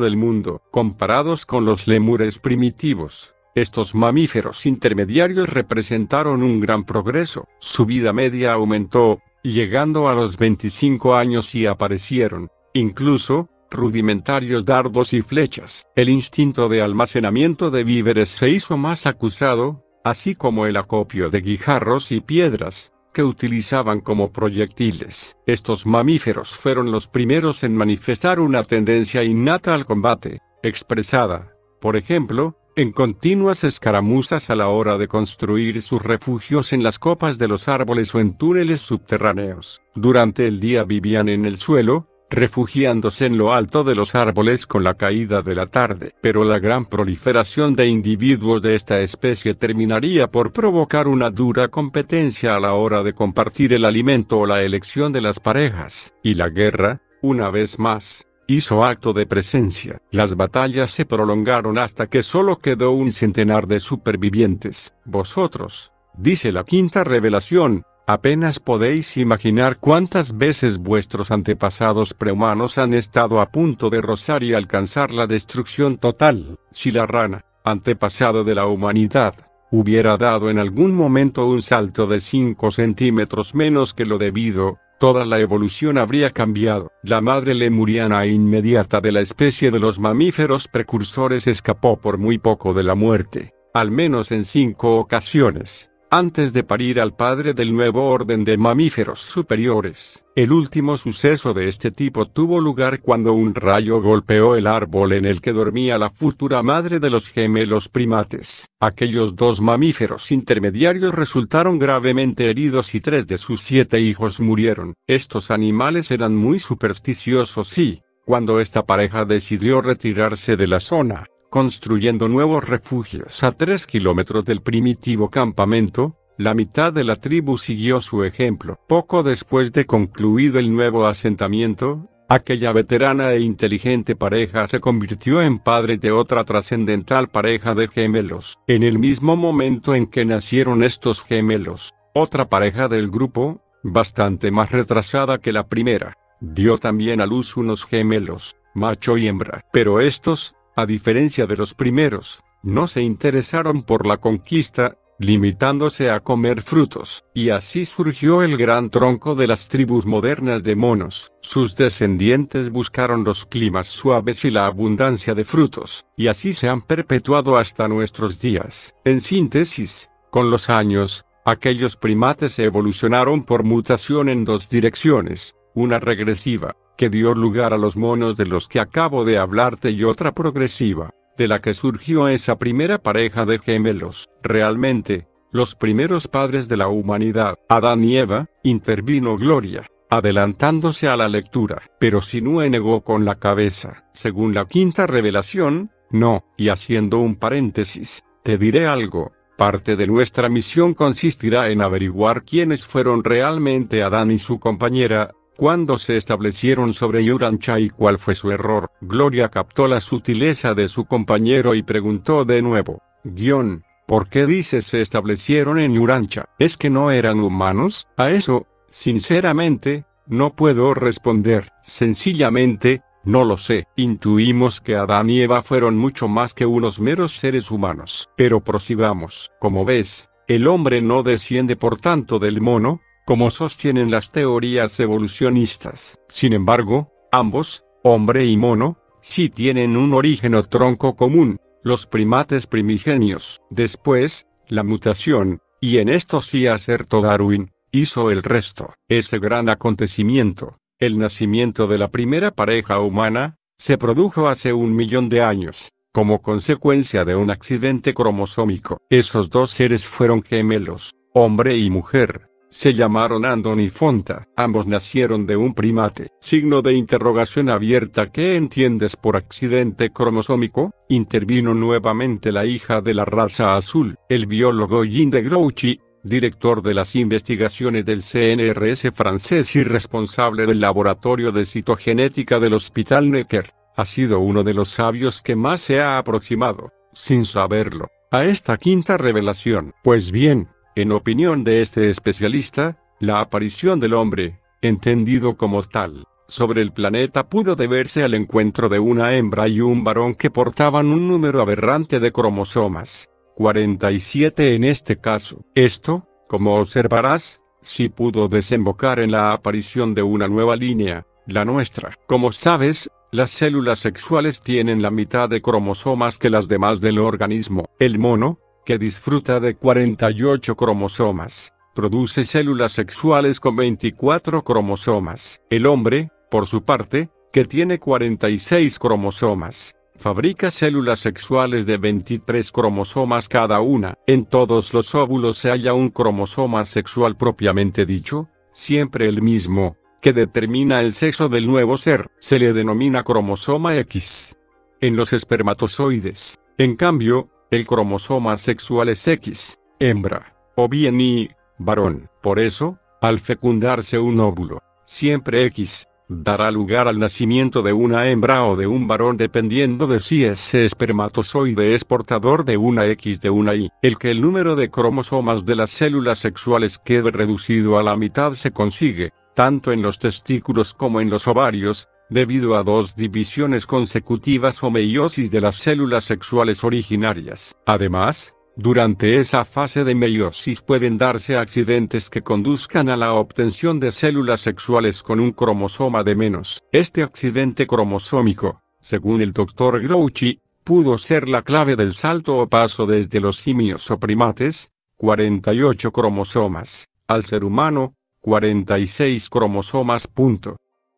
S1: del mundo, comparados con los lemures primitivos. Estos mamíferos intermediarios representaron un gran progreso, su vida media aumentó, llegando a los 25 años y aparecieron, incluso, rudimentarios dardos y flechas. El instinto de almacenamiento de víveres se hizo más acusado, así como el acopio de guijarros y piedras, que utilizaban como proyectiles. Estos mamíferos fueron los primeros en manifestar una tendencia innata al combate, expresada, por ejemplo, en continuas escaramuzas a la hora de construir sus refugios en las copas de los árboles o en túneles subterráneos. Durante el día vivían en el suelo, refugiándose en lo alto de los árboles con la caída de la tarde. Pero la gran proliferación de individuos de esta especie terminaría por provocar una dura competencia a la hora de compartir el alimento o la elección de las parejas. Y la guerra, una vez más, hizo acto de presencia. Las batallas se prolongaron hasta que solo quedó un centenar de supervivientes. Vosotros, dice la quinta revelación, apenas podéis imaginar cuántas veces vuestros antepasados prehumanos han estado a punto de rozar y alcanzar la destrucción total. Si la rana, antepasado de la humanidad, hubiera dado en algún momento un salto de 5 centímetros menos que lo debido, Toda la evolución habría cambiado. La madre lemuriana inmediata de la especie de los mamíferos precursores escapó por muy poco de la muerte, al menos en cinco ocasiones antes de parir al padre del nuevo orden de mamíferos superiores. El último suceso de este tipo tuvo lugar cuando un rayo golpeó el árbol en el que dormía la futura madre de los gemelos primates. Aquellos dos mamíferos intermediarios resultaron gravemente heridos y tres de sus siete hijos murieron. Estos animales eran muy supersticiosos y, cuando esta pareja decidió retirarse de la zona, construyendo nuevos refugios a tres kilómetros del primitivo campamento, la mitad de la tribu siguió su ejemplo. Poco después de concluido el nuevo asentamiento, aquella veterana e inteligente pareja se convirtió en padre de otra trascendental pareja de gemelos. En el mismo momento en que nacieron estos gemelos, otra pareja del grupo, bastante más retrasada que la primera, dio también a luz unos gemelos, macho y hembra. Pero estos, a diferencia de los primeros, no se interesaron por la conquista, limitándose a comer frutos, y así surgió el gran tronco de las tribus modernas de monos. Sus descendientes buscaron los climas suaves y la abundancia de frutos, y así se han perpetuado hasta nuestros días. En síntesis, con los años, aquellos primates evolucionaron por mutación en dos direcciones, una regresiva, que dio lugar a los monos de los que acabo de hablarte y otra progresiva, de la que surgió esa primera pareja de gemelos. Realmente, los primeros padres de la humanidad, Adán y Eva, intervino Gloria, adelantándose a la lectura, pero Sinue negó con la cabeza. Según la quinta revelación, no, y haciendo un paréntesis, te diré algo, Parte de nuestra misión consistirá en averiguar quiénes fueron realmente Adán y su compañera, cuando se establecieron sobre Yurancha y cuál fue su error, Gloria captó la sutileza de su compañero y preguntó de nuevo, guión, ¿por qué dices se establecieron en Yurancha? ¿Es que no eran humanos? A eso, sinceramente, no puedo responder, sencillamente, no lo sé. Intuimos que Adán y Eva fueron mucho más que unos meros seres humanos. Pero prosigamos. Como ves, el hombre no desciende por tanto del mono, como sostienen las teorías evolucionistas. Sin embargo, ambos, hombre y mono, sí tienen un origen o tronco común, los primates primigenios. Después, la mutación, y en esto sí acertó Darwin, hizo el resto. Ese gran acontecimiento, el nacimiento de la primera pareja humana, se produjo hace un millón de años, como consecuencia de un accidente cromosómico. Esos dos seres fueron gemelos, hombre y mujer, se llamaron Andon y Fonta, ambos nacieron de un primate. Signo de interrogación abierta ¿Qué entiendes por accidente cromosómico? Intervino nuevamente la hija de la raza azul, el biólogo Jean de Grouchy, director de las investigaciones del CNRS francés y responsable del laboratorio de citogenética del Hospital Necker. Ha sido uno de los sabios que más se ha aproximado, sin saberlo, a esta quinta revelación. Pues bien, en opinión de este especialista, la aparición del hombre, entendido como tal, sobre el planeta pudo deberse al encuentro de una hembra y un varón que portaban un número aberrante de cromosomas, 47 en este caso. Esto, como observarás, sí pudo desembocar en la aparición de una nueva línea, la nuestra. Como sabes, las células sexuales tienen la mitad de cromosomas que las demás del organismo. El mono, que disfruta de 48 cromosomas, produce células sexuales con 24 cromosomas. El hombre, por su parte, que tiene 46 cromosomas, fabrica células sexuales de 23 cromosomas cada una. En todos los óvulos se halla un cromosoma sexual propiamente dicho, siempre el mismo, que determina el sexo del nuevo ser. Se le denomina cromosoma X. En los espermatozoides, en cambio, el cromosoma sexual es X, hembra, o bien Y, varón. Por eso, al fecundarse un óvulo, siempre X, dará lugar al nacimiento de una hembra o de un varón dependiendo de si ese espermatozoide es portador de una X de una Y. El que el número de cromosomas de las células sexuales quede reducido a la mitad se consigue, tanto en los testículos como en los ovarios, debido a dos divisiones consecutivas o meiosis de las células sexuales originarias. Además, durante esa fase de meiosis pueden darse accidentes que conduzcan a la obtención de células sexuales con un cromosoma de menos. Este accidente cromosómico, según el doctor Grouchy, pudo ser la clave del salto o paso desde los simios o primates, 48 cromosomas, al ser humano, 46 cromosomas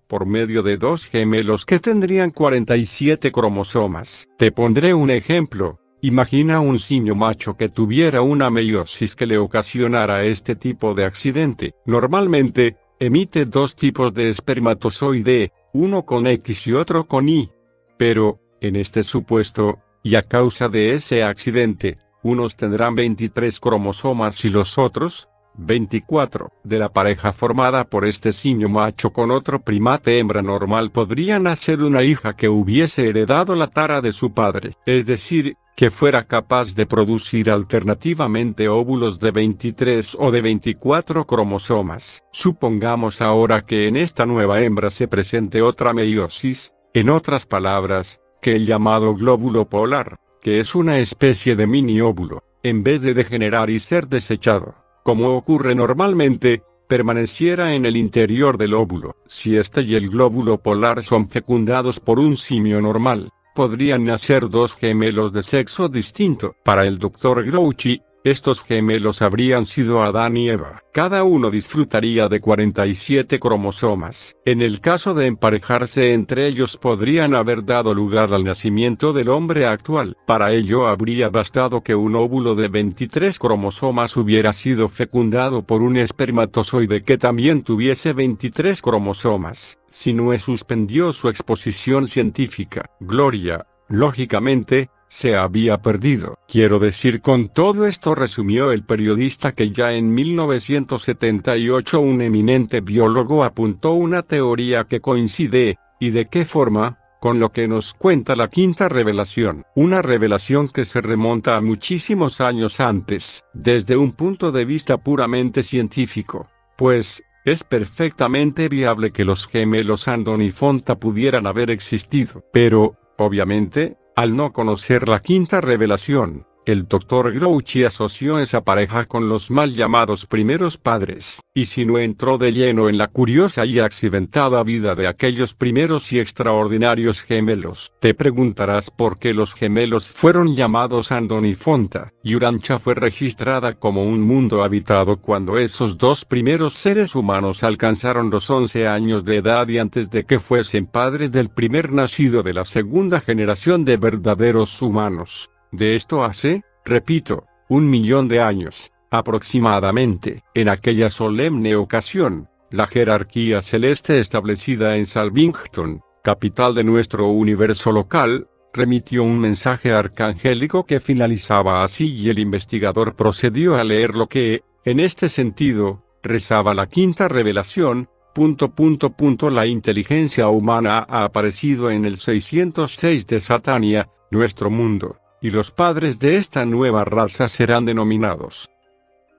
S1: por medio de dos gemelos que tendrían 47 cromosomas. Te pondré un ejemplo. Imagina un simio macho que tuviera una meiosis que le ocasionara este tipo de accidente. Normalmente, emite dos tipos de espermatozoide, uno con X y otro con Y. Pero, en este supuesto, y a causa de ese accidente, unos tendrán 23 cromosomas y los otros, 24. De la pareja formada por este simio macho con otro primate hembra normal podría nacer una hija que hubiese heredado la tara de su padre, es decir, que fuera capaz de producir alternativamente óvulos de 23 o de 24 cromosomas. Supongamos ahora que en esta nueva hembra se presente otra meiosis, en otras palabras, que el llamado glóbulo polar, que es una especie de mini óvulo, en vez de degenerar y ser desechado como ocurre normalmente, permaneciera en el interior del óvulo. Si éste y el glóbulo polar son fecundados por un simio normal, podrían nacer dos gemelos de sexo distinto. Para el doctor Grouchy, estos gemelos habrían sido Adán y Eva. Cada uno disfrutaría de 47 cromosomas. En el caso de emparejarse entre ellos podrían haber dado lugar al nacimiento del hombre actual. Para ello habría bastado que un óvulo de 23 cromosomas hubiera sido fecundado por un espermatozoide que también tuviese 23 cromosomas. si es suspendió su exposición científica. Gloria, lógicamente, se había perdido. Quiero decir con todo esto resumió el periodista que ya en 1978 un eminente biólogo apuntó una teoría que coincide, y de qué forma, con lo que nos cuenta la quinta revelación. Una revelación que se remonta a muchísimos años antes, desde un punto de vista puramente científico. Pues, es perfectamente viable que los gemelos Andon y Fonta pudieran haber existido. Pero, obviamente, al no conocer la quinta revelación, el doctor Grouchy asoció esa pareja con los mal llamados primeros padres, y si no entró de lleno en la curiosa y accidentada vida de aquellos primeros y extraordinarios gemelos, te preguntarás por qué los gemelos fueron llamados Andon y Fonta, y Urancha fue registrada como un mundo habitado cuando esos dos primeros seres humanos alcanzaron los 11 años de edad y antes de que fuesen padres del primer nacido de la segunda generación de verdaderos humanos. De esto hace, repito, un millón de años, aproximadamente, en aquella solemne ocasión, la jerarquía celeste establecida en Salvington, capital de nuestro universo local, remitió un mensaje arcangélico que finalizaba así y el investigador procedió a leer lo que, en este sentido, rezaba la quinta revelación, punto punto la inteligencia humana ha aparecido en el 606 de Satania, nuestro mundo y los padres de esta nueva raza serán denominados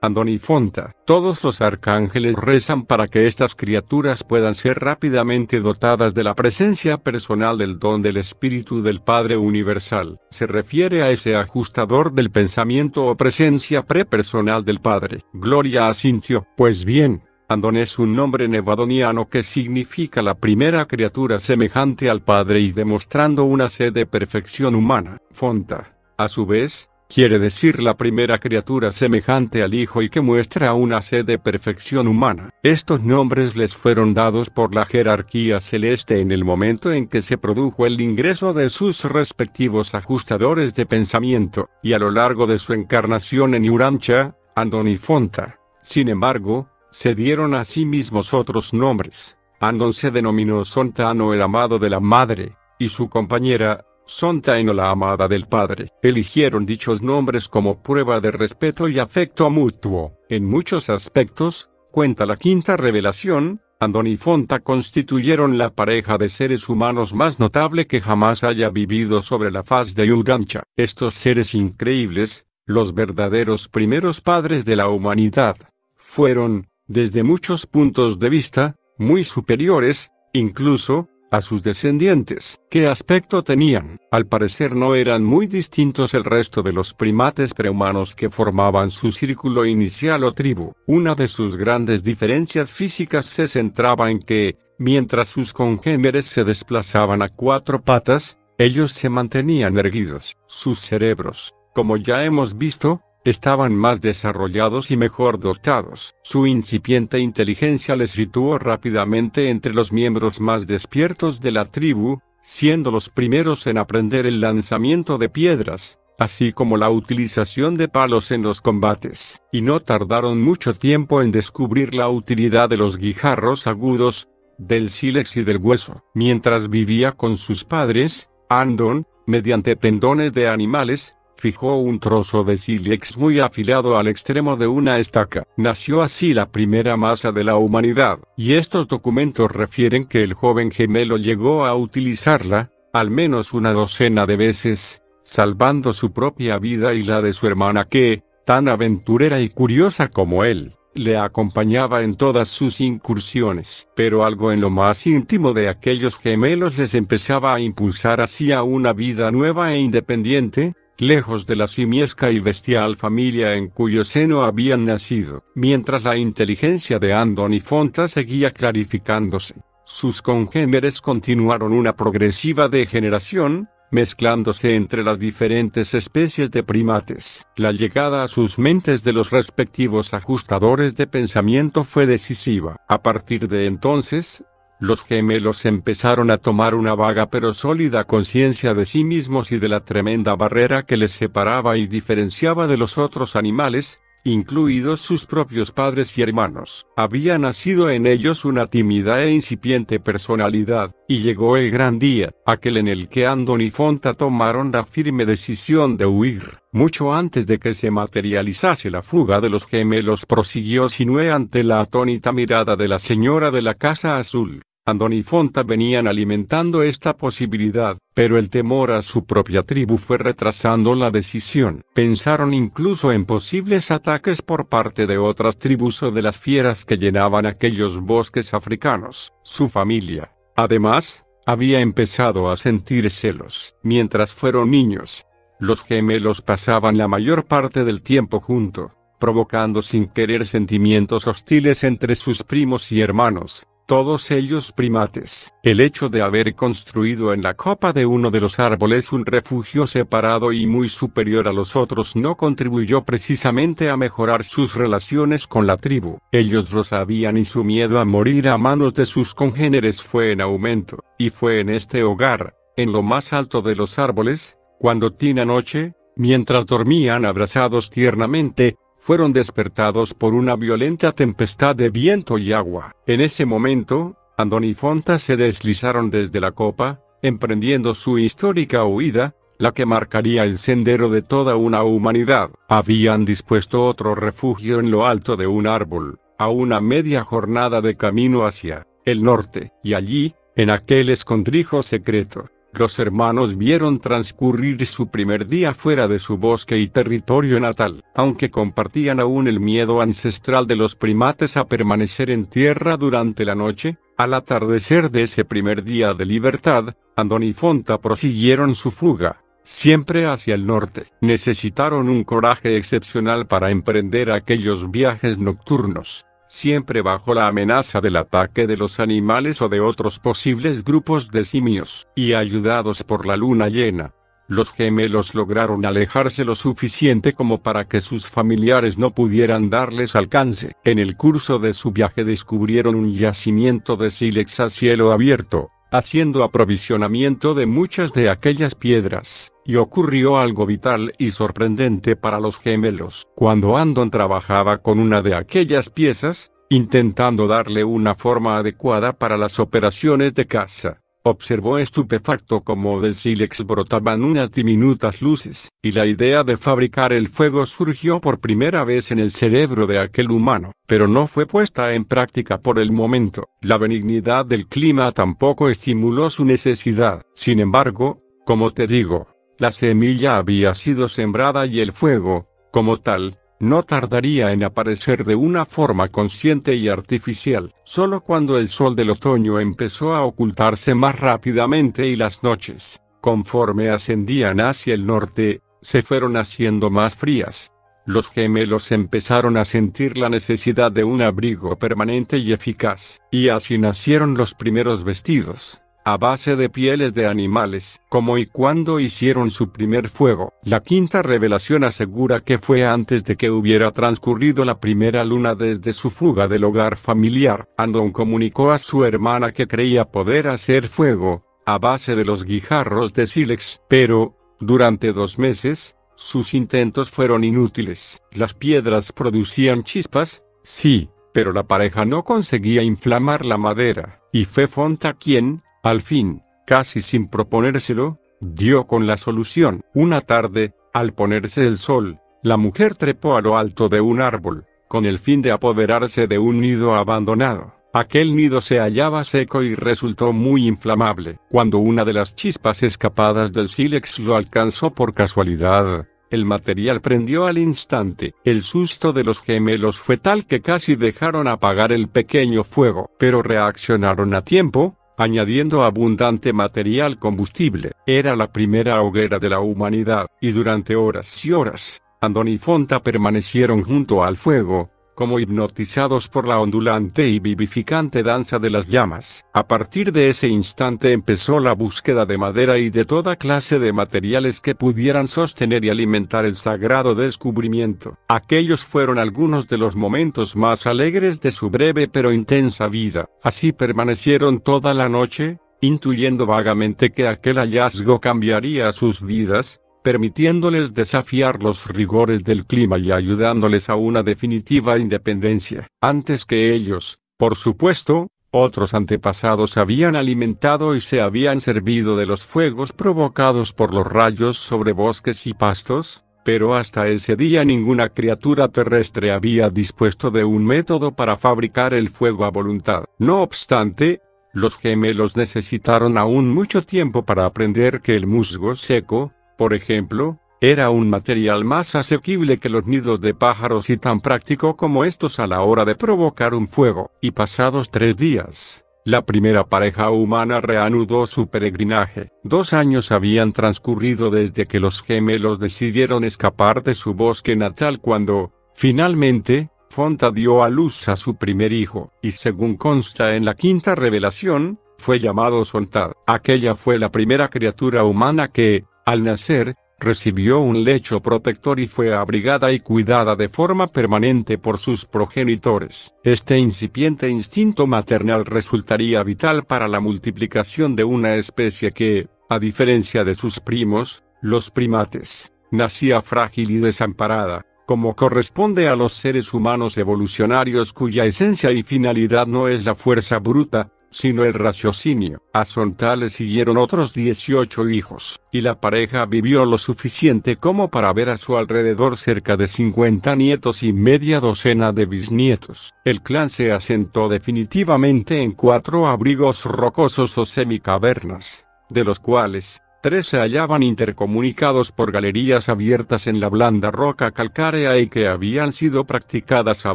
S1: Andonifonta. Todos los arcángeles rezan para que estas criaturas puedan ser rápidamente dotadas de la presencia personal del don del Espíritu del Padre Universal. Se refiere a ese ajustador del pensamiento o presencia prepersonal del Padre. Gloria a Cintio, Pues bien, Andon es un nombre nevadoniano que significa la primera criatura semejante al Padre y demostrando una sed de perfección humana. Fonta, a su vez, quiere decir la primera criatura semejante al Hijo y que muestra una sed de perfección humana. Estos nombres les fueron dados por la jerarquía celeste en el momento en que se produjo el ingreso de sus respectivos ajustadores de pensamiento, y a lo largo de su encarnación en Urancha, Andon y Fonta. Sin embargo, se dieron a sí mismos otros nombres. Andon se denominó Sontano el amado de la madre, y su compañera, Sontaino la amada del padre. Eligieron dichos nombres como prueba de respeto y afecto mutuo. En muchos aspectos, cuenta la quinta revelación, Andon y Fonta constituyeron la pareja de seres humanos más notable que jamás haya vivido sobre la faz de Urancha. Estos seres increíbles, los verdaderos primeros padres de la humanidad, fueron, desde muchos puntos de vista, muy superiores, incluso, a sus descendientes. ¿Qué aspecto tenían? Al parecer no eran muy distintos el resto de los primates prehumanos que formaban su círculo inicial o tribu. Una de sus grandes diferencias físicas se centraba en que, mientras sus congéneres se desplazaban a cuatro patas, ellos se mantenían erguidos. Sus cerebros, como ya hemos visto, estaban más desarrollados y mejor dotados. Su incipiente inteligencia les situó rápidamente entre los miembros más despiertos de la tribu, siendo los primeros en aprender el lanzamiento de piedras, así como la utilización de palos en los combates, y no tardaron mucho tiempo en descubrir la utilidad de los guijarros agudos, del sílex y del hueso. Mientras vivía con sus padres, Andon, mediante tendones de animales, fijó un trozo de sílex muy afilado al extremo de una estaca. Nació así la primera masa de la humanidad, y estos documentos refieren que el joven gemelo llegó a utilizarla, al menos una docena de veces, salvando su propia vida y la de su hermana que, tan aventurera y curiosa como él, le acompañaba en todas sus incursiones. Pero algo en lo más íntimo de aquellos gemelos les empezaba a impulsar hacia una vida nueva e independiente, lejos de la simiesca y bestial familia en cuyo seno habían nacido, mientras la inteligencia de y Fonta seguía clarificándose. Sus congéneres continuaron una progresiva degeneración, mezclándose entre las diferentes especies de primates. La llegada a sus mentes de los respectivos ajustadores de pensamiento fue decisiva. A partir de entonces, los gemelos empezaron a tomar una vaga pero sólida conciencia de sí mismos y de la tremenda barrera que les separaba y diferenciaba de los otros animales, incluidos sus propios padres y hermanos. Había nacido en ellos una tímida e incipiente personalidad, y llegó el gran día, aquel en el que Andon y Fonta tomaron la firme decisión de huir. Mucho antes de que se materializase la fuga de los gemelos prosiguió Sinue ante la atónita mirada de la señora de la Casa Azul. Andón y Fonta venían alimentando esta posibilidad, pero el temor a su propia tribu fue retrasando la decisión. Pensaron incluso en posibles ataques por parte de otras tribus o de las fieras que llenaban aquellos bosques africanos. Su familia, además, había empezado a sentir celos. Mientras fueron niños, los gemelos pasaban la mayor parte del tiempo juntos provocando sin querer sentimientos hostiles entre sus primos y hermanos todos ellos primates. El hecho de haber construido en la copa de uno de los árboles un refugio separado y muy superior a los otros no contribuyó precisamente a mejorar sus relaciones con la tribu. Ellos lo sabían y su miedo a morir a manos de sus congéneres fue en aumento, y fue en este hogar, en lo más alto de los árboles, cuando tina noche, mientras dormían abrazados tiernamente, fueron despertados por una violenta tempestad de viento y agua. En ese momento, Andón y Fonta se deslizaron desde la copa, emprendiendo su histórica huida, la que marcaría el sendero de toda una humanidad. Habían dispuesto otro refugio en lo alto de un árbol, a una media jornada de camino hacia el norte, y allí, en aquel escondrijo secreto, los hermanos vieron transcurrir su primer día fuera de su bosque y territorio natal, aunque compartían aún el miedo ancestral de los primates a permanecer en tierra durante la noche, al atardecer de ese primer día de libertad, Andón y Fonta prosiguieron su fuga, siempre hacia el norte. Necesitaron un coraje excepcional para emprender aquellos viajes nocturnos siempre bajo la amenaza del ataque de los animales o de otros posibles grupos de simios, y ayudados por la luna llena. Los gemelos lograron alejarse lo suficiente como para que sus familiares no pudieran darles alcance. En el curso de su viaje descubrieron un yacimiento de sílex a cielo abierto, haciendo aprovisionamiento de muchas de aquellas piedras, y ocurrió algo vital y sorprendente para los gemelos. Cuando Andon trabajaba con una de aquellas piezas, intentando darle una forma adecuada para las operaciones de caza, Observó estupefacto como del sílex brotaban unas diminutas luces, y la idea de fabricar el fuego surgió por primera vez en el cerebro de aquel humano, pero no fue puesta en práctica por el momento. La benignidad del clima tampoco estimuló su necesidad. Sin embargo, como te digo, la semilla había sido sembrada y el fuego, como tal, no tardaría en aparecer de una forma consciente y artificial, solo cuando el sol del otoño empezó a ocultarse más rápidamente y las noches, conforme ascendían hacia el norte, se fueron haciendo más frías. Los gemelos empezaron a sentir la necesidad de un abrigo permanente y eficaz, y así nacieron los primeros vestidos a base de pieles de animales, como y cuando hicieron su primer fuego. La quinta revelación asegura que fue antes de que hubiera transcurrido la primera luna desde su fuga del hogar familiar. Andon comunicó a su hermana que creía poder hacer fuego, a base de los guijarros de sílex, pero, durante dos meses, sus intentos fueron inútiles. Las piedras producían chispas, sí, pero la pareja no conseguía inflamar la madera, y fue Fonta quien, al fin, casi sin proponérselo, dio con la solución. Una tarde, al ponerse el sol, la mujer trepó a lo alto de un árbol, con el fin de apoderarse de un nido abandonado. Aquel nido se hallaba seco y resultó muy inflamable. Cuando una de las chispas escapadas del sílex lo alcanzó por casualidad, el material prendió al instante. El susto de los gemelos fue tal que casi dejaron apagar el pequeño fuego, pero reaccionaron a tiempo, añadiendo abundante material combustible. Era la primera hoguera de la humanidad, y durante horas y horas, ...Andón y Fonta permanecieron junto al fuego, como hipnotizados por la ondulante y vivificante danza de las llamas. A partir de ese instante empezó la búsqueda de madera y de toda clase de materiales que pudieran sostener y alimentar el sagrado descubrimiento. Aquellos fueron algunos de los momentos más alegres de su breve pero intensa vida. Así permanecieron toda la noche, intuyendo vagamente que aquel hallazgo cambiaría sus vidas, permitiéndoles desafiar los rigores del clima y ayudándoles a una definitiva independencia. Antes que ellos, por supuesto, otros antepasados habían alimentado y se habían servido de los fuegos provocados por los rayos sobre bosques y pastos, pero hasta ese día ninguna criatura terrestre había dispuesto de un método para fabricar el fuego a voluntad. No obstante, los gemelos necesitaron aún mucho tiempo para aprender que el musgo seco, por ejemplo, era un material más asequible que los nidos de pájaros y tan práctico como estos a la hora de provocar un fuego. Y pasados tres días, la primera pareja humana reanudó su peregrinaje. Dos años habían transcurrido desde que los gemelos decidieron escapar de su bosque natal cuando, finalmente, Fonta dio a luz a su primer hijo, y según consta en la quinta revelación, fue llamado Soltad. Aquella fue la primera criatura humana que, al nacer, recibió un lecho protector y fue abrigada y cuidada de forma permanente por sus progenitores. Este incipiente instinto maternal resultaría vital para la multiplicación de una especie que, a diferencia de sus primos, los primates, nacía frágil y desamparada, como corresponde a los seres humanos evolucionarios cuya esencia y finalidad no es la fuerza bruta, sino el raciocinio. A sonta le siguieron otros 18 hijos, y la pareja vivió lo suficiente como para ver a su alrededor cerca de 50 nietos y media docena de bisnietos. El clan se asentó definitivamente en cuatro abrigos rocosos o semicavernas, de los cuales, Tres se hallaban intercomunicados por galerías abiertas en la blanda roca calcárea y que habían sido practicadas a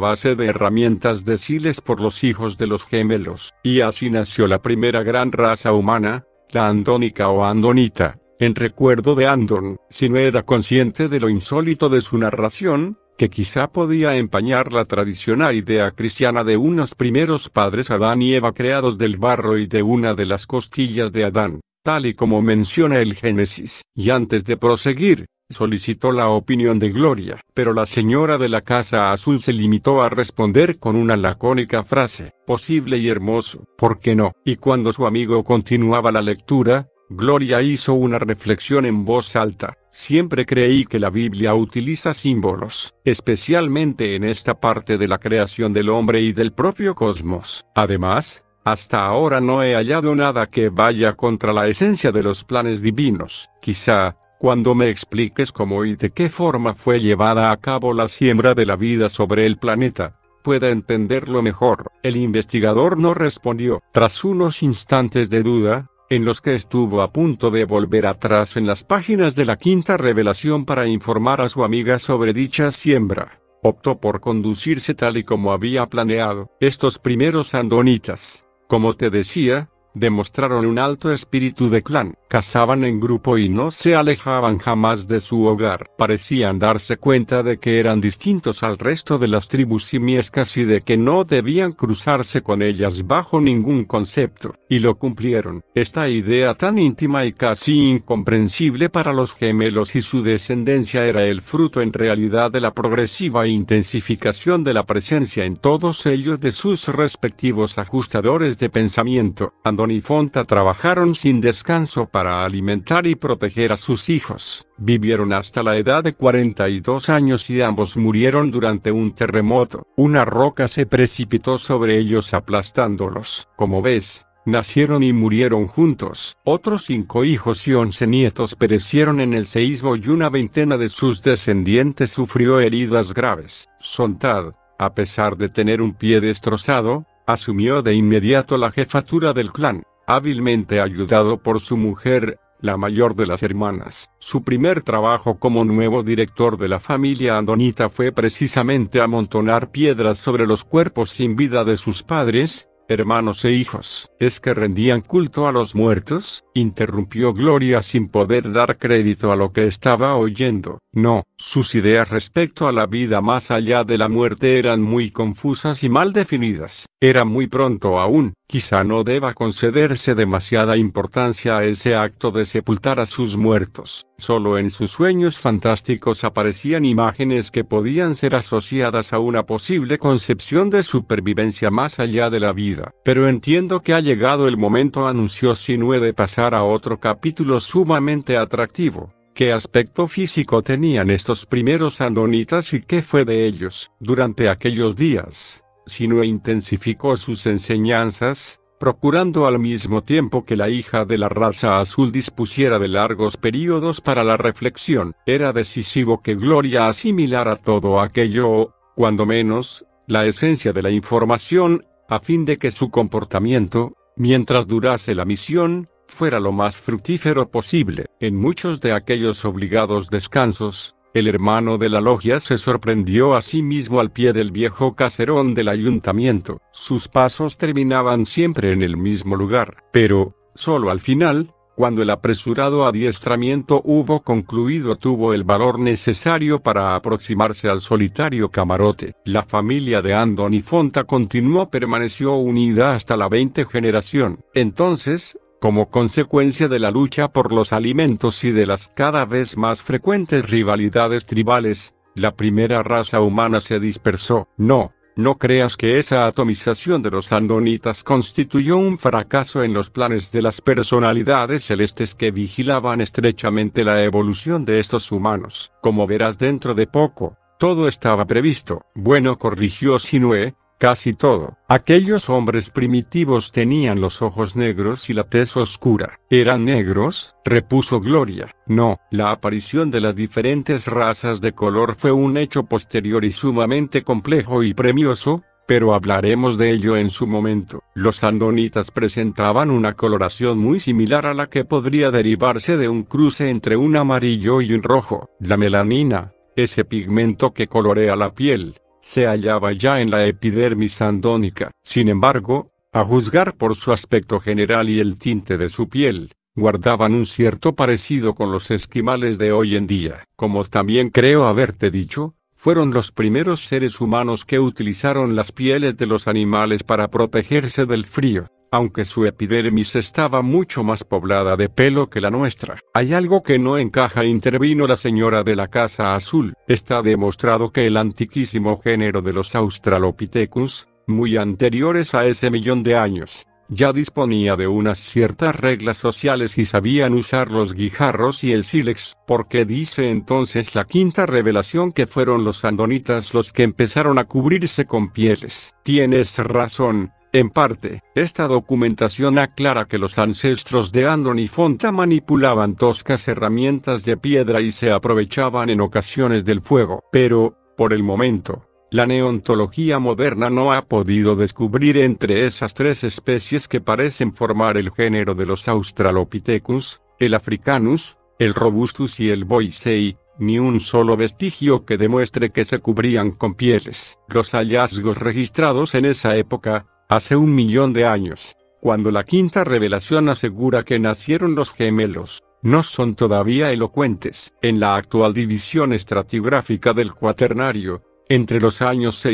S1: base de herramientas de siles por los hijos de los gemelos, y así nació la primera gran raza humana, la andónica o andonita. En recuerdo de Andon, si no era consciente de lo insólito de su narración, que quizá podía empañar la tradicional idea cristiana de unos primeros padres Adán y Eva creados del barro y de una de las costillas de Adán tal y como menciona el Génesis. Y antes de proseguir, solicitó la opinión de Gloria, pero la señora de la casa azul se limitó a responder con una lacónica frase, posible y hermoso, ¿por qué no? Y cuando su amigo continuaba la lectura, Gloria hizo una reflexión en voz alta. Siempre creí que la Biblia utiliza símbolos, especialmente en esta parte de la creación del hombre y del propio cosmos. Además, hasta ahora no he hallado nada que vaya contra la esencia de los planes divinos. Quizá, cuando me expliques cómo y de qué forma fue llevada a cabo la siembra de la vida sobre el planeta, pueda entenderlo mejor. El investigador no respondió. Tras unos instantes de duda, en los que estuvo a punto de volver atrás en las páginas de la quinta revelación para informar a su amiga sobre dicha siembra, optó por conducirse tal y como había planeado. Estos primeros andonitas, como te decía, demostraron un alto espíritu de clan, cazaban en grupo y no se alejaban jamás de su hogar. Parecían darse cuenta de que eran distintos al resto de las tribus simiescas y de que no debían cruzarse con ellas bajo ningún concepto, y lo cumplieron. Esta idea tan íntima y casi incomprensible para los gemelos y su descendencia era el fruto en realidad de la progresiva intensificación de la presencia en todos ellos de sus respectivos ajustadores de pensamiento y Fonta trabajaron sin descanso para alimentar y proteger a sus hijos. Vivieron hasta la edad de 42 años y ambos murieron durante un terremoto. Una roca se precipitó sobre ellos aplastándolos. Como ves, nacieron y murieron juntos. Otros cinco hijos y once nietos perecieron en el seísmo y una veintena de sus descendientes sufrió heridas graves. Sontad, a pesar de tener un pie destrozado, Asumió de inmediato la jefatura del clan, hábilmente ayudado por su mujer, la mayor de las hermanas. Su primer trabajo como nuevo director de la familia Andonita fue precisamente amontonar piedras sobre los cuerpos sin vida de sus padres, Hermanos e hijos, ¿es que rendían culto a los muertos? interrumpió Gloria sin poder dar crédito a lo que estaba oyendo. No, sus ideas respecto a la vida más allá de la muerte eran muy confusas y mal definidas. Era muy pronto aún, quizá no deba concederse demasiada importancia a ese acto de sepultar a sus muertos. Solo en sus sueños fantásticos aparecían imágenes que podían ser asociadas a una posible concepción de supervivencia más allá de la vida. Pero entiendo que ha llegado el momento, anunció Sinue, de pasar a otro capítulo sumamente atractivo. ¿Qué aspecto físico tenían estos primeros andonitas y qué fue de ellos? Durante aquellos días, Sinue intensificó sus enseñanzas, procurando al mismo tiempo que la hija de la raza azul dispusiera de largos períodos para la reflexión. Era decisivo que Gloria asimilara todo aquello o, cuando menos, la esencia de la información, a fin de que su comportamiento, mientras durase la misión, fuera lo más fructífero posible. En muchos de aquellos obligados descansos, el hermano de la logia se sorprendió a sí mismo al pie del viejo caserón del ayuntamiento. Sus pasos terminaban siempre en el mismo lugar, pero, solo al final, cuando el apresurado adiestramiento hubo concluido tuvo el valor necesario para aproximarse al solitario camarote. La familia de y Fonta continuó permaneció unida hasta la 20 generación. Entonces, como consecuencia de la lucha por los alimentos y de las cada vez más frecuentes rivalidades tribales, la primera raza humana se dispersó. No, no creas que esa atomización de los andonitas constituyó un fracaso en los planes de las personalidades celestes que vigilaban estrechamente la evolución de estos humanos. Como verás dentro de poco, todo estaba previsto. Bueno, corrigió Sinue, Casi todo. Aquellos hombres primitivos tenían los ojos negros y la tez oscura. ¿Eran negros? repuso Gloria. No, la aparición de las diferentes razas de color fue un hecho posterior y sumamente complejo y premioso, pero hablaremos de ello en su momento. Los andonitas presentaban una coloración muy similar a la que podría derivarse de un cruce entre un amarillo y un rojo. La melanina, ese pigmento que colorea la piel, se hallaba ya en la epidermis andónica. Sin embargo, a juzgar por su aspecto general y el tinte de su piel, guardaban un cierto parecido con los esquimales de hoy en día. Como también creo haberte dicho, fueron los primeros seres humanos que utilizaron las pieles de los animales para protegerse del frío aunque su epidermis estaba mucho más poblada de pelo que la nuestra. Hay algo que no encaja, intervino la señora de la Casa Azul. Está demostrado que el antiquísimo género de los Australopithecus, muy anteriores a ese millón de años, ya disponía de unas ciertas reglas sociales y sabían usar los guijarros y el sílex, porque dice entonces la quinta revelación que fueron los andonitas los que empezaron a cubrirse con pieles. Tienes razón, en parte, esta documentación aclara que los ancestros de y Fonta manipulaban toscas herramientas de piedra y se aprovechaban en ocasiones del fuego. Pero, por el momento, la neontología moderna no ha podido descubrir entre esas tres especies que parecen formar el género de los Australopithecus, el Africanus, el Robustus y el Boisei, ni un solo vestigio que demuestre que se cubrían con pieles. Los hallazgos registrados en esa época, Hace un millón de años, cuando la quinta revelación asegura que nacieron los gemelos, no son todavía elocuentes. En la actual división estratigráfica del cuaternario, entre los años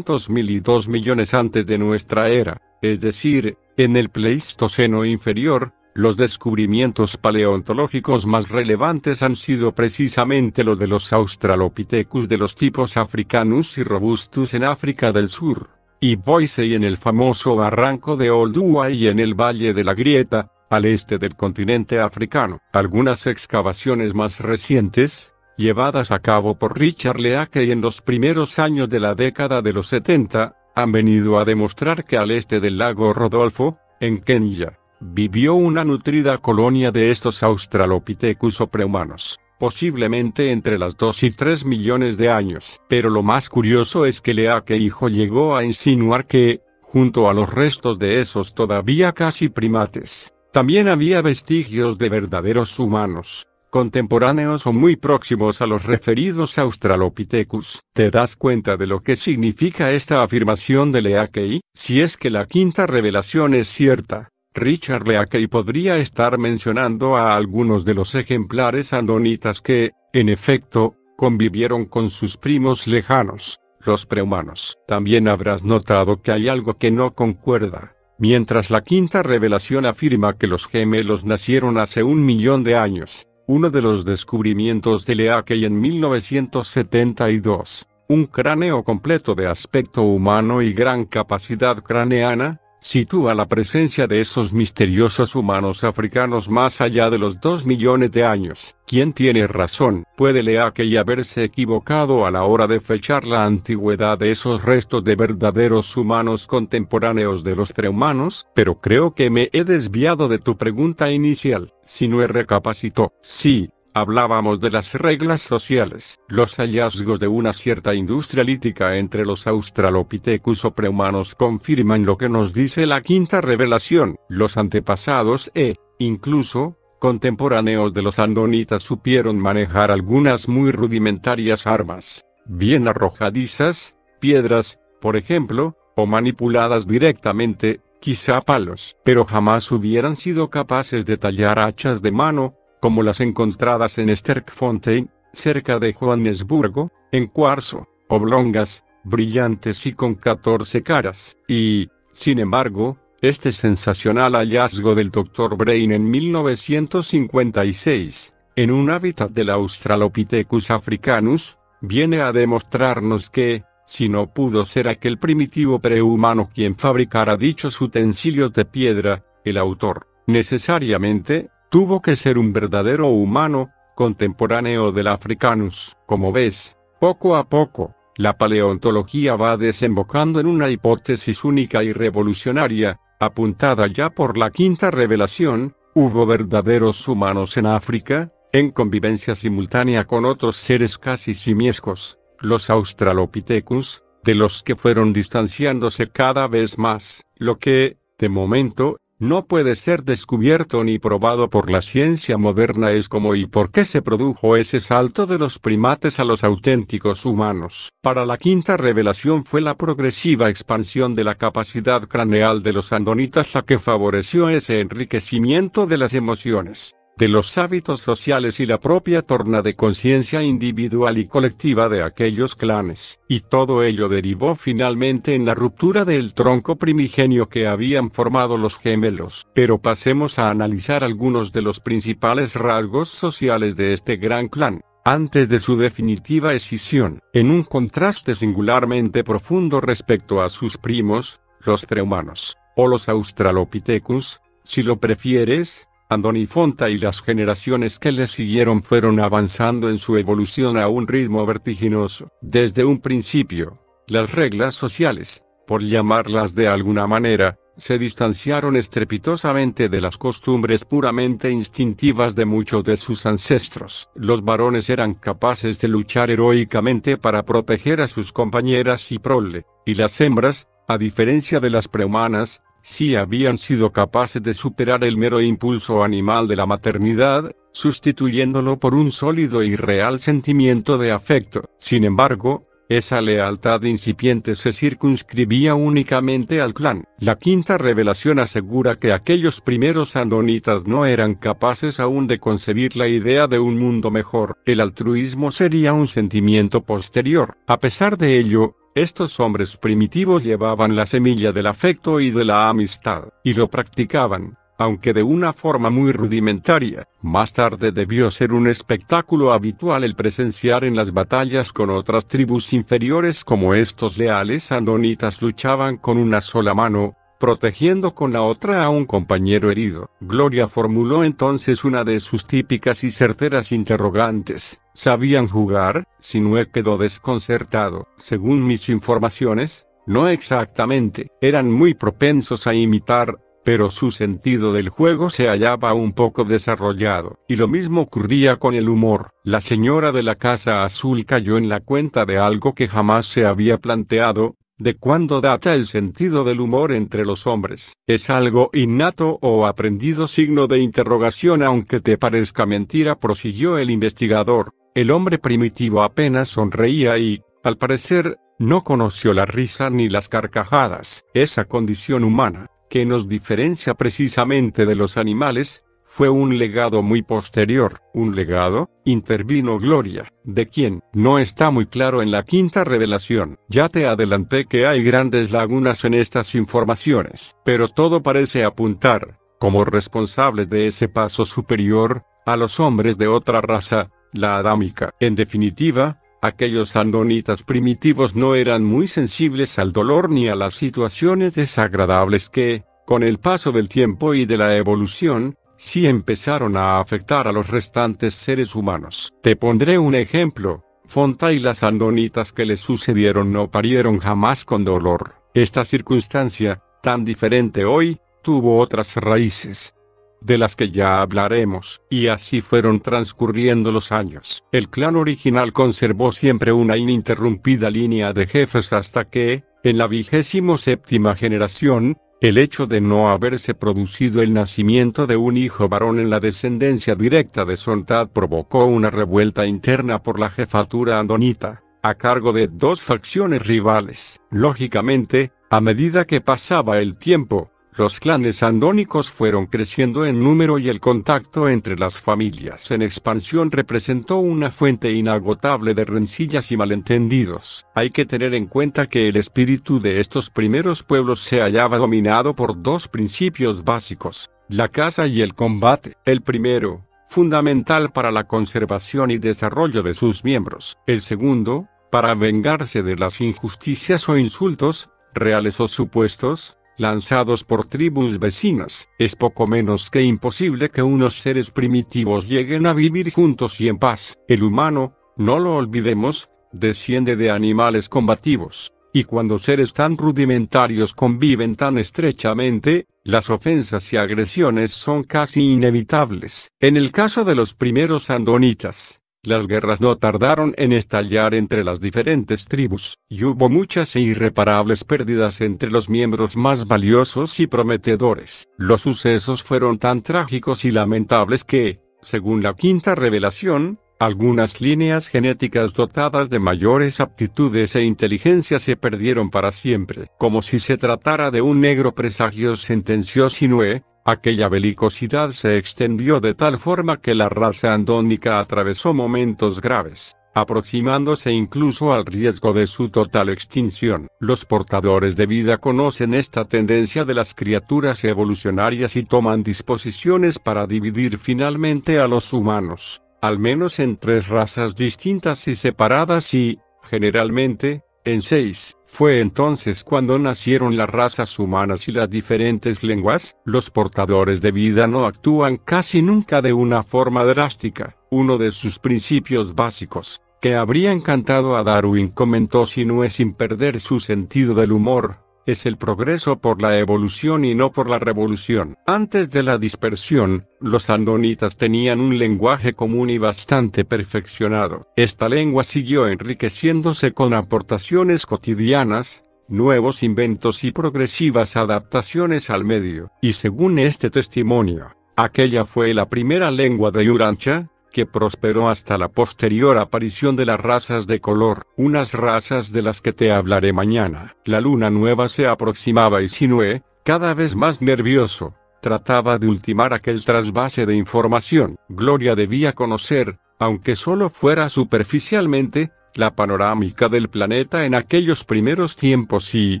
S1: mil y 2 millones antes de nuestra era, es decir, en el Pleistoceno inferior, los descubrimientos paleontológicos más relevantes han sido precisamente los de los Australopithecus de los tipos Africanus y Robustus en África del Sur y Boise y en el famoso barranco de Olduvai y en el Valle de la Grieta, al este del continente africano. Algunas excavaciones más recientes, llevadas a cabo por Richard Leakey en los primeros años de la década de los 70, han venido a demostrar que al este del lago Rodolfo, en Kenia, vivió una nutrida colonia de estos australopithecus o prehumanos posiblemente entre las 2 y 3 millones de años. Pero lo más curioso es que Leakey hijo llegó a insinuar que, junto a los restos de esos todavía casi primates, también había vestigios de verdaderos humanos, contemporáneos o muy próximos a los referidos Australopithecus. ¿Te das cuenta de lo que significa esta afirmación de Leakey, Si es que la quinta revelación es cierta, Richard Leakey podría estar mencionando a algunos de los ejemplares andonitas que, en efecto, convivieron con sus primos lejanos, los prehumanos. También habrás notado que hay algo que no concuerda. Mientras la quinta revelación afirma que los gemelos nacieron hace un millón de años, uno de los descubrimientos de Leakey en 1972, un cráneo completo de aspecto humano y gran capacidad craneana, sitúa la presencia de esos misteriosos humanos africanos más allá de los dos millones de años. ¿quién tiene razón, puede leer que haberse equivocado a la hora de fechar la antigüedad de esos restos de verdaderos humanos contemporáneos de los prehumanos, pero creo que me he desviado de tu pregunta inicial, si no he recapacitó. Sí, Hablábamos de las reglas sociales, los hallazgos de una cierta industria lítica entre los australopithecus o prehumanos confirman lo que nos dice la quinta revelación, los antepasados e, incluso, contemporáneos de los andonitas supieron manejar algunas muy rudimentarias armas, bien arrojadizas, piedras, por ejemplo, o manipuladas directamente, quizá palos, pero jamás hubieran sido capaces de tallar hachas de mano, como las encontradas en Sterkfontein, cerca de Johannesburgo, en cuarzo, oblongas, brillantes y con 14 caras, y, sin embargo, este sensacional hallazgo del Dr. Brain en 1956, en un hábitat del Australopithecus africanus, viene a demostrarnos que, si no pudo ser aquel primitivo prehumano quien fabricara dichos utensilios de piedra, el autor, necesariamente, Tuvo que ser un verdadero humano, contemporáneo del Africanus. Como ves, poco a poco, la paleontología va desembocando en una hipótesis única y revolucionaria, apuntada ya por la quinta revelación, ¿hubo verdaderos humanos en África? En convivencia simultánea con otros seres casi simiescos, los Australopithecus, de los que fueron distanciándose cada vez más, lo que, de momento, no puede ser descubierto ni probado por la ciencia moderna es como y por qué se produjo ese salto de los primates a los auténticos humanos. Para la quinta revelación fue la progresiva expansión de la capacidad craneal de los andonitas la que favoreció ese enriquecimiento de las emociones de los hábitos sociales y la propia torna de conciencia individual y colectiva de aquellos clanes, y todo ello derivó finalmente en la ruptura del tronco primigenio que habían formado los gemelos. Pero pasemos a analizar algunos de los principales rasgos sociales de este gran clan antes de su definitiva escisión. En un contraste singularmente profundo respecto a sus primos, los prehumanos, o los australopithecus, si lo prefieres, Andoni Fonta y las generaciones que le siguieron fueron avanzando en su evolución a un ritmo vertiginoso. Desde un principio, las reglas sociales, por llamarlas de alguna manera, se distanciaron estrepitosamente de las costumbres puramente instintivas de muchos de sus ancestros. Los varones eran capaces de luchar heroicamente para proteger a sus compañeras y prole, y las hembras, a diferencia de las prehumanas, si habían sido capaces de superar el mero impulso animal de la maternidad, sustituyéndolo por un sólido y real sentimiento de afecto. Sin embargo, esa lealtad incipiente se circunscribía únicamente al clan. La quinta revelación asegura que aquellos primeros andonitas no eran capaces aún de concebir la idea de un mundo mejor. El altruismo sería un sentimiento posterior. A pesar de ello, estos hombres primitivos llevaban la semilla del afecto y de la amistad, y lo practicaban, aunque de una forma muy rudimentaria. Más tarde debió ser un espectáculo habitual el presenciar en las batallas con otras tribus inferiores como estos leales andonitas luchaban con una sola mano, protegiendo con la otra a un compañero herido. Gloria formuló entonces una de sus típicas y certeras interrogantes. ¿Sabían jugar? Sinue quedó desconcertado. Según mis informaciones, no exactamente, eran muy propensos a imitar, pero su sentido del juego se hallaba un poco desarrollado, y lo mismo ocurría con el humor. La señora de la Casa Azul cayó en la cuenta de algo que jamás se había planteado, ¿De cuándo data el sentido del humor entre los hombres? ¿Es algo innato o aprendido? Signo de interrogación aunque te parezca mentira, prosiguió el investigador. El hombre primitivo apenas sonreía y, al parecer, no conoció la risa ni las carcajadas. Esa condición humana, que nos diferencia precisamente de los animales, fue un legado muy posterior, un legado, intervino Gloria, de quien no está muy claro en la quinta revelación. Ya te adelanté que hay grandes lagunas en estas informaciones, pero todo parece apuntar, como responsables de ese paso superior, a los hombres de otra raza, la adámica. En definitiva, aquellos andonitas primitivos no eran muy sensibles al dolor ni a las situaciones desagradables que, con el paso del tiempo y de la evolución, si empezaron a afectar a los restantes seres humanos. Te pondré un ejemplo. Fonta y las andonitas que le sucedieron no parieron jamás con dolor. Esta circunstancia, tan diferente hoy, tuvo otras raíces, de las que ya hablaremos, y así fueron transcurriendo los años. El clan original conservó siempre una ininterrumpida línea de jefes hasta que, en la vigésimo séptima generación, el hecho de no haberse producido el nacimiento de un hijo varón en la descendencia directa de Sontad provocó una revuelta interna por la jefatura andonita, a cargo de dos facciones rivales. Lógicamente, a medida que pasaba el tiempo, los clanes andónicos fueron creciendo en número y el contacto entre las familias en expansión representó una fuente inagotable de rencillas y malentendidos. Hay que tener en cuenta que el espíritu de estos primeros pueblos se hallaba dominado por dos principios básicos, la caza y el combate. El primero, fundamental para la conservación y desarrollo de sus miembros. El segundo, para vengarse de las injusticias o insultos, reales o supuestos, lanzados por tribus vecinas, es poco menos que imposible que unos seres primitivos lleguen a vivir juntos y en paz. El humano, no lo olvidemos, desciende de animales combativos, y cuando seres tan rudimentarios conviven tan estrechamente, las ofensas y agresiones son casi inevitables. En el caso de los primeros andonitas, las guerras no tardaron en estallar entre las diferentes tribus, y hubo muchas e irreparables pérdidas entre los miembros más valiosos y prometedores. Los sucesos fueron tan trágicos y lamentables que, según la quinta revelación, algunas líneas genéticas dotadas de mayores aptitudes e inteligencia se perdieron para siempre, como si se tratara de un negro presagio y Sinue, Aquella belicosidad se extendió de tal forma que la raza andónica atravesó momentos graves, aproximándose incluso al riesgo de su total extinción. Los portadores de vida conocen esta tendencia de las criaturas evolucionarias y toman disposiciones para dividir finalmente a los humanos, al menos en tres razas distintas y separadas y, generalmente, en 6, fue entonces cuando nacieron las razas humanas y las diferentes lenguas, los portadores de vida no actúan casi nunca de una forma drástica, uno de sus principios básicos, que habría encantado a Darwin comentó si no es sin perder su sentido del humor, es el progreso por la evolución y no por la revolución. Antes de la dispersión, los andonitas tenían un lenguaje común y bastante perfeccionado. Esta lengua siguió enriqueciéndose con aportaciones cotidianas, nuevos inventos y progresivas adaptaciones al medio. Y según este testimonio, aquella fue la primera lengua de Urancha, que prosperó hasta la posterior aparición de las razas de color, unas razas de las que te hablaré mañana. La luna nueva se aproximaba y Sinue, cada vez más nervioso, trataba de ultimar aquel trasvase de información. Gloria debía conocer, aunque solo fuera superficialmente, la panorámica del planeta en aquellos primeros tiempos y,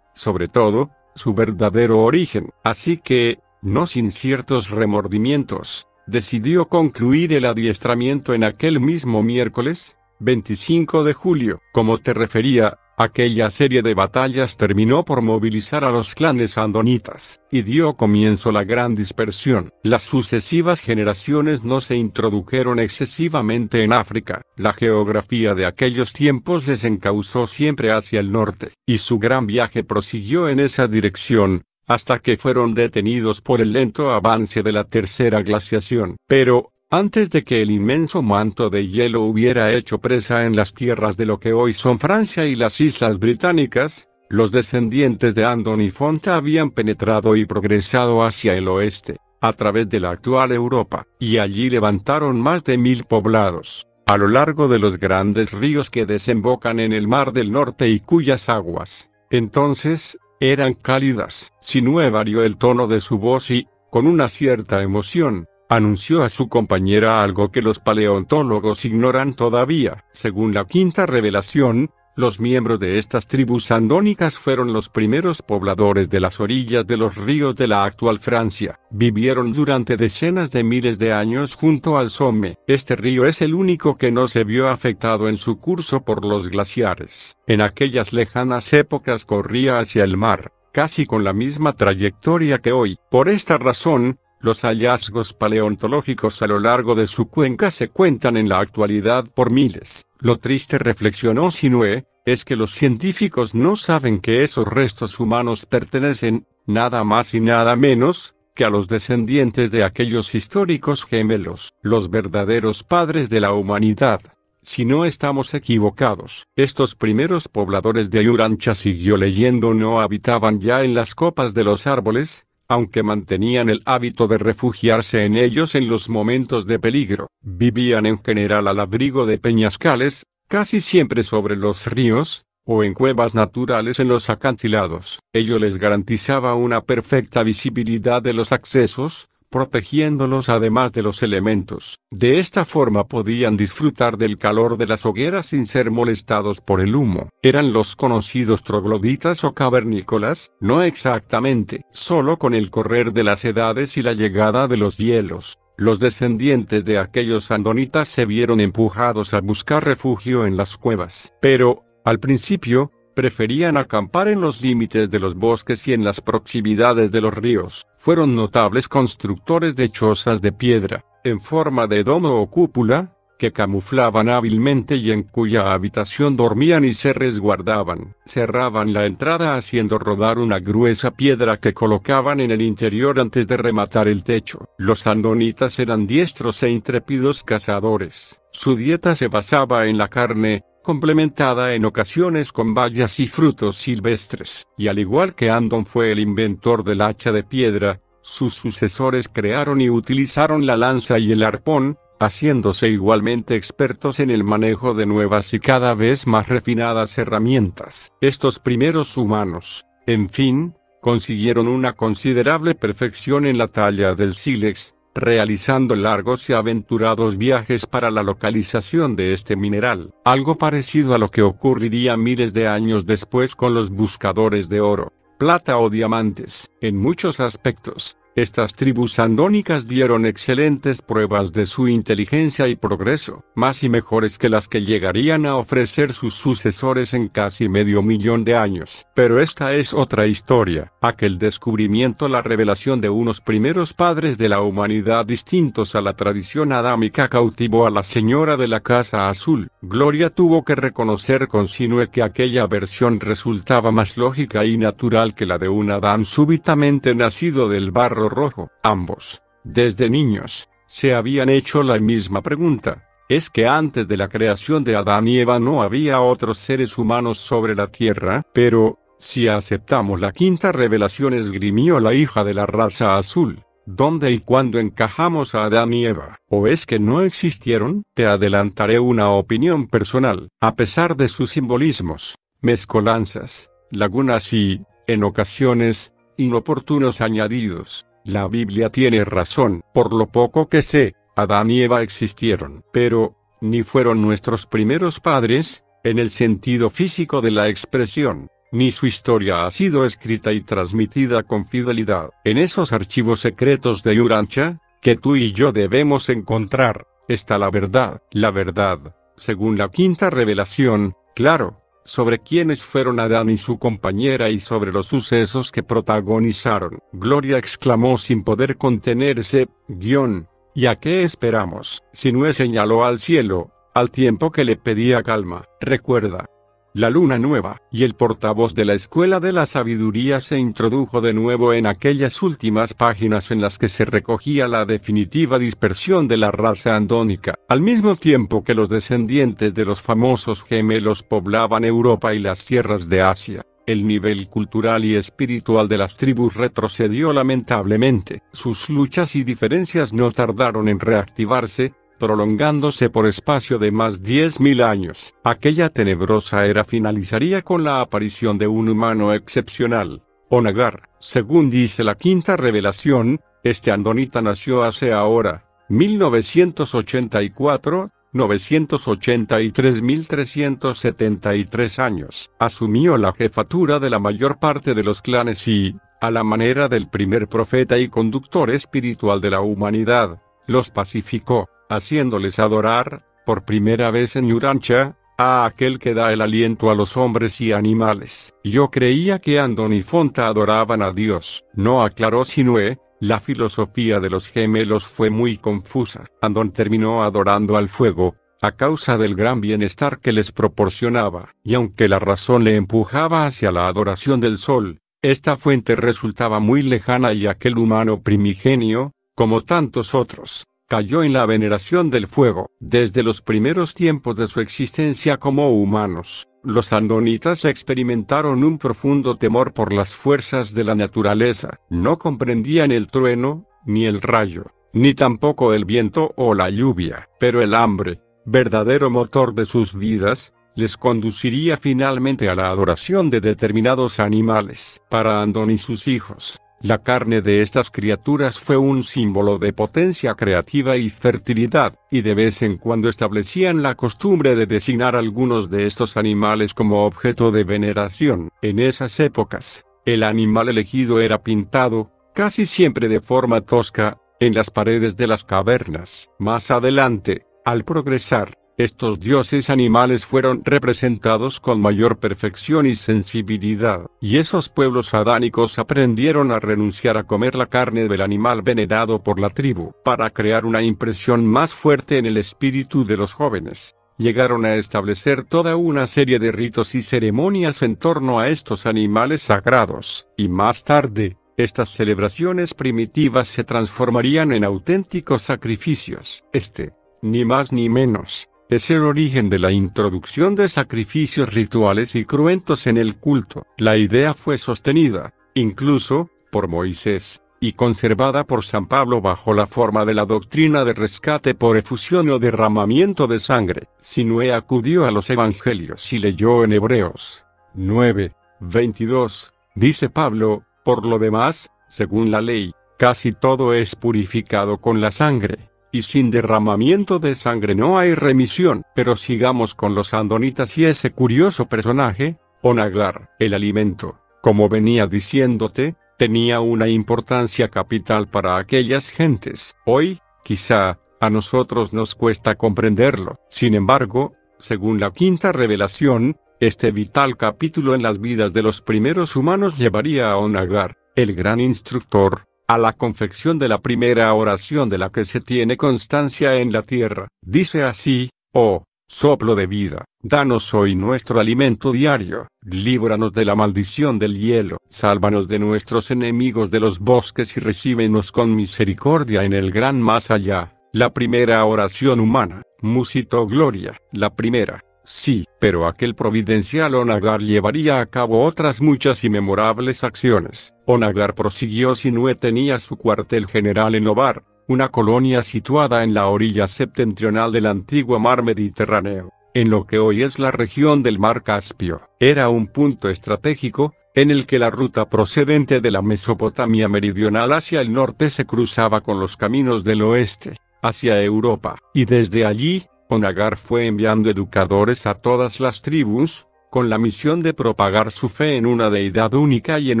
S1: sobre todo, su verdadero origen. Así que, no sin ciertos remordimientos, decidió concluir el adiestramiento en aquel mismo miércoles, 25 de julio. Como te refería, aquella serie de batallas terminó por movilizar a los clanes andonitas, y dio comienzo la gran dispersión. Las sucesivas generaciones no se introdujeron excesivamente en África, la geografía de aquellos tiempos les encauzó siempre hacia el norte, y su gran viaje prosiguió en esa dirección, hasta que fueron detenidos por el lento avance de la tercera glaciación. Pero, antes de que el inmenso manto de hielo hubiera hecho presa en las tierras de lo que hoy son Francia y las Islas Británicas, los descendientes de Andon y Fonta habían penetrado y progresado hacia el oeste, a través de la actual Europa, y allí levantaron más de mil poblados, a lo largo de los grandes ríos que desembocan en el Mar del Norte y cuyas aguas, entonces, eran cálidas. Sinue varió el tono de su voz y, con una cierta emoción, anunció a su compañera algo que los paleontólogos ignoran todavía. Según la quinta revelación, los miembros de estas tribus andónicas fueron los primeros pobladores de las orillas de los ríos de la actual Francia. Vivieron durante decenas de miles de años junto al Somme. Este río es el único que no se vio afectado en su curso por los glaciares. En aquellas lejanas épocas corría hacia el mar, casi con la misma trayectoria que hoy. Por esta razón, los hallazgos paleontológicos a lo largo de su cuenca se cuentan en la actualidad por miles. Lo triste reflexionó Sinue, es que los científicos no saben que esos restos humanos pertenecen, nada más y nada menos, que a los descendientes de aquellos históricos gemelos, los verdaderos padres de la humanidad. Si no estamos equivocados, estos primeros pobladores de Yurancha siguió leyendo no habitaban ya en las copas de los árboles, aunque mantenían el hábito de refugiarse en ellos en los momentos de peligro, vivían en general al abrigo de peñascales, casi siempre sobre los ríos, o en cuevas naturales en los acantilados. Ello les garantizaba una perfecta visibilidad de los accesos, protegiéndolos además de los elementos. De esta forma podían disfrutar del calor de las hogueras sin ser molestados por el humo. Eran los conocidos trogloditas o cavernícolas, no exactamente, solo con el correr de las edades y la llegada de los hielos. Los descendientes de aquellos andonitas se vieron empujados a buscar refugio en las cuevas. Pero, al principio, preferían acampar en los límites de los bosques y en las proximidades de los ríos. Fueron notables constructores de chozas de piedra, en forma de domo o cúpula, que camuflaban hábilmente y en cuya habitación dormían y se resguardaban. Cerraban la entrada haciendo rodar una gruesa piedra que colocaban en el interior antes de rematar el techo. Los andonitas eran diestros e intrépidos cazadores. Su dieta se basaba en la carne, complementada en ocasiones con bayas y frutos silvestres. Y al igual que Andon fue el inventor del hacha de piedra, sus sucesores crearon y utilizaron la lanza y el arpón, haciéndose igualmente expertos en el manejo de nuevas y cada vez más refinadas herramientas. Estos primeros humanos, en fin, consiguieron una considerable perfección en la talla del sílex, realizando largos y aventurados viajes para la localización de este mineral, algo parecido a lo que ocurriría miles de años después con los buscadores de oro, plata o diamantes. En muchos aspectos, estas tribus andónicas dieron excelentes pruebas de su inteligencia y progreso, más y mejores que las que llegarían a ofrecer sus sucesores en casi medio millón de años. Pero esta es otra historia. Aquel descubrimiento, la revelación de unos primeros padres de la humanidad distintos a la tradición adámica cautivó a la señora de la Casa Azul. Gloria tuvo que reconocer con que aquella versión resultaba más lógica y natural que la de un Adán súbitamente nacido del barro Rojo. Ambos, desde niños, se habían hecho la misma pregunta. ¿Es que antes de la creación de Adán y Eva no había otros seres humanos sobre la Tierra? Pero, si aceptamos la quinta revelación esgrimió la hija de la raza azul, ¿Dónde y cuándo encajamos a Adán y Eva? ¿O es que no existieron? Te adelantaré una opinión personal. A pesar de sus simbolismos, mezcolanzas, lagunas y, en ocasiones, inoportunos añadidos, la Biblia tiene razón, por lo poco que sé, Adán y Eva existieron, pero, ni fueron nuestros primeros padres, en el sentido físico de la expresión, ni su historia ha sido escrita y transmitida con fidelidad. En esos archivos secretos de Urancha, que tú y yo debemos encontrar, está la verdad. La verdad, según la quinta revelación, claro, sobre quiénes fueron Adán y su compañera y sobre los sucesos que protagonizaron. Gloria exclamó sin poder contenerse, guión, ¿y a qué esperamos? Sinue señaló al cielo, al tiempo que le pedía calma. Recuerda, la luna nueva, y el portavoz de la Escuela de la Sabiduría se introdujo de nuevo en aquellas últimas páginas en las que se recogía la definitiva dispersión de la raza andónica, al mismo tiempo que los descendientes de los famosos gemelos poblaban Europa y las sierras de Asia. El nivel cultural y espiritual de las tribus retrocedió lamentablemente. Sus luchas y diferencias no tardaron en reactivarse, prolongándose por espacio de más 10.000 años. Aquella tenebrosa era finalizaría con la aparición de un humano excepcional, Onagar. Según dice la quinta revelación, este andonita nació hace ahora, 1984, 983.373 años. Asumió la jefatura de la mayor parte de los clanes y, a la manera del primer profeta y conductor espiritual de la humanidad, los pacificó haciéndoles adorar, por primera vez en Yurancha, a aquel que da el aliento a los hombres y animales. Yo creía que Andon y Fonta adoraban a Dios, no aclaró Sinue, la filosofía de los gemelos fue muy confusa. Andon terminó adorando al fuego, a causa del gran bienestar que les proporcionaba, y aunque la razón le empujaba hacia la adoración del sol, esta fuente resultaba muy lejana y aquel humano primigenio, como tantos otros, cayó en la veneración del fuego. Desde los primeros tiempos de su existencia como humanos, los andonitas experimentaron un profundo temor por las fuerzas de la naturaleza. No comprendían el trueno, ni el rayo, ni tampoco el viento o la lluvia, pero el hambre, verdadero motor de sus vidas, les conduciría finalmente a la adoración de determinados animales. Para Andon y sus hijos, la carne de estas criaturas fue un símbolo de potencia creativa y fertilidad, y de vez en cuando establecían la costumbre de designar algunos de estos animales como objeto de veneración. En esas épocas, el animal elegido era pintado, casi siempre de forma tosca, en las paredes de las cavernas. Más adelante, al progresar, estos dioses animales fueron representados con mayor perfección y sensibilidad, y esos pueblos adánicos aprendieron a renunciar a comer la carne del animal venerado por la tribu, para crear una impresión más fuerte en el espíritu de los jóvenes. Llegaron a establecer toda una serie de ritos y ceremonias en torno a estos animales sagrados, y más tarde, estas celebraciones primitivas se transformarían en auténticos sacrificios. Este, ni más ni menos, es el origen de la introducción de sacrificios rituales y cruentos en el culto. La idea fue sostenida, incluso, por Moisés, y conservada por San Pablo bajo la forma de la doctrina de rescate por efusión o derramamiento de sangre. Sinué acudió a los evangelios y leyó en Hebreos 9, 22, dice Pablo, por lo demás, según la ley, casi todo es purificado con la sangre y sin derramamiento de sangre no hay remisión. Pero sigamos con los andonitas y ese curioso personaje, Onaglar, el alimento. Como venía diciéndote, tenía una importancia capital para aquellas gentes. Hoy, quizá, a nosotros nos cuesta comprenderlo. Sin embargo, según la quinta revelación, este vital capítulo en las vidas de los primeros humanos llevaría a Onagar, el gran instructor, a la confección de la primera oración de la que se tiene constancia en la tierra. Dice así, oh, soplo de vida, danos hoy nuestro alimento diario, líbranos de la maldición del hielo, sálvanos de nuestros enemigos de los bosques y recíbenos con misericordia en el gran más allá. La primera oración humana, musito gloria, la primera. Sí, pero aquel providencial Onagar llevaría a cabo otras muchas y memorables acciones. Onagar prosiguió Sinue tenía su cuartel general en Ovar, una colonia situada en la orilla septentrional del antiguo mar Mediterráneo, en lo que hoy es la región del mar Caspio. Era un punto estratégico, en el que la ruta procedente de la Mesopotamia meridional hacia el norte se cruzaba con los caminos del oeste, hacia Europa, y desde allí, Onagar fue enviando educadores a todas las tribus, con la misión de propagar su fe en una deidad única y en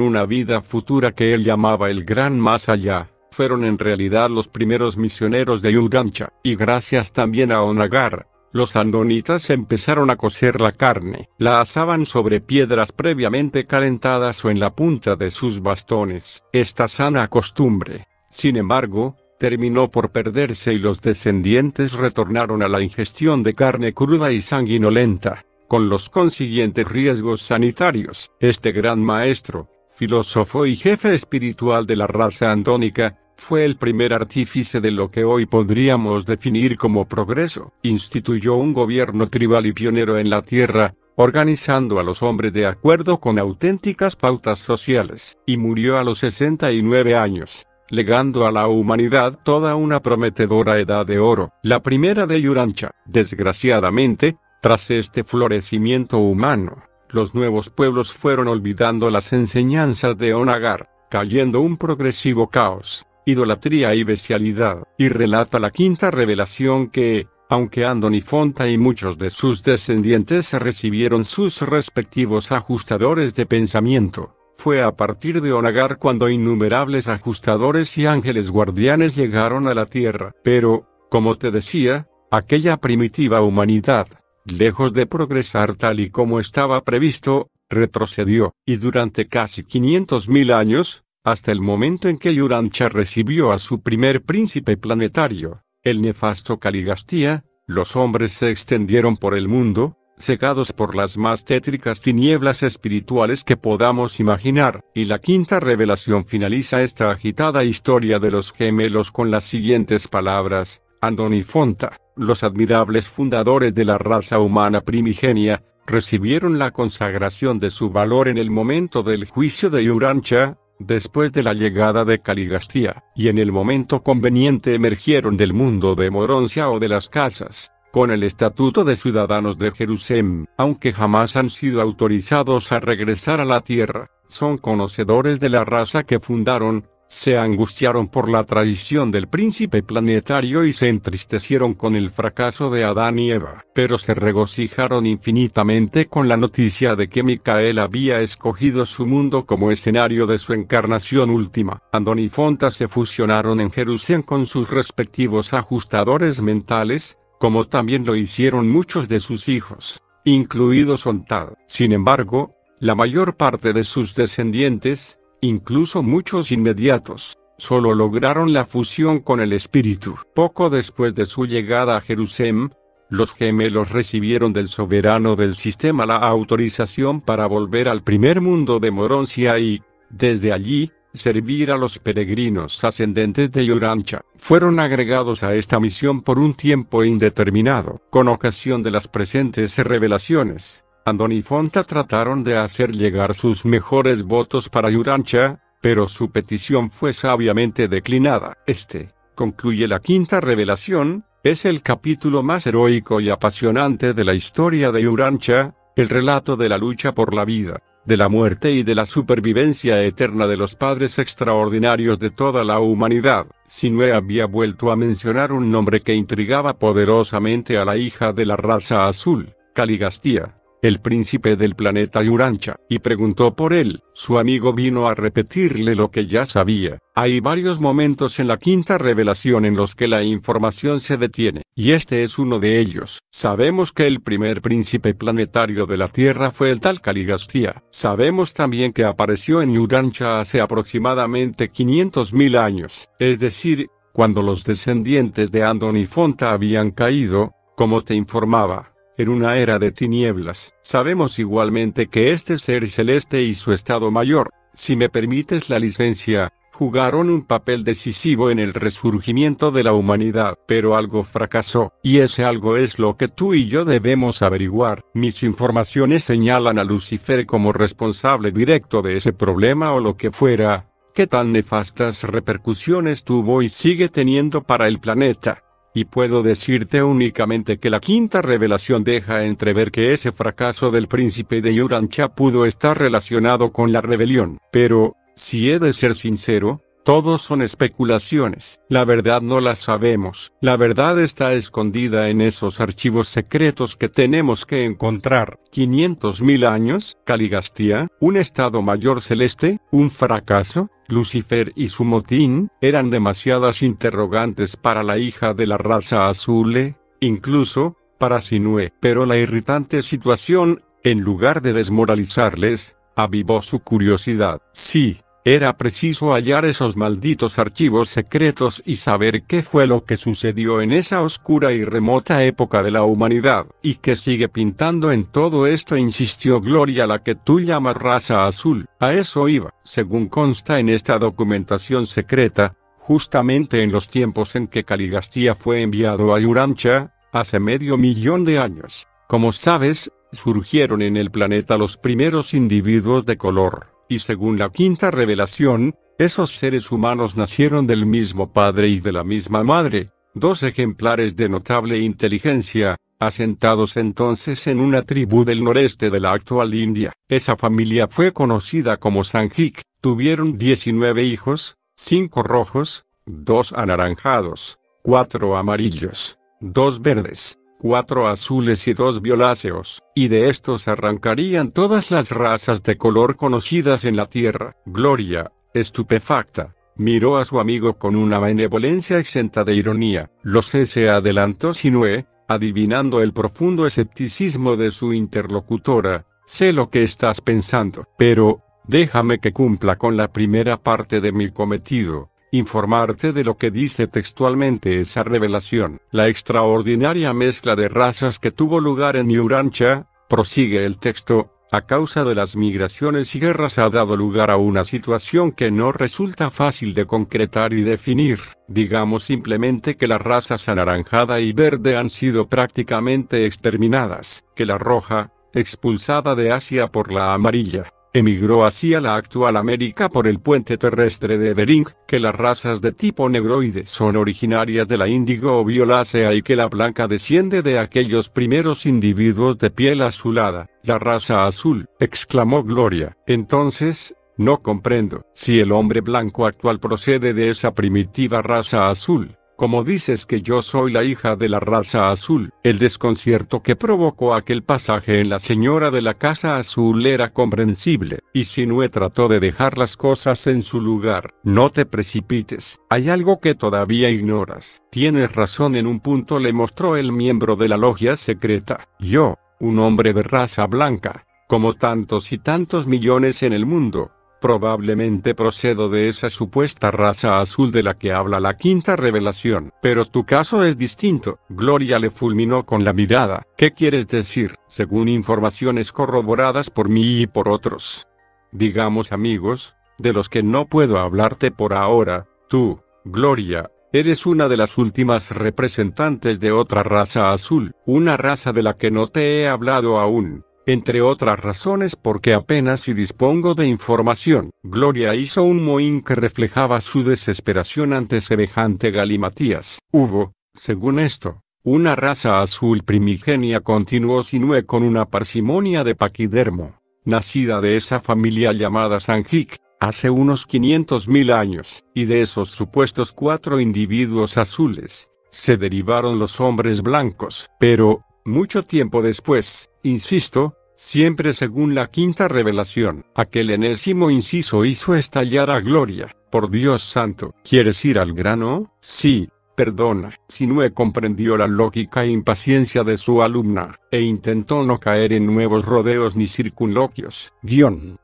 S1: una vida futura que él llamaba el gran más allá. Fueron en realidad los primeros misioneros de Urancha, y gracias también a Onagar, los andonitas empezaron a cocer la carne. La asaban sobre piedras previamente calentadas o en la punta de sus bastones. Esta sana costumbre, sin embargo, terminó por perderse y los descendientes retornaron a la ingestión de carne cruda y sanguinolenta, con los consiguientes riesgos sanitarios. Este gran maestro, filósofo y jefe espiritual de la raza andónica, fue el primer artífice de lo que hoy podríamos definir como progreso. Instituyó un gobierno tribal y pionero en la tierra, organizando a los hombres de acuerdo con auténticas pautas sociales, y murió a los 69 años legando a la humanidad toda una prometedora edad de oro, la primera de Yurancha. Desgraciadamente, tras este florecimiento humano, los nuevos pueblos fueron olvidando las enseñanzas de Onagar, cayendo un progresivo caos, idolatría y bestialidad, y relata la quinta revelación que, aunque Andoni Fonta y muchos de sus descendientes recibieron sus respectivos ajustadores de pensamiento, fue a partir de Onagar cuando innumerables ajustadores y ángeles guardianes llegaron a la Tierra. Pero, como te decía, aquella primitiva humanidad, lejos de progresar tal y como estaba previsto, retrocedió, y durante casi 500.000 años, hasta el momento en que Yurancha recibió a su primer príncipe planetario, el nefasto Caligastía, los hombres se extendieron por el mundo, secados por las más tétricas tinieblas espirituales que podamos imaginar, y la quinta revelación finaliza esta agitada historia de los gemelos con las siguientes palabras, Andón Fonta, los admirables fundadores de la raza humana primigenia, recibieron la consagración de su valor en el momento del juicio de Urancha, después de la llegada de Caligastía, y en el momento conveniente emergieron del mundo de Moroncia o de las casas, con el Estatuto de Ciudadanos de Jerusalén, aunque jamás han sido autorizados a regresar a la tierra, son conocedores de la raza que fundaron, se angustiaron por la traición del príncipe planetario y se entristecieron con el fracaso de Adán y Eva, pero se regocijaron infinitamente con la noticia de que Micael había escogido su mundo como escenario de su encarnación última. Andón y Fonta se fusionaron en Jerusalén con sus respectivos ajustadores mentales, como también lo hicieron muchos de sus hijos, incluido Sontad. Sin embargo, la mayor parte de sus descendientes, incluso muchos inmediatos, solo lograron la fusión con el espíritu. Poco después de su llegada a Jerusalén, los gemelos recibieron del soberano del sistema la autorización para volver al primer mundo de Moroncia y, desde allí, servir a los peregrinos ascendentes de Yurancha, fueron agregados a esta misión por un tiempo indeterminado. Con ocasión de las presentes revelaciones, Andón y Fonta trataron de hacer llegar sus mejores votos para Yurancha, pero su petición fue sabiamente declinada. Este, concluye la quinta revelación, es el capítulo más heroico y apasionante de la historia de Yurancha, el relato de la lucha por la vida de la muerte y de la supervivencia eterna de los padres extraordinarios de toda la humanidad. Sinue había vuelto a mencionar un nombre que intrigaba poderosamente a la hija de la raza azul, Caligastía el príncipe del planeta Yurancha, y preguntó por él, su amigo vino a repetirle lo que ya sabía. Hay varios momentos en la quinta revelación en los que la información se detiene, y este es uno de ellos. Sabemos que el primer príncipe planetario de la Tierra fue el tal Caligastía. Sabemos también que apareció en Yurancha hace aproximadamente 500.000 años, es decir, cuando los descendientes de Andon y Fonta habían caído, como te informaba. En una era de tinieblas, sabemos igualmente que este ser celeste y su estado mayor, si me permites la licencia, jugaron un papel decisivo en el resurgimiento de la humanidad, pero algo fracasó, y ese algo es lo que tú y yo debemos averiguar. Mis informaciones señalan a Lucifer como responsable directo de ese problema o lo que fuera, qué tan nefastas repercusiones tuvo y sigue teniendo para el planeta. Y puedo decirte únicamente que la quinta revelación deja entrever que ese fracaso del príncipe de Yurancha pudo estar relacionado con la rebelión. Pero, si he de ser sincero, todos son especulaciones. La verdad no la sabemos. La verdad está escondida en esos archivos secretos que tenemos que encontrar. 500.000 años, Caligastía, un estado mayor celeste, un fracaso, Lucifer y su motín, eran demasiadas interrogantes para la hija de la raza azule, eh, incluso, para Sinue. Pero la irritante situación, en lugar de desmoralizarles, avivó su curiosidad. Sí, era preciso hallar esos malditos archivos secretos y saber qué fue lo que sucedió en esa oscura y remota época de la humanidad, y que sigue pintando en todo esto, insistió Gloria la que tú llamas raza azul. A eso iba, según consta en esta documentación secreta, justamente en los tiempos en que Caligastía fue enviado a Yurancha, hace medio millón de años. Como sabes, surgieron en el planeta los primeros individuos de color y según la quinta revelación, esos seres humanos nacieron del mismo padre y de la misma madre, dos ejemplares de notable inteligencia, asentados entonces en una tribu del noreste de la actual India. Esa familia fue conocida como Sanjik, tuvieron 19 hijos, 5 rojos, 2 anaranjados, 4 amarillos, 2 verdes, cuatro azules y dos violáceos, y de estos arrancarían todas las razas de color conocidas en la Tierra. Gloria, estupefacta, miró a su amigo con una benevolencia exenta de ironía. Lo sé se adelantó Sinue, adivinando el profundo escepticismo de su interlocutora. Sé lo que estás pensando, pero, déjame que cumpla con la primera parte de mi cometido informarte de lo que dice textualmente esa revelación. La extraordinaria mezcla de razas que tuvo lugar en Yurancha, prosigue el texto, a causa de las migraciones y guerras ha dado lugar a una situación que no resulta fácil de concretar y definir. Digamos simplemente que las razas anaranjada y verde han sido prácticamente exterminadas, que la roja, expulsada de Asia por la amarilla, Emigró hacia la actual América por el puente terrestre de Bering, que las razas de tipo negroide son originarias de la índigo o violácea y que la blanca desciende de aquellos primeros individuos de piel azulada, la raza azul, exclamó Gloria. Entonces, no comprendo, si el hombre blanco actual procede de esa primitiva raza azul, como dices que yo soy la hija de la raza azul, el desconcierto que provocó aquel pasaje en la señora de la casa azul era comprensible, y Sinue trató de dejar las cosas en su lugar. No te precipites, hay algo que todavía ignoras. Tienes razón en un punto le mostró el miembro de la logia secreta. Yo, un hombre de raza blanca, como tantos y tantos millones en el mundo, Probablemente procedo de esa supuesta raza azul de la que habla la quinta revelación. Pero tu caso es distinto. Gloria le fulminó con la mirada. ¿Qué quieres decir? Según informaciones corroboradas por mí y por otros. Digamos amigos, de los que no puedo hablarte por ahora, tú, Gloria, Eres una de las últimas representantes de otra raza azul, una raza de la que no te he hablado aún, entre otras razones porque apenas si dispongo de información, Gloria hizo un mohín que reflejaba su desesperación ante semejante galimatías. Hubo, según esto, una raza azul primigenia continuó Sinue con una parsimonia de paquidermo, nacida de esa familia llamada Sanjic, hace unos 500.000 años, y de esos supuestos cuatro individuos azules, se derivaron los hombres blancos. Pero, mucho tiempo después, insisto, siempre según la quinta revelación, aquel enésimo inciso hizo estallar a Gloria. Por Dios santo, ¿quieres ir al grano? Sí, perdona. Sinue comprendió la lógica e impaciencia de su alumna, e intentó no caer en nuevos rodeos ni circunloquios. Guión.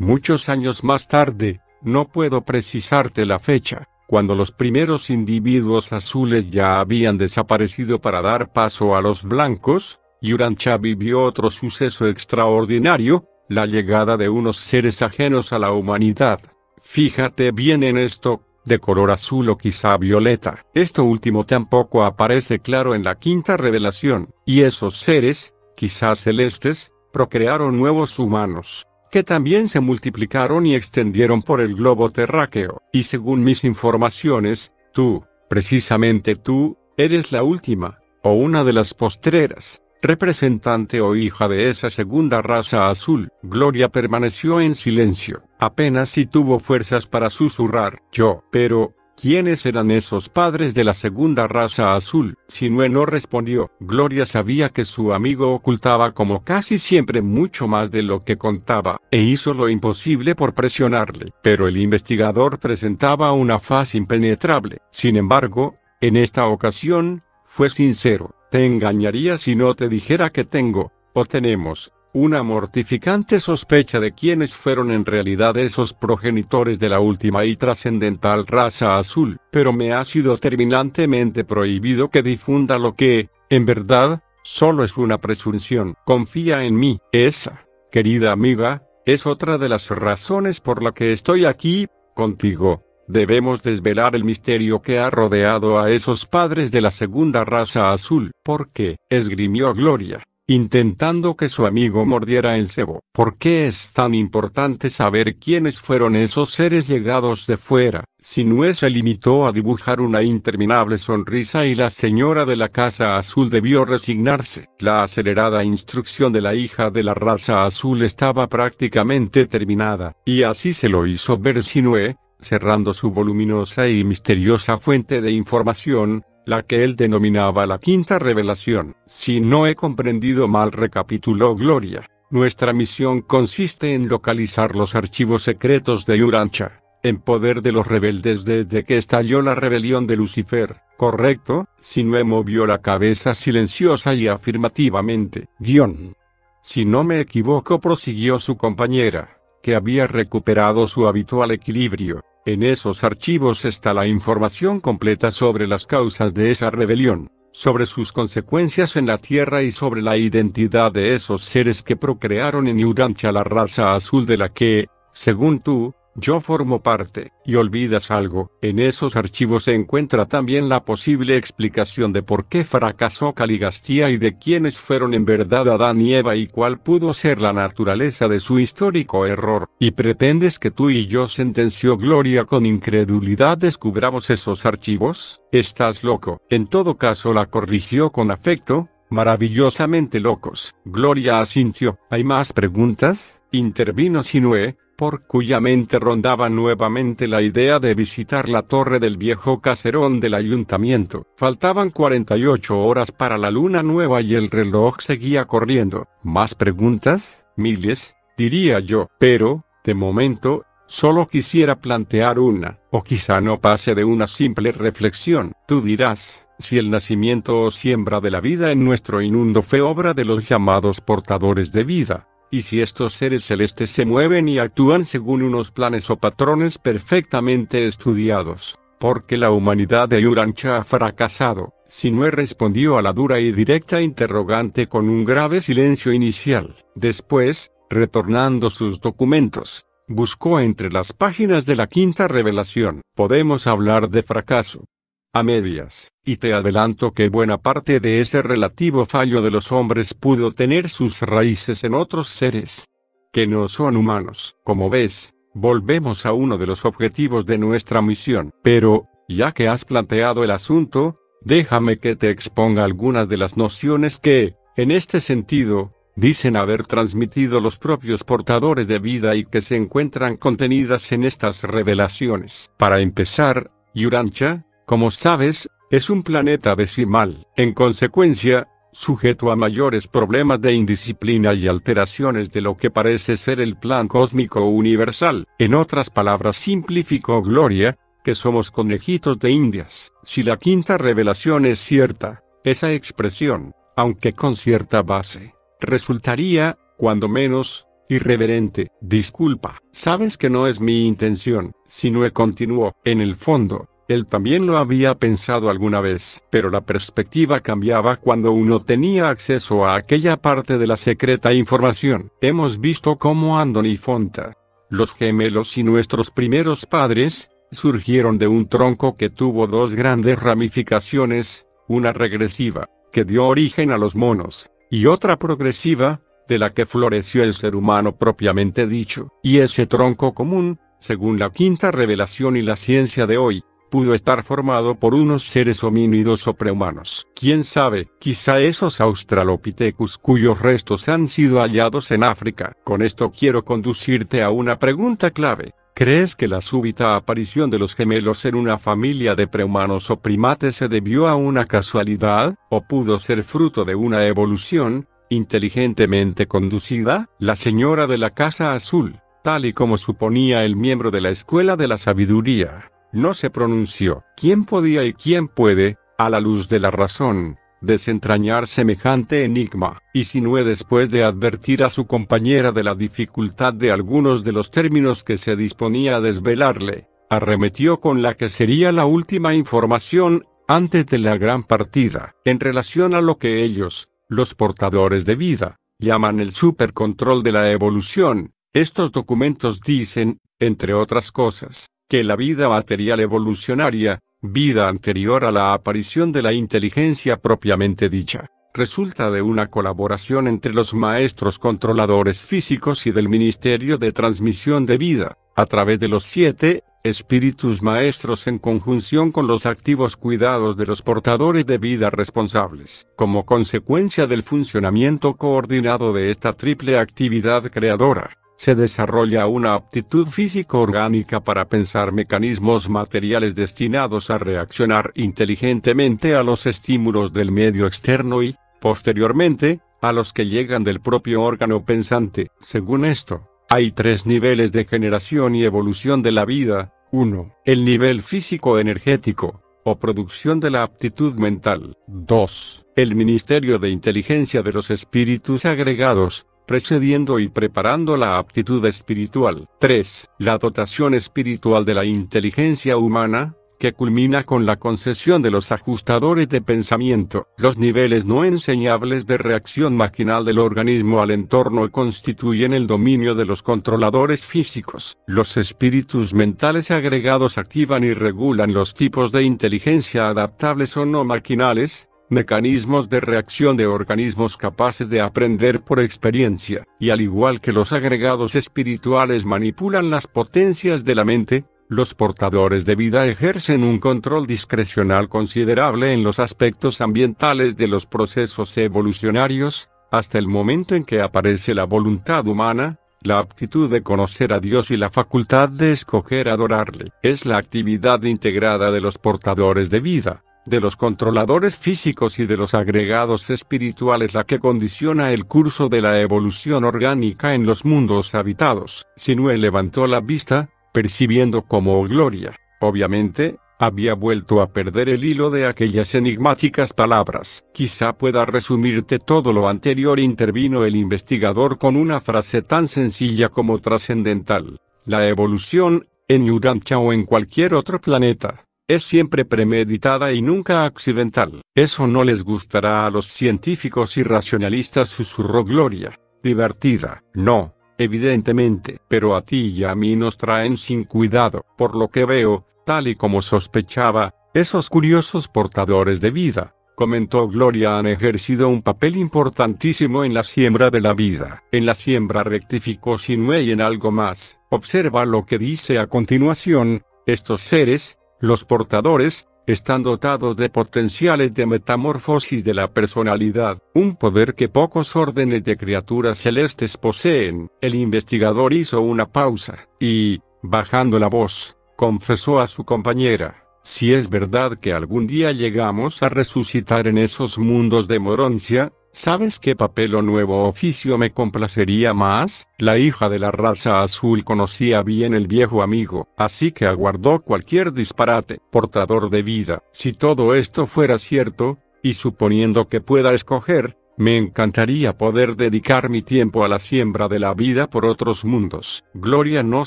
S1: Muchos años más tarde, no puedo precisarte la fecha, cuando los primeros individuos azules ya habían desaparecido para dar paso a los blancos, Yurancha vivió otro suceso extraordinario, la llegada de unos seres ajenos a la humanidad. Fíjate bien en esto, de color azul o quizá violeta. Esto último tampoco aparece claro en la quinta revelación, y esos seres, quizás celestes, procrearon nuevos humanos que también se multiplicaron y extendieron por el globo terráqueo, y según mis informaciones, tú, precisamente tú, eres la última, o una de las postreras, representante o hija de esa segunda raza azul. Gloria permaneció en silencio, apenas si tuvo fuerzas para susurrar, yo, pero, ¿Quiénes eran esos padres de la segunda raza azul? Sinue no respondió. Gloria sabía que su amigo ocultaba como casi siempre mucho más de lo que contaba, e hizo lo imposible por presionarle. Pero el investigador presentaba una faz impenetrable. Sin embargo, en esta ocasión, fue sincero. Te engañaría si no te dijera que tengo, o tenemos, una mortificante sospecha de quiénes fueron en realidad esos progenitores de la última y trascendental raza azul, pero me ha sido terminantemente prohibido que difunda lo que, en verdad, solo es una presunción. Confía en mí. Esa, querida amiga, es otra de las razones por la que estoy aquí, contigo. Debemos desvelar el misterio que ha rodeado a esos padres de la segunda raza azul, porque, esgrimió Gloria, intentando que su amigo mordiera el cebo. ¿Por qué es tan importante saber quiénes fueron esos seres llegados de fuera? Sinue se limitó a dibujar una interminable sonrisa y la señora de la casa azul debió resignarse. La acelerada instrucción de la hija de la raza azul estaba prácticamente terminada, y así se lo hizo ver Sinue, cerrando su voluminosa y misteriosa fuente de información, la que él denominaba la quinta revelación. Si no he comprendido mal, recapituló Gloria, nuestra misión consiste en localizar los archivos secretos de Urancha, en poder de los rebeldes desde que estalló la rebelión de Lucifer. Correcto, si no movió la cabeza silenciosa y afirmativamente. Guión. Si no me equivoco, prosiguió su compañera, que había recuperado su habitual equilibrio. En esos archivos está la información completa sobre las causas de esa rebelión, sobre sus consecuencias en la Tierra y sobre la identidad de esos seres que procrearon en Urancha la raza azul de la que, según tú, yo formo parte, y olvidas algo, en esos archivos se encuentra también la posible explicación de por qué fracasó Caligastía y de quiénes fueron en verdad Adán y Eva y cuál pudo ser la naturaleza de su histórico error, y pretendes que tú y yo sentenció Gloria con incredulidad descubramos esos archivos, estás loco, en todo caso la corrigió con afecto, maravillosamente locos, Gloria asintió, ¿hay más preguntas? Intervino Sinue, por cuya mente rondaba nuevamente la idea de visitar la torre del viejo caserón del ayuntamiento. Faltaban 48 horas para la luna nueva y el reloj seguía corriendo. ¿Más preguntas? Miles, diría yo. Pero, de momento, Solo quisiera plantear una, o quizá no pase de una simple reflexión. Tú dirás, si el nacimiento o siembra de la vida en nuestro inundo fue obra de los llamados portadores de vida, y si estos seres celestes se mueven y actúan según unos planes o patrones perfectamente estudiados, porque la humanidad de Urancha ha fracasado, no respondió a la dura y directa interrogante con un grave silencio inicial. Después, retornando sus documentos, buscó entre las páginas de la quinta revelación. Podemos hablar de fracaso, a medias, y te adelanto que buena parte de ese relativo fallo de los hombres pudo tener sus raíces en otros seres que no son humanos. Como ves, volvemos a uno de los objetivos de nuestra misión. Pero, ya que has planteado el asunto, déjame que te exponga algunas de las nociones que, en este sentido, dicen haber transmitido los propios portadores de vida y que se encuentran contenidas en estas revelaciones. Para empezar, Yurancha, como sabes, es un planeta decimal, en consecuencia, sujeto a mayores problemas de indisciplina y alteraciones de lo que parece ser el plan cósmico universal. En otras palabras, simplificó Gloria, que somos conejitos de indias. Si la quinta revelación es cierta, esa expresión, aunque con cierta base, resultaría, cuando menos, irreverente. Disculpa, sabes que no es mi intención, sino continuó. En el fondo, él también lo había pensado alguna vez, pero la perspectiva cambiaba cuando uno tenía acceso a aquella parte de la secreta información. Hemos visto cómo Andoni Fonta, los gemelos y nuestros primeros padres, surgieron de un tronco que tuvo dos grandes ramificaciones, una regresiva, que dio origen a los monos, y otra progresiva, de la que floreció el ser humano propiamente dicho, y ese tronco común, según la quinta revelación y la ciencia de hoy, pudo estar formado por unos seres homínidos o prehumanos. Quién sabe, quizá esos Australopithecus cuyos restos han sido hallados en África. Con esto quiero conducirte a una pregunta clave. ¿Crees que la súbita aparición de los gemelos en una familia de prehumanos o primates se debió a una casualidad, o pudo ser fruto de una evolución, inteligentemente conducida? La señora de la Casa Azul, tal y como suponía el miembro de la Escuela de la Sabiduría, no se pronunció. ¿Quién podía y quién puede, a la luz de la razón, desentrañar semejante enigma? Y Sinué después de advertir a su compañera de la dificultad de algunos de los términos que se disponía a desvelarle, arremetió con la que sería la última información antes de la gran partida, en relación a lo que ellos, los portadores de vida, llaman el supercontrol de la evolución. Estos documentos dicen, entre otras cosas, que la vida material evolucionaria, vida anterior a la aparición de la inteligencia propiamente dicha, resulta de una colaboración entre los maestros controladores físicos y del Ministerio de Transmisión de Vida, a través de los siete espíritus maestros en conjunción con los activos cuidados de los portadores de vida responsables. Como consecuencia del funcionamiento coordinado de esta triple actividad creadora, se desarrolla una aptitud físico-orgánica para pensar mecanismos materiales destinados a reaccionar inteligentemente a los estímulos del medio externo y, posteriormente, a los que llegan del propio órgano pensante. Según esto, hay tres niveles de generación y evolución de la vida. 1. El nivel físico-energético, o producción de la aptitud mental. 2. El ministerio de inteligencia de los espíritus agregados, precediendo y preparando la aptitud espiritual. 3. La dotación espiritual de la inteligencia humana, que culmina con la concesión de los ajustadores de pensamiento. Los niveles no enseñables de reacción maquinal del organismo al entorno constituyen el dominio de los controladores físicos. Los espíritus mentales agregados activan y regulan los tipos de inteligencia adaptables o no maquinales, mecanismos de reacción de organismos capaces de aprender por experiencia, y al igual que los agregados espirituales manipulan las potencias de la mente, los portadores de vida ejercen un control discrecional considerable en los aspectos ambientales de los procesos evolucionarios, hasta el momento en que aparece la voluntad humana, la aptitud de conocer a Dios y la facultad de escoger adorarle. Es la actividad integrada de los portadores de vida de los controladores físicos y de los agregados espirituales la que condiciona el curso de la evolución orgánica en los mundos habitados. Sinue levantó la vista, percibiendo como Gloria, obviamente, había vuelto a perder el hilo de aquellas enigmáticas palabras. Quizá pueda resumirte todo lo anterior, intervino el investigador con una frase tan sencilla como trascendental. La evolución, en Urancha o en cualquier otro planeta, es siempre premeditada y nunca accidental. Eso no les gustará a los científicos y racionalistas, susurró Gloria. Divertida. No, evidentemente, pero a ti y a mí nos traen sin cuidado. Por lo que veo, tal y como sospechaba, esos curiosos portadores de vida, comentó Gloria, han ejercido un papel importantísimo en la siembra de la vida. En la siembra rectificó Sinue y en algo más. Observa lo que dice a continuación, estos seres, los portadores, están dotados de potenciales de metamorfosis de la personalidad, un poder que pocos órdenes de criaturas celestes poseen. El investigador hizo una pausa, y, bajando la voz, confesó a su compañera. Si es verdad que algún día llegamos a resucitar en esos mundos de moroncia, ¿Sabes qué papel o nuevo oficio me complacería más? La hija de la raza azul conocía bien el viejo amigo, así que aguardó cualquier disparate, portador de vida. Si todo esto fuera cierto, y suponiendo que pueda escoger, me encantaría poder dedicar mi tiempo a la siembra de la vida por otros mundos. Gloria no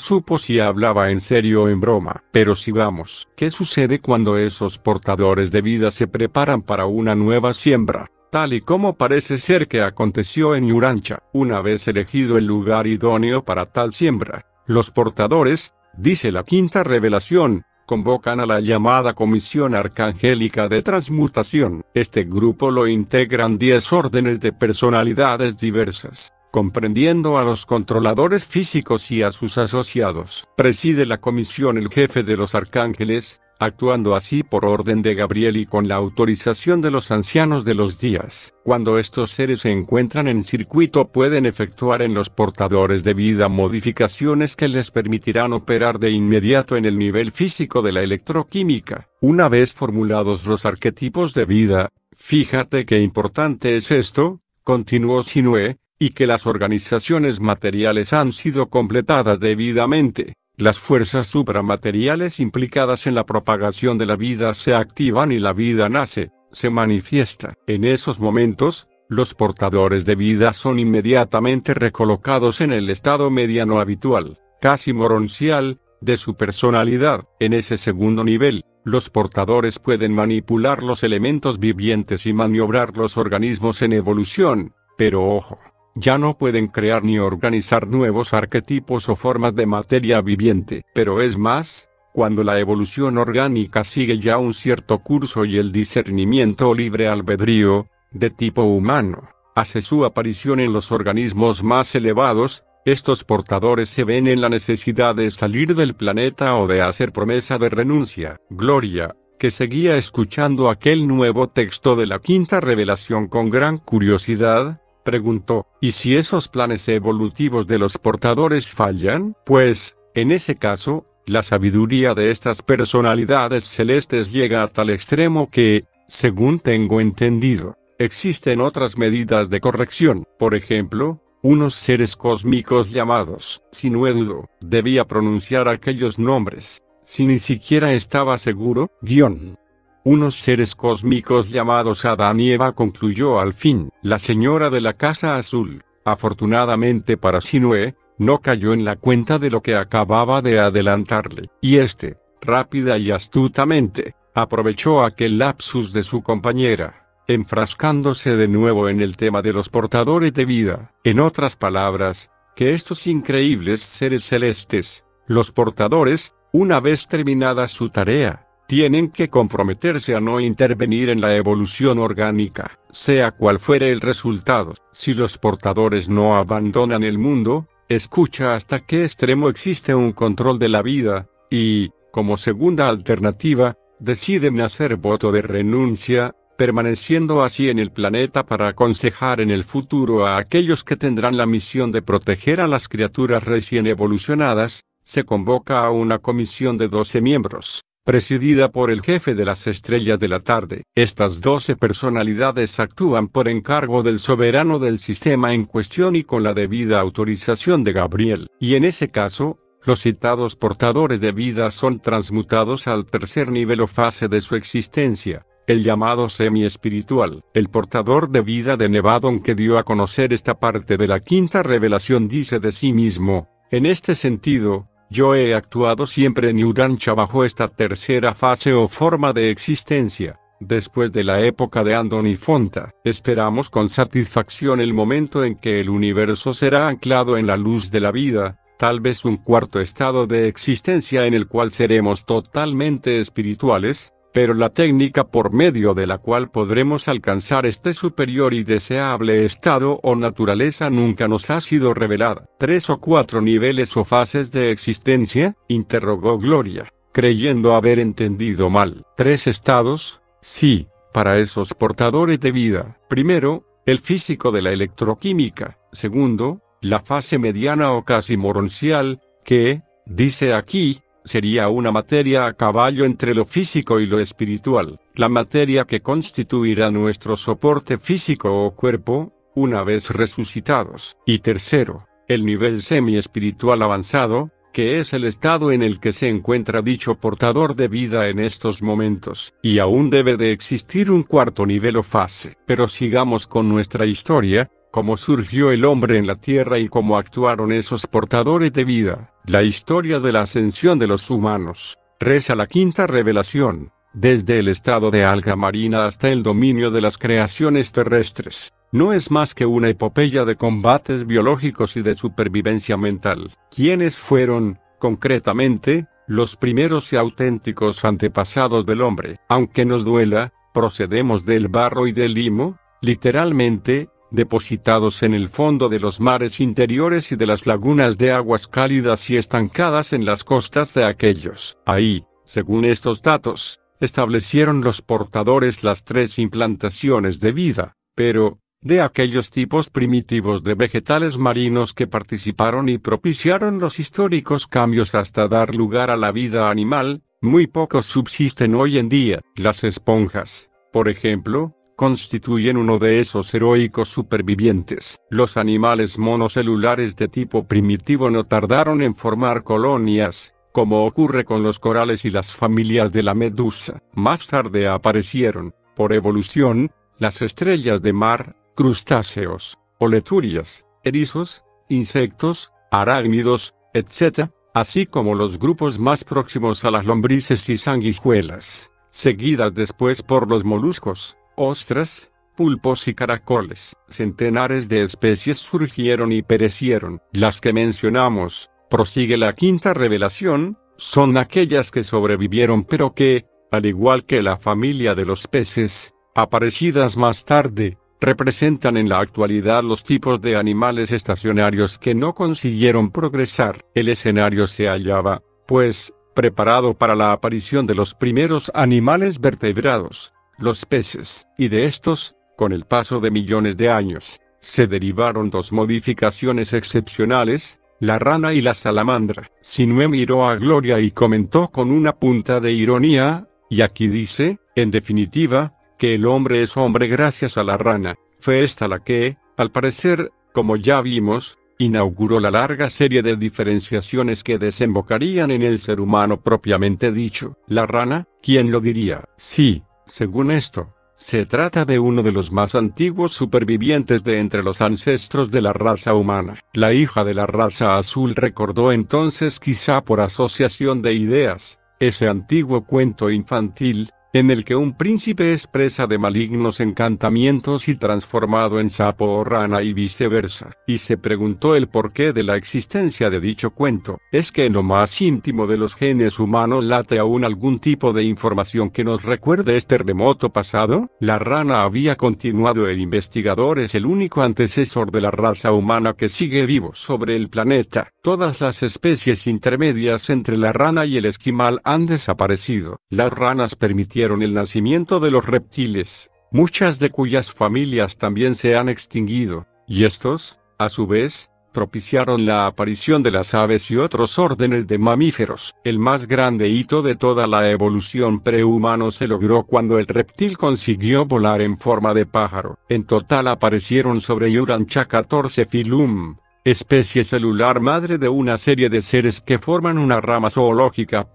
S1: supo si hablaba en serio o en broma, pero sigamos. ¿Qué sucede cuando esos portadores de vida se preparan para una nueva siembra? tal y como parece ser que aconteció en Urancha, una vez elegido el lugar idóneo para tal siembra. Los portadores, dice la quinta revelación, convocan a la llamada Comisión Arcangélica de Transmutación. Este grupo lo integran 10 órdenes de personalidades diversas, comprendiendo a los controladores físicos y a sus asociados. Preside la comisión el jefe de los arcángeles, actuando así por orden de Gabriel y con la autorización de los ancianos de los días. Cuando estos seres se encuentran en circuito pueden efectuar en los portadores de vida modificaciones que les permitirán operar de inmediato en el nivel físico de la electroquímica. Una vez formulados los arquetipos de vida, fíjate qué importante es esto, continuó Sinue, y que las organizaciones materiales han sido completadas debidamente. Las fuerzas supramateriales implicadas en la propagación de la vida se activan y la vida nace, se manifiesta. En esos momentos, los portadores de vida son inmediatamente recolocados en el estado mediano habitual, casi moroncial, de su personalidad. En ese segundo nivel, los portadores pueden manipular los elementos vivientes y maniobrar los organismos en evolución, pero ojo, ya no pueden crear ni organizar nuevos arquetipos o formas de materia viviente, pero es más, cuando la evolución orgánica sigue ya un cierto curso y el discernimiento libre albedrío, de tipo humano, hace su aparición en los organismos más elevados, estos portadores se ven en la necesidad de salir del planeta o de hacer promesa de renuncia. Gloria, que seguía escuchando aquel nuevo texto de la quinta revelación con gran curiosidad, preguntó, ¿y si esos planes evolutivos de los portadores fallan? Pues, en ese caso, la sabiduría de estas personalidades celestes llega a tal extremo que, según tengo entendido, existen otras medidas de corrección. Por ejemplo, unos seres cósmicos llamados, dudo, debía pronunciar aquellos nombres, si ni siquiera estaba seguro, guión unos seres cósmicos llamados Adán y Eva concluyó al fin. La señora de la Casa Azul, afortunadamente para Sinué, no cayó en la cuenta de lo que acababa de adelantarle. Y este, rápida y astutamente, aprovechó aquel lapsus de su compañera, enfrascándose de nuevo en el tema de los portadores de vida. En otras palabras, que estos increíbles seres celestes, los portadores, una vez terminada su tarea, tienen que comprometerse a no intervenir en la evolución orgánica, sea cual fuere el resultado. Si los portadores no abandonan el mundo, escucha hasta qué extremo existe un control de la vida, y, como segunda alternativa, deciden hacer voto de renuncia, permaneciendo así en el planeta para aconsejar en el futuro a aquellos que tendrán la misión de proteger a las criaturas recién evolucionadas, se convoca a una comisión de 12 miembros, presidida por el jefe de las estrellas de la tarde. Estas doce personalidades actúan por encargo del soberano del sistema en cuestión y con la debida autorización de Gabriel. Y en ese caso, los citados portadores de vida son transmutados al tercer nivel o fase de su existencia, el llamado semi-espiritual. El portador de vida de Nevadón que dio a conocer esta parte de la quinta revelación dice de sí mismo, en este sentido, yo he actuado siempre en Urancha bajo esta tercera fase o forma de existencia. Después de la época de Andoni Fonta, esperamos con satisfacción el momento en que el universo será anclado en la luz de la vida, tal vez un cuarto estado de existencia en el cual seremos totalmente espirituales, pero la técnica por medio de la cual podremos alcanzar este superior y deseable estado o naturaleza nunca nos ha sido revelada. ¿Tres o cuatro niveles o fases de existencia? interrogó Gloria, creyendo haber entendido mal. ¿Tres estados? Sí, para esos portadores de vida. Primero, el físico de la electroquímica. Segundo, la fase mediana o casi moroncial, que, dice aquí, sería una materia a caballo entre lo físico y lo espiritual, la materia que constituirá nuestro soporte físico o cuerpo, una vez resucitados. Y tercero, el nivel semi-espiritual avanzado, que es el estado en el que se encuentra dicho portador de vida en estos momentos. Y aún debe de existir un cuarto nivel o fase. Pero sigamos con nuestra historia, cómo surgió el hombre en la tierra y cómo actuaron esos portadores de vida. La historia de la ascensión de los humanos, reza la quinta revelación, desde el estado de alga marina hasta el dominio de las creaciones terrestres, no es más que una epopeya de combates biológicos y de supervivencia mental. quienes fueron, concretamente, los primeros y auténticos antepasados del hombre? Aunque nos duela, procedemos del barro y del limo, literalmente, depositados en el fondo de los mares interiores y de las lagunas de aguas cálidas y estancadas en las costas de aquellos. Ahí, según estos datos, establecieron los portadores las tres implantaciones de vida, pero, de aquellos tipos primitivos de vegetales marinos que participaron y propiciaron los históricos cambios hasta dar lugar a la vida animal, muy pocos subsisten hoy en día. Las esponjas, por ejemplo, constituyen uno de esos heroicos supervivientes. Los animales monocelulares de tipo primitivo no tardaron en formar colonias, como ocurre con los corales y las familias de la medusa. Más tarde aparecieron, por evolución, las estrellas de mar, crustáceos, oleturias, erizos, insectos, arácnidos, etc., así como los grupos más próximos a las lombrices y sanguijuelas, seguidas después por los moluscos, ostras, pulpos y caracoles. Centenares de especies surgieron y perecieron. Las que mencionamos, prosigue la quinta revelación, son aquellas que sobrevivieron pero que, al igual que la familia de los peces, aparecidas más tarde, representan en la actualidad los tipos de animales estacionarios que no consiguieron progresar. El escenario se hallaba, pues, preparado para la aparición de los primeros animales vertebrados los peces, y de estos, con el paso de millones de años, se derivaron dos modificaciones excepcionales, la rana y la salamandra. Sinue miró a Gloria y comentó con una punta de ironía, y aquí dice, en definitiva, que el hombre es hombre gracias a la rana. Fue esta la que, al parecer, como ya vimos, inauguró la larga serie de diferenciaciones que desembocarían en el ser humano propiamente dicho. La rana, ¿quién lo diría? Sí, según esto, se trata de uno de los más antiguos supervivientes de entre los ancestros de la raza humana. La hija de la raza azul recordó entonces quizá por asociación de ideas, ese antiguo cuento infantil, en el que un príncipe es presa de malignos encantamientos y transformado en sapo o rana y viceversa, y se preguntó el porqué de la existencia de dicho cuento, es que en lo más íntimo de los genes humanos late aún algún tipo de información que nos recuerde este remoto pasado, la rana había continuado el investigador es el único antecesor de la raza humana que sigue vivo sobre el planeta, todas las especies intermedias entre la rana y el esquimal han desaparecido, las ranas permitían el nacimiento de los reptiles, muchas de cuyas familias también se han extinguido, y estos, a su vez, propiciaron la aparición de las aves y otros órdenes de mamíferos. El más grande hito de toda la evolución prehumano se logró cuando el reptil consiguió volar en forma de pájaro. En total aparecieron sobre Yurancha 14 filum, especie celular madre de una serie de seres que forman una rama zoológica.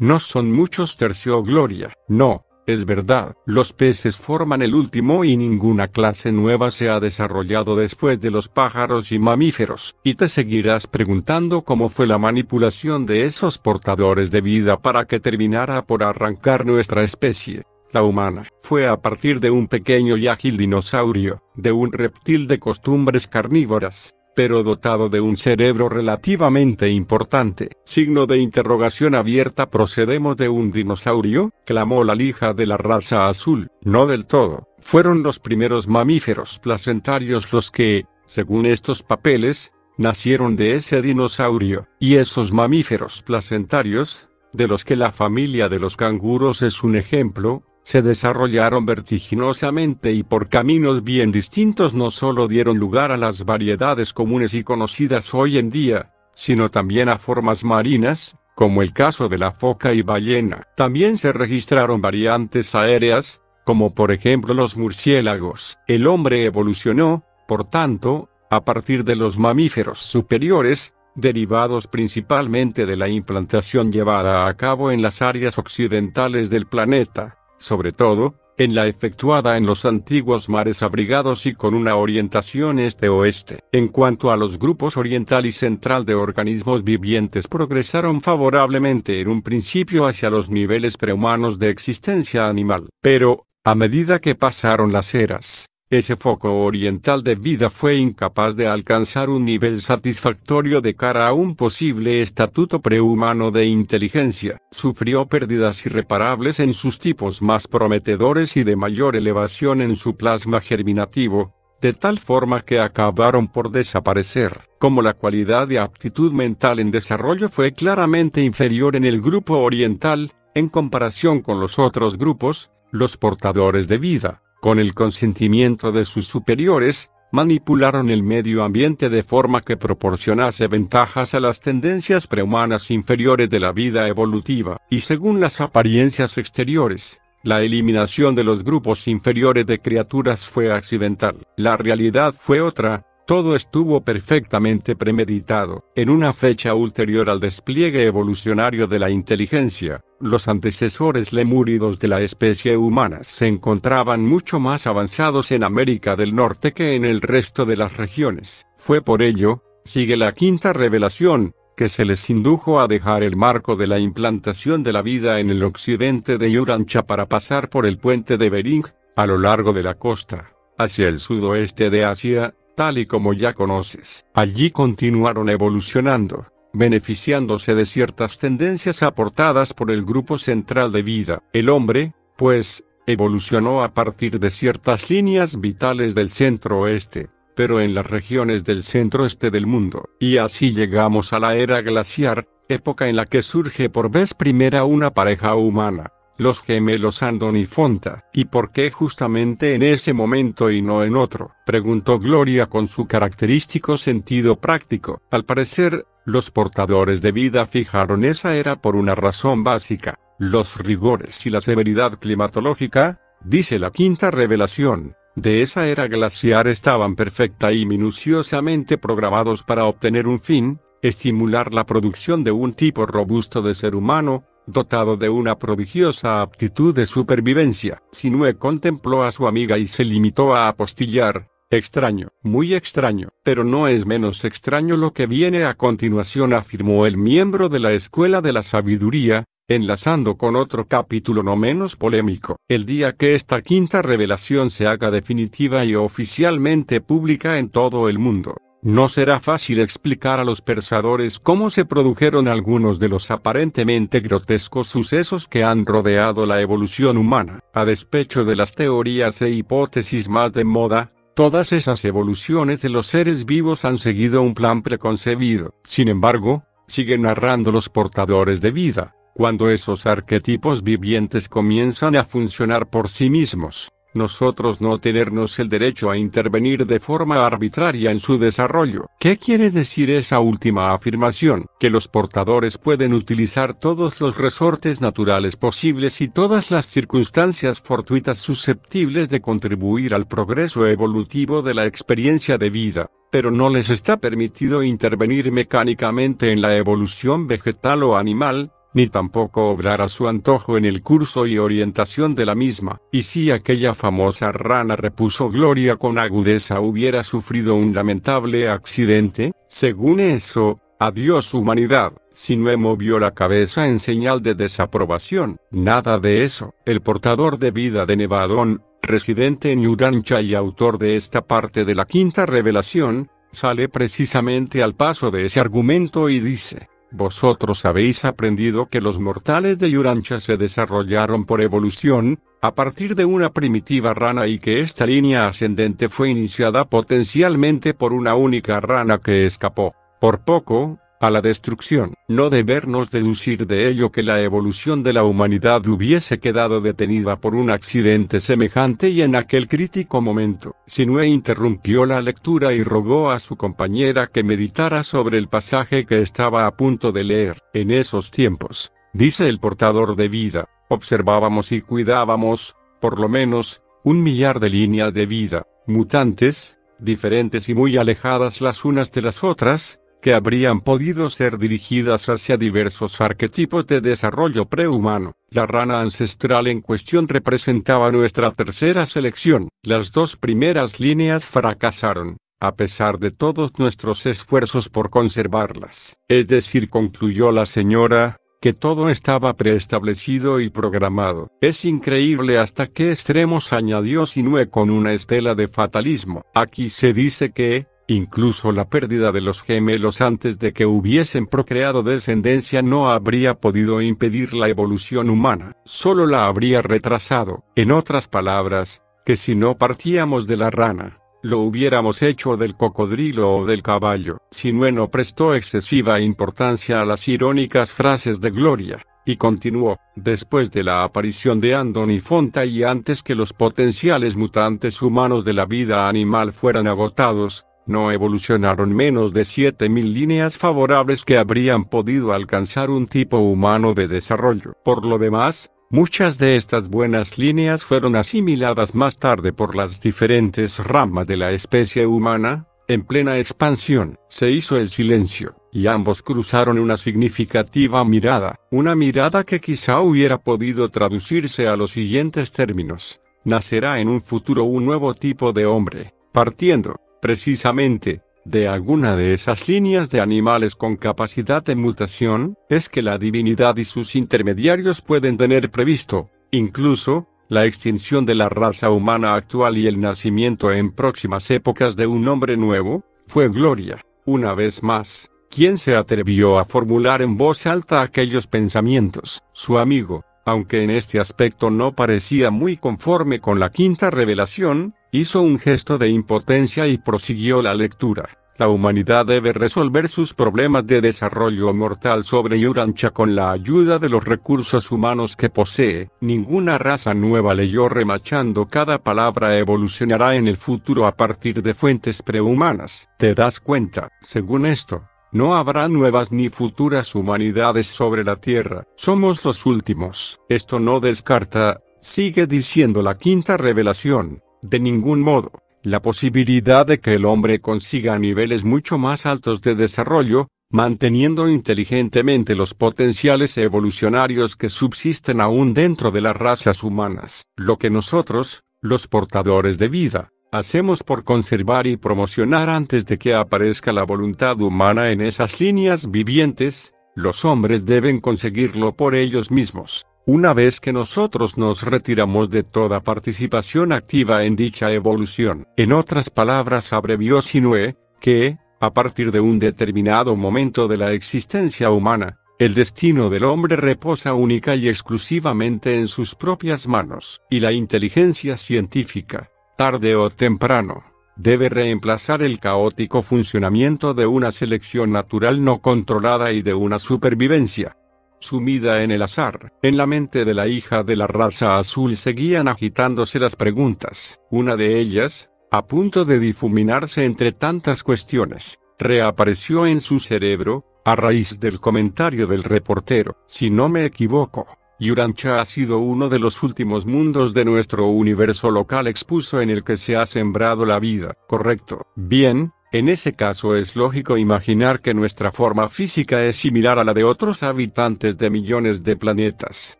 S1: No son muchos terciogloria. Gloria. No, es verdad, los peces forman el último y ninguna clase nueva se ha desarrollado después de los pájaros y mamíferos, y te seguirás preguntando cómo fue la manipulación de esos portadores de vida para que terminara por arrancar nuestra especie la humana. Fue a partir de un pequeño y ágil dinosaurio, de un reptil de costumbres carnívoras, pero dotado de un cerebro relativamente importante. Signo de interrogación abierta procedemos de un dinosaurio, clamó la lija de la raza azul. No del todo, fueron los primeros mamíferos placentarios los que, según estos papeles, nacieron de ese dinosaurio, y esos mamíferos placentarios, de los que la familia de los canguros es un ejemplo, se desarrollaron vertiginosamente y por caminos bien distintos no solo dieron lugar a las variedades comunes y conocidas hoy en día, sino también a formas marinas, como el caso de la foca y ballena. También se registraron variantes aéreas, como por ejemplo los murciélagos. El hombre evolucionó, por tanto, a partir de los mamíferos superiores, derivados principalmente de la implantación llevada a cabo en las áreas occidentales del planeta sobre todo, en la efectuada en los antiguos mares abrigados y con una orientación este-oeste. En cuanto a los grupos oriental y central de organismos vivientes progresaron favorablemente en un principio hacia los niveles prehumanos de existencia animal. Pero, a medida que pasaron las eras, ese foco oriental de vida fue incapaz de alcanzar un nivel satisfactorio de cara a un posible estatuto prehumano de inteligencia. Sufrió pérdidas irreparables en sus tipos más prometedores y de mayor elevación en su plasma germinativo, de tal forma que acabaron por desaparecer. Como la cualidad de aptitud mental en desarrollo fue claramente inferior en el grupo oriental, en comparación con los otros grupos, los portadores de vida con el consentimiento de sus superiores, manipularon el medio ambiente de forma que proporcionase ventajas a las tendencias prehumanas inferiores de la vida evolutiva, y según las apariencias exteriores, la eliminación de los grupos inferiores de criaturas fue accidental. La realidad fue otra, todo estuvo perfectamente premeditado, en una fecha ulterior al despliegue evolucionario de la inteligencia, los antecesores lemúridos de la especie humana se encontraban mucho más avanzados en América del Norte que en el resto de las regiones. Fue por ello, sigue la quinta revelación, que se les indujo a dejar el marco de la implantación de la vida en el occidente de Yurancha para pasar por el puente de Bering, a lo largo de la costa, hacia el sudoeste de Asia, tal y como ya conoces. Allí continuaron evolucionando beneficiándose de ciertas tendencias aportadas por el grupo central de vida. El hombre, pues, evolucionó a partir de ciertas líneas vitales del centro-oeste, pero en las regiones del centro-este del mundo. Y así llegamos a la era glaciar, época en la que surge por vez primera una pareja humana los gemelos Andon y Fonta. ¿Y por qué justamente en ese momento y no en otro? preguntó Gloria con su característico sentido práctico. Al parecer, los portadores de vida fijaron esa era por una razón básica, los rigores y la severidad climatológica, dice la quinta revelación. De esa era glaciar estaban perfecta y minuciosamente programados para obtener un fin, estimular la producción de un tipo robusto de ser humano, Dotado de una prodigiosa aptitud de supervivencia, Sinue contempló a su amiga y se limitó a apostillar, Extraño, muy extraño, pero no es menos extraño lo que viene a continuación, afirmó el miembro de la Escuela de la Sabiduría, enlazando con otro capítulo no menos polémico. El día que esta quinta revelación se haga definitiva y oficialmente pública en todo el mundo, no será fácil explicar a los persadores cómo se produjeron algunos de los aparentemente grotescos sucesos que han rodeado la evolución humana. A despecho de las teorías e hipótesis más de moda, todas esas evoluciones de los seres vivos han seguido un plan preconcebido. Sin embargo, siguen narrando los portadores de vida, cuando esos arquetipos vivientes comienzan a funcionar por sí mismos nosotros no tenernos el derecho a intervenir de forma arbitraria en su desarrollo. ¿Qué quiere decir esa última afirmación? Que los portadores pueden utilizar todos los resortes naturales posibles y todas las circunstancias fortuitas susceptibles de contribuir al progreso evolutivo de la experiencia de vida pero no les está permitido intervenir mecánicamente en la evolución vegetal o animal, ni tampoco obrar a su antojo en el curso y orientación de la misma, y si aquella famosa rana repuso Gloria con agudeza hubiera sufrido un lamentable accidente, según eso, adiós humanidad, si no movió la cabeza en señal de desaprobación, nada de eso, el portador de vida de Nevadón, residente en Urancha y autor de esta parte de la quinta revelación, sale precisamente al paso de ese argumento y dice, vosotros habéis aprendido que los mortales de Yurancha se desarrollaron por evolución, a partir de una primitiva rana y que esta línea ascendente fue iniciada potencialmente por una única rana que escapó, por poco, a la destrucción. No debernos deducir de ello que la evolución de la humanidad hubiese quedado detenida por un accidente semejante y en aquel crítico momento. Sinue interrumpió la lectura y rogó a su compañera que meditara sobre el pasaje que estaba a punto de leer. En esos tiempos, dice el portador de vida, observábamos y cuidábamos, por lo menos, un millar de líneas de vida, mutantes, diferentes y muy alejadas las unas de las otras, que habrían podido ser dirigidas hacia diversos arquetipos de desarrollo prehumano. La rana ancestral en cuestión representaba nuestra tercera selección. Las dos primeras líneas fracasaron, a pesar de todos nuestros esfuerzos por conservarlas. Es decir, concluyó la señora, que todo estaba preestablecido y programado. Es increíble hasta qué extremos añadió Sinue con una estela de fatalismo. Aquí se dice que, Incluso la pérdida de los gemelos antes de que hubiesen procreado descendencia no habría podido impedir la evolución humana, solo la habría retrasado, en otras palabras, que si no partíamos de la rana, lo hubiéramos hecho del cocodrilo o del caballo. Sinueno prestó excesiva importancia a las irónicas frases de Gloria, y continuó, después de la aparición de y Fonta y antes que los potenciales mutantes humanos de la vida animal fueran agotados, no evolucionaron menos de 7.000 líneas favorables que habrían podido alcanzar un tipo humano de desarrollo. Por lo demás, muchas de estas buenas líneas fueron asimiladas más tarde por las diferentes ramas de la especie humana, en plena expansión. Se hizo el silencio, y ambos cruzaron una significativa mirada, una mirada que quizá hubiera podido traducirse a los siguientes términos. Nacerá en un futuro un nuevo tipo de hombre, partiendo, precisamente, de alguna de esas líneas de animales con capacidad de mutación, es que la divinidad y sus intermediarios pueden tener previsto, incluso, la extinción de la raza humana actual y el nacimiento en próximas épocas de un hombre nuevo, fue Gloria, una vez más, quien se atrevió a formular en voz alta aquellos pensamientos. Su amigo, aunque en este aspecto no parecía muy conforme con la quinta revelación, Hizo un gesto de impotencia y prosiguió la lectura. La humanidad debe resolver sus problemas de desarrollo mortal sobre Yurancha con la ayuda de los recursos humanos que posee. Ninguna raza nueva leyó remachando cada palabra evolucionará en el futuro a partir de fuentes prehumanas. ¿Te das cuenta? Según esto, no habrá nuevas ni futuras humanidades sobre la Tierra. Somos los últimos. Esto no descarta, sigue diciendo la quinta revelación de ningún modo, la posibilidad de que el hombre consiga niveles mucho más altos de desarrollo, manteniendo inteligentemente los potenciales evolucionarios que subsisten aún dentro de las razas humanas. Lo que nosotros, los portadores de vida, hacemos por conservar y promocionar antes de que aparezca la voluntad humana en esas líneas vivientes, los hombres deben conseguirlo por ellos mismos una vez que nosotros nos retiramos de toda participación activa en dicha evolución. En otras palabras, abrevió Sinue, que, a partir de un determinado momento de la existencia humana, el destino del hombre reposa única y exclusivamente en sus propias manos, y la inteligencia científica, tarde o temprano, debe reemplazar el caótico funcionamiento de una selección natural no controlada y de una supervivencia sumida en el azar. En la mente de la hija de la raza azul seguían agitándose las preguntas, una de ellas, a punto de difuminarse entre tantas cuestiones, reapareció en su cerebro, a raíz del comentario del reportero, si no me equivoco. Yurancha ha sido uno de los últimos mundos de nuestro universo local expuso en el que se ha sembrado la vida. Correcto. Bien, en ese caso es lógico imaginar que nuestra forma física es similar a la de otros habitantes de millones de planetas,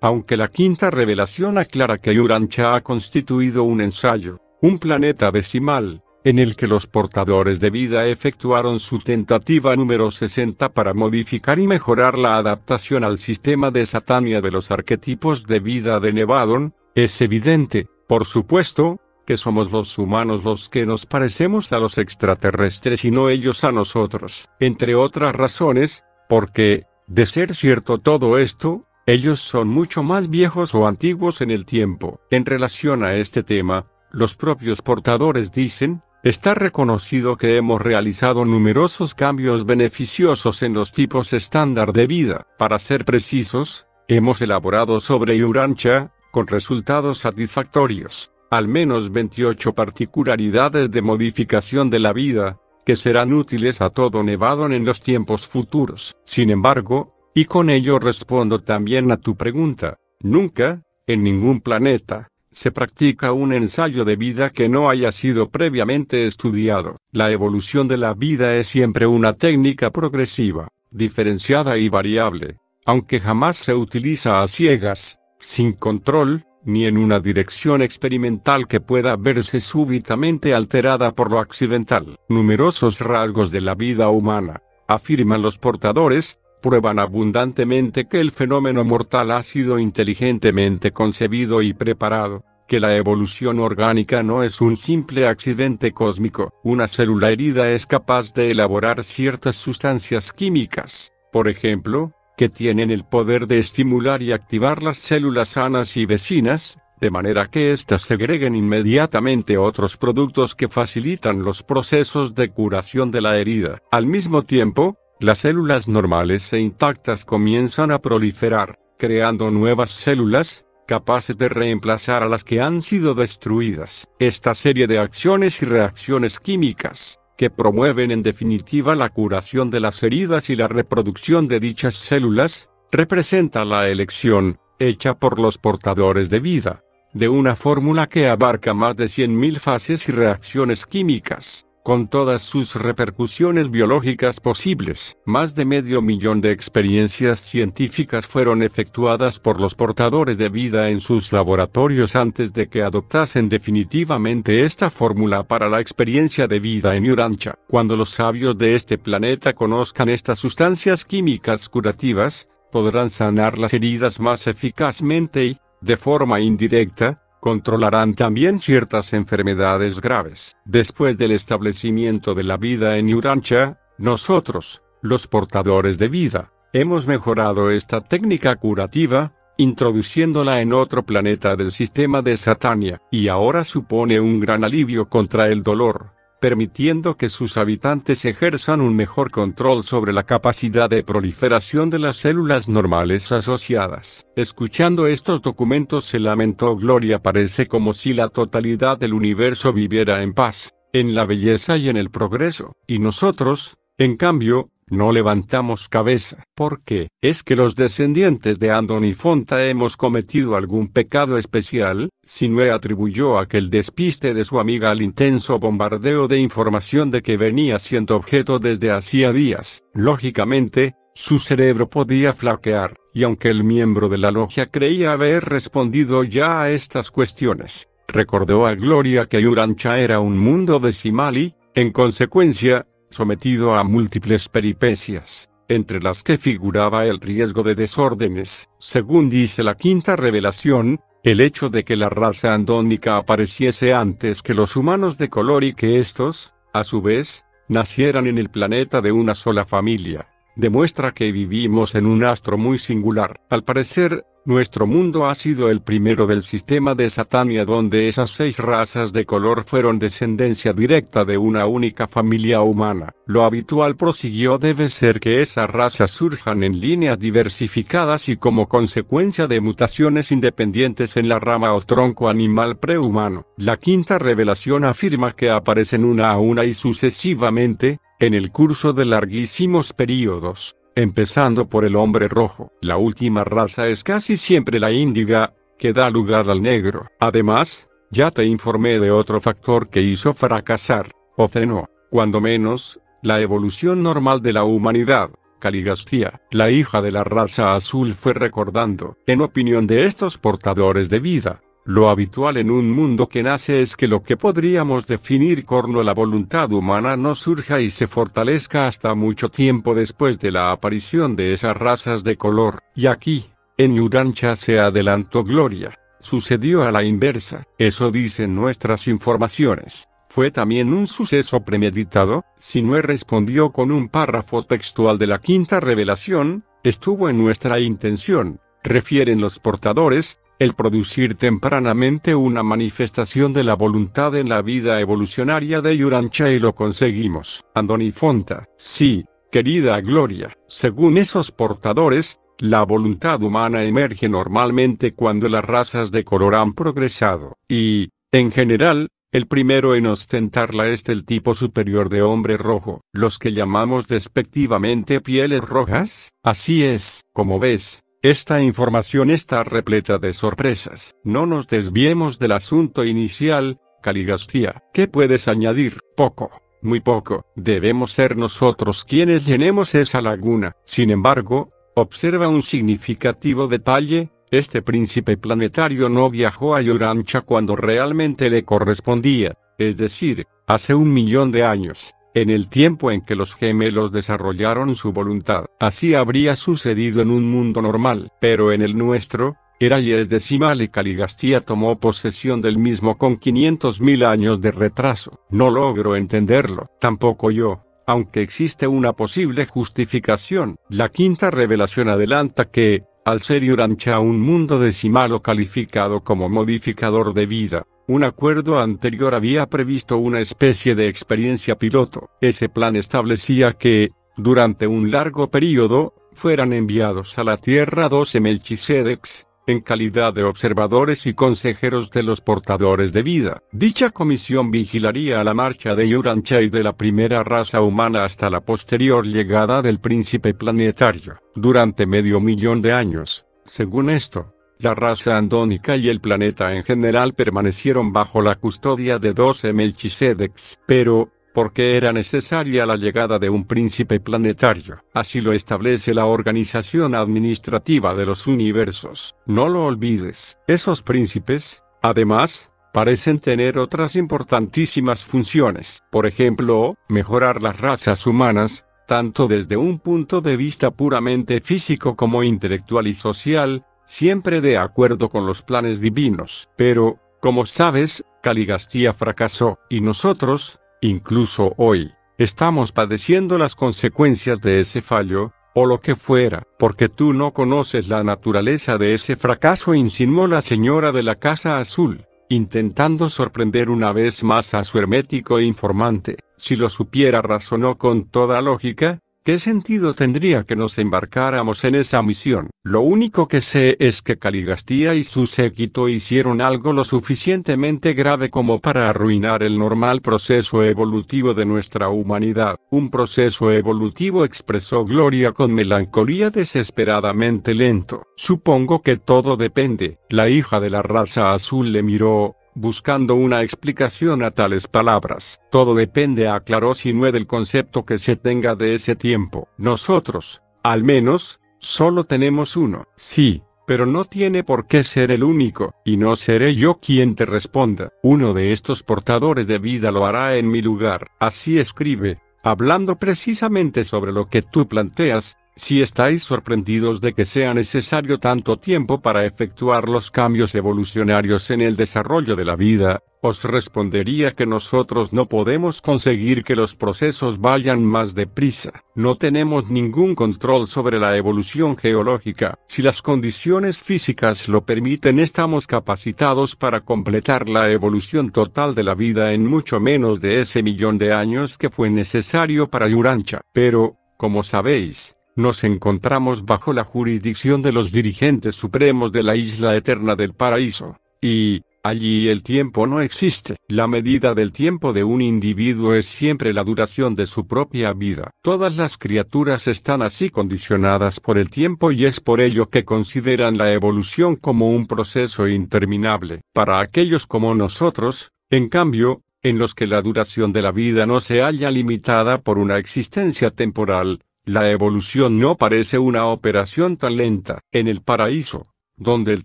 S1: aunque la quinta revelación aclara que Yurancha ha constituido un ensayo, un planeta decimal, en el que los portadores de vida efectuaron su tentativa número 60 para modificar y mejorar la adaptación al sistema de Satania de los arquetipos de vida de Nevadon, es evidente, por supuesto, que somos los humanos los que nos parecemos a los extraterrestres y no ellos a nosotros, entre otras razones, porque, de ser cierto todo esto, ellos son mucho más viejos o antiguos en el tiempo. En relación a este tema, los propios portadores dicen, Está reconocido que hemos realizado numerosos cambios beneficiosos en los tipos estándar de vida. Para ser precisos, hemos elaborado sobre Urancha, con resultados satisfactorios al menos 28 particularidades de modificación de la vida, que serán útiles a todo Nevadon en los tiempos futuros. Sin embargo, y con ello respondo también a tu pregunta, nunca, en ningún planeta, se practica un ensayo de vida que no haya sido previamente estudiado. La evolución de la vida es siempre una técnica progresiva, diferenciada y variable, aunque jamás se utiliza a ciegas, sin control, ni en una dirección experimental que pueda verse súbitamente alterada por lo accidental. Numerosos rasgos de la vida humana, afirman los portadores, prueban abundantemente que el fenómeno mortal ha sido inteligentemente concebido y preparado, que la evolución orgánica no es un simple accidente cósmico. Una célula herida es capaz de elaborar ciertas sustancias químicas, por ejemplo, que tienen el poder de estimular y activar las células sanas y vecinas, de manera que éstas segreguen inmediatamente otros productos que facilitan los procesos de curación de la herida. Al mismo tiempo, las células normales e intactas comienzan a proliferar, creando nuevas células, capaces de reemplazar a las que han sido destruidas. Esta serie de acciones y reacciones químicas que promueven en definitiva la curación de las heridas y la reproducción de dichas células, representa la elección, hecha por los portadores de vida, de una fórmula que abarca más de 100.000 fases y reacciones químicas con todas sus repercusiones biológicas posibles. Más de medio millón de experiencias científicas fueron efectuadas por los portadores de vida en sus laboratorios antes de que adoptasen definitivamente esta fórmula para la experiencia de vida en Urancha. Cuando los sabios de este planeta conozcan estas sustancias químicas curativas, podrán sanar las heridas más eficazmente y, de forma indirecta, controlarán también ciertas enfermedades graves. Después del establecimiento de la vida en Urancha, nosotros, los portadores de vida, hemos mejorado esta técnica curativa, introduciéndola en otro planeta del sistema de Satania, y ahora supone un gran alivio contra el dolor, permitiendo que sus habitantes ejerzan un mejor control sobre la capacidad de proliferación de las células normales asociadas. Escuchando estos documentos se lamentó Gloria parece como si la totalidad del universo viviera en paz, en la belleza y en el progreso, y nosotros, en cambio, no levantamos cabeza, porque, ¿es que los descendientes de y Fonta hemos cometido algún pecado especial? si no atribuyó aquel despiste de su amiga al intenso bombardeo de información de que venía siendo objeto desde hacía días. Lógicamente, su cerebro podía flaquear, y aunque el miembro de la logia creía haber respondido ya a estas cuestiones, recordó a Gloria que Yurancha era un mundo decimal y, en consecuencia, sometido a múltiples peripecias, entre las que figuraba el riesgo de desórdenes, según dice la quinta revelación, el hecho de que la raza andónica apareciese antes que los humanos de color y que estos, a su vez, nacieran en el planeta de una sola familia, demuestra que vivimos en un astro muy singular. Al parecer, nuestro mundo ha sido el primero del sistema de Satania donde esas seis razas de color fueron descendencia directa de una única familia humana. Lo habitual prosiguió debe ser que esas razas surjan en líneas diversificadas y como consecuencia de mutaciones independientes en la rama o tronco animal prehumano. La quinta revelación afirma que aparecen una a una y sucesivamente, en el curso de larguísimos períodos empezando por el hombre rojo. La última raza es casi siempre la índiga, que da lugar al negro. Además, ya te informé de otro factor que hizo fracasar, o cenó, cuando menos, la evolución normal de la humanidad. Caligastía, la hija de la raza azul fue recordando, en opinión de estos portadores de vida, lo habitual en un mundo que nace es que lo que podríamos definir corno la voluntad humana no surja y se fortalezca hasta mucho tiempo después de la aparición de esas razas de color, y aquí, en Urancha se adelantó Gloria. Sucedió a la inversa, eso dicen nuestras informaciones. ¿Fue también un suceso premeditado? si no respondió con un párrafo textual de la quinta revelación, estuvo en nuestra intención, refieren los portadores, el producir tempranamente una manifestación de la voluntad en la vida evolucionaria de Yurancha y lo conseguimos. Andoni Fonta, sí, querida Gloria, según esos portadores, la voluntad humana emerge normalmente cuando las razas de color han progresado, y, en general, el primero en ostentarla es el tipo superior de hombre rojo, los que llamamos despectivamente pieles rojas. Así es, como ves, esta información está repleta de sorpresas. No nos desviemos del asunto inicial, Caligastía. ¿Qué puedes añadir? Poco. Muy poco. Debemos ser nosotros quienes llenemos esa laguna. Sin embargo, observa un significativo detalle, este príncipe planetario no viajó a Yurancha cuando realmente le correspondía, es decir, hace un millón de años en el tiempo en que los gemelos desarrollaron su voluntad. Así habría sucedido en un mundo normal, pero en el nuestro, era y es decimal y Caligastía tomó posesión del mismo con 500.000 años de retraso. No logro entenderlo, tampoco yo, aunque existe una posible justificación. La quinta revelación adelanta que, al ser Yurancha un mundo decimal o calificado como modificador de vida, un acuerdo anterior había previsto una especie de experiencia piloto. Ese plan establecía que, durante un largo período, fueran enviados a la Tierra 12 Melchisedex, en calidad de observadores y consejeros de los portadores de vida. Dicha comisión vigilaría la marcha de y de la primera raza humana hasta la posterior llegada del príncipe planetario, durante medio millón de años, según esto. La raza andónica y el planeta en general permanecieron bajo la custodia de 12 Melchizedex, pero, ¿por qué era necesaria la llegada de un príncipe planetario? Así lo establece la organización administrativa de los universos. No lo olvides, esos príncipes, además, parecen tener otras importantísimas funciones, por ejemplo, mejorar las razas humanas, tanto desde un punto de vista puramente físico como intelectual y social, siempre de acuerdo con los planes divinos. Pero, como sabes, Caligastía fracasó, y nosotros, incluso hoy, estamos padeciendo las consecuencias de ese fallo, o lo que fuera, porque tú no conoces la naturaleza de ese fracaso, insinuó la señora de la Casa Azul, intentando sorprender una vez más a su hermético informante. Si lo supiera, razonó con toda lógica, ¿Qué sentido tendría que nos embarcáramos en esa misión? Lo único que sé es que Caligastía y su séquito hicieron algo lo suficientemente grave como para arruinar el normal proceso evolutivo de nuestra humanidad. Un proceso evolutivo expresó Gloria con melancolía desesperadamente lento. Supongo que todo depende. La hija de la raza azul le miró, buscando una explicación a tales palabras. Todo depende, aclaró Sinue, del concepto que se tenga de ese tiempo. Nosotros, al menos, solo tenemos uno. Sí, pero no tiene por qué ser el único, y no seré yo quien te responda. Uno de estos portadores de vida lo hará en mi lugar. Así escribe, hablando precisamente sobre lo que tú planteas, si estáis sorprendidos de que sea necesario tanto tiempo para efectuar los cambios evolucionarios en el desarrollo de la vida, os respondería que nosotros no podemos conseguir que los procesos vayan más deprisa. No tenemos ningún control sobre la evolución geológica. Si las condiciones físicas lo permiten, estamos capacitados para completar la evolución total de la vida en mucho menos de ese millón de años que fue necesario para Yurancha. Pero, como sabéis, nos encontramos bajo la jurisdicción de los dirigentes supremos de la isla eterna del paraíso, y, allí el tiempo no existe. La medida del tiempo de un individuo es siempre la duración de su propia vida. Todas las criaturas están así condicionadas por el tiempo y es por ello que consideran la evolución como un proceso interminable. Para aquellos como nosotros, en cambio, en los que la duración de la vida no se halla limitada por una existencia temporal, la evolución no parece una operación tan lenta. En el paraíso, donde el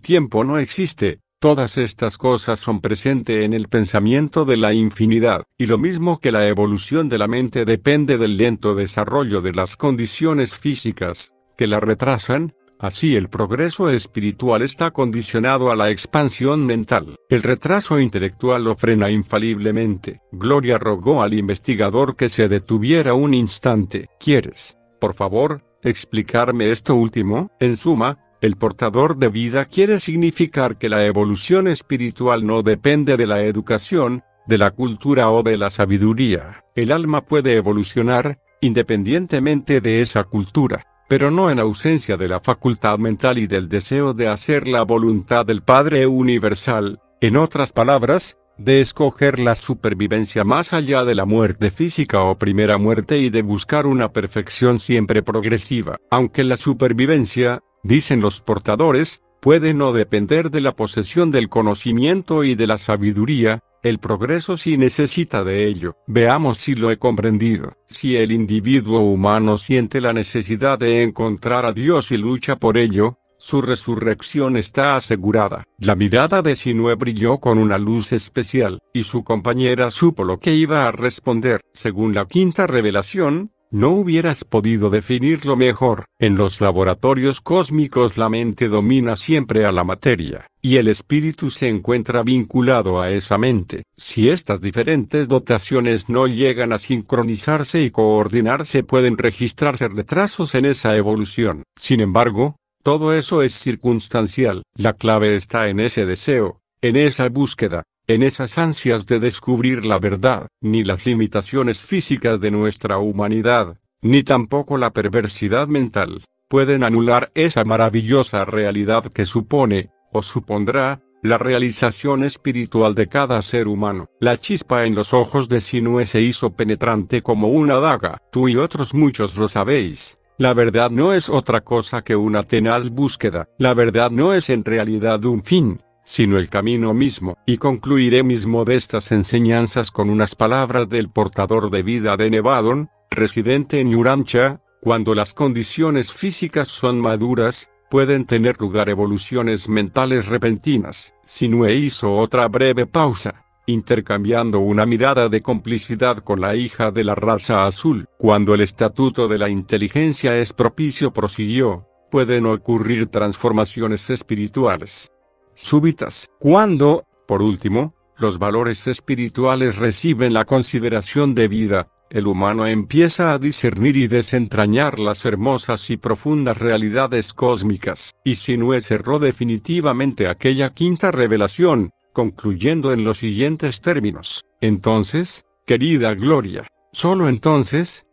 S1: tiempo no existe, todas estas cosas son presentes en el pensamiento de la infinidad, y lo mismo que la evolución de la mente depende del lento desarrollo de las condiciones físicas, que la retrasan, Así el progreso espiritual está condicionado a la expansión mental. El retraso intelectual lo frena infaliblemente. Gloria rogó al investigador que se detuviera un instante. ¿Quieres? por favor, explicarme esto último? En suma, el portador de vida quiere significar que la evolución espiritual no depende de la educación, de la cultura o de la sabiduría. El alma puede evolucionar, independientemente de esa cultura, pero no en ausencia de la facultad mental y del deseo de hacer la voluntad del Padre Universal. En otras palabras, de escoger la supervivencia más allá de la muerte física o primera muerte y de buscar una perfección siempre progresiva. Aunque la supervivencia, dicen los portadores, puede no depender de la posesión del conocimiento y de la sabiduría, el progreso sí necesita de ello. Veamos si lo he comprendido. Si el individuo humano siente la necesidad de encontrar a Dios y lucha por ello, su resurrección está asegurada. La mirada de Sinue brilló con una luz especial, y su compañera supo lo que iba a responder. Según la quinta revelación, no hubieras podido definirlo mejor. En los laboratorios cósmicos la mente domina siempre a la materia, y el espíritu se encuentra vinculado a esa mente. Si estas diferentes dotaciones no llegan a sincronizarse y coordinarse pueden registrarse retrasos en esa evolución. Sin embargo, todo eso es circunstancial, la clave está en ese deseo, en esa búsqueda, en esas ansias de descubrir la verdad, ni las limitaciones físicas de nuestra humanidad, ni tampoco la perversidad mental, pueden anular esa maravillosa realidad que supone, o supondrá, la realización espiritual de cada ser humano. La chispa en los ojos de Sinue se hizo penetrante como una daga, tú y otros muchos lo sabéis. La verdad no es otra cosa que una tenaz búsqueda, la verdad no es en realidad un fin, sino el camino mismo, y concluiré mis modestas enseñanzas con unas palabras del portador de vida de Nevadon, residente en Uramcha, cuando las condiciones físicas son maduras, pueden tener lugar evoluciones mentales repentinas. Sinue hizo otra breve pausa intercambiando una mirada de complicidad con la hija de la raza azul. Cuando el estatuto de la inteligencia es propicio, prosiguió, pueden ocurrir transformaciones espirituales súbitas. Cuando, por último, los valores espirituales reciben la consideración debida, el humano empieza a discernir y desentrañar las hermosas y profundas realidades cósmicas. Y si no es cerró definitivamente aquella quinta revelación, concluyendo en los siguientes términos. Entonces, querida Gloria, solo entonces,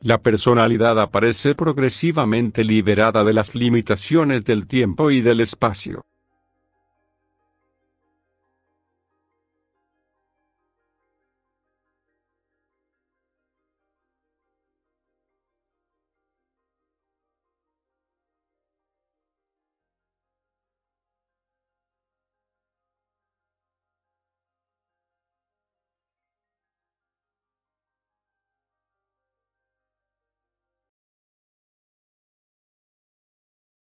S1: la personalidad aparece progresivamente liberada de las limitaciones del tiempo y del espacio.